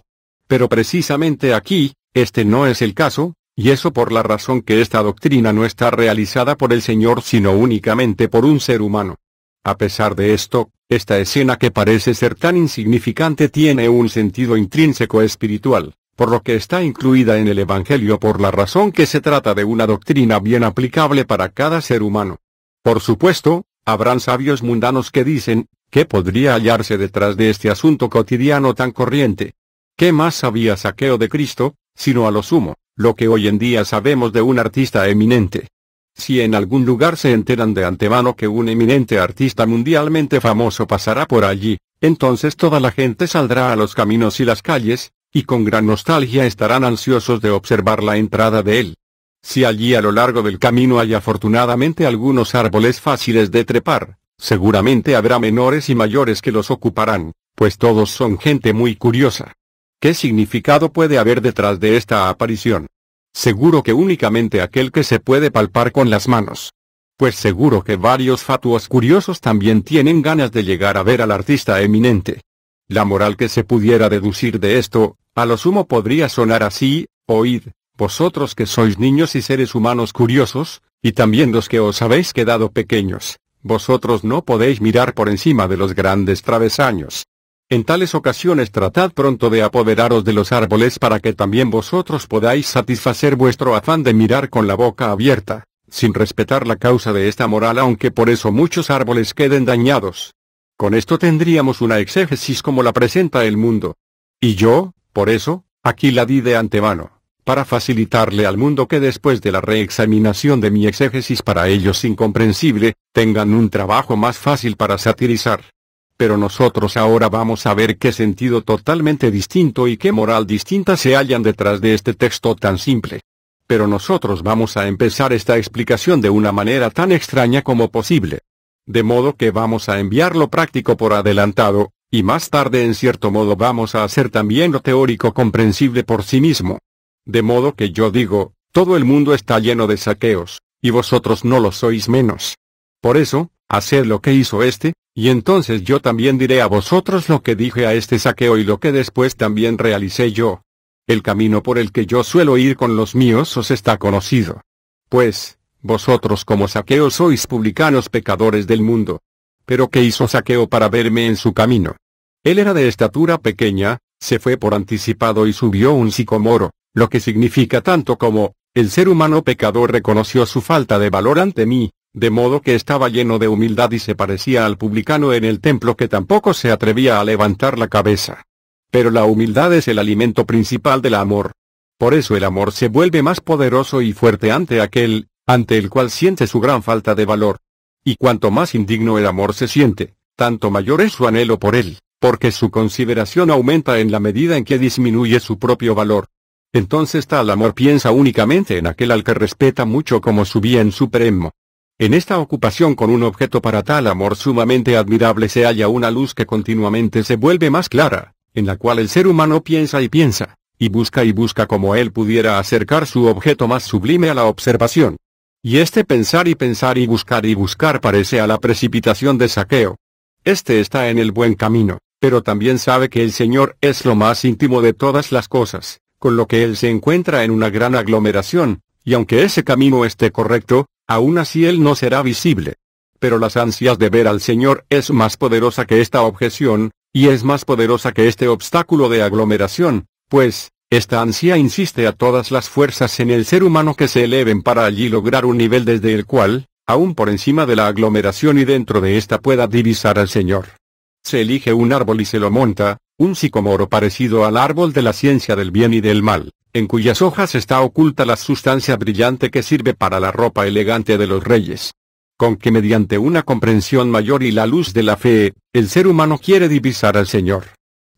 Pero precisamente aquí, este no es el caso, y eso por la razón que esta doctrina no está realizada por el Señor sino únicamente por un ser humano. A pesar de esto, esta escena que parece ser tan insignificante tiene un sentido intrínseco espiritual, por lo que está incluida en el Evangelio por la razón que se trata de una doctrina bien aplicable para cada ser humano. Por supuesto, habrán sabios mundanos que dicen, ¿qué podría hallarse detrás de este asunto cotidiano tan corriente? ¿Qué más sabía Saqueo de Cristo, sino a lo sumo, lo que hoy en día sabemos de un artista eminente? Si en algún lugar se enteran de antemano que un eminente artista mundialmente famoso pasará por allí, entonces toda la gente saldrá a los caminos y las calles, y con gran nostalgia estarán ansiosos de observar la entrada de él. Si allí a lo largo del camino hay afortunadamente algunos árboles fáciles de trepar, seguramente habrá menores y mayores que los ocuparán, pues todos son gente muy curiosa. ¿Qué significado puede haber detrás de esta aparición? Seguro que únicamente aquel que se puede palpar con las manos. Pues seguro que varios fatuos curiosos también tienen ganas de llegar a ver al artista eminente. La moral que se pudiera deducir de esto, a lo sumo podría sonar así, oíd, vosotros que sois niños y seres humanos curiosos, y también los que os habéis quedado pequeños, vosotros no podéis mirar por encima de los grandes travesaños. En tales ocasiones tratad pronto de apoderaros de los árboles para que también vosotros podáis satisfacer vuestro afán de mirar con la boca abierta, sin respetar la causa de esta moral aunque por eso muchos árboles queden dañados. Con esto tendríamos una exégesis como la presenta el mundo. Y yo, por eso, aquí la di de antemano, para facilitarle al mundo que después de la reexaminación de mi exégesis para ellos incomprensible, tengan un trabajo más fácil para satirizar pero nosotros ahora vamos a ver qué sentido totalmente distinto y qué moral distinta se hallan detrás de este texto tan simple. Pero nosotros vamos a empezar esta explicación de una manera tan extraña como posible. De modo que vamos a enviar lo práctico por adelantado, y más tarde en cierto modo vamos a hacer también lo teórico comprensible por sí mismo. De modo que yo digo, todo el mundo está lleno de saqueos, y vosotros no lo sois menos. Por eso, haced lo que hizo este, y entonces yo también diré a vosotros lo que dije a este saqueo y lo que después también realicé yo. El camino por el que yo suelo ir con los míos os está conocido. Pues, vosotros como saqueo sois publicanos pecadores del mundo. Pero ¿qué hizo saqueo para verme en su camino? Él era de estatura pequeña, se fue por anticipado y subió un sicomoro, lo que significa tanto como, el ser humano pecador reconoció su falta de valor ante mí, de modo que estaba lleno de humildad y se parecía al publicano en el templo que tampoco se atrevía a levantar la cabeza. Pero la humildad es el alimento principal del amor. Por eso el amor se vuelve más poderoso y fuerte ante aquel, ante el cual siente su gran falta de valor. Y cuanto más indigno el amor se siente, tanto mayor es su anhelo por él, porque su consideración aumenta en la medida en que disminuye su propio valor. Entonces tal amor piensa únicamente en aquel al que respeta mucho como su bien supremo. En esta ocupación con un objeto para tal amor sumamente admirable se halla una luz que continuamente se vuelve más clara, en la cual el ser humano piensa y piensa, y busca y busca como él pudiera acercar su objeto más sublime a la observación. Y este pensar y pensar y buscar y buscar parece a la precipitación de saqueo. Este está en el buen camino, pero también sabe que el Señor es lo más íntimo de todas las cosas, con lo que él se encuentra en una gran aglomeración, y aunque ese camino esté correcto, Aún así él no será visible. Pero las ansias de ver al Señor es más poderosa que esta objeción, y es más poderosa que este obstáculo de aglomeración, pues, esta ansia insiste a todas las fuerzas en el ser humano que se eleven para allí lograr un nivel desde el cual, aún por encima de la aglomeración y dentro de ésta pueda divisar al Señor. Se elige un árbol y se lo monta, un sicomoro parecido al árbol de la ciencia del bien y del mal en cuyas hojas está oculta la sustancia brillante que sirve para la ropa elegante de los reyes. Con que mediante una comprensión mayor y la luz de la fe, el ser humano quiere divisar al Señor.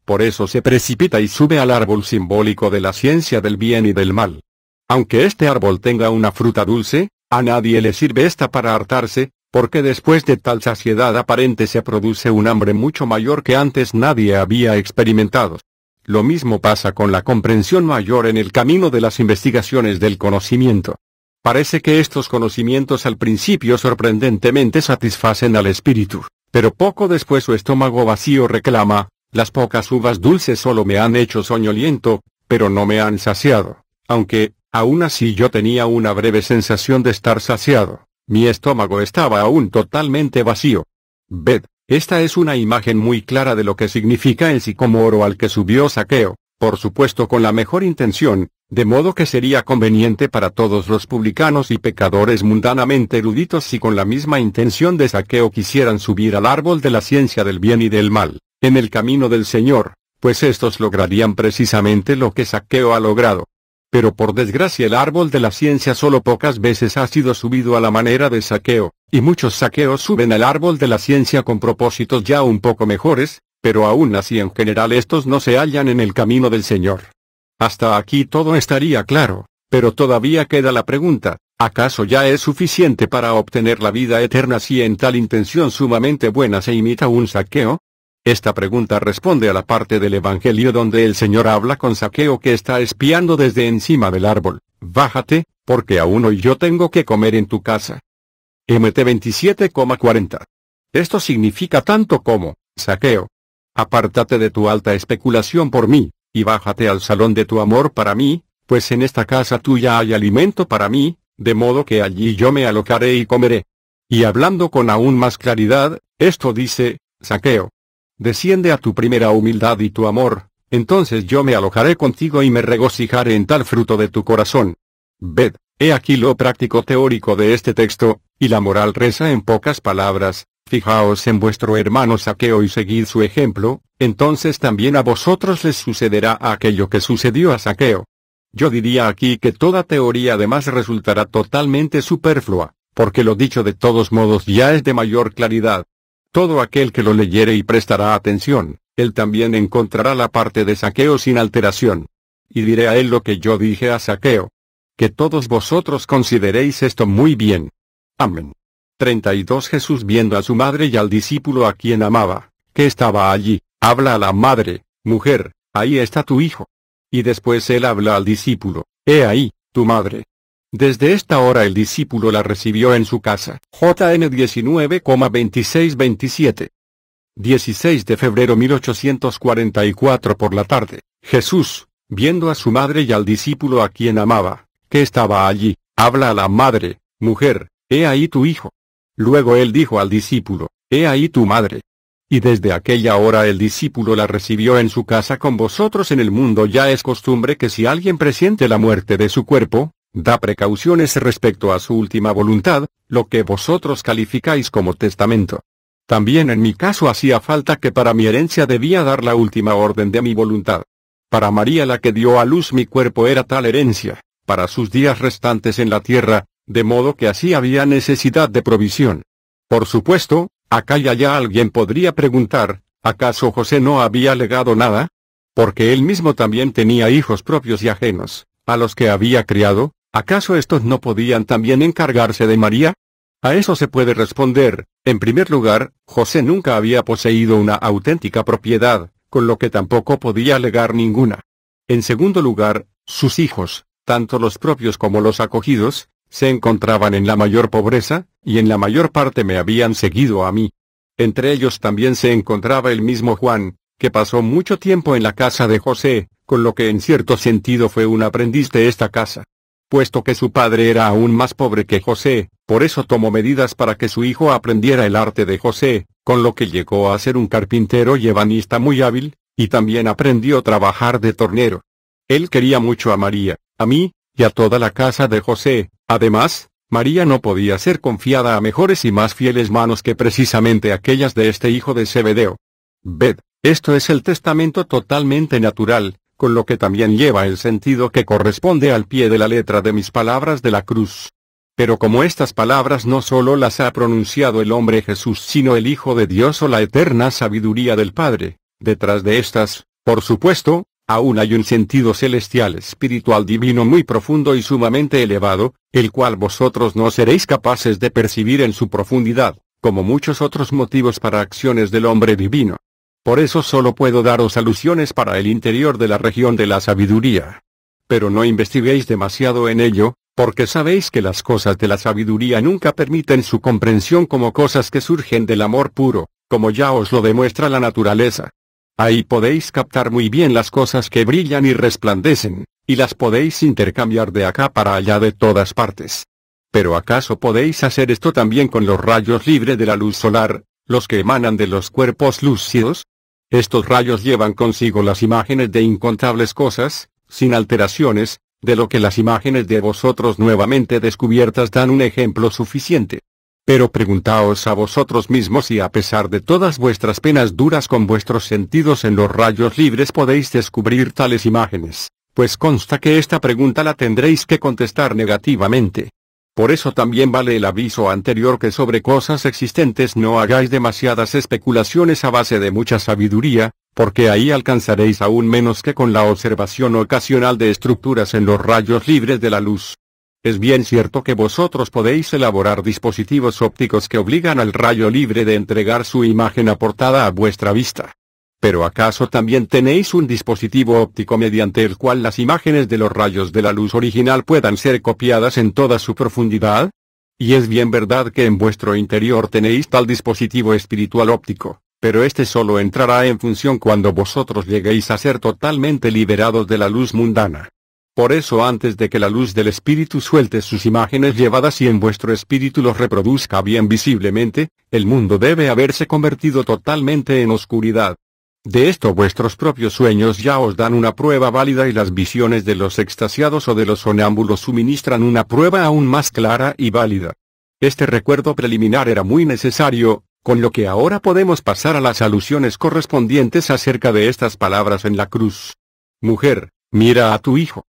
Por eso se precipita y sube al árbol simbólico de la ciencia del bien y del mal. Aunque este árbol tenga una fruta dulce, a nadie le sirve esta para hartarse, porque después de tal saciedad aparente se produce un hambre mucho mayor que antes nadie había experimentado. Lo mismo pasa con la comprensión mayor en el camino de las investigaciones del conocimiento. Parece que estos conocimientos al principio sorprendentemente satisfacen al espíritu, pero poco después su estómago vacío reclama, las pocas uvas dulces solo me han hecho soñoliento, pero no me han saciado, aunque, aún así yo tenía una breve sensación de estar saciado, mi estómago estaba aún totalmente vacío. Ved, esta es una imagen muy clara de lo que significa el sicomoro al que subió saqueo, por supuesto con la mejor intención, de modo que sería conveniente para todos los publicanos y pecadores mundanamente eruditos si con la misma intención de saqueo quisieran subir al árbol de la ciencia del bien y del mal, en el camino del Señor, pues estos lograrían precisamente lo que saqueo ha logrado. Pero por desgracia el árbol de la ciencia solo pocas veces ha sido subido a la manera de saqueo, y muchos saqueos suben al árbol de la ciencia con propósitos ya un poco mejores, pero aún así en general estos no se hallan en el camino del Señor. Hasta aquí todo estaría claro, pero todavía queda la pregunta, ¿acaso ya es suficiente para obtener la vida eterna si en tal intención sumamente buena se imita un saqueo? Esta pregunta responde a la parte del Evangelio donde el Señor habla con saqueo que está espiando desde encima del árbol, bájate, porque aún hoy yo tengo que comer en tu casa. MT 27,40. Esto significa tanto como, saqueo. Apártate de tu alta especulación por mí, y bájate al salón de tu amor para mí, pues en esta casa tuya hay alimento para mí, de modo que allí yo me alojaré y comeré. Y hablando con aún más claridad, esto dice, saqueo. Desciende a tu primera humildad y tu amor, entonces yo me alojaré contigo y me regocijaré en tal fruto de tu corazón. Ved, he aquí lo práctico teórico de este texto, y la moral reza en pocas palabras, Fijaos en vuestro hermano Saqueo y seguid su ejemplo, entonces también a vosotros les sucederá aquello que sucedió a Saqueo. Yo diría aquí que toda teoría además resultará totalmente superflua, porque lo dicho de todos modos ya es de mayor claridad. Todo aquel que lo leyere y prestará atención, él también encontrará la parte de Saqueo sin alteración. Y diré a él lo que yo dije a Saqueo. Que todos vosotros consideréis esto muy bien, Amén. 32 Jesús viendo a su madre y al discípulo a quien amaba, que estaba allí, habla a la madre, mujer, ahí está tu hijo. Y después él habla al discípulo, he ahí, tu madre. Desde esta hora el discípulo la recibió en su casa. JN 19,2627. 16 de febrero 1844 por la tarde, Jesús, viendo a su madre y al discípulo a quien amaba, que estaba allí, habla a la madre, mujer, He ahí tu hijo. Luego él dijo al discípulo, He ahí tu madre. Y desde aquella hora el discípulo la recibió en su casa con vosotros en el mundo ya es costumbre que si alguien presiente la muerte de su cuerpo, da precauciones respecto a su última voluntad, lo que vosotros calificáis como testamento. También en mi caso hacía falta que para mi herencia debía dar la última orden de mi voluntad. Para María la que dio a luz mi cuerpo era tal herencia, para sus días restantes en la tierra, de modo que así había necesidad de provisión. Por supuesto, acá y allá alguien podría preguntar, ¿acaso José no había legado nada? Porque él mismo también tenía hijos propios y ajenos, a los que había criado, ¿acaso estos no podían también encargarse de María? A eso se puede responder, en primer lugar, José nunca había poseído una auténtica propiedad, con lo que tampoco podía legar ninguna. En segundo lugar, sus hijos, tanto los propios como los acogidos, se encontraban en la mayor pobreza, y en la mayor parte me habían seguido a mí. Entre ellos también se encontraba el mismo Juan, que pasó mucho tiempo en la casa de José, con lo que en cierto sentido fue un aprendiz de esta casa. Puesto que su padre era aún más pobre que José, por eso tomó medidas para que su hijo aprendiera el arte de José, con lo que llegó a ser un carpintero y ebanista muy hábil, y también aprendió a trabajar de tornero. Él quería mucho a María, a mí, y a toda la casa de José, Además, María no podía ser confiada a mejores y más fieles manos que precisamente aquellas de este hijo de Zebedeo. Ved, esto es el testamento totalmente natural, con lo que también lleva el sentido que corresponde al pie de la letra de mis palabras de la cruz. Pero como estas palabras no solo las ha pronunciado el hombre Jesús, sino el Hijo de Dios o la eterna sabiduría del Padre, detrás de estas, por supuesto, Aún hay un sentido celestial espiritual divino muy profundo y sumamente elevado, el cual vosotros no seréis capaces de percibir en su profundidad, como muchos otros motivos para acciones del hombre divino. Por eso solo puedo daros alusiones para el interior de la región de la sabiduría. Pero no investiguéis demasiado en ello, porque sabéis que las cosas de la sabiduría nunca permiten su comprensión como cosas que surgen del amor puro, como ya os lo demuestra la naturaleza. Ahí podéis captar muy bien las cosas que brillan y resplandecen, y las podéis intercambiar de acá para allá de todas partes. Pero ¿acaso podéis hacer esto también con los rayos libres de la luz solar, los que emanan de los cuerpos lúcidos? Estos rayos llevan consigo las imágenes de incontables cosas, sin alteraciones, de lo que las imágenes de vosotros nuevamente descubiertas dan un ejemplo suficiente. Pero preguntaos a vosotros mismos si a pesar de todas vuestras penas duras con vuestros sentidos en los rayos libres podéis descubrir tales imágenes, pues consta que esta pregunta la tendréis que contestar negativamente. Por eso también vale el aviso anterior que sobre cosas existentes no hagáis demasiadas especulaciones a base de mucha sabiduría, porque ahí alcanzaréis aún menos que con la observación ocasional de estructuras en los rayos libres de la luz. Es bien cierto que vosotros podéis elaborar dispositivos ópticos que obligan al rayo libre de entregar su imagen aportada a vuestra vista. Pero ¿acaso también tenéis un dispositivo óptico mediante el cual las imágenes de los rayos de la luz original puedan ser copiadas en toda su profundidad? Y es bien verdad que en vuestro interior tenéis tal dispositivo espiritual óptico, pero este solo entrará en función cuando vosotros lleguéis a ser totalmente liberados de la luz mundana. Por eso antes de que la luz del Espíritu suelte sus imágenes llevadas y en vuestro espíritu los reproduzca bien visiblemente, el mundo debe haberse convertido totalmente en oscuridad. De esto vuestros propios sueños ya os dan una prueba válida y las visiones de los extasiados o de los sonámbulos suministran una prueba aún más clara y válida. Este recuerdo preliminar era muy necesario, con lo que ahora podemos pasar a las alusiones correspondientes acerca de estas palabras en la cruz. Mujer, mira a tu hijo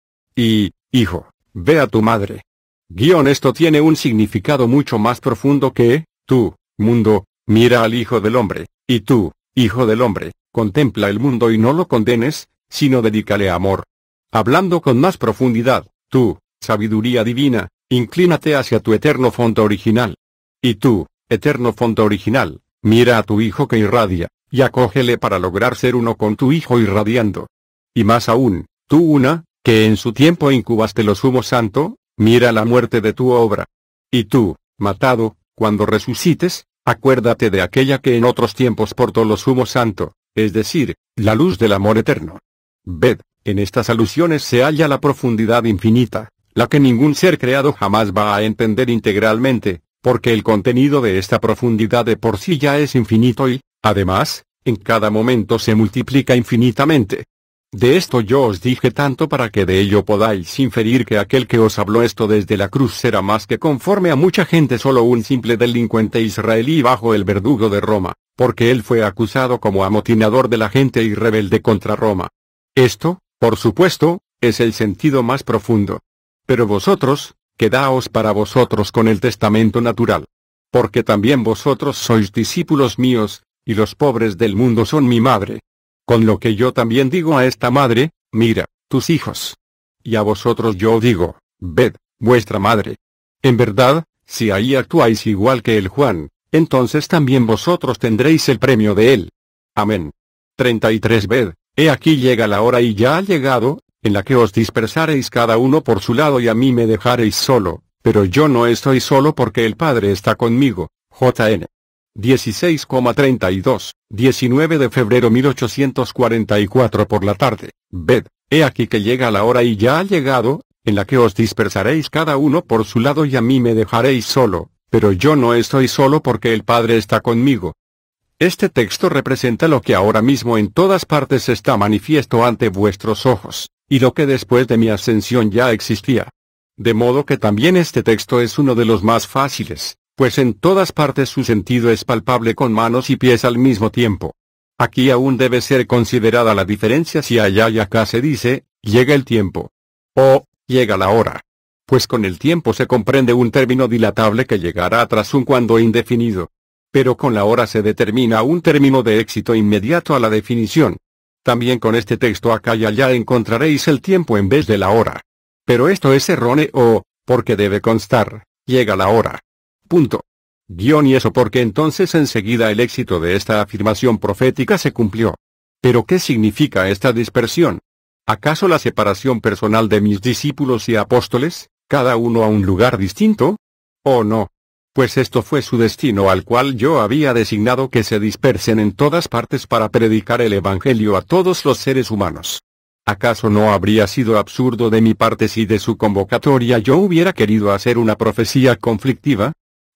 y, hijo, ve a tu madre. Guión esto tiene un significado mucho más profundo que, tú, mundo, mira al Hijo del Hombre, y tú, Hijo del Hombre, contempla el mundo y no lo condenes, sino dedícale amor. Hablando con más profundidad, tú, sabiduría divina, inclínate hacia tu eterno fondo original. Y tú, eterno fondo original, mira a tu Hijo que irradia, y acógele para lograr ser uno con tu Hijo irradiando. Y más aún, tú una, que en su tiempo incubaste lo sumo santo, mira la muerte de tu obra. Y tú, matado, cuando resucites, acuérdate de aquella que en otros tiempos portó lo sumo santo, es decir, la luz del amor eterno. Ved, en estas alusiones se halla la profundidad infinita, la que ningún ser creado jamás va a entender integralmente, porque el contenido de esta profundidad de por sí ya es infinito y, además, en cada momento se multiplica infinitamente. De esto yo os dije tanto para que de ello podáis inferir que aquel que os habló esto desde la cruz será más que conforme a mucha gente solo un simple delincuente israelí bajo el verdugo de Roma, porque él fue acusado como amotinador de la gente y rebelde contra Roma. Esto, por supuesto, es el sentido más profundo. Pero vosotros, quedaos para vosotros con el testamento natural. Porque también vosotros sois discípulos míos, y los pobres del mundo son mi madre. Con lo que yo también digo a esta madre, mira, tus hijos. Y a vosotros yo digo, ved, vuestra madre. En verdad, si ahí actuáis igual que el Juan, entonces también vosotros tendréis el premio de él. Amén. 33 Ved, he aquí llega la hora y ya ha llegado, en la que os dispersaréis cada uno por su lado y a mí me dejaréis solo, pero yo no estoy solo porque el Padre está conmigo. JN. 16,32, 19 de febrero 1844 por la tarde. Ved, he aquí que llega la hora y ya ha llegado, en la que os dispersaréis cada uno por su lado y a mí me dejaréis solo, pero yo no estoy solo porque el Padre está conmigo. Este texto representa lo que ahora mismo en todas partes está manifiesto ante vuestros ojos, y lo que después de mi ascensión ya existía. De modo que también este texto es uno de los más fáciles, pues en todas partes su sentido es palpable con manos y pies al mismo tiempo. Aquí aún debe ser considerada la diferencia si allá y acá se dice, llega el tiempo. O, llega la hora. Pues con el tiempo se comprende un término dilatable que llegará tras un cuando indefinido. Pero con la hora se determina un término de éxito inmediato a la definición. También con este texto acá y allá encontraréis el tiempo en vez de la hora. Pero esto es erróneo, porque debe constar, llega la hora. Punto. Guión y eso porque entonces enseguida el éxito de esta afirmación profética se cumplió. Pero ¿qué significa esta dispersión? ¿Acaso la separación personal de mis discípulos y apóstoles, cada uno a un lugar distinto? ¿O no? Pues esto fue su destino al cual yo había designado que se dispersen en todas partes para predicar el Evangelio a todos los seres humanos. ¿Acaso no habría sido absurdo de mi parte si de su convocatoria yo hubiera querido hacer una profecía conflictiva?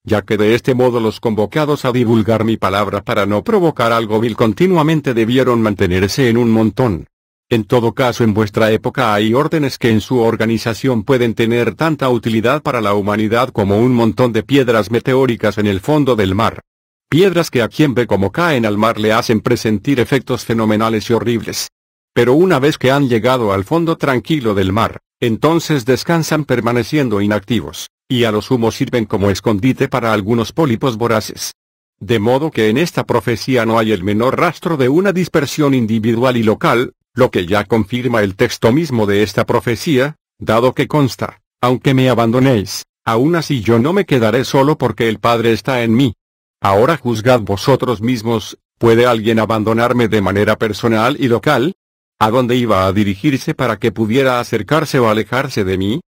ya que de este modo los convocados a divulgar mi palabra para no provocar algo vil continuamente debieron mantenerse en un montón. En todo caso en vuestra época hay órdenes que en su organización pueden tener tanta utilidad para la humanidad como un montón de piedras meteóricas en el fondo del mar. Piedras que a quien ve como caen al mar le hacen presentir efectos fenomenales y horribles. Pero una vez que han llegado al fondo tranquilo del mar, entonces descansan permaneciendo inactivos y a los sumo sirven como escondite para algunos pólipos voraces. De modo que en esta profecía no hay el menor rastro de una dispersión individual y local, lo que ya confirma el texto mismo de esta profecía, dado que consta, aunque me abandonéis, aún así yo no me quedaré solo porque el Padre está en mí. Ahora juzgad vosotros mismos, ¿puede alguien abandonarme de manera personal y local? ¿A dónde iba a dirigirse para que pudiera acercarse o alejarse de mí?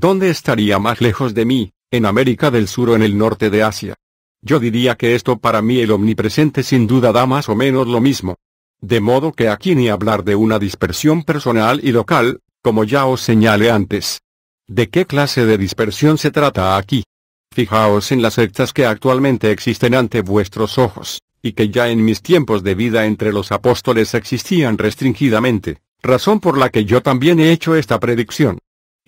¿Dónde estaría más lejos de mí, en América del Sur o en el norte de Asia? Yo diría que esto para mí el omnipresente sin duda da más o menos lo mismo. De modo que aquí ni hablar de una dispersión personal y local, como ya os señalé antes. ¿De qué clase de dispersión se trata aquí? Fijaos en las sectas que actualmente existen ante vuestros ojos, y que ya en mis tiempos de vida entre los apóstoles existían restringidamente, razón por la que yo también he hecho esta predicción.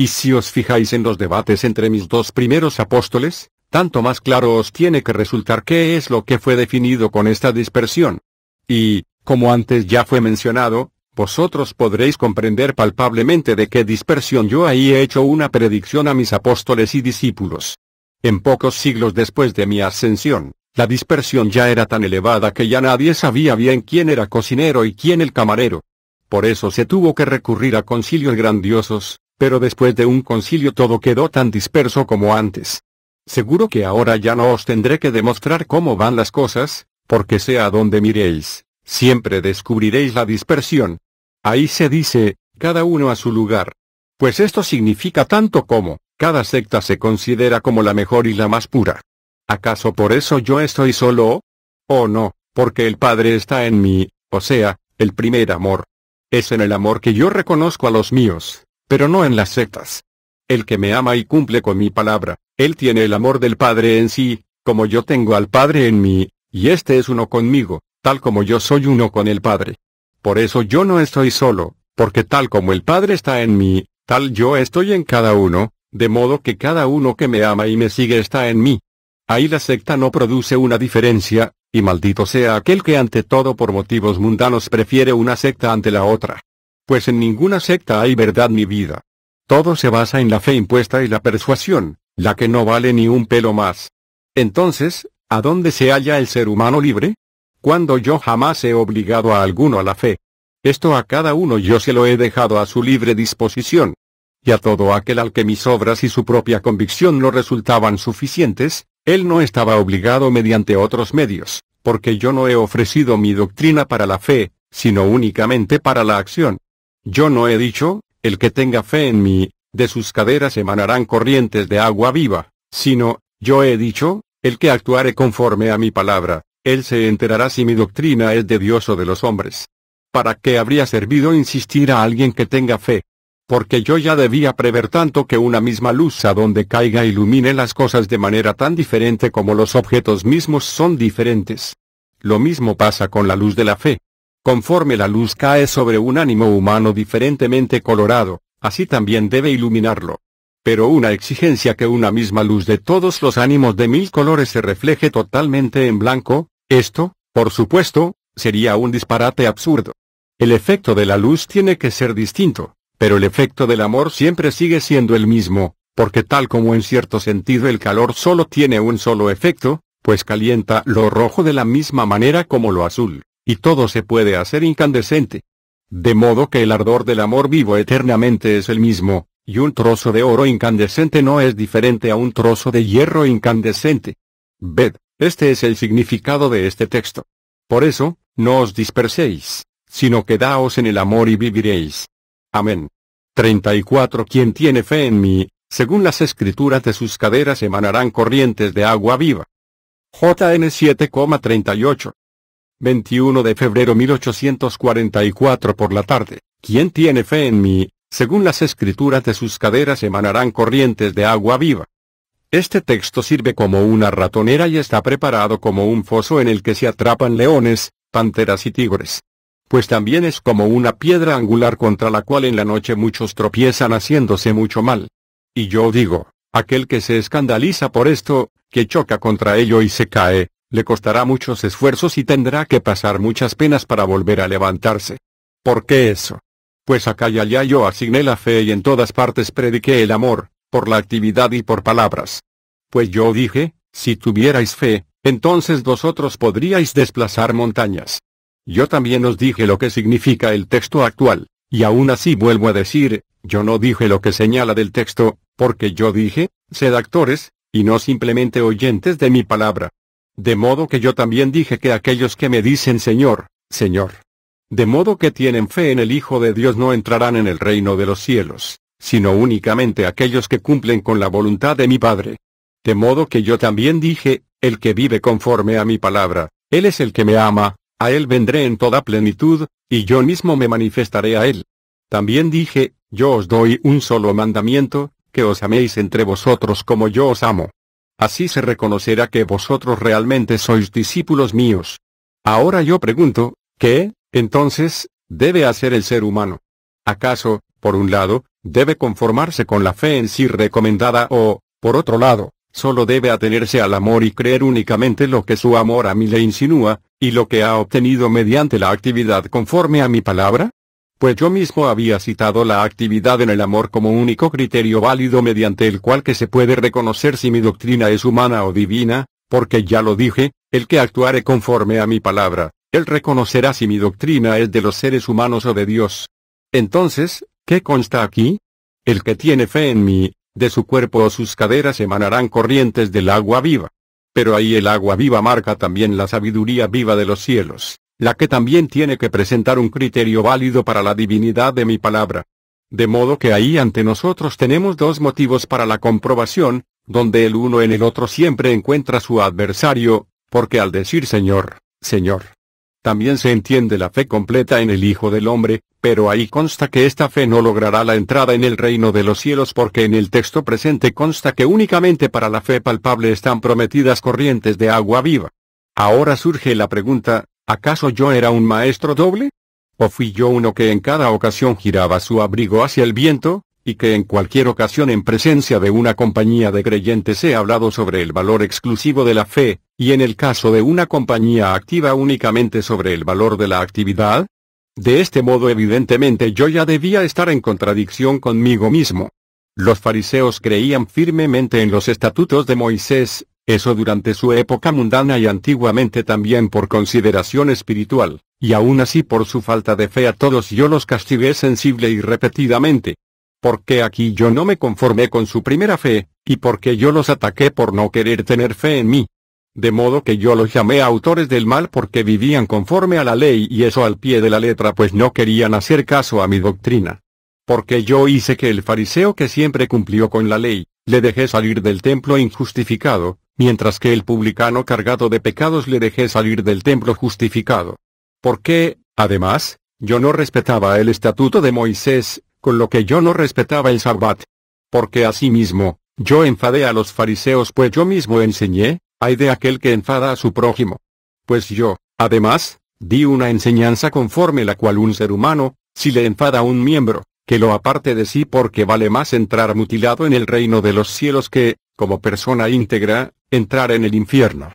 Y si os fijáis en los debates entre mis dos primeros apóstoles, tanto más claro os tiene que resultar qué es lo que fue definido con esta dispersión. Y, como antes ya fue mencionado, vosotros podréis comprender palpablemente de qué dispersión yo ahí he hecho una predicción a mis apóstoles y discípulos. En pocos siglos después de mi ascensión, la dispersión ya era tan elevada que ya nadie sabía bien quién era cocinero y quién el camarero. Por eso se tuvo que recurrir a concilios grandiosos, pero después de un concilio todo quedó tan disperso como antes. Seguro que ahora ya no os tendré que demostrar cómo van las cosas, porque sea donde miréis, siempre descubriréis la dispersión. Ahí se dice, cada uno a su lugar. Pues esto significa tanto como, cada secta se considera como la mejor y la más pura. ¿Acaso por eso yo estoy solo? Oh no, porque el Padre está en mí, o sea, el primer amor. Es en el amor que yo reconozco a los míos, pero no en las sectas. El que me ama y cumple con mi palabra, él tiene el amor del Padre en sí, como yo tengo al Padre en mí, y este es uno conmigo, tal como yo soy uno con el Padre. Por eso yo no estoy solo, porque tal como el Padre está en mí, tal yo estoy en cada uno, de modo que cada uno que me ama y me sigue está en mí. Ahí la secta no produce una diferencia, y maldito sea aquel que ante todo por motivos mundanos prefiere una secta ante la otra pues en ninguna secta hay verdad ni vida. Todo se basa en la fe impuesta y la persuasión, la que no vale ni un pelo más. Entonces, ¿a dónde se halla el ser humano libre? Cuando yo jamás he obligado a alguno a la fe. Esto a cada uno yo se lo he dejado a su libre disposición. Y a todo aquel al que mis obras y su propia convicción no resultaban suficientes, él no estaba obligado mediante otros medios, porque yo no he ofrecido mi doctrina para la fe, sino únicamente para la acción. Yo no he dicho, el que tenga fe en mí, de sus caderas emanarán corrientes de agua viva, sino, yo he dicho, el que actuare conforme a mi palabra, él se enterará si mi doctrina es de Dios o de los hombres. ¿Para qué habría servido insistir a alguien que tenga fe? Porque yo ya debía prever tanto que una misma luz a donde caiga ilumine las cosas de manera tan diferente como los objetos mismos son diferentes. Lo mismo pasa con la luz de la fe. Conforme la luz cae sobre un ánimo humano diferentemente colorado, así también debe iluminarlo. Pero una exigencia que una misma luz de todos los ánimos de mil colores se refleje totalmente en blanco, esto, por supuesto, sería un disparate absurdo. El efecto de la luz tiene que ser distinto, pero el efecto del amor siempre sigue siendo el mismo, porque tal como en cierto sentido el calor solo tiene un solo efecto, pues calienta lo rojo de la misma manera como lo azul y todo se puede hacer incandescente. De modo que el ardor del amor vivo eternamente es el mismo, y un trozo de oro incandescente no es diferente a un trozo de hierro incandescente. Ved, este es el significado de este texto. Por eso, no os disperséis, sino quedaos en el amor y viviréis. Amén. 34. Quien tiene fe en mí, según las escrituras de sus caderas emanarán corrientes de agua viva. JN 7,38 21 de febrero 1844 por la tarde. Quien tiene fe en mí, según las escrituras de sus caderas emanarán corrientes de agua viva. Este texto sirve como una ratonera y está preparado como un foso en el que se atrapan leones, panteras y tigres. Pues también es como una piedra angular contra la cual en la noche muchos tropiezan haciéndose mucho mal. Y yo digo, aquel que se escandaliza por esto, que choca contra ello y se cae, le costará muchos esfuerzos y tendrá que pasar muchas penas para volver a levantarse. ¿Por qué eso? Pues acá y allá yo asigné la fe y en todas partes prediqué el amor, por la actividad y por palabras. Pues yo dije, si tuvierais fe, entonces vosotros podríais desplazar montañas. Yo también os dije lo que significa el texto actual, y aún así vuelvo a decir, yo no dije lo que señala del texto, porque yo dije, sed actores, y no simplemente oyentes de mi palabra. De modo que yo también dije que aquellos que me dicen Señor, Señor. De modo que tienen fe en el Hijo de Dios no entrarán en el reino de los cielos, sino únicamente aquellos que cumplen con la voluntad de mi Padre. De modo que yo también dije, el que vive conforme a mi palabra, él es el que me ama, a él vendré en toda plenitud, y yo mismo me manifestaré a él. También dije, yo os doy un solo mandamiento, que os améis entre vosotros como yo os amo. Así se reconocerá que vosotros realmente sois discípulos míos. Ahora yo pregunto, ¿qué, entonces, debe hacer el ser humano? ¿Acaso, por un lado, debe conformarse con la fe en sí recomendada o, por otro lado, solo debe atenerse al amor y creer únicamente lo que su amor a mí le insinúa, y lo que ha obtenido mediante la actividad conforme a mi palabra? pues yo mismo había citado la actividad en el amor como único criterio válido mediante el cual que se puede reconocer si mi doctrina es humana o divina, porque ya lo dije, el que actuare conforme a mi palabra, él reconocerá si mi doctrina es de los seres humanos o de Dios. Entonces, ¿qué consta aquí? El que tiene fe en mí, de su cuerpo o sus caderas emanarán corrientes del agua viva. Pero ahí el agua viva marca también la sabiduría viva de los cielos, la que también tiene que presentar un criterio válido para la divinidad de mi palabra. De modo que ahí ante nosotros tenemos dos motivos para la comprobación, donde el uno en el otro siempre encuentra su adversario, porque al decir Señor, Señor, también se entiende la fe completa en el Hijo del Hombre, pero ahí consta que esta fe no logrará la entrada en el reino de los cielos porque en el texto presente consta que únicamente para la fe palpable están prometidas corrientes de agua viva. Ahora surge la pregunta, ¿Acaso yo era un maestro doble? ¿O fui yo uno que en cada ocasión giraba su abrigo hacia el viento, y que en cualquier ocasión en presencia de una compañía de creyentes he hablado sobre el valor exclusivo de la fe, y en el caso de una compañía activa únicamente sobre el valor de la actividad? De este modo evidentemente yo ya debía estar en contradicción conmigo mismo. Los fariseos creían firmemente en los estatutos de Moisés, eso durante su época mundana y antiguamente también por consideración espiritual, y aún así por su falta de fe a todos yo los castigué sensible y repetidamente. Porque aquí yo no me conformé con su primera fe, y porque yo los ataqué por no querer tener fe en mí. De modo que yo los llamé autores del mal porque vivían conforme a la ley y eso al pie de la letra pues no querían hacer caso a mi doctrina. Porque yo hice que el fariseo que siempre cumplió con la ley, le dejé salir del templo injustificado, mientras que el publicano cargado de pecados le dejé salir del templo justificado. Porque, además, yo no respetaba el estatuto de Moisés, con lo que yo no respetaba el sabbat. Porque asimismo, yo enfadé a los fariseos pues yo mismo enseñé, hay de aquel que enfada a su prójimo. Pues yo, además, di una enseñanza conforme la cual un ser humano, si le enfada a un miembro, que lo aparte de sí porque vale más entrar mutilado en el reino de los cielos que, como persona íntegra, entrar en el infierno.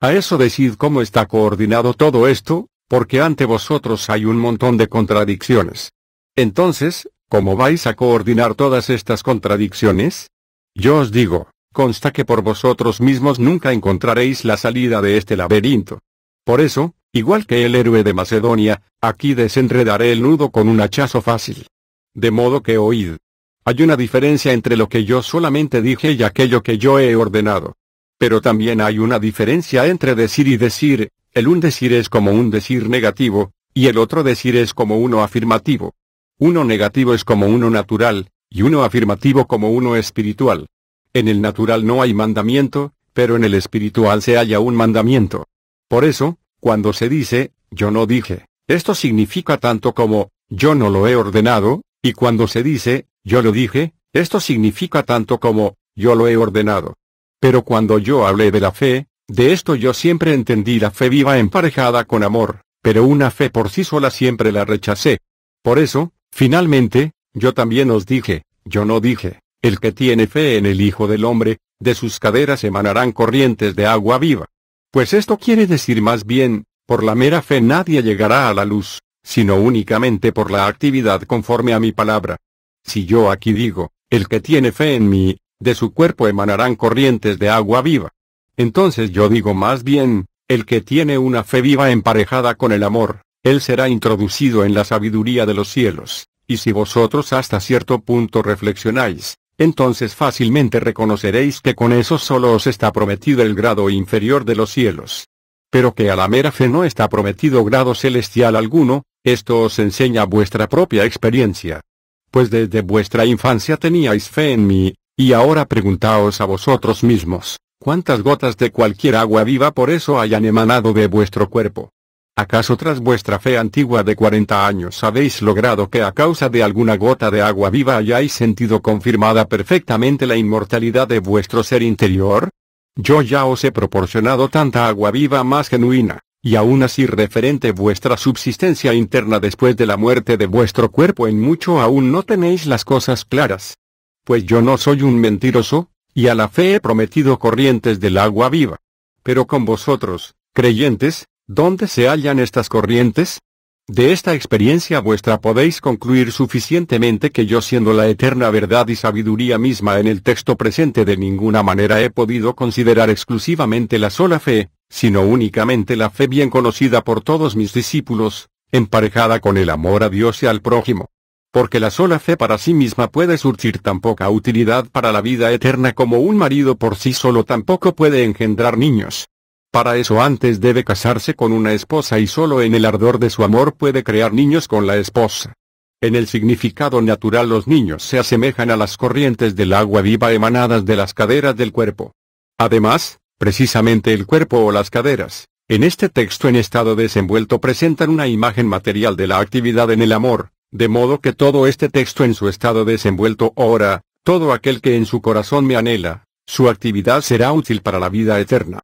A eso decid cómo está coordinado todo esto, porque ante vosotros hay un montón de contradicciones. Entonces, ¿cómo vais a coordinar todas estas contradicciones? Yo os digo, consta que por vosotros mismos nunca encontraréis la salida de este laberinto. Por eso, igual que el héroe de Macedonia, aquí desenredaré el nudo con un hachazo fácil. De modo que oíd. Hay una diferencia entre lo que yo solamente dije y aquello que yo he ordenado. Pero también hay una diferencia entre decir y decir, el un decir es como un decir negativo, y el otro decir es como uno afirmativo. Uno negativo es como uno natural, y uno afirmativo como uno espiritual. En el natural no hay mandamiento, pero en el espiritual se halla un mandamiento. Por eso, cuando se dice, yo no dije, esto significa tanto como, yo no lo he ordenado, y cuando se dice, yo lo dije, esto significa tanto como, yo lo he ordenado. Pero cuando yo hablé de la fe, de esto yo siempre entendí la fe viva emparejada con amor, pero una fe por sí sola siempre la rechacé. Por eso, finalmente, yo también os dije, yo no dije, el que tiene fe en el Hijo del Hombre, de sus caderas emanarán corrientes de agua viva. Pues esto quiere decir más bien, por la mera fe nadie llegará a la luz, sino únicamente por la actividad conforme a mi palabra. Si yo aquí digo, el que tiene fe en mí, de su cuerpo emanarán corrientes de agua viva. Entonces yo digo más bien, el que tiene una fe viva emparejada con el amor, él será introducido en la sabiduría de los cielos, y si vosotros hasta cierto punto reflexionáis, entonces fácilmente reconoceréis que con eso solo os está prometido el grado inferior de los cielos. Pero que a la mera fe no está prometido grado celestial alguno, esto os enseña vuestra propia experiencia. Pues desde vuestra infancia teníais fe en mí, y ahora preguntaos a vosotros mismos, ¿cuántas gotas de cualquier agua viva por eso hayan emanado de vuestro cuerpo? ¿Acaso tras vuestra fe antigua de 40 años habéis logrado que a causa de alguna gota de agua viva hayáis sentido confirmada perfectamente la inmortalidad de vuestro ser interior? Yo ya os he proporcionado tanta agua viva más genuina, y aún así referente vuestra subsistencia interna después de la muerte de vuestro cuerpo en mucho aún no tenéis las cosas claras. Pues yo no soy un mentiroso, y a la fe he prometido corrientes del agua viva. Pero con vosotros, creyentes, ¿dónde se hallan estas corrientes? De esta experiencia vuestra podéis concluir suficientemente que yo siendo la eterna verdad y sabiduría misma en el texto presente de ninguna manera he podido considerar exclusivamente la sola fe, sino únicamente la fe bien conocida por todos mis discípulos, emparejada con el amor a Dios y al prójimo. Porque la sola fe para sí misma puede surtir tan poca utilidad para la vida eterna como un marido por sí solo tampoco puede engendrar niños. Para eso antes debe casarse con una esposa y solo en el ardor de su amor puede crear niños con la esposa. En el significado natural los niños se asemejan a las corrientes del agua viva emanadas de las caderas del cuerpo. Además, precisamente el cuerpo o las caderas, en este texto en estado desenvuelto presentan una imagen material de la actividad en el amor, de modo que todo este texto en su estado desenvuelto ora, todo aquel que en su corazón me anhela, su actividad será útil para la vida eterna.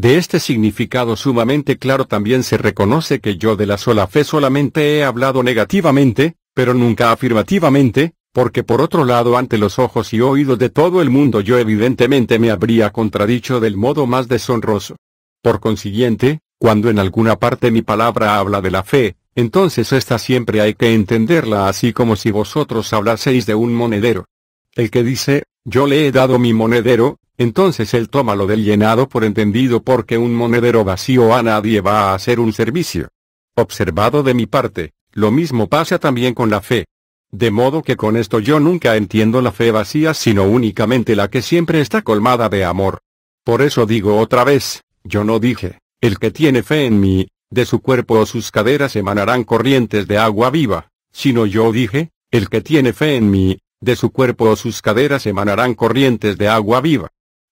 De este significado sumamente claro también se reconoce que yo de la sola fe solamente he hablado negativamente, pero nunca afirmativamente, porque por otro lado ante los ojos y oídos de todo el mundo yo evidentemente me habría contradicho del modo más deshonroso. Por consiguiente, cuando en alguna parte mi palabra habla de la fe, entonces esta siempre hay que entenderla así como si vosotros hablaseis de un monedero. El que dice, yo le he dado mi monedero, entonces él toma lo del llenado por entendido porque un monedero vacío a nadie va a hacer un servicio. Observado de mi parte, lo mismo pasa también con la fe. De modo que con esto yo nunca entiendo la fe vacía sino únicamente la que siempre está colmada de amor. Por eso digo otra vez, yo no dije, el que tiene fe en mí, de su cuerpo o sus caderas emanarán corrientes de agua viva, sino yo dije, el que tiene fe en mí, de su cuerpo o sus caderas emanarán corrientes de agua viva.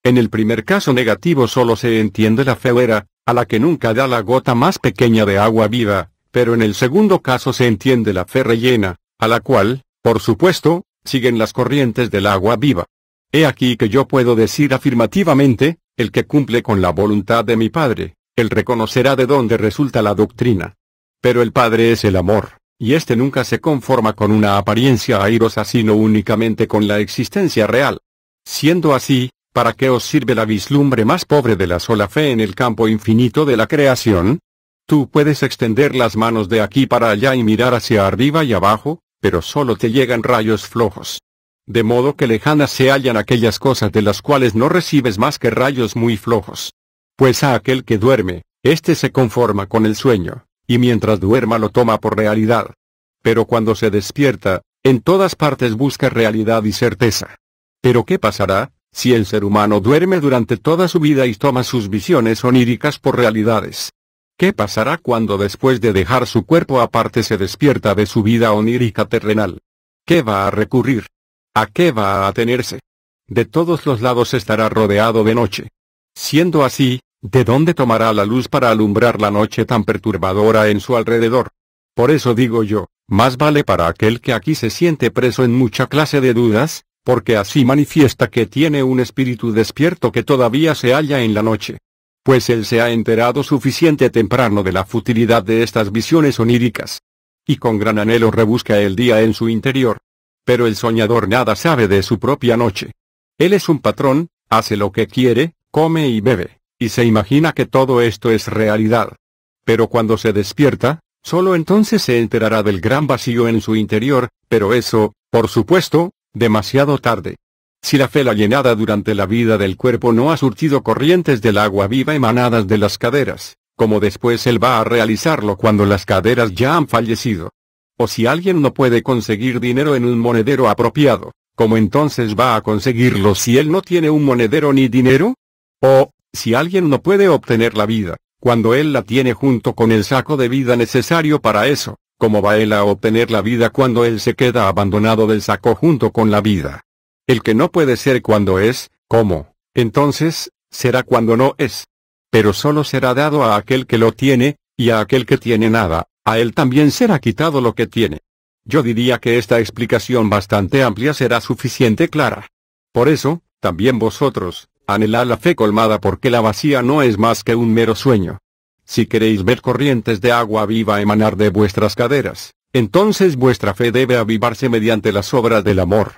En el primer caso negativo solo se entiende la vera, a la que nunca da la gota más pequeña de agua viva, pero en el segundo caso se entiende la fe rellena, a la cual, por supuesto, siguen las corrientes del agua viva. He aquí que yo puedo decir afirmativamente, el que cumple con la voluntad de mi Padre, él reconocerá de dónde resulta la doctrina. Pero el Padre es el amor, y éste nunca se conforma con una apariencia airosa sino únicamente con la existencia real. Siendo así, ¿Para qué os sirve la vislumbre más pobre de la sola fe en el campo infinito de la creación? Tú puedes extender las manos de aquí para allá y mirar hacia arriba y abajo, pero solo te llegan rayos flojos. De modo que lejanas se hallan aquellas cosas de las cuales no recibes más que rayos muy flojos. Pues a aquel que duerme, éste se conforma con el sueño, y mientras duerma lo toma por realidad. Pero cuando se despierta, en todas partes busca realidad y certeza. Pero ¿qué pasará, si el ser humano duerme durante toda su vida y toma sus visiones oníricas por realidades, ¿qué pasará cuando después de dejar su cuerpo aparte se despierta de su vida onírica terrenal? ¿Qué va a recurrir? ¿A qué va a atenerse? De todos los lados estará rodeado de noche. Siendo así, ¿de dónde tomará la luz para alumbrar la noche tan perturbadora en su alrededor? Por eso digo yo, más vale para aquel que aquí se siente preso en mucha clase de dudas, porque así manifiesta que tiene un espíritu despierto que todavía se halla en la noche. Pues él se ha enterado suficiente temprano de la futilidad de estas visiones oníricas. Y con gran anhelo rebusca el día en su interior. Pero el soñador nada sabe de su propia noche. Él es un patrón, hace lo que quiere, come y bebe, y se imagina que todo esto es realidad. Pero cuando se despierta, solo entonces se enterará del gran vacío en su interior, pero eso, por supuesto, Demasiado tarde. Si la fe la llenada durante la vida del cuerpo no ha surtido corrientes del agua viva emanadas de las caderas, como después él va a realizarlo cuando las caderas ya han fallecido. O si alguien no puede conseguir dinero en un monedero apropiado, ¿cómo entonces va a conseguirlo si él no tiene un monedero ni dinero? O, si alguien no puede obtener la vida, cuando él la tiene junto con el saco de vida necesario para eso, ¿Cómo va él a obtener la vida cuando él se queda abandonado del saco junto con la vida? El que no puede ser cuando es, ¿cómo? Entonces, será cuando no es. Pero solo será dado a aquel que lo tiene, y a aquel que tiene nada, a él también será quitado lo que tiene. Yo diría que esta explicación bastante amplia será suficiente clara. Por eso, también vosotros, anhelad la fe colmada porque la vacía no es más que un mero sueño. Si queréis ver corrientes de agua viva emanar de vuestras caderas, entonces vuestra fe debe avivarse mediante las obras del amor.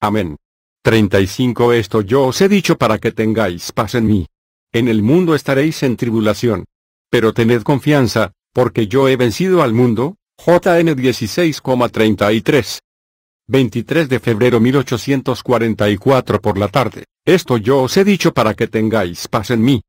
Amén. 35 Esto yo os he dicho para que tengáis paz en mí. En el mundo estaréis en tribulación. Pero tened confianza, porque yo he vencido al mundo. JN 16,33. 23 de febrero 1844 por la tarde. Esto yo os he dicho para que tengáis paz en mí.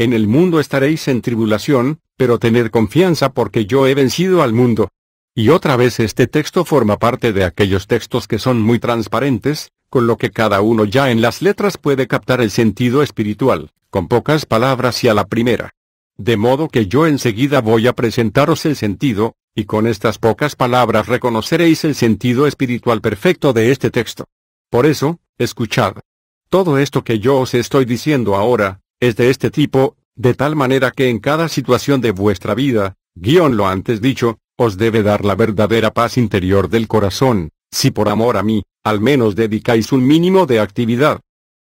En el mundo estaréis en tribulación, pero tened confianza porque yo he vencido al mundo. Y otra vez este texto forma parte de aquellos textos que son muy transparentes, con lo que cada uno ya en las letras puede captar el sentido espiritual, con pocas palabras y a la primera. De modo que yo enseguida voy a presentaros el sentido, y con estas pocas palabras reconoceréis el sentido espiritual perfecto de este texto. Por eso, escuchad. Todo esto que yo os estoy diciendo ahora, es de este tipo, de tal manera que en cada situación de vuestra vida, guión lo antes dicho, os debe dar la verdadera paz interior del corazón, si por amor a mí, al menos dedicáis un mínimo de actividad.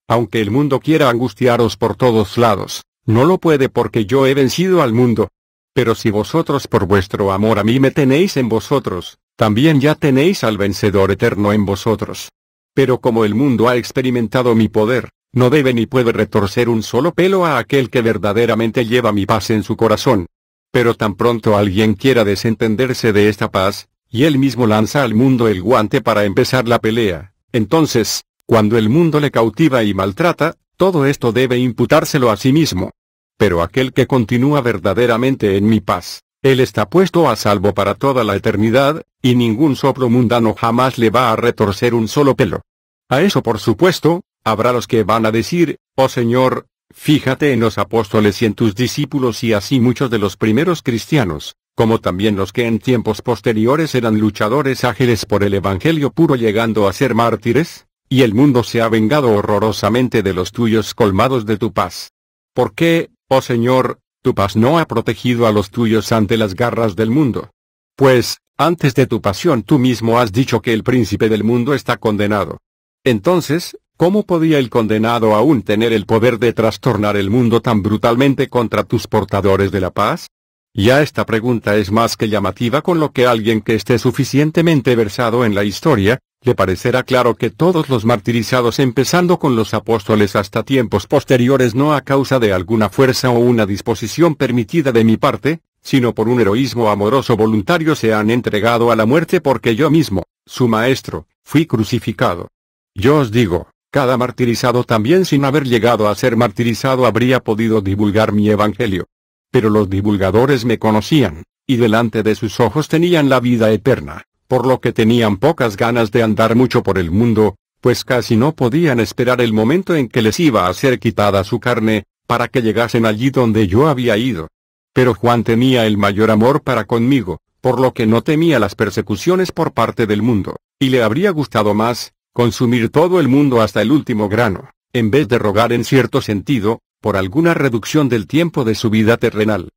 Aunque el mundo quiera angustiaros por todos lados, no lo puede porque yo he vencido al mundo. Pero si vosotros por vuestro amor a mí me tenéis en vosotros, también ya tenéis al vencedor eterno en vosotros. Pero como el mundo ha experimentado mi poder, no debe ni puede retorcer un solo pelo a aquel que verdaderamente lleva mi paz en su corazón. Pero tan pronto alguien quiera desentenderse de esta paz, y él mismo lanza al mundo el guante para empezar la pelea, entonces, cuando el mundo le cautiva y maltrata, todo esto debe imputárselo a sí mismo. Pero aquel que continúa verdaderamente en mi paz, él está puesto a salvo para toda la eternidad, y ningún soplo mundano jamás le va a retorcer un solo pelo. A eso por supuesto, Habrá los que van a decir, oh Señor, fíjate en los apóstoles y en tus discípulos y así muchos de los primeros cristianos, como también los que en tiempos posteriores eran luchadores ágiles por el Evangelio puro llegando a ser mártires, y el mundo se ha vengado horrorosamente de los tuyos colmados de tu paz. ¿Por qué, oh Señor, tu paz no ha protegido a los tuyos ante las garras del mundo? Pues, antes de tu pasión tú mismo has dicho que el príncipe del mundo está condenado. Entonces, ¿Cómo podía el condenado aún tener el poder de trastornar el mundo tan brutalmente contra tus portadores de la paz? Ya esta pregunta es más que llamativa con lo que alguien que esté suficientemente versado en la historia, le parecerá claro que todos los martirizados empezando con los apóstoles hasta tiempos posteriores no a causa de alguna fuerza o una disposición permitida de mi parte, sino por un heroísmo amoroso voluntario se han entregado a la muerte porque yo mismo, su maestro, fui crucificado. Yo os digo, cada martirizado también sin haber llegado a ser martirizado habría podido divulgar mi evangelio. Pero los divulgadores me conocían, y delante de sus ojos tenían la vida eterna, por lo que tenían pocas ganas de andar mucho por el mundo, pues casi no podían esperar el momento en que les iba a ser quitada su carne, para que llegasen allí donde yo había ido. Pero Juan tenía el mayor amor para conmigo, por lo que no temía las persecuciones por parte del mundo, y le habría gustado más, Consumir todo el mundo hasta el último grano, en vez de rogar en cierto sentido, por alguna reducción del tiempo de su vida terrenal.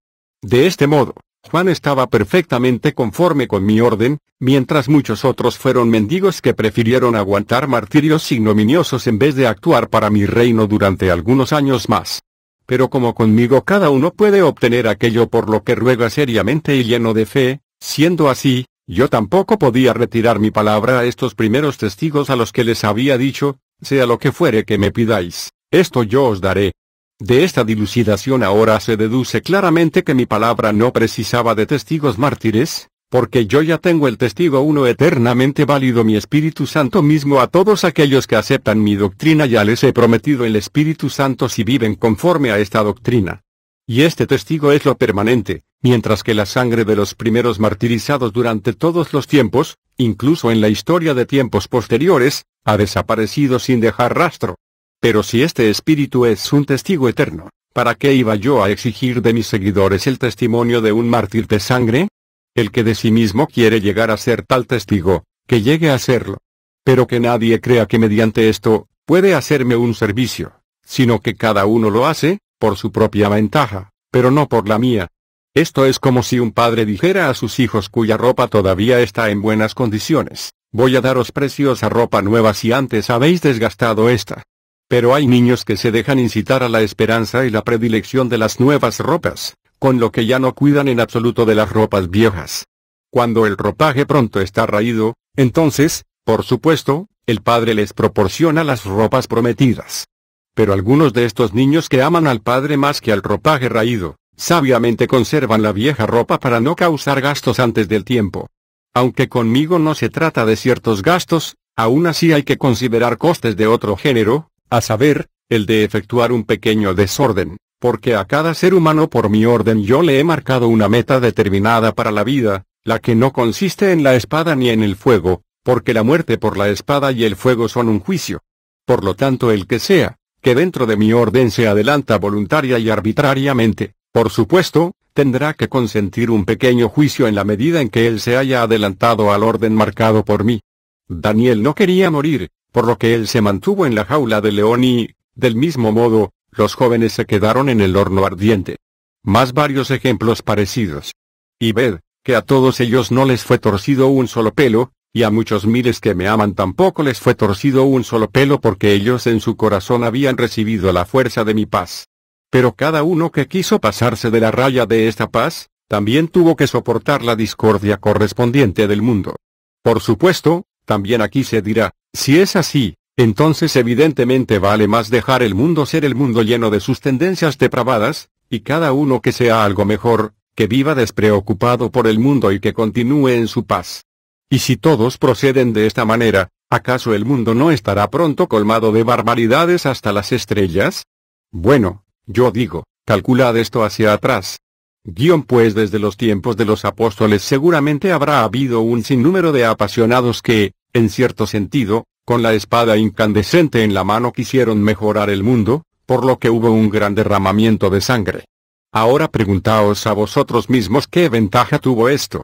De este modo, Juan estaba perfectamente conforme con mi orden, mientras muchos otros fueron mendigos que prefirieron aguantar martirios ignominiosos en vez de actuar para mi reino durante algunos años más. Pero como conmigo cada uno puede obtener aquello por lo que ruega seriamente y lleno de fe, siendo así, yo tampoco podía retirar mi palabra a estos primeros testigos a los que les había dicho, sea lo que fuere que me pidáis, esto yo os daré. De esta dilucidación ahora se deduce claramente que mi palabra no precisaba de testigos mártires, porque yo ya tengo el testigo uno eternamente válido mi Espíritu Santo mismo a todos aquellos que aceptan mi doctrina ya les he prometido el Espíritu Santo si viven conforme a esta doctrina. Y este testigo es lo permanente, mientras que la sangre de los primeros martirizados durante todos los tiempos, incluso en la historia de tiempos posteriores, ha desaparecido sin dejar rastro. Pero si este espíritu es un testigo eterno, ¿para qué iba yo a exigir de mis seguidores el testimonio de un mártir de sangre? El que de sí mismo quiere llegar a ser tal testigo, que llegue a serlo. Pero que nadie crea que mediante esto, puede hacerme un servicio, sino que cada uno lo hace, por su propia ventaja, pero no por la mía, esto es como si un padre dijera a sus hijos cuya ropa todavía está en buenas condiciones, voy a daros preciosa ropa nueva si antes habéis desgastado esta. Pero hay niños que se dejan incitar a la esperanza y la predilección de las nuevas ropas, con lo que ya no cuidan en absoluto de las ropas viejas. Cuando el ropaje pronto está raído, entonces, por supuesto, el padre les proporciona las ropas prometidas. Pero algunos de estos niños que aman al padre más que al ropaje raído, Sabiamente conservan la vieja ropa para no causar gastos antes del tiempo. Aunque conmigo no se trata de ciertos gastos, aún así hay que considerar costes de otro género, a saber, el de efectuar un pequeño desorden, porque a cada ser humano por mi orden yo le he marcado una meta determinada para la vida, la que no consiste en la espada ni en el fuego, porque la muerte por la espada y el fuego son un juicio. Por lo tanto el que sea, que dentro de mi orden se adelanta voluntaria y arbitrariamente, por supuesto, tendrá que consentir un pequeño juicio en la medida en que él se haya adelantado al orden marcado por mí. Daniel no quería morir, por lo que él se mantuvo en la jaula de león y, del mismo modo, los jóvenes se quedaron en el horno ardiente. Más varios ejemplos parecidos. Y ved, que a todos ellos no les fue torcido un solo pelo, y a muchos miles que me aman tampoco les fue torcido un solo pelo porque ellos en su corazón habían recibido la fuerza de mi paz. Pero cada uno que quiso pasarse de la raya de esta paz, también tuvo que soportar la discordia correspondiente del mundo. Por supuesto, también aquí se dirá, si es así, entonces evidentemente vale más dejar el mundo ser el mundo lleno de sus tendencias depravadas, y cada uno que sea algo mejor, que viva despreocupado por el mundo y que continúe en su paz. Y si todos proceden de esta manera, ¿acaso el mundo no estará pronto colmado de barbaridades hasta las estrellas? Bueno, yo digo, calculad esto hacia atrás. Guión pues desde los tiempos de los apóstoles seguramente habrá habido un sinnúmero de apasionados que, en cierto sentido, con la espada incandescente en la mano quisieron mejorar el mundo, por lo que hubo un gran derramamiento de sangre. Ahora preguntaos a vosotros mismos qué ventaja tuvo esto.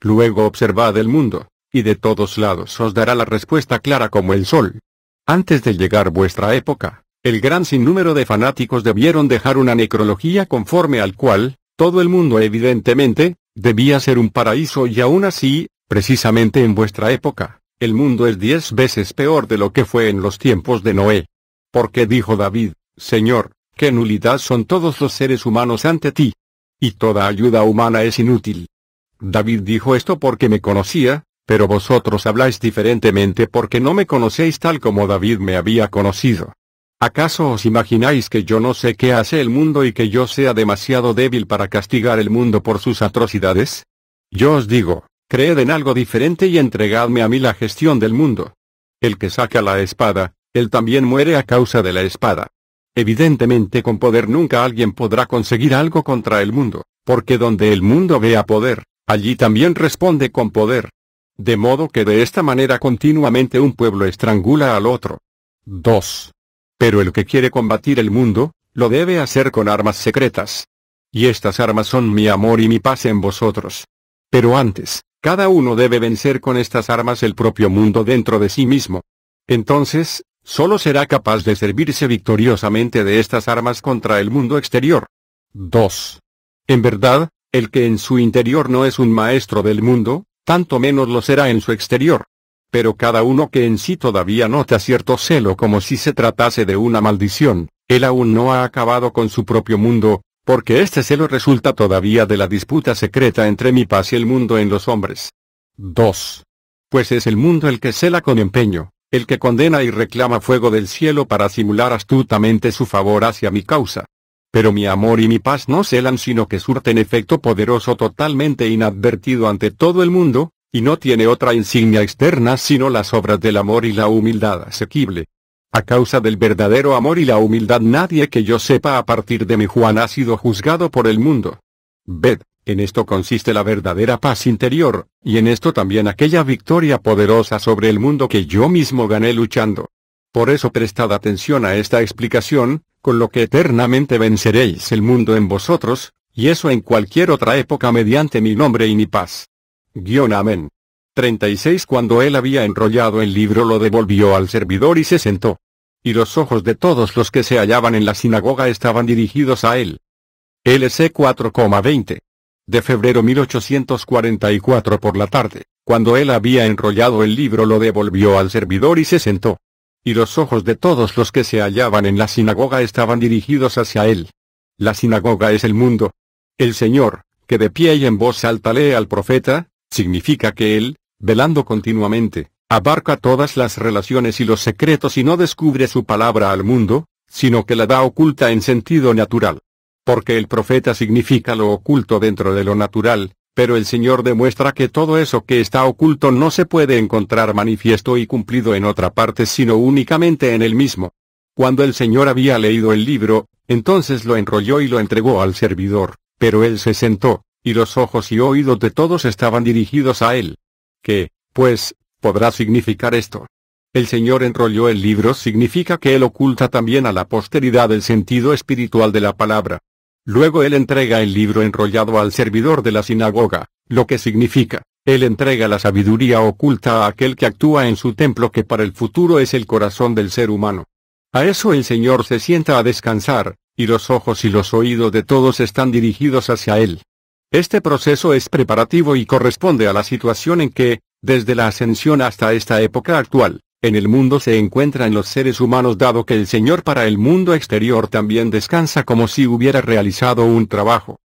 Luego observad el mundo, y de todos lados os dará la respuesta clara como el sol. Antes de llegar vuestra época, el gran sinnúmero de fanáticos debieron dejar una necrología conforme al cual, todo el mundo evidentemente, debía ser un paraíso y aún así, precisamente en vuestra época, el mundo es diez veces peor de lo que fue en los tiempos de Noé. Porque dijo David, Señor, qué nulidad son todos los seres humanos ante ti. Y toda ayuda humana es inútil. David dijo esto porque me conocía, pero vosotros habláis diferentemente porque no me conocéis tal como David me había conocido. ¿Acaso os imagináis que yo no sé qué hace el mundo y que yo sea demasiado débil para castigar el mundo por sus atrocidades? Yo os digo, creed en algo diferente y entregadme a mí la gestión del mundo. El que saca la espada, él también muere a causa de la espada. Evidentemente con poder nunca alguien podrá conseguir algo contra el mundo, porque donde el mundo vea poder, allí también responde con poder. De modo que de esta manera continuamente un pueblo estrangula al otro. 2. Pero el que quiere combatir el mundo, lo debe hacer con armas secretas. Y estas armas son mi amor y mi paz en vosotros. Pero antes, cada uno debe vencer con estas armas el propio mundo dentro de sí mismo. Entonces, solo será capaz de servirse victoriosamente de estas armas contra el mundo exterior. 2. En verdad, el que en su interior no es un maestro del mundo, tanto menos lo será en su exterior pero cada uno que en sí todavía nota cierto celo como si se tratase de una maldición, él aún no ha acabado con su propio mundo, porque este celo resulta todavía de la disputa secreta entre mi paz y el mundo en los hombres. 2. Pues es el mundo el que cela con empeño, el que condena y reclama fuego del cielo para simular astutamente su favor hacia mi causa. Pero mi amor y mi paz no celan sino que surten efecto poderoso totalmente inadvertido ante todo el mundo, y no tiene otra insignia externa sino las obras del amor y la humildad asequible. A causa del verdadero amor y la humildad nadie que yo sepa a partir de mi Juan ha sido juzgado por el mundo. Ved, en esto consiste la verdadera paz interior, y en esto también aquella victoria poderosa sobre el mundo que yo mismo gané luchando. Por eso prestad atención a esta explicación, con lo que eternamente venceréis el mundo en vosotros, y eso en cualquier otra época mediante mi nombre y mi paz. Guión amén. 36 Cuando él había enrollado el libro lo devolvió al servidor y se sentó. Y los ojos de todos los que se hallaban en la sinagoga estaban dirigidos a él. LC 4,20. De febrero 1844 por la tarde, cuando él había enrollado el libro lo devolvió al servidor y se sentó. Y los ojos de todos los que se hallaban en la sinagoga estaban dirigidos hacia él. La sinagoga es el mundo. El Señor, que de pie y en voz alta lee al profeta, Significa que él, velando continuamente, abarca todas las relaciones y los secretos y no descubre su palabra al mundo, sino que la da oculta en sentido natural. Porque el profeta significa lo oculto dentro de lo natural, pero el Señor demuestra que todo eso que está oculto no se puede encontrar manifiesto y cumplido en otra parte sino únicamente en el mismo. Cuando el Señor había leído el libro, entonces lo enrolló y lo entregó al servidor, pero él se sentó, y los ojos y oídos de todos estaban dirigidos a él. ¿Qué, pues, podrá significar esto? El Señor enrolló el libro significa que Él oculta también a la posteridad el sentido espiritual de la palabra. Luego Él entrega el libro enrollado al servidor de la sinagoga, lo que significa, Él entrega la sabiduría oculta a aquel que actúa en su templo que para el futuro es el corazón del ser humano. A eso el Señor se sienta a descansar, y los ojos y los oídos de todos están dirigidos hacia Él. Este proceso es preparativo y corresponde a la situación en que, desde la ascensión hasta esta época actual, en el mundo se encuentran los seres humanos dado que el Señor para el mundo exterior también descansa como si hubiera realizado un trabajo.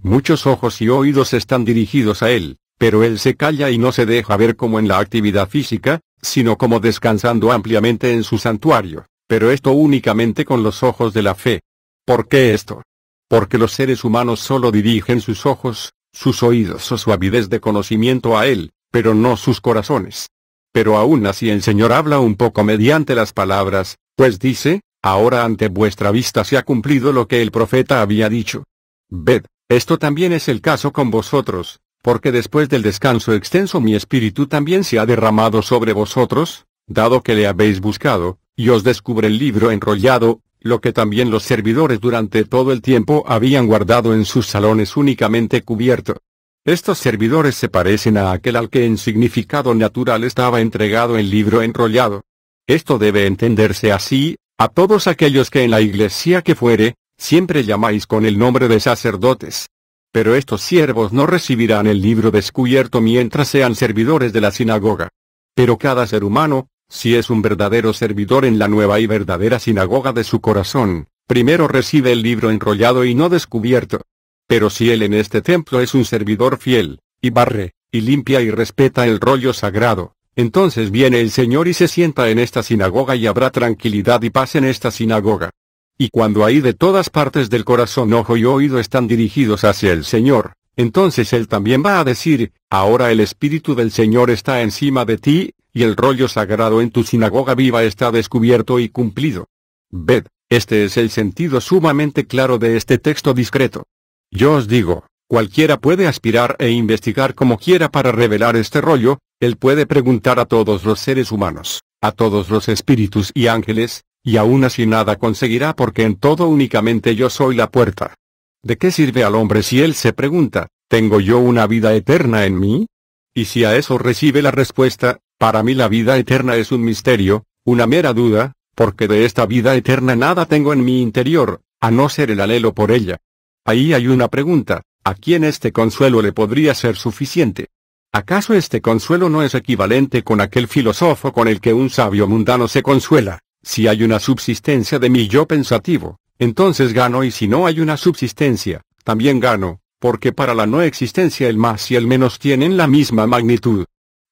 Muchos ojos y oídos están dirigidos a Él, pero Él se calla y no se deja ver como en la actividad física, sino como descansando ampliamente en su santuario, pero esto únicamente con los ojos de la fe. ¿Por qué esto? Porque los seres humanos solo dirigen sus ojos, sus oídos o su avidez de conocimiento a Él, pero no sus corazones. Pero aún así el Señor habla un poco mediante las palabras, pues dice, ahora ante vuestra vista se ha cumplido lo que el profeta había dicho. Ved, esto también es el caso con vosotros, porque después del descanso extenso mi espíritu también se ha derramado sobre vosotros, dado que le habéis buscado, y os descubre el libro enrollado, lo que también los servidores durante todo el tiempo habían guardado en sus salones únicamente cubierto. Estos servidores se parecen a aquel al que en significado natural estaba entregado el libro enrollado. Esto debe entenderse así, a todos aquellos que en la iglesia que fuere, siempre llamáis con el nombre de sacerdotes. Pero estos siervos no recibirán el libro descubierto mientras sean servidores de la sinagoga. Pero cada ser humano, si es un verdadero servidor en la nueva y verdadera sinagoga de su corazón, primero recibe el libro enrollado y no descubierto. Pero si él en este templo es un servidor fiel, y barre, y limpia y respeta el rollo sagrado, entonces viene el Señor y se sienta en esta sinagoga y habrá tranquilidad y paz en esta sinagoga. Y cuando ahí de todas partes del corazón ojo y oído están dirigidos hacia el Señor, entonces Él también va a decir, ahora el Espíritu del Señor está encima de ti, y el rollo sagrado en tu sinagoga viva está descubierto y cumplido. Ved, este es el sentido sumamente claro de este texto discreto. Yo os digo, cualquiera puede aspirar e investigar como quiera para revelar este rollo, él puede preguntar a todos los seres humanos, a todos los espíritus y ángeles, y aún así nada conseguirá porque en todo únicamente yo soy la puerta. ¿De qué sirve al hombre si él se pregunta, ¿tengo yo una vida eterna en mí? Y si a eso recibe la respuesta, para mí la vida eterna es un misterio, una mera duda, porque de esta vida eterna nada tengo en mi interior, a no ser el alelo por ella. Ahí hay una pregunta, ¿a quién este consuelo le podría ser suficiente? ¿Acaso este consuelo no es equivalente con aquel filósofo con el que un sabio mundano se consuela? Si hay una subsistencia de mi yo pensativo, entonces gano y si no hay una subsistencia, también gano, porque para la no existencia el más y el menos tienen la misma magnitud.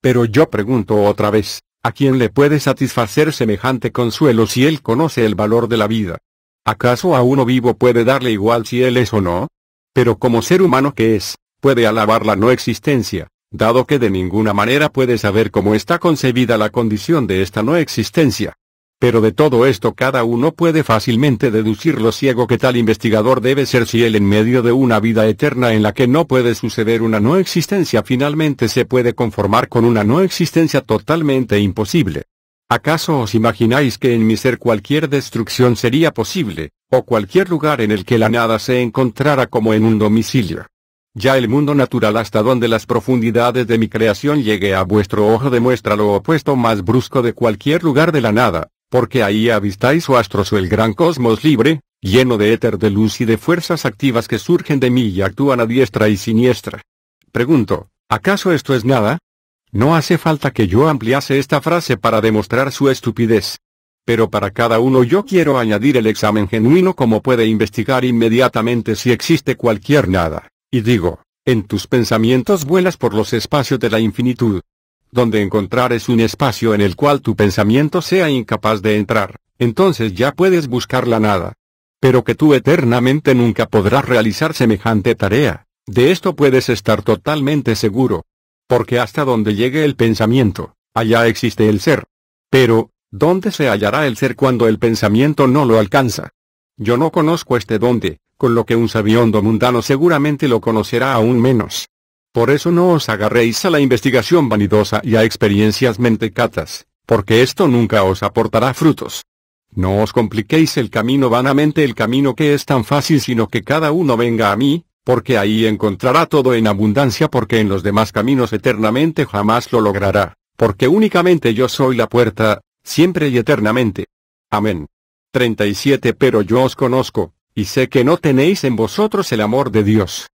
Pero yo pregunto otra vez, ¿a quién le puede satisfacer semejante consuelo si él conoce el valor de la vida? ¿Acaso a uno vivo puede darle igual si él es o no? Pero como ser humano que es, puede alabar la no existencia, dado que de ninguna manera puede saber cómo está concebida la condición de esta no existencia. Pero de todo esto cada uno puede fácilmente deducir lo ciego que tal investigador debe ser si él en medio de una vida eterna en la que no puede suceder una no existencia finalmente se puede conformar con una no existencia totalmente imposible. ¿Acaso os imagináis que en mi ser cualquier destrucción sería posible, o cualquier lugar en el que la nada se encontrara como en un domicilio? Ya el mundo natural hasta donde las profundidades de mi creación llegue a vuestro ojo demuestra lo opuesto más brusco de cualquier lugar de la nada, porque ahí avistáis o astros o el gran cosmos libre, lleno de éter de luz y de fuerzas activas que surgen de mí y actúan a diestra y siniestra. Pregunto, ¿acaso esto es nada? No hace falta que yo ampliase esta frase para demostrar su estupidez. Pero para cada uno yo quiero añadir el examen genuino como puede investigar inmediatamente si existe cualquier nada. Y digo, en tus pensamientos vuelas por los espacios de la infinitud, donde encontrar es un espacio en el cual tu pensamiento sea incapaz de entrar, entonces ya puedes buscar la nada. Pero que tú eternamente nunca podrás realizar semejante tarea, de esto puedes estar totalmente seguro. Porque hasta donde llegue el pensamiento, allá existe el ser. Pero, ¿dónde se hallará el ser cuando el pensamiento no lo alcanza? Yo no conozco este donde, con lo que un sabiondo mundano seguramente lo conocerá aún menos. Por eso no os agarréis a la investigación vanidosa y a experiencias mentecatas, porque esto nunca os aportará frutos. No os compliquéis el camino vanamente el camino que es tan fácil sino que cada uno venga a mí, porque ahí encontrará todo en abundancia porque en los demás caminos eternamente jamás lo logrará, porque únicamente yo soy la puerta, siempre y eternamente. Amén. 37 Pero yo os conozco, y sé que no tenéis en vosotros el amor de Dios.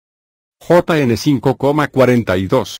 JN 5,42.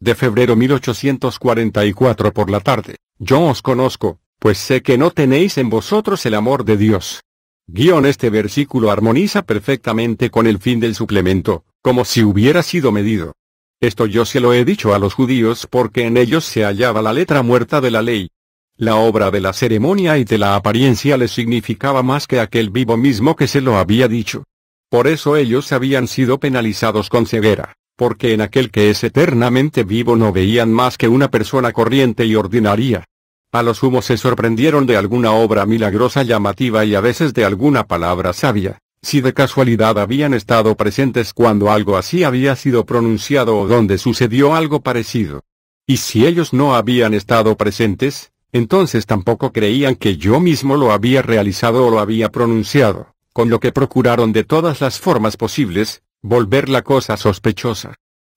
De febrero 1844 por la tarde. Yo os conozco, pues sé que no tenéis en vosotros el amor de Dios. Guión este versículo armoniza perfectamente con el fin del suplemento, como si hubiera sido medido. Esto yo se lo he dicho a los judíos porque en ellos se hallaba la letra muerta de la ley. La obra de la ceremonia y de la apariencia les significaba más que aquel vivo mismo que se lo había dicho. Por eso ellos habían sido penalizados con ceguera, porque en aquel que es eternamente vivo no veían más que una persona corriente y ordinaria. A los humos se sorprendieron de alguna obra milagrosa llamativa y a veces de alguna palabra sabia, si de casualidad habían estado presentes cuando algo así había sido pronunciado o donde sucedió algo parecido. Y si ellos no habían estado presentes, entonces tampoco creían que yo mismo lo había realizado o lo había pronunciado con lo que procuraron de todas las formas posibles, volver la cosa sospechosa.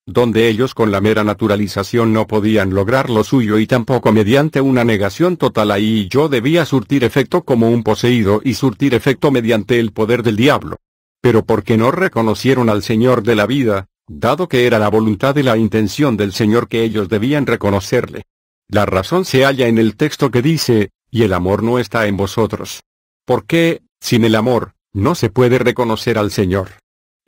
Donde ellos con la mera naturalización no podían lograr lo suyo y tampoco mediante una negación total ahí yo debía surtir efecto como un poseído y surtir efecto mediante el poder del diablo. Pero porque no reconocieron al Señor de la vida, dado que era la voluntad y la intención del Señor que ellos debían reconocerle. La razón se halla en el texto que dice, y el amor no está en vosotros. ¿Por qué, sin el amor, no se puede reconocer al Señor.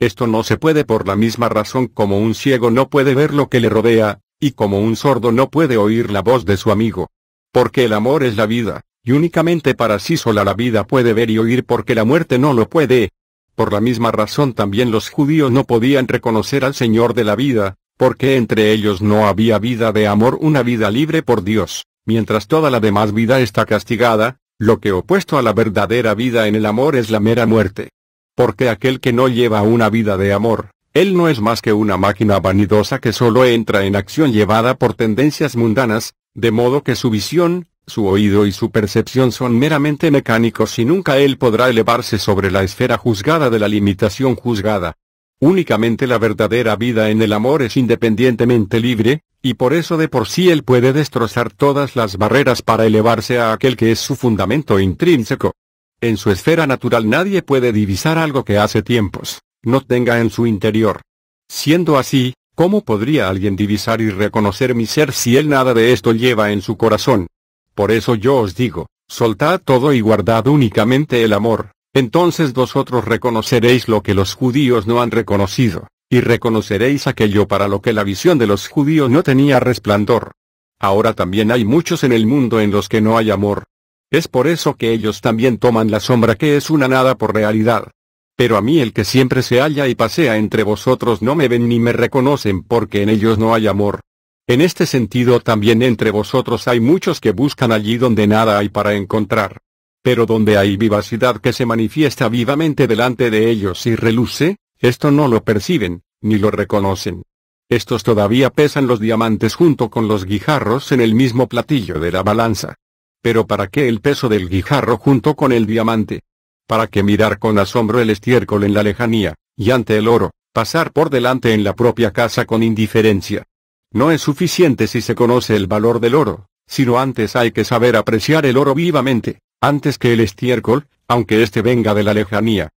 Esto no se puede por la misma razón como un ciego no puede ver lo que le rodea, y como un sordo no puede oír la voz de su amigo. Porque el amor es la vida, y únicamente para sí sola la vida puede ver y oír porque la muerte no lo puede. Por la misma razón también los judíos no podían reconocer al Señor de la vida, porque entre ellos no había vida de amor, una vida libre por Dios, mientras toda la demás vida está castigada, lo que opuesto a la verdadera vida en el amor es la mera muerte. Porque aquel que no lleva una vida de amor, él no es más que una máquina vanidosa que solo entra en acción llevada por tendencias mundanas, de modo que su visión, su oído y su percepción son meramente mecánicos y nunca él podrá elevarse sobre la esfera juzgada de la limitación juzgada. Únicamente la verdadera vida en el amor es independientemente libre, y por eso de por sí él puede destrozar todas las barreras para elevarse a aquel que es su fundamento intrínseco. En su esfera natural nadie puede divisar algo que hace tiempos, no tenga en su interior. Siendo así, ¿cómo podría alguien divisar y reconocer mi ser si él nada de esto lleva en su corazón? Por eso yo os digo, soltad todo y guardad únicamente el amor, entonces vosotros reconoceréis lo que los judíos no han reconocido y reconoceréis aquello para lo que la visión de los judíos no tenía resplandor. Ahora también hay muchos en el mundo en los que no hay amor. Es por eso que ellos también toman la sombra que es una nada por realidad. Pero a mí el que siempre se halla y pasea entre vosotros no me ven ni me reconocen porque en ellos no hay amor. En este sentido también entre vosotros hay muchos que buscan allí donde nada hay para encontrar. Pero donde hay vivacidad que se manifiesta vivamente delante de ellos y reluce, esto no lo perciben, ni lo reconocen. Estos todavía pesan los diamantes junto con los guijarros en el mismo platillo de la balanza. Pero ¿para qué el peso del guijarro junto con el diamante? ¿Para qué mirar con asombro el estiércol en la lejanía, y ante el oro, pasar por delante en la propia casa con indiferencia? No es suficiente si se conoce el valor del oro, sino antes hay que saber apreciar el oro vivamente, antes que el estiércol, aunque éste venga de la lejanía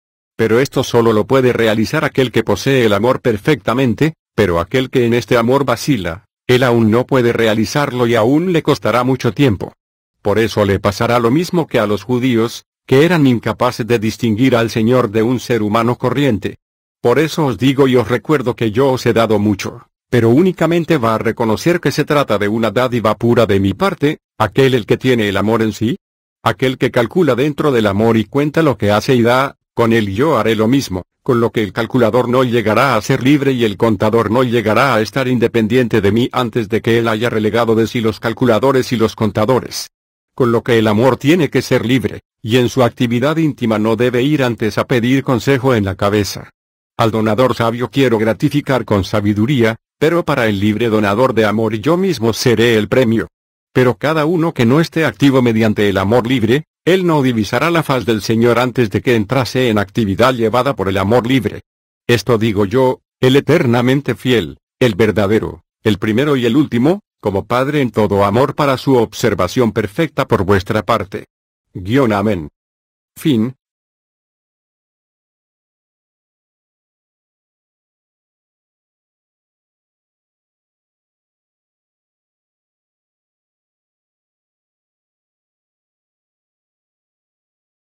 pero esto solo lo puede realizar aquel que posee el amor perfectamente, pero aquel que en este amor vacila, él aún no puede realizarlo y aún le costará mucho tiempo. Por eso le pasará lo mismo que a los judíos, que eran incapaces de distinguir al Señor de un ser humano corriente. Por eso os digo y os recuerdo que yo os he dado mucho, pero únicamente va a reconocer que se trata de una dádiva pura de mi parte, aquel el que tiene el amor en sí, aquel que calcula dentro del amor y cuenta lo que hace y da, con él yo haré lo mismo, con lo que el calculador no llegará a ser libre y el contador no llegará a estar independiente de mí antes de que él haya relegado de sí los calculadores y los contadores. Con lo que el amor tiene que ser libre, y en su actividad íntima no debe ir antes a pedir consejo en la cabeza. Al donador sabio quiero gratificar con sabiduría, pero para el libre donador de amor yo mismo seré el premio. Pero cada uno que no esté activo mediante el amor libre, él no divisará la faz del Señor antes de que entrase en actividad llevada por el amor libre. Esto digo yo, el eternamente fiel, el verdadero, el primero y el último, como Padre en todo amor para su observación perfecta por vuestra parte. Guión amén. Fin.